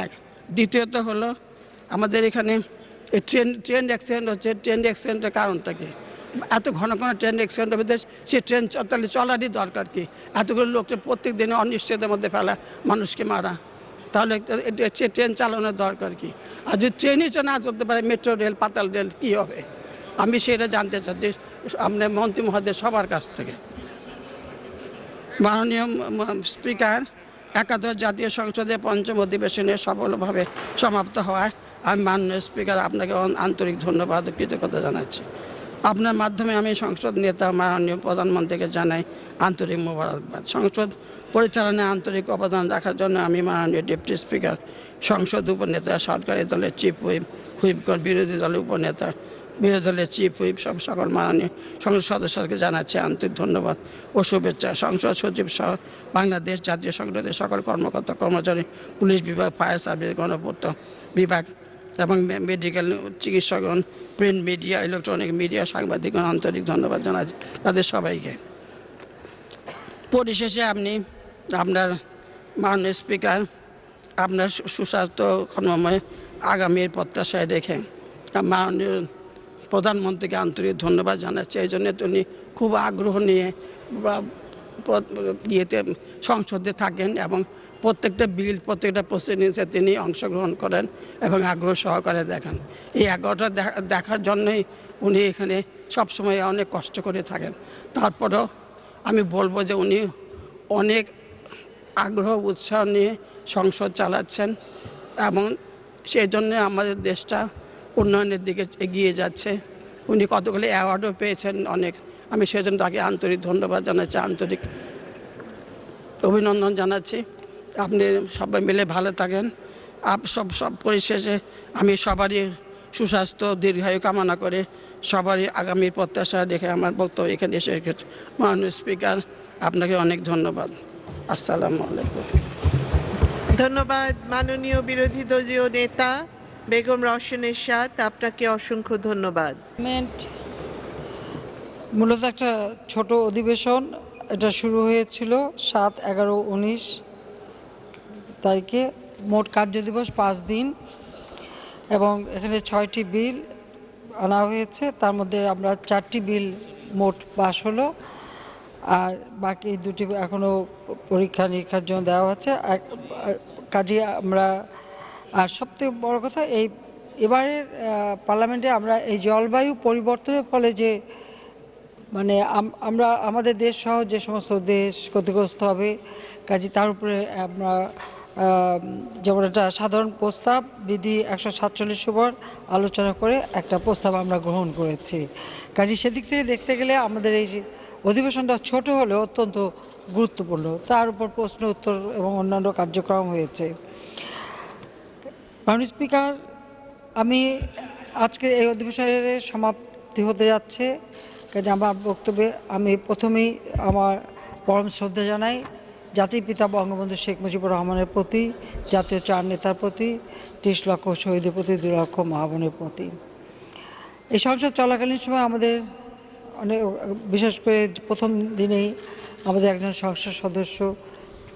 এক দ্বিতীয়ত হলো আমাদের এখানে ট্রেন ট্রেন অ্যাক্সিডেন্ট হচ্ছে ট্রেন অ্যাক্সিডেন্টের কারণটা কি এত ঘন ঘন ট্রেন অ্যাক্সিডেন্ট হবে সে ট্রেন তাহলে চলারই দরকার কি এতগুলো লোককে প্রত্যেক দিনে অনিশ্চয়তার মধ্যে ফেলা মানুষকে মারা তাহলে ট্রেন চালানোর দরকার কি আর যদি ট্রেনই না চলতে পারে মেট্রো রেল পাতাল রেল কী হবে আমি সেটা জানতে চাচ্ছি আপনার মন্ত্রী মহোদয় সবার কাছ থেকে মাননীয় স্পিকার একাদশ জাতীয় সংসদে পঞ্চম অধিবেশনে সফলভাবে সমাপ্ত হওয়ায় আমি মাননীয় স্পিকার আপনাকে আন্তরিক ধন্যবাদ ও কৃতজ্ঞতা জানাচ্ছি আপনার মাধ্যমে আমি সংসদ নেতা মাননীয় প্রধানমন্ত্রীকে জানাই আন্তরিক মোবারকবাদ সংসদ পরিচালনায় আন্তরিক অবদান রাখার জন্য আমি মাননীয় ডেপুটি স্পিকার সংসদ উপনেতা সরকারি দলের চিফ হুইপ হুইপগণ বিরোধী দলের উপনেতা বিরোধী দলের চিফ হুইপ সকল মাননীয় সংসদ সদস্যকে জানাচ্ছি আন্তরিক ধন্যবাদ ও শুভেচ্ছা সংসদ সচিব সহ বাংলাদেশ জাতীয় সংসদের সকল কর্মকর্তা কর্মচারী পুলিশ বিভাগ ফায়ার সার্ভিস গণপূর্ত বিভাগ এবং মেডিকেল চিকিৎসকগণ প্রিন্ট মিডিয়া ইলেকট্রনিক মিডিয়া সাংবাদিকগণ আন্তরিক ধন্যবাদ জানাচ্ছি তাদের সবাইকে পরিশেষে আপনি আপনার মাননীয় স্পিকার আপনার সুস্বাস্থ্য কর্মময় আগামীর প্রত্যাশায় রেখে মাননীয় প্রধানমন্ত্রীকে আন্তরিক ধন্যবাদ জানাচ্ছি এই জন্য তিনি খুব আগ্রহ নিয়ে বা ইয়েতে সংসদে থাকেন এবং প্রত্যেকটা বিল প্রত্যেকটা প্রসিডিংসে তিনি অংশগ্রহণ করেন এবং আগ্রহ সহকারে দেখেন এই আগ্রহটা দেখার জন্যই উনি এখানে সবসময় অনেক কষ্ট করে থাকেন তারপরেও আমি বলবো যে উনি অনেক আগ্রহ উৎসাহ নিয়ে সংসদ চালাচ্ছেন এবং সেই জন্য আমাদের দেশটা উন্নয়নের দিকে এগিয়ে যাচ্ছে উনি কতগুলি অ্যাওয়ার্ডও পেয়েছেন অনেক আমি সেজন্য তাকে আন্তরিক ধন্যবাদ জানাচ্ছি আন্তরিক অভিনন্দন জানাচ্ছি আপনি সবাই মিলে ভালো থাকেন আপ সব সব পরিশেষে আমি সবারই সুস্বাস্থ্য দীর্ঘায়ু কামনা করে সবারই আগামী প্রত্যাশা দেখে আমার বক্তব্য এখানে এসে গেছে মাননীয় স্পিকার আপনাকে অনেক ধন্যবাদ আসসালামু আলাইকুম ধন্যবাদ মাননীয় বিরোধী দলীয় নেতা বেগম রশনের সাথ আপনাকে অসংখ্য ধন্যবাদ মূলত একটা ছোট অধিবেশন এটা শুরু হয়েছিল সাত এগারো উনিশ তারিখে মোট কার্যদিবস পাঁচ দিন এবং এখানে ছয়টি বিল আনা হয়েছে তার মধ্যে আমরা চারটি বিল মোট পাশ হলো আর বাকি দুটি এখনও পরীক্ষা নিরীক্ষার জন্য দেওয়া হচ্ছে কাজে আমরা আর সবথেকে বড় কথা এই এবারের পার্লামেন্টে আমরা এই জলবায়ু পরিবর্তনের ফলে যে মানে আমরা আমাদের দেশ সহ যে সমস্ত দেশ ক্ষতিগ্রস্ত হবে কাজে তার উপরে আমরা যেমন একটা সাধারণ প্রস্তাব বিধি একশো সাতচল্লিশ ওভার আলোচনা করে একটা প্রস্তাব আমরা গ্রহণ করেছি কাজে সেদিক থেকে দেখতে গেলে আমাদের এই অধিবেশনটা ছোট হলেও অত্যন্ত গুরুত্বপূর্ণ তার উপর প্রশ্ন উত্তর এবং অন্যান্য কার্যক্রম হয়েছে মাননীয় স্পিকার আমি আজকে এই অধিবেশনের সমাপ্তি হতে যাচ্ছে কাজে আমার বক্তব্যে আমি প্রথমেই আমার পরম শ্রদ্ধা জানাই জাতির পিতা বঙ্গবন্ধু শেখ মুজিবুর রহমানের প্রতি জাতীয় চার নেতার প্রতি ত্রিশ লক্ষ শহীদের প্রতি দু লক্ষ মহাবনের প্রতি এই সংসদ চলাকালীন সময় আমাদের অনেক বিশেষ করে প্রথম দিনেই আমাদের একজন সংসদ সদস্য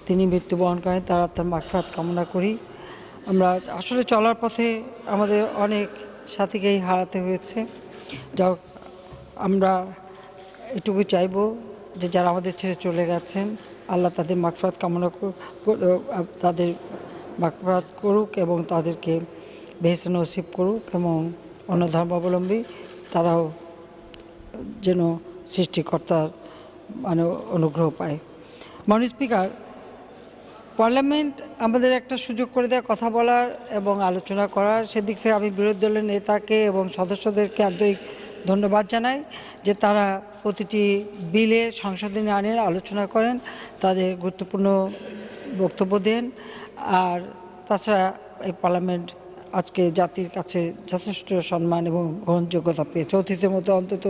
তিনি মৃত্যুবরণ করেন তার আত্মার কামনা করি আমরা আসলে চলার পথে আমাদের অনেক সাথীকেই হারাতে হয়েছে যা আমরা এটুকু চাইব যে যারা আমাদের ছেড়ে চলে গেছেন আল্লাহ তাদের মাকফরাত কামনা তাদের মাকফরাত করুক এবং তাদেরকে বেহেস নসিব করুক এবং অন্য ধর্মাবলম্বী তারাও যেন সৃষ্টিকর্তার মানে অনুগ্রহ পায় মানুষ স্পিকার পার্লামেন্ট আমাদের একটা সুযোগ করে দেয় কথা বলার এবং আলোচনা করার সেদিক থেকে আমি বিরোধী দলের নেতাকে এবং সদস্যদেরকে আন্তরিক ধন্যবাদ জানাই যে তারা প্রতিটি বিলে সংশোধনী আনেন আলোচনা করেন তাদের গুরুত্বপূর্ণ বক্তব্য দেন আর তাছাড়া এই পার্লামেন্ট আজকে জাতির কাছে যথেষ্ট সম্মান এবং গ্রহণযোগ্যতা পেয়েছে অতীতের মতো অন্তত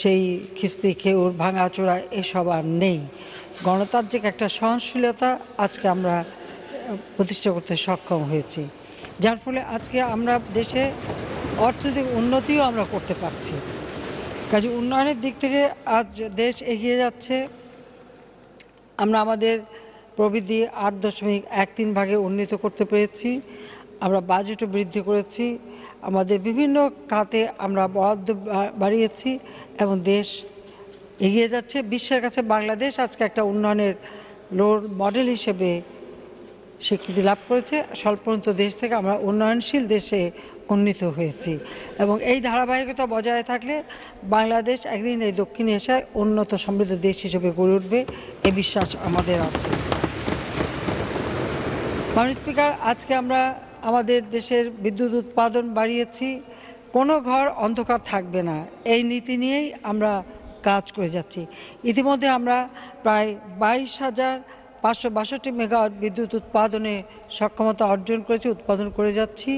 সেই খিস্তি খেউর ভাঙাচোড়া এসব আর নেই গণতান্ত্রিক একটা সহনশীলতা আজকে আমরা প্রতিষ্ঠা করতে সক্ষম হয়েছি যার ফলে আজকে আমরা দেশে অর্থনৈতিক উন্নতিও আমরা করতে পারছি কাজে উন্নয়নের দিক থেকে আজ দেশ এগিয়ে যাচ্ছে আমরা আমাদের প্রবৃদ্ধি আট দশমিক এক তিন ভাগে উন্নীত করতে পেরেছি আমরা বাজেটও বৃদ্ধি করেছি আমাদের বিভিন্ন খাতে আমরা বরাদ্দ বাড়িয়েছি এবং দেশ এগিয়ে যাচ্ছে বিশ্বের কাছে বাংলাদেশ আজকে একটা উন্নয়নের রোল মডেল হিসেবে স্বীকৃতি লাভ করেছে স্বল্প দেশ থেকে আমরা উন্নয়নশীল দেশে উন্নীত হয়েছি এবং এই ধারাবাহিকতা বজায় থাকলে বাংলাদেশ একদিন এই দক্ষিণ এশিয়ায় উন্নত সমৃদ্ধ দেশ হিসেবে গড়ে উঠবে এ বিশ্বাস আমাদের আছে মানুষ স্পিকার আজকে আমরা আমাদের দেশের বিদ্যুৎ উৎপাদন বাড়িয়েছি কোনো ঘর অন্ধকার থাকবে না এই নীতি নিয়েই আমরা কাজ করে যাচ্ছি ইতিমধ্যে আমরা প্রায় বাইশ হাজার পাঁচশো বাষট্টি মেগাওয়াট বিদ্যুৎ উৎপাদনে সক্ষমতা অর্জন করেছি উৎপাদন করে যাচ্ছি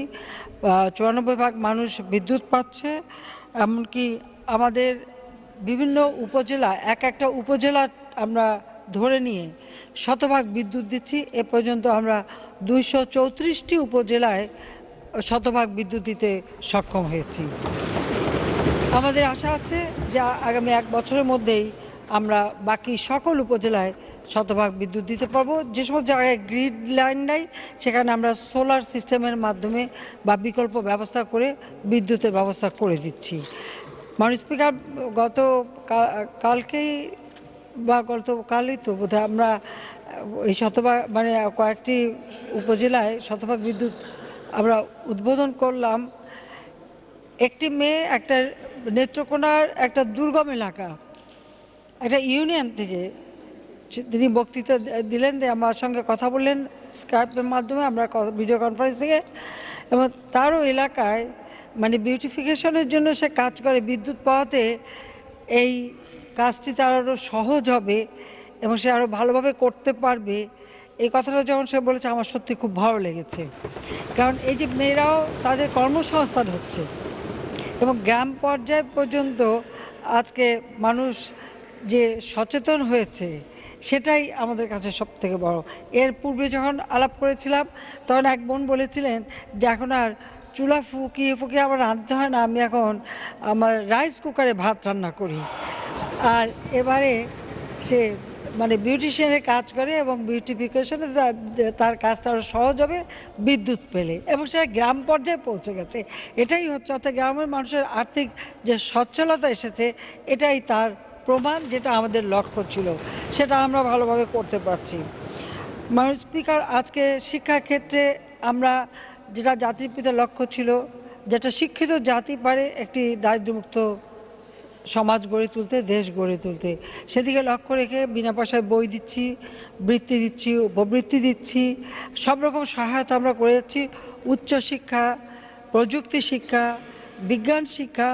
চুরানব্বই ভাগ মানুষ বিদ্যুৎ পাচ্ছে এমনকি আমাদের বিভিন্ন উপজেলা এক একটা উপজেলা আমরা ধরে নিয়ে শতভাগ বিদ্যুৎ দিচ্ছি এ পর্যন্ত আমরা দুইশো চৌত্রিশটি উপজেলায় শতভাগ বিদ্যুৎ দিতে সক্ষম হয়েছি আমাদের আশা আছে যে আগামী এক বছরের মধ্যেই আমরা বাকি সকল উপজেলায় শতভাগ বিদ্যুৎ দিতে পারবো যে সমস্ত জায়গায় গ্রিড লাইন নাই সেখানে আমরা সোলার সিস্টেমের মাধ্যমে বা বিকল্প ব্যবস্থা করে বিদ্যুতের ব্যবস্থা করে দিচ্ছি মানুষ স্পিকার গত কালকেই বা গতকালই তো বোধহয় আমরা এই শতভাগ মানে কয়েকটি উপজেলায় শতভাগ বিদ্যুৎ আমরা উদ্বোধন করলাম একটি মেয়ে একটা নেত্রকোনার একটা দুর্গম এলাকা একটা ইউনিয়ন থেকে তিনি বক্তৃতা দিলেন যে আমার সঙ্গে কথা বললেন স্কাইপের মাধ্যমে আমরা ভিডিও কনফারেন্সিংয়ে এবং তারও এলাকায় মানে বিউটিফিকেশনের জন্য সে কাজ করে বিদ্যুৎ পাওয়াতে এই কাজটি তার আরও সহজ হবে এবং সে আরও ভালোভাবে করতে পারবে এই কথাটা যখন সে বলেছে আমার সত্যি খুব ভালো লেগেছে কারণ এই যে মেয়েরাও তাদের কর্মসংস্থান হচ্ছে এবং গ্রাম পর্যায় পর্যন্ত আজকে মানুষ যে সচেতন হয়েছে সেটাই আমাদের কাছে সব থেকে বড় এর পূর্বে যখন আলাপ করেছিলাম তখন এক বোন বলেছিলেন যে এখন আর চুলা ফুকিয়ে ফুকিয়ে আমার রাঁধতে হয় না আমি এখন আমার রাইস কুকারে ভাত রান্না করি আর এবারে সে মানে বিউটিশিয়ানের কাজ করে এবং বিউটিফিকেশনে তার কাজটা আরও সহজ হবে বিদ্যুৎ পেলে এবং সেটা গ্রাম পর্যায়ে পৌঁছে গেছে এটাই হচ্ছে অর্থাৎ গ্রামের মানুষের আর্থিক যে সচ্ছলতা এসেছে এটাই তার প্রমাণ যেটা আমাদের লক্ষ্য ছিল সেটা আমরা ভালোভাবে করতে পারছি মানুষ স্পিকার আজকে শিক্ষাক্ষেত্রে আমরা যেটা জাতির পিতা লক্ষ্য ছিল যেটা শিক্ষিত জাতি পারে একটি দারিদ্রমুক্ত সমাজ গড়ে তুলতে দেশ গড়ে তুলতে সেদিকে লক্ষ্য রেখে বিনা পয়সায় বই দিচ্ছি বৃত্তি দিচ্ছি উপবৃত্তি দিচ্ছি সব রকম সহায়তা আমরা করে যাচ্ছি উচ্চশিক্ষা প্রযুক্তি শিক্ষা বিজ্ঞান শিক্ষা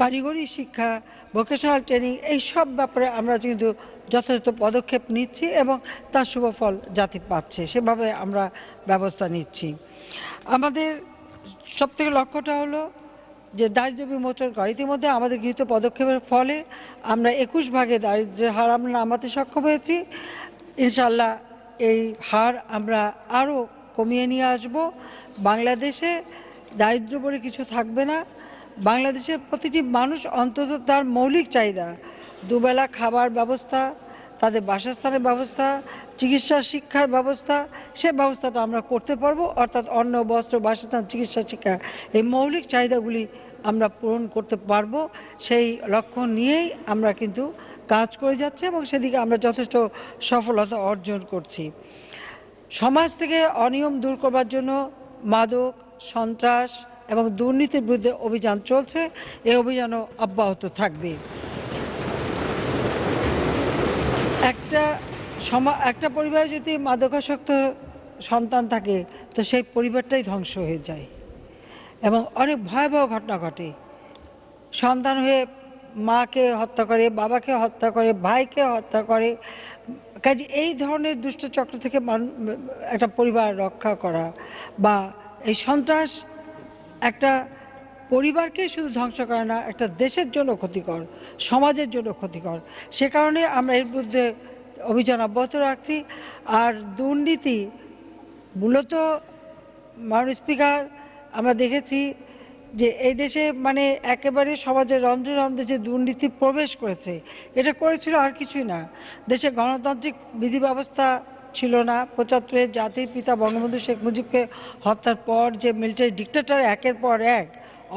কারিগরি শিক্ষা ভোকেশনাল ট্রেনিং এই সব ব্যাপারে আমরা কিন্তু যথাযথ পদক্ষেপ নিচ্ছি এবং তার শুভফল জাতি পাচ্ছে সেভাবে আমরা ব্যবস্থা নিচ্ছি আমাদের সবথেকে লক্ষ্যটা হলো যে দারিদ্র বিমোচন করা ইতিমধ্যে আমাদের গৃহীত পদক্ষেপের ফলে আমরা একুশ ভাগে দারিদ্রের হার আমরা নামাতে সক্ষম হয়েছি ইনশাল্লাহ এই হার আমরা আরও কমিয়ে নিয়ে আসব বাংলাদেশে দারিদ্র বলে কিছু থাকবে না বাংলাদেশের প্রতিটি মানুষ অন্তত তার মৌলিক চাহিদা দুবেলা খাবার ব্যবস্থা তাদের বাসস্থানের ব্যবস্থা চিকিৎসা শিক্ষার ব্যবস্থা সে ব্যবস্থাটা আমরা করতে পারবো অর্থাৎ অন্ন বস্ত্র বাসস্থান চিকিৎসা শিক্ষা এই মৌলিক চাহিদাগুলি আমরা পূরণ করতে পারবো সেই লক্ষ্য নিয়েই আমরা কিন্তু কাজ করে যাচ্ছি এবং সেদিকে আমরা যথেষ্ট সফলতা অর্জন করছি সমাজ থেকে অনিয়ম দূর করবার জন্য মাদক সন্ত্রাস এবং দুর্নীতির বিরুদ্ধে অভিযান চলছে এ অভিযানও অব্যাহত থাকবে একটা সমা একটা পরিবারে যদি মাদকাসক্ত সন্তান থাকে তো সেই পরিবারটাই ধ্বংস হয়ে যায় এবং অনেক ভয়াবহ ঘটনা ঘটে সন্তান হয়ে মাকে হত্যা করে বাবাকে হত্যা করে ভাইকে হত্যা করে কাজে এই ধরনের দুষ্টচক্র থেকে একটা পরিবার রক্ষা করা বা এই সন্ত্রাস একটা পরিবারকে শুধু ধ্বংস করে না একটা দেশের জন্য ক্ষতিকর সমাজের জন্য ক্ষতিকর সে কারণে আমরা এর বিরুদ্ধে অভিযান অব্যাহত রাখছি আর দুর্নীতি মূলত মাননীয় স্পিকার আমরা দেখেছি যে এই দেশে মানে একেবারে সমাজের রন্ধ্রে রন্ধ্রে যে দুর্নীতি প্রবেশ করেছে এটা করেছিল আর কিছুই না দেশে গণতান্ত্রিক বিধি ব্যবস্থা ছিল না পঁচাত্তরে জাতির পিতা বঙ্গবন্ধু শেখ মুজিবকে হত্যার পর যে মিলিটারি ডিক্টেটার একের পর এক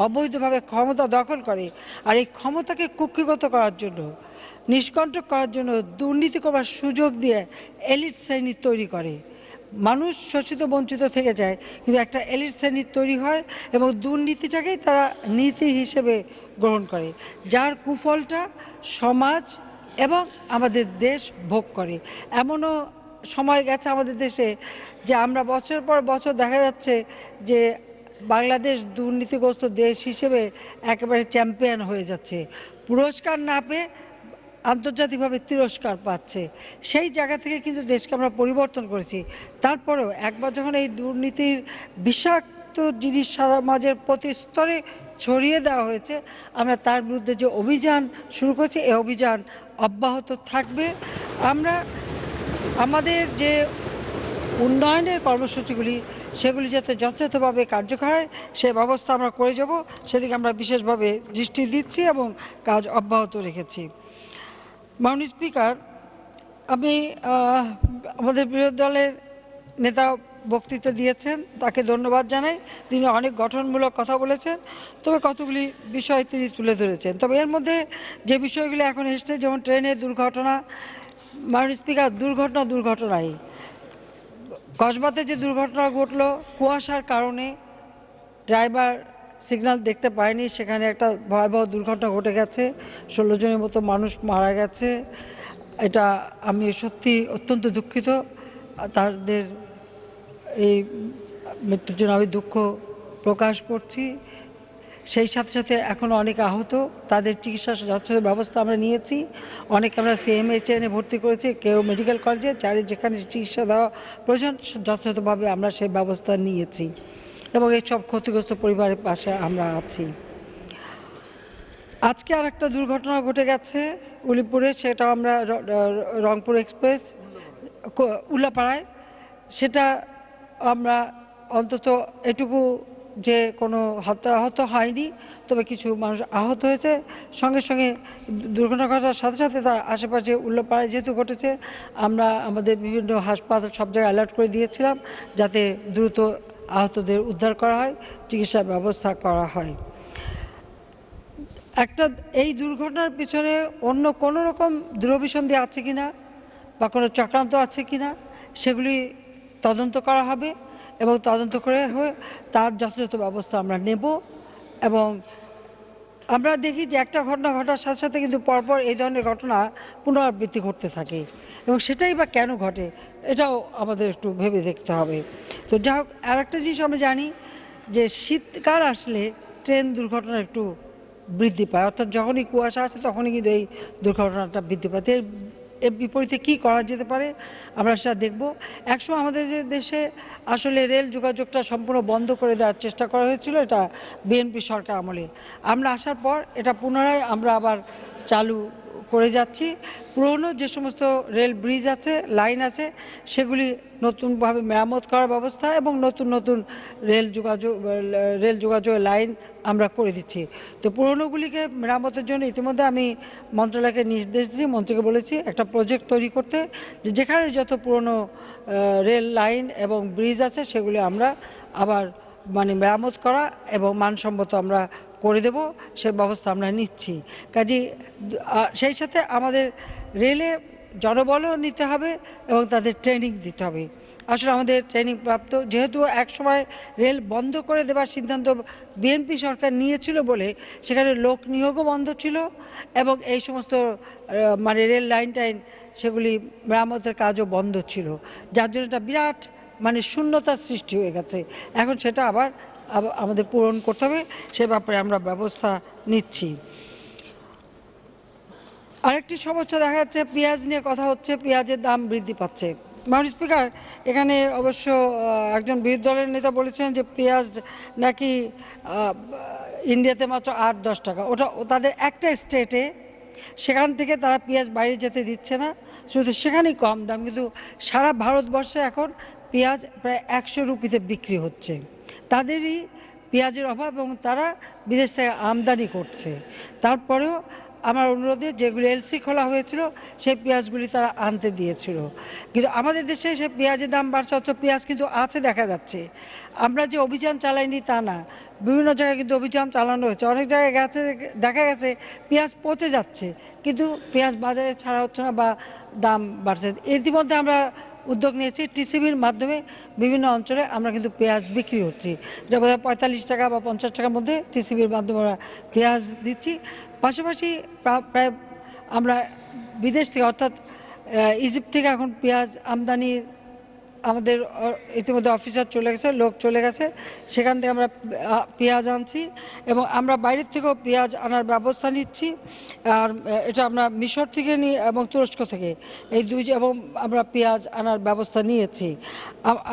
অবৈধভাবে ক্ষমতা দখল করে আর এই ক্ষমতাকে কুক্ষিগত করার জন্য নিষ্কণ্টক করার জন্য দুর্নীতি করবার সুযোগ দিয়ে এলিট শ্রেণী তৈরি করে মানুষ শোষিত বঞ্চিত থেকে যায় কিন্তু একটা এলিট শ্রেণী তৈরি হয় এবং দুর্নীতিটাকেই তারা নীতি হিসেবে গ্রহণ করে যার কুফলটা সমাজ এবং আমাদের দেশ ভোগ করে এমনও সময় গেছে আমাদের দেশে যে আমরা বছর পর বছর দেখা যাচ্ছে যে বাংলাদেশ দুর্নীতিগ্রস্ত দেশ হিসেবে একেবারে চ্যাম্পিয়ন হয়ে যাচ্ছে পুরস্কার না পেয়ে আন্তর্জাতিকভাবে তিরস্কার পাচ্ছে সেই জায়গা থেকে কিন্তু দেশকে আমরা পরিবর্তন করেছি তারপরেও একবার যখন এই দুর্নীতির বিষাক্ত জিনিস সমাজের প্রতি স্তরে ছড়িয়ে দেওয়া হয়েছে আমরা তার বিরুদ্ধে যে অভিযান শুরু করেছি এই অভিযান অব্যাহত থাকবে আমরা আমাদের যে উন্নয়নের কর্মসূচিগুলি সেগুলি যাতে যথাযথভাবে কার্যকর হয় সে ব্যবস্থা আমরা করে যাব সেদিকে আমরা বিশেষভাবে দৃষ্টি দিচ্ছি এবং কাজ অব্যাহত রেখেছি মাননীয় স্পিকার আমি আমাদের বিরোধী দলের নেতা বক্তৃতা দিয়েছেন তাকে ধন্যবাদ জানাই তিনি অনেক গঠনমূলক কথা বলেছেন তবে কতগুলি বিষয় তিনি তুলে ধরেছেন তবে এর মধ্যে যে বিষয়গুলো এখন এসছে যেমন ট্রেনের দুর্ঘটনা মাননীয় স্পিকার দুর্ঘটনা দুর্ঘটনাই কসবাতে যে দুর্ঘটনা ঘটল কুয়াশার কারণে ড্রাইভার সিগন্যাল দেখতে পায়নি সেখানে একটা ভয়াবহ দুর্ঘটনা ঘটে গেছে ষোলো জনের মতো মানুষ মারা গেছে এটা আমি সত্যি অত্যন্ত দুঃখিত তাদের এই মৃত্যুর জন্য আমি দুঃখ প্রকাশ করছি সেই সাথে সাথে এখনও অনেক আহত তাদের চিকিৎসা যথাযথ ব্যবস্থা আমরা নিয়েছি অনেক আমরা এনে ভর্তি করেছি কেউ মেডিকেল কলেজে যার যেখানে চিকিৎসা দেওয়া প্রয়োজন যথাযথভাবে আমরা সেই ব্যবস্থা নিয়েছি এবং এইসব ক্ষতিগ্রস্ত পরিবারের পাশে আমরা আছি আজকে আর একটা দুর্ঘটনা ঘটে গেছে উলিপুরে সেটা আমরা রংপুর এক্সপ্রেস উল্লাপাড়ায় সেটা আমরা অন্তত এটুকু যে কোনো হতাহত হয়নি তবে কিছু মানুষ আহত হয়েছে সঙ্গে সঙ্গে দুর্ঘটনা ঘটার সাথে সাথে তার আশেপাশে উল্লাপাড়ায় যেহেতু ঘটেছে আমরা আমাদের বিভিন্ন হাসপাতাল সব জায়গায় অ্যালার্ট করে দিয়েছিলাম যাতে দ্রুত আহতদের উদ্ধার করা হয় চিকিৎসার ব্যবস্থা করা হয় একটা এই দুর্ঘটনার পিছনে অন্য কোনো রকম দুরভিসন্ধি আছে কি না বা কোনো চক্রান্ত আছে কি না সেগুলি তদন্ত করা হবে এবং তদন্ত করে হয়ে তার যথাযথ ব্যবস্থা আমরা নেব এবং আমরা দেখি যে একটা ঘটনা ঘটার সাথে সাথে কিন্তু পরপর এই ধরনের ঘটনা পুনরাবৃত্তি ঘটতে থাকে এবং সেটাই বা কেন ঘটে এটাও আমাদের একটু ভেবে দেখতে হবে তো যা হোক আর একটা জিনিস আমরা জানি যে শীতকাল আসলে ট্রেন দুর্ঘটনা একটু বৃদ্ধি পায় অর্থাৎ যখনই কুয়াশা আসে তখনই কিন্তু এই দুর্ঘটনাটা বৃদ্ধি পায় এর এর বিপরীতে কী করা যেতে পারে আমরা সেটা দেখব একসময় আমাদের যে দেশে আসলে রেল যোগাযোগটা সম্পূর্ণ বন্ধ করে দেওয়ার চেষ্টা করা হয়েছিল এটা বিএনপি সরকার আমলে আমরা আসার পর এটা পুনরায় আমরা আবার চালু করে যাচ্ছি পুরনো যে সমস্ত রেল ব্রিজ আছে লাইন আছে সেগুলি নতুনভাবে মেরামত করার ব্যবস্থা এবং নতুন নতুন রেল যোগাযোগ রেল যোগাযোগের লাইন আমরা করে দিচ্ছি তো পুরনোগুলিকে মেরামতের জন্য ইতিমধ্যে আমি মন্ত্রণালয়কে নির্দেশ দিয়েছি মন্ত্রীকে বলেছি একটা প্রজেক্ট তৈরি করতে যে যেখানে যত পুরনো রেল লাইন এবং ব্রিজ আছে সেগুলি আমরা আবার মানে মেরামত করা এবং মানসম্মত আমরা করে দেব সে ব্যবস্থা আমরা নিচ্ছি কাজে সেই সাথে আমাদের রেলে জনবলও নিতে হবে এবং তাদের ট্রেনিং দিতে হবে আসলে আমাদের ট্রেনিং প্রাপ্ত যেহেতু এক সময় রেল বন্ধ করে দেবার সিদ্ধান্ত বিএনপি সরকার নিয়েছিল বলে সেখানে লোক নিয়োগও বন্ধ ছিল এবং এই সমস্ত মানে রেল লাইন টাইন সেগুলি মেরামতের কাজও বন্ধ ছিল যার জন্য একটা বিরাট মানে শূন্যতার সৃষ্টি হয়ে গেছে এখন সেটা আবার আমাদের পূরণ করতে হবে সে ব্যাপারে আমরা ব্যবস্থা নিচ্ছি আরেকটি সমস্যা দেখা যাচ্ছে পেঁয়াজ নিয়ে কথা হচ্ছে পেঁয়াজের দাম বৃদ্ধি পাচ্ছে মাননীয় স্পিকার এখানে অবশ্য একজন বিরোধী দলের নেতা বলেছেন যে পেঁয়াজ নাকি ইন্ডিয়াতে মাত্র আট দশ টাকা ওটা তাদের একটা স্টেটে সেখান থেকে তারা পেঁয়াজ বাইরে যেতে দিচ্ছে না শুধু সেখানেই কম দাম কিন্তু সারা ভারতবর্ষে এখন পেঁয়াজ প্রায় একশো রুপিতে বিক্রি হচ্ছে তাদেরই পেঁয়াজের অভাব এবং তারা বিদেশ থেকে আমদানি করছে তারপরেও আমার অনুরোধে যেগুলি এলসি খোলা হয়েছিল সেই পেঁয়াজগুলি তারা আনতে দিয়েছিল কিন্তু আমাদের দেশে সেই পেঁয়াজের দাম বাড়ছে অথচ পেঁয়াজ কিন্তু আছে দেখা যাচ্ছে আমরা যে অভিযান চালাইনি তা না বিভিন্ন জায়গায় কিন্তু অভিযান চালানো হয়েছে অনেক জায়গায় গেছে দেখা গেছে পেঁয়াজ পচে যাচ্ছে কিন্তু পেঁয়াজ বাজারে ছাড়া হচ্ছে না বা দাম বাড়ছে ইতিমধ্যে আমরা উদ্যোগ নিয়েছি টিসিবির মাধ্যমে বিভিন্ন অঞ্চলে আমরা কিন্তু পেঁয়াজ বিক্রি হচ্ছি এটা বোধ পঁয়তাল্লিশ টাকা বা পঞ্চাশ টাকার মধ্যে টিসিবির মাধ্যমে আমরা পেঁয়াজ দিচ্ছি পাশাপাশি প্রায় আমরা বিদেশ থেকে অর্থাৎ ইজিপ্ট থেকে এখন পেঁয়াজ আমদানির আমাদের ইতিমধ্যে অফিসার চলে গেছে লোক চলে গেছে সেখান থেকে আমরা পেঁয়াজ আনছি এবং আমরা বাইরের থেকেও পেঁয়াজ আনার ব্যবস্থা নিচ্ছি আর এটা আমরা মিশর থেকে নিই এবং তুরস্ক থেকে এই দুই এবং আমরা পেঁয়াজ আনার ব্যবস্থা নিয়েছি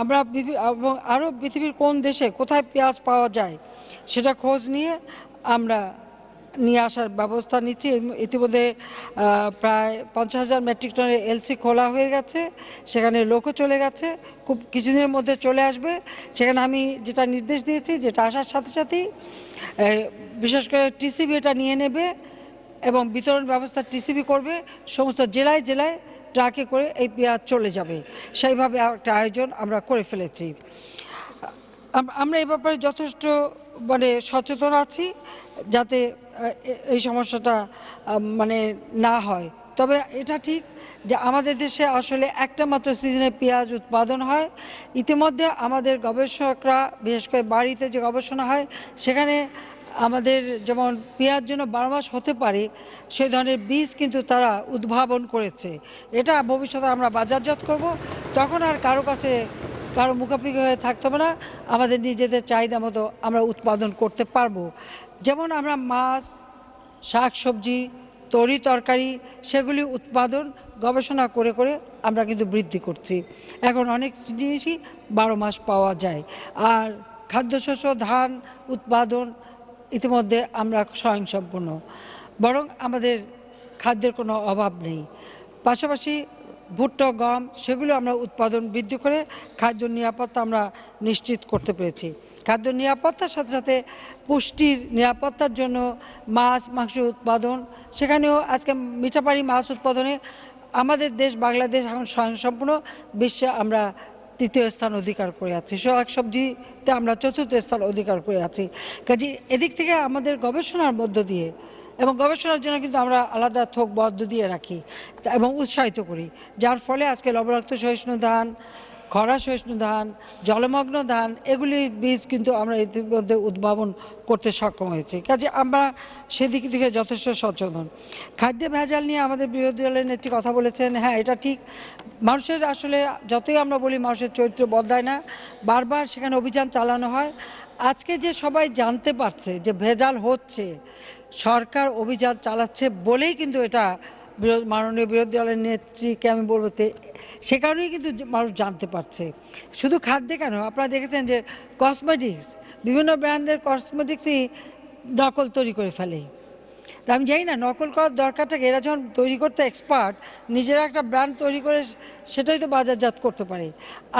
আমরা এবং আরও পৃথিবীর কোন দেশে কোথায় পেঁয়াজ পাওয়া যায় সেটা খোঁজ নিয়ে আমরা নিয়ে আসার ব্যবস্থা নিচ্ছি ইতিমধ্যে প্রায় পঞ্চাশ হাজার মেট্রিক টনের এলসি খোলা হয়ে গেছে সেখানে লোকও চলে গেছে খুব কিছুদিনের মধ্যে চলে আসবে সেখানে আমি যেটা নির্দেশ দিয়েছি যেটা আসার সাথে সাথেই বিশেষ করে টিসিবি এটা নিয়ে নেবে এবং বিতরণ ব্যবস্থা টিসিবি করবে সমস্ত জেলায় জেলায় ট্রাকে করে এই পেঁয়াজ চলে যাবে সেইভাবে একটা আয়োজন আমরা করে ফেলেছি আমরা এ ব্যাপারে যথেষ্ট মানে সচেতন আছি যাতে এই সমস্যাটা মানে না হয় তবে এটা ঠিক যে আমাদের দেশে আসলে একটা মাত্র সিজনে পেঁয়াজ উৎপাদন হয় ইতিমধ্যে আমাদের গবেষকরা বিশেষ করে বাড়িতে যে গবেষণা হয় সেখানে আমাদের যেমন পেঁয়াজ জন্য বারো মাস হতে পারে সেই ধরনের বীজ কিন্তু তারা উদ্ভাবন করেছে এটা ভবিষ্যতে আমরা বাজারজাত করব তখন আর কারো কাছে কারো মুখাপিখি হয়ে থাকতে হবে না আমাদের নিজেদের চাহিদা মতো আমরা উৎপাদন করতে পারবো যেমন আমরা মাছ শাক সবজি তরি তরকারি সেগুলি উৎপাদন গবেষণা করে করে আমরা কিন্তু বৃদ্ধি করছি এখন অনেক জিনিসই বারো মাস পাওয়া যায় আর খাদ্যশস্য ধান উৎপাদন ইতিমধ্যে আমরা স্বয়ংসম্পূর্ণ বরং আমাদের খাদ্যের কোনো অভাব নেই পাশাপাশি ভুট্টা গম সেগুলো আমরা উৎপাদন বৃদ্ধি করে খাদ্য নিরাপত্তা আমরা নিশ্চিত করতে পেরেছি খাদ্য নিরাপত্তার সাথে সাথে পুষ্টির নিরাপত্তার জন্য মাছ মাংস উৎপাদন সেখানেও আজকে মিঠাপাড়ি মাছ উৎপাদনে আমাদের দেশ বাংলাদেশ এখন স্বয়ংসম্পূর্ণ বিশ্বে আমরা তৃতীয় স্থান অধিকার করে আছি শাক সবজিতে আমরা চতুর্থ স্থান অধিকার করে আছি কাজে এদিক থেকে আমাদের গবেষণার মধ্য দিয়ে এবং গবেষণার জন্য কিন্তু আমরা আলাদা থোক বদ্ধ দিয়ে রাখি এবং উৎসাহিত করি যার ফলে আজকে লবণাক্ত সহিষ্ণু ধান খরা সহিষ্ণু ধান জলমগ্ন ধান এগুলির বীজ কিন্তু আমরা ইতিমধ্যে উদ্ভাবন করতে সক্ষম হয়েছি কাজে আমরা সেদিক থেকে যথেষ্ট সচেতন খাদ্য ভেজাল নিয়ে আমাদের বিরোধী দলের নেত্রী কথা বলেছেন হ্যাঁ এটা ঠিক মানুষের আসলে যতই আমরা বলি মানুষের চরিত্র বদলায় না বারবার সেখানে অভিযান চালানো হয় আজকে যে সবাই জানতে পারছে যে ভেজাল হচ্ছে সরকার অভিযান চালাচ্ছে বলেই কিন্তু এটা বিরোধ মাননীয় বিরোধী দলের নেত্রীকে আমি বলবো সে কারণেই কিন্তু মানুষ জানতে পারছে শুধু খাদ্যে কেন আপনারা দেখেছেন যে কসমেটিক্স বিভিন্ন ব্র্যান্ডের কসমেটিক্সই নকল তৈরি করে ফেলে তা আমি জানি না নকল করার দরকারটাকে এরা যখন তৈরি করতে এক্সপার্ট নিজেরা একটা ব্র্যান্ড তৈরি করে সেটাই তো বাজারজাত করতে পারে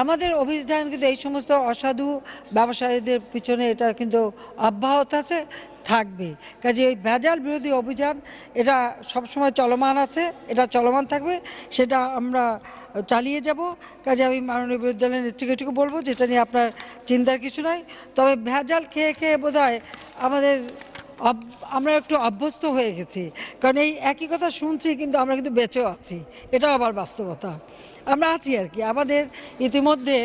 আমাদের অভিযান কিন্তু এই সমস্ত অসাধু ব্যবসায়ীদের পিছনে এটা কিন্তু অব্যাহত আছে থাকবে কাজে এই ভেজাল বিরোধী অভিযান এটা সবসময় চলমান আছে এটা চলমান থাকবে সেটা আমরা চালিয়ে যাব কাজে আমি মাননীয় বিরোধী দলের এটুকু বলবো যেটা নিয়ে আপনার চিন্তার কিছু নাই তবে ভেজাল খেয়ে খেয়ে বোধ আমাদের আমরা একটু অভ্যস্ত হয়ে গেছি কারণ এই একই কথা শুনছি কিন্তু আমরা কিন্তু বেঁচেও আছি এটাও আবার বাস্তবতা আমরা আছি আর কি আমাদের ইতিমধ্যে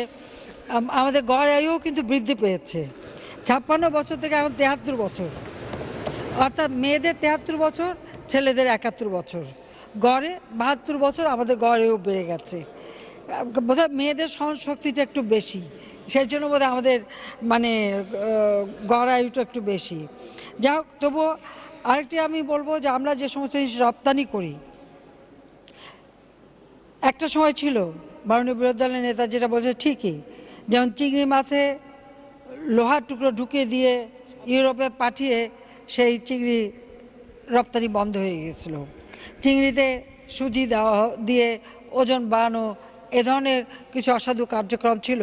আমাদের গড় আয়ও কিন্তু বৃদ্ধি পেয়েছে ছাপ্পান্ন বছর থেকে এখন তেহাত্তর বছর অর্থাৎ মেয়েদের তেহাত্তর বছর ছেলেদের একাত্তর বছর গড়ে বাহাত্তর বছর আমাদের গড়েও বেড়ে গেছে বোধহয় মেয়েদের সহন শক্তিটা একটু বেশি সেই জন্য বোধ আমাদের মানে গড়ায়ুটা একটু বেশি যা হোক তবুও আরেকটি আমি বলবো যে আমরা যে সমস্ত জিনিস রপ্তানি করি একটা সময় ছিল মাননীয় বিরোধী দলের নেতা যেটা বলছে ঠিকই যেমন চিংড়ি মাছে লোহার টুকরো ঢুকে দিয়ে ইউরোপে পাঠিয়ে সেই চিংড়ি রপ্তানি বন্ধ হয়ে গিয়েছিল চিংড়িতে সুজি দেওয়া দিয়ে ওজন বাড়ানো এ ধরনের কিছু অসাধু কার্যক্রম ছিল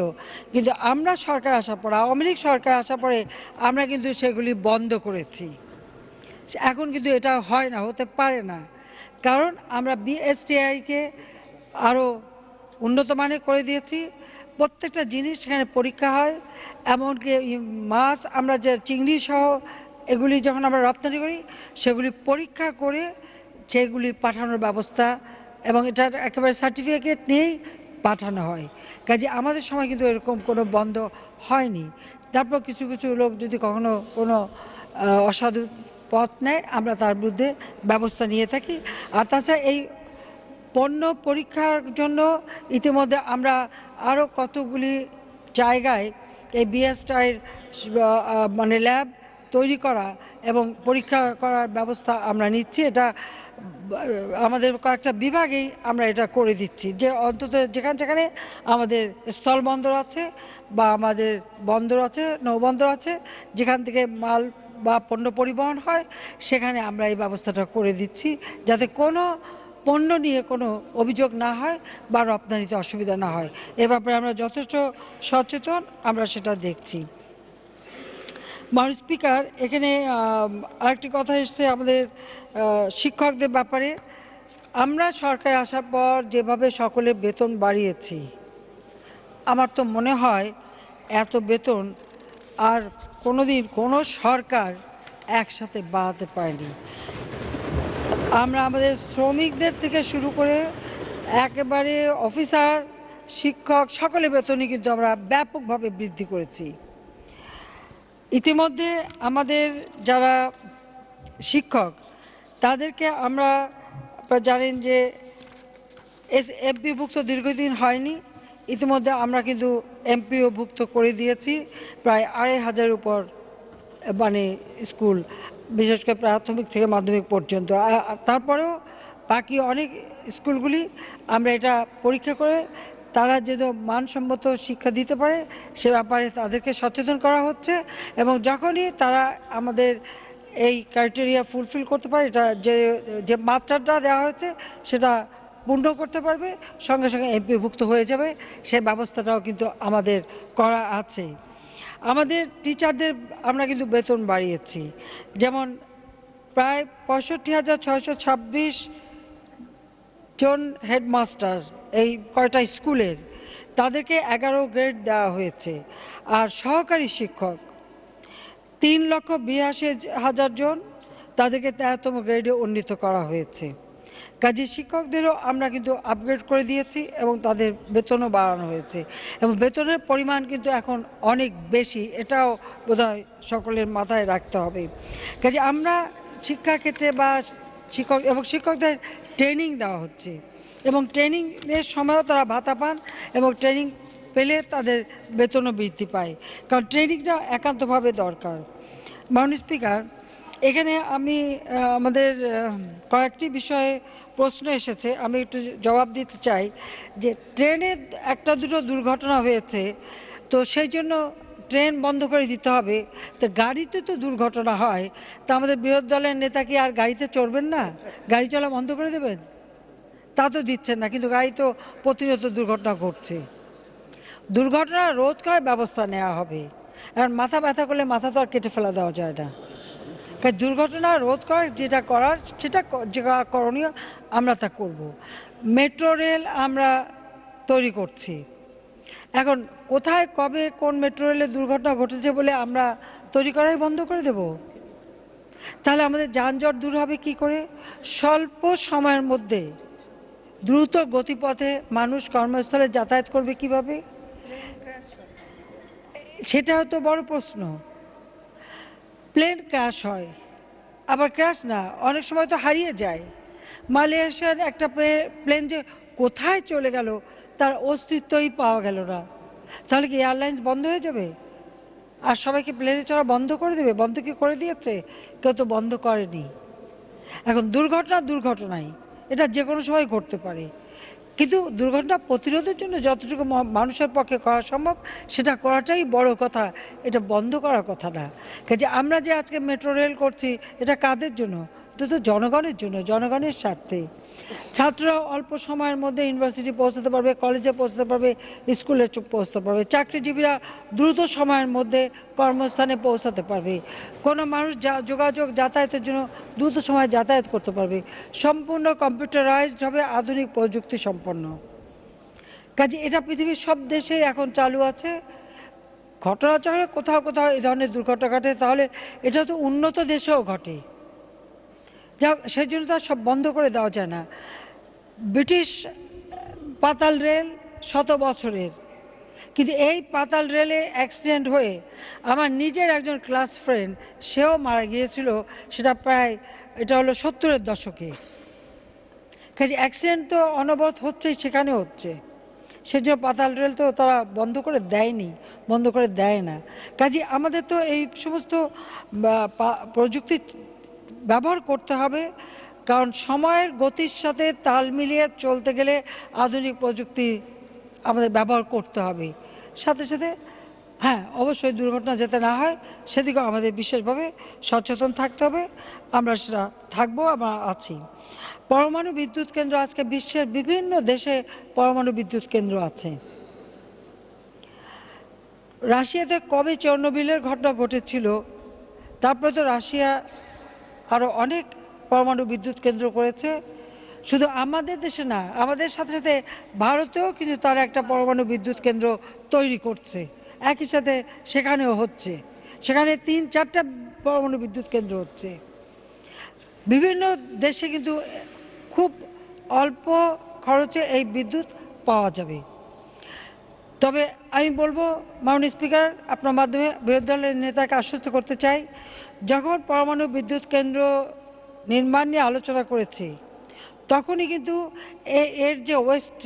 কিন্তু আমরা সরকার আসার পর আওয়ামী লীগ সরকার আসার পরে আমরা কিন্তু সেগুলি বন্ধ করেছি এখন কিন্তু এটা হয় না হতে পারে না কারণ আমরা বিএসটিআইকে আরও উন্নত মানের করে দিয়েছি প্রত্যেকটা জিনিস সেখানে পরীক্ষা হয় এমনকি মাছ আমরা যে চিংড়ি সহ এগুলি যখন আমরা রপ্তানি করি সেগুলি পরীক্ষা করে সেগুলি পাঠানোর ব্যবস্থা এবং এটা একেবারে সার্টিফিকেট নিয়েই পাঠানো হয় কাজে আমাদের সময় কিন্তু এরকম কোনো বন্ধ হয়নি তারপর কিছু কিছু লোক যদি কখনো কোনো অসাধু পথ নেয় আমরা তার বিরুদ্ধে ব্যবস্থা নিয়ে থাকি আর তাছাড়া এই পণ্য পরীক্ষার জন্য ইতিমধ্যে আমরা আরও কতগুলি জায়গায় এই বিএসটাইয়ের মানে ল্যাব তৈরি করা এবং পরীক্ষা করার ব্যবস্থা আমরা নিচ্ছি এটা আমাদের কয়েকটা বিভাগেই আমরা এটা করে দিচ্ছি যে অন্তত যেখানে যেখানে আমাদের স্থল বন্দর আছে বা আমাদের বন্দর আছে নৌবন্দর আছে যেখান থেকে মাল বা পণ্য পরিবহন হয় সেখানে আমরা এই ব্যবস্থাটা করে দিচ্ছি যাতে কোনো পণ্য নিয়ে কোনো অভিযোগ না হয় বা রপ্তানিতে অসুবিধা না হয় এ ব্যাপারে আমরা যথেষ্ট সচেতন আমরা সেটা দেখছি মাননীয় স্পিকার এখানে আরেকটি কথা এসছে আমাদের শিক্ষকদের ব্যাপারে আমরা সরকার আসার পর যেভাবে সকলে বেতন বাড়িয়েছি আমার তো মনে হয় এত বেতন আর কোনো দিন কোনো সরকার একসাথে বাড়াতে পারেনি আমরা আমাদের শ্রমিকদের থেকে শুরু করে একেবারে অফিসার শিক্ষক সকলে বেতনই কিন্তু আমরা ব্যাপকভাবে বৃদ্ধি করেছি ইতিমধ্যে আমাদের যারা শিক্ষক তাদেরকে আমরা আপনারা জানেন যে এস এমপিভুক্ত দীর্ঘদিন হয়নি ইতিমধ্যে আমরা কিন্তু এমপিওভুক্ত করে দিয়েছি প্রায় আড়াই হাজার উপর মানে স্কুল বিশেষ করে প্রাথমিক থেকে মাধ্যমিক পর্যন্ত তারপরেও বাকি অনেক স্কুলগুলি আমরা এটা পরীক্ষা করে তারা যেন মানসম্মত শিক্ষা দিতে পারে সে ব্যাপারে তাদেরকে সচেতন করা হচ্ছে এবং যখনই তারা আমাদের এই ক্রাইটেরিয়া ফুলফিল করতে পারে এটা যে যে মাত্রাটা দেওয়া হয়েছে সেটা পূর্ণ করতে পারবে সঙ্গে সঙ্গে এমপিভুক্ত হয়ে যাবে সে ব্যবস্থাটাও কিন্তু আমাদের করা আছে আমাদের টিচারদের আমরা কিন্তু বেতন বাড়িয়েছি যেমন প্রায় পঁয়ষট্টি হাজার ছয়শো ছাব্বিশ জন হেডমাস্টার এই কয়টা স্কুলের তাদেরকে এগারো গ্রেড দেওয়া হয়েছে আর সহকারী শিক্ষক তিন লক্ষ বিরাশি হাজার জন তাদেরকে তেরোতম গ্রেডে উন্নীত করা হয়েছে কাজে শিক্ষকদেরও আমরা কিন্তু আপগ্রেড করে দিয়েছি এবং তাদের বেতনও বাড়ানো হয়েছে এবং বেতনের পরিমাণ কিন্তু এখন অনেক বেশি এটাও বোধহয় সকলের মাথায় রাখতে হবে কাজে আমরা শিক্ষাক্ষেত্রে বা শিক্ষক এবং শিক্ষকদের ট্রেনিং দেওয়া হচ্ছে এবং ট্রেনিং এর সময়ও তারা ভাতা পান এবং ট্রেনিং পেলে তাদের বেতনও বৃদ্ধি পায় কারণ ট্রেনিংটা একান্তভাবে দরকার মাননি স্পিকার এখানে আমি আমাদের কয়েকটি বিষয়ে প্রশ্ন এসেছে আমি একটু জবাব দিতে চাই যে ট্রেনে একটা দুটো দুর্ঘটনা হয়েছে তো সেই জন্য ট্রেন বন্ধ করে দিতে হবে তো গাড়িতে তো দুর্ঘটনা হয় তা আমাদের বৃহৎ দলের নেতা কি আর গাড়িতে চড়বেন না গাড়ি চলা বন্ধ করে দেবেন তা তো দিচ্ছেন না কিন্তু গাড়ি তো প্রতিনিয়ত দুর্ঘটনা ঘটছে দুর্ঘটনা রোধ করার ব্যবস্থা নেওয়া হবে এখন মাথা ব্যথা করলে মাথা তো আর কেটে ফেলা দেওয়া যায় না তাই দুর্ঘটনা রোধ করার যেটা করার সেটা করণীয় আমরা তা করব মেট্রো রেল আমরা তৈরি করছি এখন কোথায় কবে কোন মেট্রো রেলের দুর্ঘটনা ঘটেছে বলে আমরা তৈরি করাই বন্ধ করে দেব তাহলে আমাদের যানজট দূর হবে কি করে স্বল্প সময়ের মধ্যে দ্রুত গতিপথে মানুষ কর্মস্থলে যাতায়াত করবে কিভাবে সেটা হয়তো বড় প্রশ্ন প্লেন ক্র্যাশ হয় আবার ক্র্যাশ না অনেক সময় তো হারিয়ে যায় মালয়েশিয়ার একটা প্লেন যে কোথায় চলে গেল তার অস্তিত্বই পাওয়া গেল না তাহলে কি এয়ারলাইন্স বন্ধ হয়ে যাবে আর সবাইকে প্লেনে চড়া বন্ধ করে দেবে বন্ধ কি করে দিয়েছে কেউ তো বন্ধ করেনি এখন দুর্ঘটনা দুর্ঘটনাই এটা যে কোনো সময় ঘটতে পারে কিন্তু দুর্ঘটনা প্রতিরোধের জন্য যতটুকু মানুষের পক্ষে করা সম্ভব সেটা করাটাই বড় কথা এটা বন্ধ করার কথা না কাজে আমরা যে আজকে মেট্রো রেল করছি এটা কাদের জন্য ছাত্র তো জনগণের জন্য জনগণের স্বার্থে ছাত্ররা অল্প সময়ের মধ্যে ইউনিভার্সিটি পৌঁছতে পারবে কলেজে পৌঁছতে পারবে স্কুলে পৌঁছতে পারবে চাকরিজীবীরা দ্রুত সময়ের মধ্যে কর্মস্থানে পৌঁছাতে পারবে কোনো মানুষ যা যোগাযোগ যাতায়াতের জন্য দ্রুত সময় যাতায়াত করতে পারবে সম্পূর্ণ কম্পিউটারাইজড হবে আধুনিক প্রযুক্তি সম্পন্ন কাজে এটা পৃথিবীর সব দেশেই এখন চালু আছে ঘটনাচক্রে কোথাও কোথাও এ ধরনের দুর্ঘটনা ঘটে তাহলে এটা তো উন্নত দেশেও ঘটে যা সেই জন্য তো সব বন্ধ করে দেওয়া যায় না ব্রিটিশ পাতাল রেল শত বছরের কিন্তু এই পাতাল রেলে অ্যাক্সিডেন্ট হয়ে আমার নিজের একজন ক্লাস ফ্রেন্ড সেও মারা গিয়েছিল সেটা প্রায় এটা হলো সত্তরের দশকে কাজে অ্যাক্সিডেন্ট তো অনবরত হচ্ছেই সেখানে হচ্ছে সেজন্য পাতাল রেল তো তারা বন্ধ করে দেয়নি বন্ধ করে দেয় না কাজে আমাদের তো এই সমস্ত প্রযুক্তি ব্যবহার করতে হবে কারণ সময়ের গতির সাথে তাল মিলিয়ে চলতে গেলে আধুনিক প্রযুক্তি আমাদের ব্যবহার করতে হবে সাথে সাথে হ্যাঁ অবশ্যই দুর্ঘটনা যেতে না হয় সেদিকেও আমাদের বিশেষভাবে সচেতন থাকতে হবে আমরা সেটা থাকবো আমরা আছি পরমাণু বিদ্যুৎ কেন্দ্র আজকে বিশ্বের বিভিন্ন দেশে পরমাণু বিদ্যুৎ কেন্দ্র আছে রাশিয়াতে কবে চর্ণবিলের ঘটনা ঘটেছিল তারপরে তো রাশিয়া আরও অনেক পরমাণু বিদ্যুৎ কেন্দ্র করেছে শুধু আমাদের দেশে না আমাদের সাথে সাথে ভারতেও কিন্তু তার একটা পরমাণু বিদ্যুৎ কেন্দ্র তৈরি করছে একই সাথে সেখানেও হচ্ছে সেখানে তিন চারটা পরমাণু বিদ্যুৎ কেন্দ্র হচ্ছে বিভিন্ন দেশে কিন্তু খুব অল্প খরচে এই বিদ্যুৎ পাওয়া যাবে তবে আমি বলবো মাননীয় স্পিকার আপনার মাধ্যমে বিরোধী দলের নেতাকে আশ্বস্ত করতে চাই যখন পরমাণু বিদ্যুৎ কেন্দ্র নির্মাণ নিয়ে আলোচনা করেছি তখনই কিন্তু এর যে ওয়েস্ট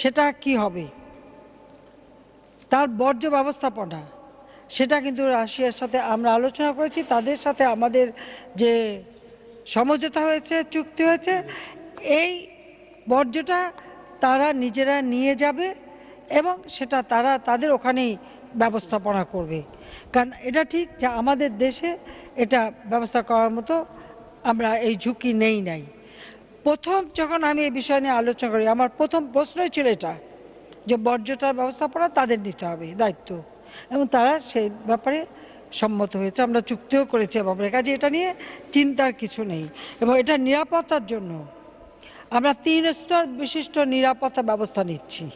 সেটা কি হবে তার বর্জ্য ব্যবস্থাপনা সেটা কিন্তু রাশিয়ার সাথে আমরা আলোচনা করেছি তাদের সাথে আমাদের যে সমঝোতা হয়েছে চুক্তি হয়েছে এই বর্জ্যটা তারা নিজেরা নিয়ে যাবে এবং সেটা তারা তাদের ওখানেই ব্যবস্থাপনা করবে কারণ এটা ঠিক যে আমাদের দেশে এটা ব্যবস্থা করার মতো আমরা এই ঝুঁকি নেই নাই প্রথম যখন আমি এই বিষয় নিয়ে আলোচনা করি আমার প্রথম প্রশ্নই ছিল এটা যে বর্জ্যটার ব্যবস্থাপনা তাদের নিতে হবে দায়িত্ব এবং তারা সেই ব্যাপারে সম্মত হয়েছে আমরা চুক্তিও করেছি ব্যাপারে কাজে এটা নিয়ে চিন্তার কিছু নেই এবং এটা নিরাপত্তার জন্য আমরা তিন স্তর বিশিষ্ট নিরাপত্তা ব্যবস্থা নিচ্ছি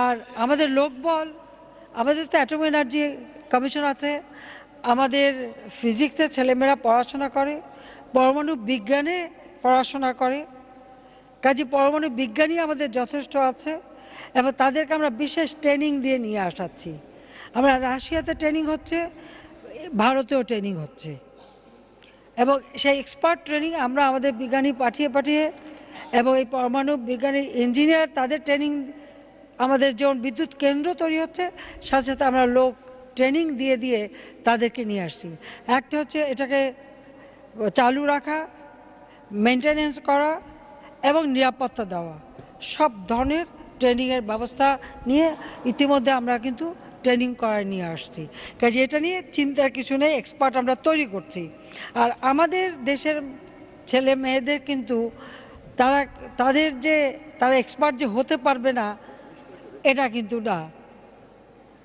আর আমাদের লোকবল আমাদের তো অ্যাটম এনার্জি কমিশন আছে আমাদের ফিজিক্সের ছেলেমেয়েরা পড়াশোনা করে পরমাণু বিজ্ঞানে পড়াশোনা করে কাজে পরমাণু বিজ্ঞানী আমাদের যথেষ্ট আছে এবং তাদেরকে আমরা বিশেষ ট্রেনিং দিয়ে নিয়ে আসাচ্ছি আমরা রাশিয়াতে ট্রেনিং হচ্ছে ভারতেও ট্রেনিং হচ্ছে এবং সেই এক্সপার্ট ট্রেনিং আমরা আমাদের বিজ্ঞানী পাঠিয়ে পাঠিয়ে এবং এই পরমাণু বিজ্ঞানী ইঞ্জিনিয়ার তাদের ট্রেনিং আমাদের যেমন বিদ্যুৎ কেন্দ্র তৈরি হচ্ছে সাথে সাথে আমরা লোক ট্রেনিং দিয়ে দিয়ে তাদেরকে নিয়ে আসছি একটা হচ্ছে এটাকে চালু রাখা মেনটেনেন্স করা এবং নিরাপত্তা দেওয়া সব ধরনের ট্রেনিংয়ের ব্যবস্থা নিয়ে ইতিমধ্যে আমরা কিন্তু ট্রেনিং করা নিয়ে আসছি কাজে এটা নিয়ে চিন্তার কিছু নেই এক্সপার্ট আমরা তৈরি করছি আর আমাদের দেশের ছেলে মেয়েদের কিন্তু তারা তাদের যে তারা এক্সপার্ট যে হতে পারবে না এটা কিন্তু না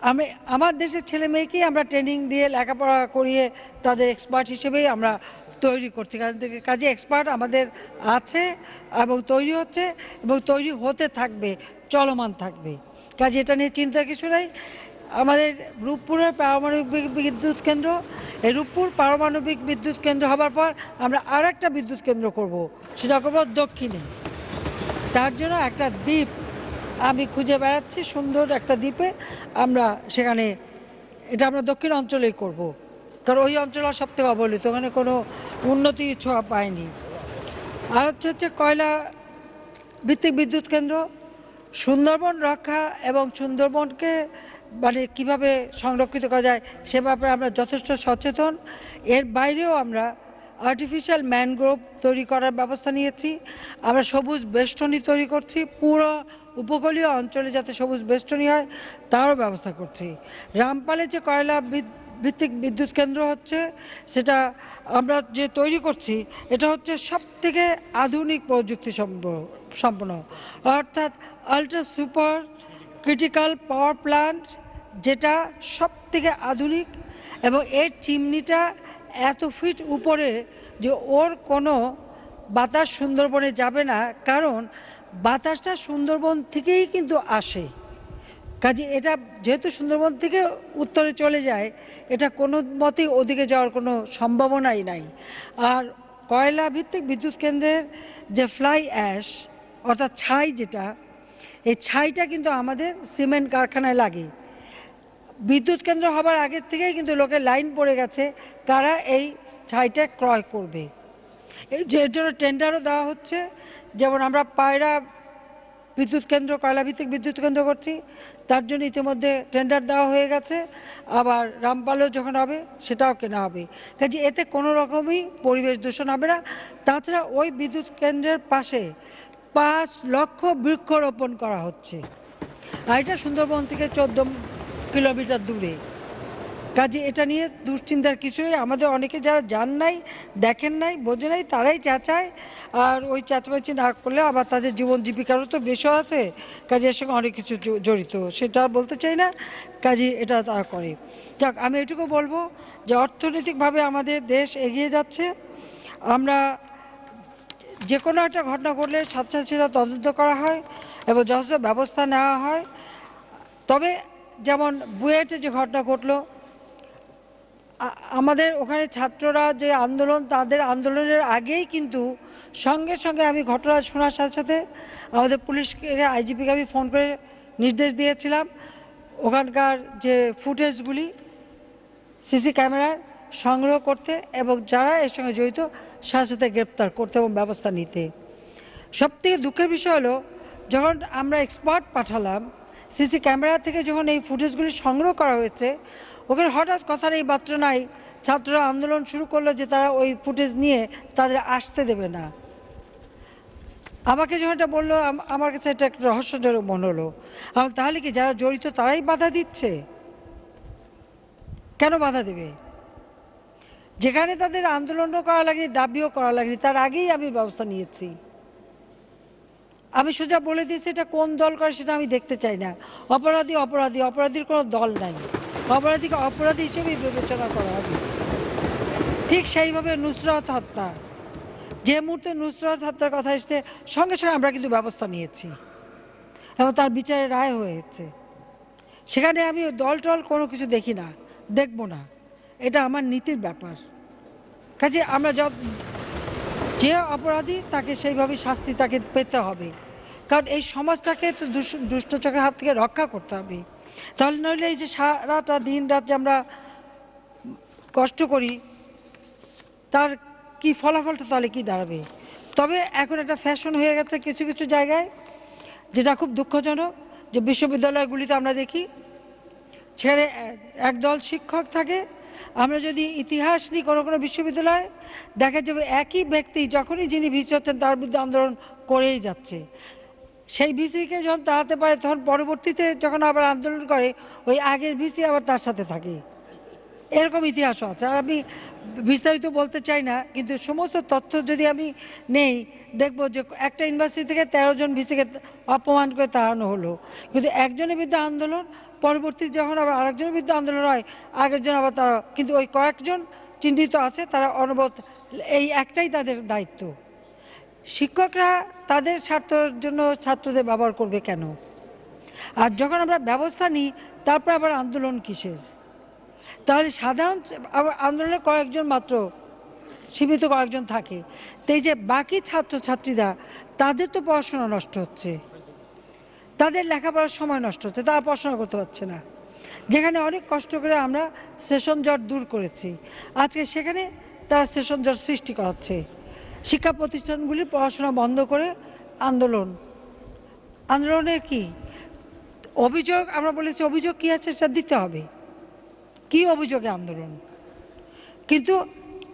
আমি আমার দেশের ছেলে মেয়েকেই আমরা ট্রেনিং দিয়ে লেখাপড়া করিয়ে তাদের এক্সপার্ট হিসেবেই আমরা তৈরি করছি কাজে এক্সপার্ট আমাদের আছে এবং তৈরি হচ্ছে এবং তৈরি হতে থাকবে চলমান থাকবে কাজে এটা নিয়ে চিন্তার কিছু নাই আমাদের রূপপুরের পারমাণবিক বিদ্যুৎ কেন্দ্র এই রূপপুর পারমাণবিক বিদ্যুৎ কেন্দ্র হবার পর আমরা আর একটা বিদ্যুৎ কেন্দ্র করব সেটা করবো দক্ষিণে তার জন্য একটা দ্বীপ আমি খুঁজে বেড়াচ্ছি সুন্দর একটা দ্বীপে আমরা সেখানে এটা আমরা দক্ষিণ অঞ্চলেই করব। কারণ ওই অঞ্চল সব থেকে অবহেলিত ওখানে কোনো উন্নতি ছোঁয়া পায়নি আর হচ্ছে হচ্ছে কয়লা ভিত্তিক বিদ্যুৎ কেন্দ্র সুন্দরবন রক্ষা এবং সুন্দরবনকে মানে কিভাবে সংরক্ষিত করা যায় সে ব্যাপারে আমরা যথেষ্ট সচেতন এর বাইরেও আমরা আর্টিফিশিয়াল ম্যানগ্রোভ তৈরি করার ব্যবস্থা নিয়েছি আমরা সবুজ বেষ্টনী তৈরি করছি পুরো উপকূলীয় অঞ্চলে যাতে সবুজ বেষ্টনী হয় তারও ব্যবস্থা করছি রামপালে যে কয়লা ভিত্তিক বিদ্যুৎ কেন্দ্র হচ্ছে সেটা আমরা যে তৈরি করছি এটা হচ্ছে সব থেকে আধুনিক প্রযুক্তি সম্পন্ন অর্থাৎ ultra super critical power plant যেটা সব থেকে আধুনিক এবং এর চিমনিটা এত ফিট উপরে যে ওর কোনো বাতাস সুন্দরবনে যাবে না কারণ বাতাসটা সুন্দরবন থেকেই কিন্তু আসে কাজে এটা যেহেতু সুন্দরবন থেকে উত্তরে চলে যায় এটা কোনো মতেই ওদিকে যাওয়ার কোনো সম্ভাবনাই নাই আর কয়লা ভিত্তিক বিদ্যুৎ কেন্দ্রের যে ফ্লাই অ্যাশ অর্থাৎ ছাই যেটা এই ছাইটা কিন্তু আমাদের সিমেন্ট কারখানায় লাগে বিদ্যুৎ কেন্দ্র হবার আগের থেকেই কিন্তু লোকে লাইন পড়ে গেছে কারা এই ছাইটা ক্রয় করবে এর জন্য টেন্ডারও দেওয়া হচ্ছে যেমন আমরা পায়রা বিদ্যুৎ কেন্দ্র কয়লাভিত্তিক বিদ্যুৎ কেন্দ্র করছি তার জন্য ইতিমধ্যে টেন্ডার দেওয়া হয়ে গেছে আবার রামপালও যখন হবে সেটাও কেনা হবে কাজে এতে কোনো রকমই পরিবেশ দূষণ হবে না তাছাড়া ওই বিদ্যুৎ কেন্দ্রের পাশে পাঁচ লক্ষ বৃক্ষরোপণ করা হচ্ছে আর এটা সুন্দরবন থেকে চোদ্দ কিলোমিটার দূরে কাজে এটা নিয়ে দুশ্চিন্তার কিছু নেই আমাদের অনেকে যারা যান নাই দেখেন নাই বোঝে নাই তারাই চাচায় আর ওই চাচাবাচি না করলে আবার তাদের জীবন জীবিকারও তো বেশ আছে কাজে এর সঙ্গে অনেক কিছু জড়িত সেটা আর বলতে চাই না কাজে এটা তারা করে যাক আমি এটুকু বলবো যে অর্থনৈতিকভাবে আমাদের দেশ এগিয়ে যাচ্ছে আমরা যে কোনো একটা ঘটনা ঘটলে সাথে তদন্ত করা হয় এবং যথেষ্ট ব্যবস্থা নেওয়া হয় তবে যেমন বুয়েটে যে ঘটনা ঘটলো আমাদের ওখানে ছাত্ররা যে আন্দোলন তাদের আন্দোলনের আগেই কিন্তু সঙ্গে সঙ্গে আমি ঘটনা শোনার সাথে সাথে আমাদের পুলিশকে আইজিপিকে আমি ফোন করে নির্দেশ দিয়েছিলাম ওখানকার যে ফুটেজগুলি সিসি ক্যামেরার সংগ্রহ করতে এবং যারা এর সঙ্গে জড়িত সাথে সাথে গ্রেপ্তার করতে এবং ব্যবস্থা নিতে সবথেকে দুঃখের বিষয় হলো যখন আমরা এক্সপার্ট পাঠালাম সিসি ক্যামেরা থেকে যখন এই ফুটেজগুলি সংগ্রহ করা হয়েছে ওখানে হঠাৎ কথার এই নাই ছাত্ররা আন্দোলন শুরু করলো যে তারা ওই ফুটেজ নিয়ে তাদের আসতে দেবে না আমাকে যখন এটা বললো আমার কাছে এটা একটা রহস্যজনক মনে হলো তাহলে কি যারা জড়িত তারাই বাধা দিচ্ছে কেন বাধা দেবে যেখানে তাদের আন্দোলনও করা লাগেনি দাবিও করা লাগেনি তার আগেই আমি ব্যবস্থা নিয়েছি আমি সোজা বলে দিয়েছি এটা কোন দল করে সেটা আমি দেখতে চাই না অপরাধী অপরাধী অপরাধীর কোনো দল নাই অপরাধীকে অপরাধী হিসেবেই বিবেচনা করা হবে ঠিক সেইভাবে নুসরত হত্যা যে মুহূর্তে নুসরত হত্যার কথা এসছে সঙ্গে সঙ্গে আমরা কিন্তু ব্যবস্থা নিয়েছি এবং তার বিচারে রায় হয়েছে সেখানে আমি দল টল কোনো কিছু দেখি না দেখব না এটা আমার নীতির ব্যাপার কাজে আমরা যত যে অপরাধী তাকে সেইভাবে শাস্তি তাকে পেতে হবে কারণ এই সমাজটাকে তো দুষ্ট দুষ্টচক্রের হাত থেকে রক্ষা করতে হবে তাহলে নইলে এই যে সারাটা দিন রাত যে আমরা কষ্ট করি তার কি ফলাফলটা তাহলে কি দাঁড়াবে তবে এখন একটা ফ্যাশন হয়ে গেছে কিছু কিছু জায়গায় যেটা খুব দুঃখজনক যে বিশ্ববিদ্যালয়গুলিতে আমরা দেখি ছেড়ে একদল শিক্ষক থাকে আমরা যদি ইতিহাস নিই কোনো কোনো বিশ্ববিদ্যালয়ে দেখা যাবে একই ব্যক্তি যখনই যিনি ভিজ হচ্ছেন তার বিরুদ্ধে আন্দোলন করেই যাচ্ছে সেই ভিসিকে যখন তাড়াতে পারে তখন পরবর্তীতে যখন আবার আন্দোলন করে ওই আগের ভিসি আবার তার সাথে থাকে এরকম ইতিহাসও আছে আর আমি বিস্তারিত বলতে চাই না কিন্তু সমস্ত তথ্য যদি আমি নেই দেখব যে একটা ইউনিভার্সিটি থেকে ১৩ জন ভিসিকে অপমান করে তাড়ানো হলো কিন্তু একজনের বিরুদ্ধে আন্দোলন পরবর্তী যখন আবার আরেকজনের বিরুদ্ধে আন্দোলন হয় আগের জন আবার তারা কিন্তু ওই কয়েকজন চিহ্নিত আছে তারা অনবত এই একটাই তাদের দায়িত্ব শিক্ষকরা তাদের স্বার্থের জন্য ছাত্রদের ব্যবহার করবে কেন আর যখন আমরা ব্যবস্থা নিই তারপর আবার আন্দোলন কিসের তাহলে সাধারণ আন্দোলনে কয়েকজন মাত্র সীমিত কয়েকজন থাকে তাই যে বাকি ছাত্রছাত্রীরা তাদের তো পড়াশোনা নষ্ট হচ্ছে তাদের লেখাপড়ার সময় নষ্ট হচ্ছে তারা পড়াশোনা করতে পারছে না যেখানে অনেক কষ্ট করে আমরা সেশন জট দূর করেছি আজকে সেখানে তারা সেশন জট সৃষ্টি করাচ্ছে শিক্ষা প্রতিষ্ঠানগুলি পড়াশোনা বন্ধ করে আন্দোলন আন্দোলনের কি অভিযোগ আমরা বলেছি অভিযোগ কী আছে সেটা দিতে হবে কি অভিযোগে আন্দোলন কিন্তু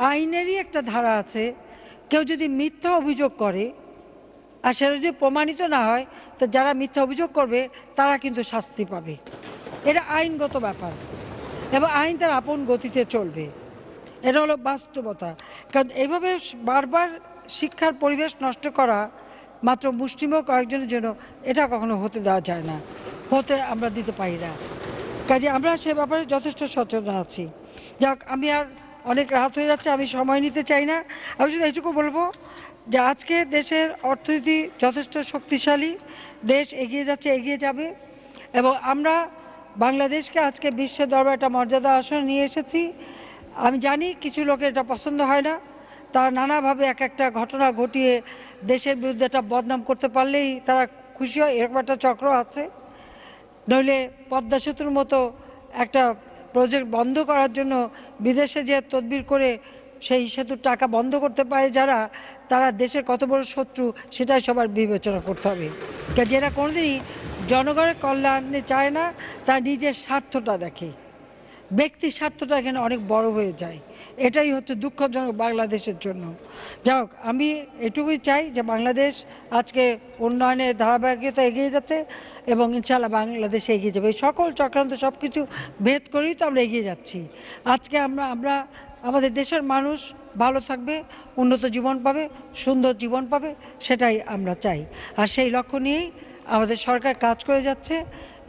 আইনেরই একটা ধারা আছে কেউ যদি মিথ্যা অভিযোগ করে আর সেটা যদি প্রমাণিত না হয় তো যারা মিথ্যা অভিযোগ করবে তারা কিন্তু শাস্তি পাবে এটা আইনগত ব্যাপার এবং আইন তার আপন গতিতে চলবে এটা হলো বাস্তবতা কারণ এইভাবে বারবার শিক্ষার পরিবেশ নষ্ট করা মাত্র মুষ্টিমেয় কয়েকজনের জন্য এটা কখনো হতে দেওয়া যায় না হতে আমরা দিতে পারি না কাজে আমরা সে ব্যাপারে যথেষ্ট সচেতন আছি যাক আমি আর অনেক রাত হয়ে যাচ্ছে আমি সময় নিতে চাই না আমি শুধু এইটুকু বলবো যে আজকে দেশের অর্থনীতি যথেষ্ট শক্তিশালী দেশ এগিয়ে যাচ্ছে এগিয়ে যাবে এবং আমরা বাংলাদেশকে আজকে বিশ্বের দরবার একটা মর্যাদা আসনে নিয়ে এসেছি আমি জানি কিছু লোকের এটা পছন্দ হয় না তারা নানাভাবে এক একটা ঘটনা ঘটিয়ে দেশের বিরুদ্ধে একটা বদনাম করতে পারলেই তারা খুশি হয় এরকম একটা চক্র আছে নইলে পদ্মা সেতুর মতো একটা প্রজেক্ট বন্ধ করার জন্য বিদেশে যে তদবির করে সেই সেতুর টাকা বন্ধ করতে পারে যারা তারা দেশের কত বড় শত্রু সেটাই সবার বিবেচনা করতে হবে যেটা কোনোদিনই জনগণের কল্যাণে চায় না তারা নিজের স্বার্থটা দেখে ব্যক্তি স্বার্থটা এখানে অনেক বড় হয়ে যায় এটাই হচ্ছে দুঃখজনক বাংলাদেশের জন্য যাই হোক আমি এটুকুই চাই যে বাংলাদেশ আজকে উন্নয়নের ধারাবাহিকতা এগিয়ে যাচ্ছে এবং ইনশাল্লাহ বাংলাদেশ এগিয়ে যাবে এই সকল চক্রান্ত সব কিছু ভেদ করেই তো আমরা এগিয়ে যাচ্ছি আজকে আমরা আমরা আমাদের দেশের মানুষ ভালো থাকবে উন্নত জীবন পাবে সুন্দর জীবন পাবে সেটাই আমরা চাই আর সেই লক্ষ্য নিয়েই আমাদের সরকার কাজ করে যাচ্ছে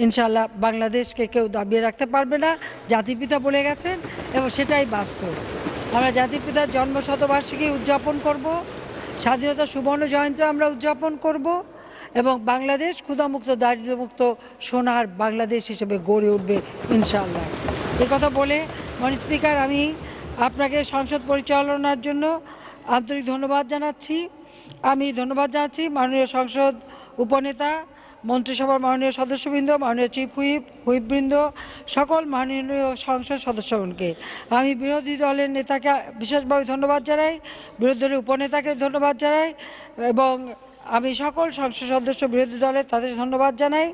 ইনশাল্লাহ বাংলাদেশকে কেউ দাবিয়ে রাখতে পারবে না জাতিপিতা বলে গেছেন এবং সেটাই বাস্তব আমরা জাতিপিতার জন্ম শতবার্ষিকী উদযাপন করব স্বাধীনতা সুবর্ণ জয়ন্তী আমরা উদযাপন করব এবং বাংলাদেশ ক্ষুধামুক্ত দারিদ্রমুক্ত সোনার বাংলাদেশ হিসেবে গড়ে উঠবে ইনশাল্লাহ এ কথা বলে মানে স্পিকার আমি আপনাকে সংসদ পরিচালনার জন্য আন্তরিক ধন্যবাদ জানাচ্ছি আমি ধন্যবাদ জানাচ্ছি মাননীয় সংসদ উপনেতা মন্ত্রিসভার মাননীয় সদস্যবৃন্দ মাননীয় চিফ হুইপ হুইপবৃন্দ সকল মাননীয় সংসদ সদস্যগণকে আমি বিরোধী দলের নেতাকে বিশেষভাবে ধন্যবাদ জানাই বিরোধী দলের উপনেতাকে ধন্যবাদ জানাই এবং আমি সকল সংসদ সদস্য বিরোধী দলের তাদের ধন্যবাদ জানাই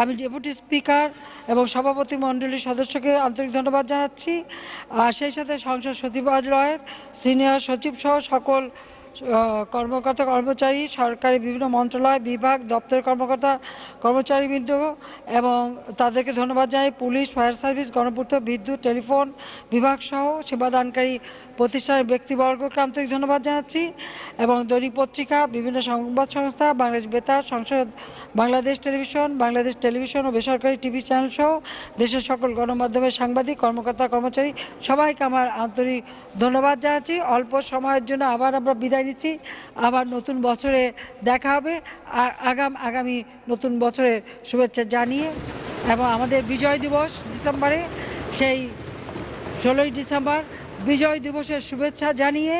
আমি ডেপুটি স্পিকার এবং সভাপতি মণ্ডলীর সদস্যকে আন্তরিক ধন্যবাদ জানাচ্ছি আর সেই সাথে সংসদ সচিবালয়ের সিনিয়র সচিব সহ সকল কর্মকর্তা কর্মচারী সরকারি বিভিন্ন মন্ত্রণালয় বিভাগ দপ্তরের কর্মকর্তা কর্মচারীবৃন্দ এবং তাদেরকে ধন্যবাদ জানাই পুলিশ ফায়ার সার্ভিস গণপূর্ত বিদ্যুৎ টেলিফোন বিভাগ সহ সেবাদানকারী প্রতিষ্ঠানের ব্যক্তিবর্গকে আন্তরিক ধন্যবাদ জানাচ্ছি এবং দৈনিক পত্রিকা বিভিন্ন সংবাদ সংস্থা বাংলাদেশ বেতার সংসদ বাংলাদেশ টেলিভিশন বাংলাদেশ টেলিভিশন ও বেসরকারি টিভি চ্যানেল সহ দেশের সকল গণমাধ্যমের সাংবাদিক কর্মকর্তা কর্মচারী সবাইকে আমার আন্তরিক ধন্যবাদ জানাচ্ছি অল্প সময়ের জন্য আবার আমরা বিদায় বিদায় নিচ্ছি আবার নতুন বছরে দেখা হবে আগাম আগামী নতুন বছরের শুভেচ্ছা জানিয়ে এবং আমাদের বিজয় দিবস ডিসেম্বরে সেই ষোলোই ডিসেম্বর বিজয় দিবসের শুভেচ্ছা জানিয়ে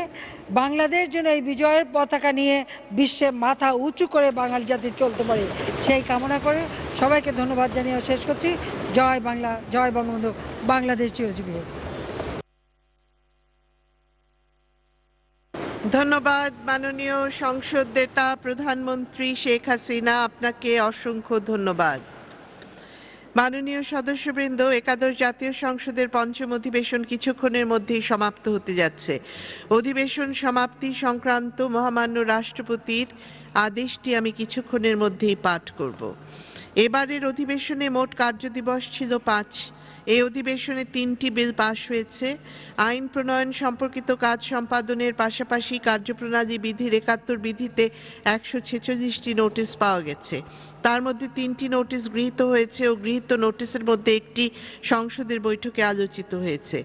বাংলাদেশ যেন এই বিজয়ের পতাকা নিয়ে বিশ্বে মাথা উঁচু করে বাঙালি জাতি চলতে পারে সেই কামনা করে সবাইকে ধন্যবাদ জানিয়ে শেষ করছি জয় বাংলা জয় বঙ্গবন্ধু বাংলাদেশ চিরজীবী ধন্যবাদ মাননীয় সংসদ নেতা প্রধানমন্ত্রী শেখ হাসিনা আপনাকে অসংখ্য ধন্যবাদ মাননীয় সদস্যবৃন্দ একাদশ জাতীয় সংসদের পঞ্চম অধিবেশন কিছুক্ষণের মধ্যেই সমাপ্ত হতে যাচ্ছে অধিবেশন সমাপ্তি সংক্রান্ত মহামান্য রাষ্ট্রপতির আদেশটি আমি কিছুক্ষণের মধ্যেই পাঠ করব এবারের অধিবেশনে মোট কার্যদিবস ছিল পাঁচ এই অধিবেশনে তিনটি বিল পাশ হয়েছে আইন প্রণয়ন সম্পর্কিত কাজ সম্পাদনের পাশাপাশি কার্যপ্রণালী বিধির একাত্তর বিধিতে একশো ছেচল্লিশটি নোটিশ পাওয়া গেছে তার মধ্যে তিনটি নোটিশ গৃহীত হয়েছে ও গৃহীত নোটিশের মধ্যে একটি সংসদের বৈঠকে আলোচিত হয়েছে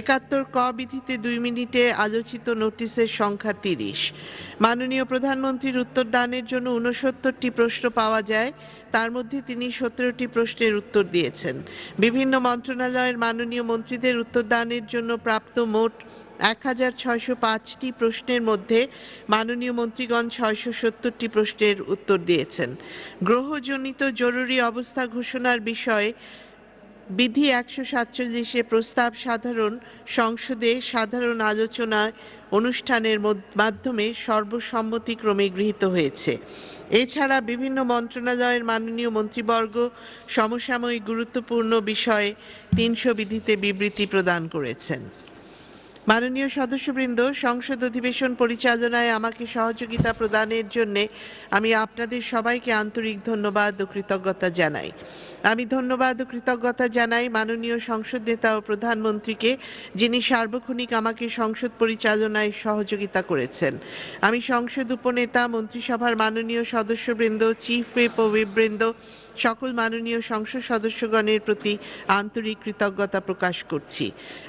একাত্তর ক বিধিতে দুই মিনিটে আলোচিত নোটিশের সংখ্যা তিরিশ মাননীয় প্রধানমন্ত্রীর উত্তরদানের জন্য উনসত্তরটি প্রশ্ন পাওয়া যায় তার মধ্যে তিনি সতেরোটি প্রশ্নের উত্তর দিয়েছেন বিভিন্ন মন্ত্রণালয়ের মাননীয় মন্ত্রীদের উত্তরদানের জন্য প্রাপ্ত মোট এক হাজার ছয়শো পাঁচটি প্রশ্নের মধ্যে মাননীয় মন্ত্রীগণ ছয়শো সত্তরটি প্রশ্নের উত্তর দিয়েছেন গ্রহজনিত জরুরি অবস্থা ঘোষণার বিষয়ে বিধি একশো সাতচল্লিশে প্রস্তাব সাধারণ সংসদে সাধারণ আলোচনায় অনুষ্ঠানের মাধ্যমে সর্বসম্মতিক্রমে গৃহীত হয়েছে এছাড়া বিভিন্ন মন্ত্রণালয়ের মাননীয় মন্ত্রীবর্গ সমসাময়িক গুরুত্বপূর্ণ বিষয়ে তিনশো বিধিতে বিবৃতি প্রদান করেছেন মাননীয় সদস্যবৃন্দ সংসদ অধিবেশন পরিচালনায় আমাকে সহযোগিতা প্রদানের জন্য আমি আপনাদের সবাইকে আন্তরিক ধন্যবাদ ও কৃতজ্ঞতা জানাই আমি ধন্যবাদ ও কৃতজ্ঞতা জানাই মাননীয় সংসদ নেতা ও প্রধানমন্ত্রীকে যিনি সার্বক্ষণিক আমাকে সংসদ পরিচালনায় সহযোগিতা করেছেন আমি সংসদ উপনেতা মন্ত্রিসভার মাননীয় সদস্যবৃন্দ চিফ হুইপ ও হুইপবৃন্দ সকল মাননীয় সংসদ সদস্যগণের প্রতি আন্তরিক কৃতজ্ঞতা প্রকাশ করছি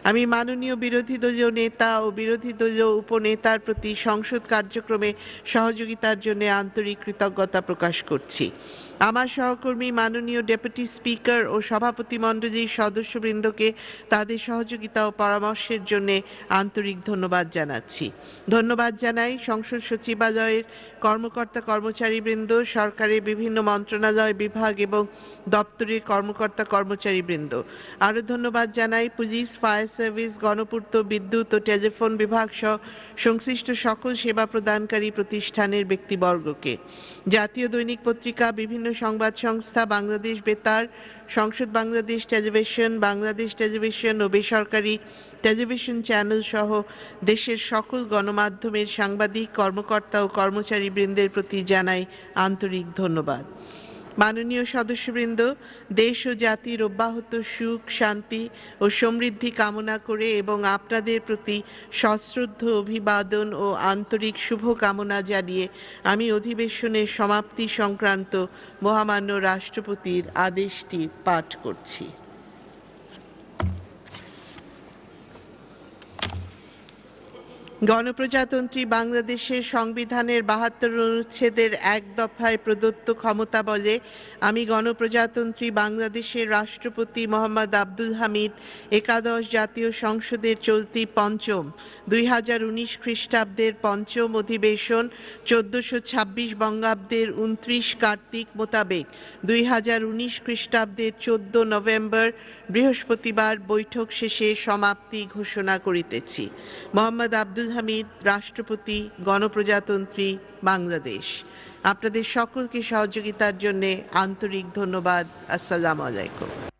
আমি মাননীয় বিরোধী দলীয় নেতা ও বিরোধী দলীয় উপনেতার প্রতি সংসদ কার্যক্রমে সহযোগিতার জন্য আন্তরিক কৃতজ্ঞতা প্রকাশ করছি আমার সহকর্মী মাননীয় ডেপুটি স্পিকার ও সভাপতি সভাপতিমণ্ডলীর সদস্যবৃন্দকে তাদের সহযোগিতা ও পরামর্শের জন্য আন্তরিক ধন্যবাদ জানাচ্ছি ধন্যবাদ জানাই সংসদ সচিবালয়ের কর্মকর্তা কর্মচারীবৃন্দ সরকারের বিভিন্ন মন্ত্রণালয় বিভাগ এবং দপ্তরের কর্মকর্তা কর্মচারীবৃন্দ আরও ধন্যবাদ জানাই পুলিশ ফায়ার সার্ভিস গণপূর্ত বিদ্যুৎ ও টেলিফোন বিভাগ সহ সংশ্লিষ্ট সকল সেবা প্রদানকারী প্রতিষ্ঠানের ব্যক্তিবর্গকে জাতীয় দৈনিক পত্রিকা বিভিন্ন বিভিন্ন সংবাদ সংস্থা বাংলাদেশ বেতার সংসদ বাংলাদেশ টেলিভিশন বাংলাদেশ টেলিভিশন ও বেসরকারি টেলিভিশন চ্যানেল সহ দেশের সকল গণমাধ্যমের সাংবাদিক কর্মকর্তা ও কর্মচারীবৃন্দের প্রতি জানাই আন্তরিক ধন্যবাদ মাননীয় সদস্যবৃন্দ দেশ ও জাতির অব্যাহত সুখ শান্তি ও সমৃদ্ধি কামনা করে এবং আপনাদের প্রতি সশ্রদ্ধ অভিবাদন ও আন্তরিক শুভকামনা জানিয়ে আমি অধিবেশনের সমাপ্তি সংক্রান্ত মহামান্য রাষ্ট্রপতির আদেশটি পাঠ করছি গণপ্রজাতন্ত্রী বাংলাদেশের সংবিধানের বাহাত্তর অনুচ্ছেদের এক দফায় প্রদত্ত ক্ষমতা বলে আমি গণপ্রজাতন্ত্রী বাংলাদেশের রাষ্ট্রপতি মোহাম্মদ আব্দুল হামিদ একাদশ জাতীয় সংসদের চলতি পঞ্চম দুই হাজার উনিশ খ্রিস্টাব্দের পঞ্চম অধিবেশন চোদ্দশো ছাব্বিশ বঙ্গাব্দের উনত্রিশ কার্তিক মোতাবেক দুই হাজার উনিশ খ্রিস্টাব্দের চোদ্দ নভেম্বর বৃহস্পতিবার বৈঠক শেষে সমাপ্তি ঘোষণা করিতেছি মোহাম্মদ আব্দুল হামিদ রাষ্ট্রপতি গণপ্রজাতন্ত্রী বাংলাদেশ আপনাদের সকলকে সহযোগিতার জন্যে আন্তরিক ধন্যবাদ আসসালামু আলাইকুম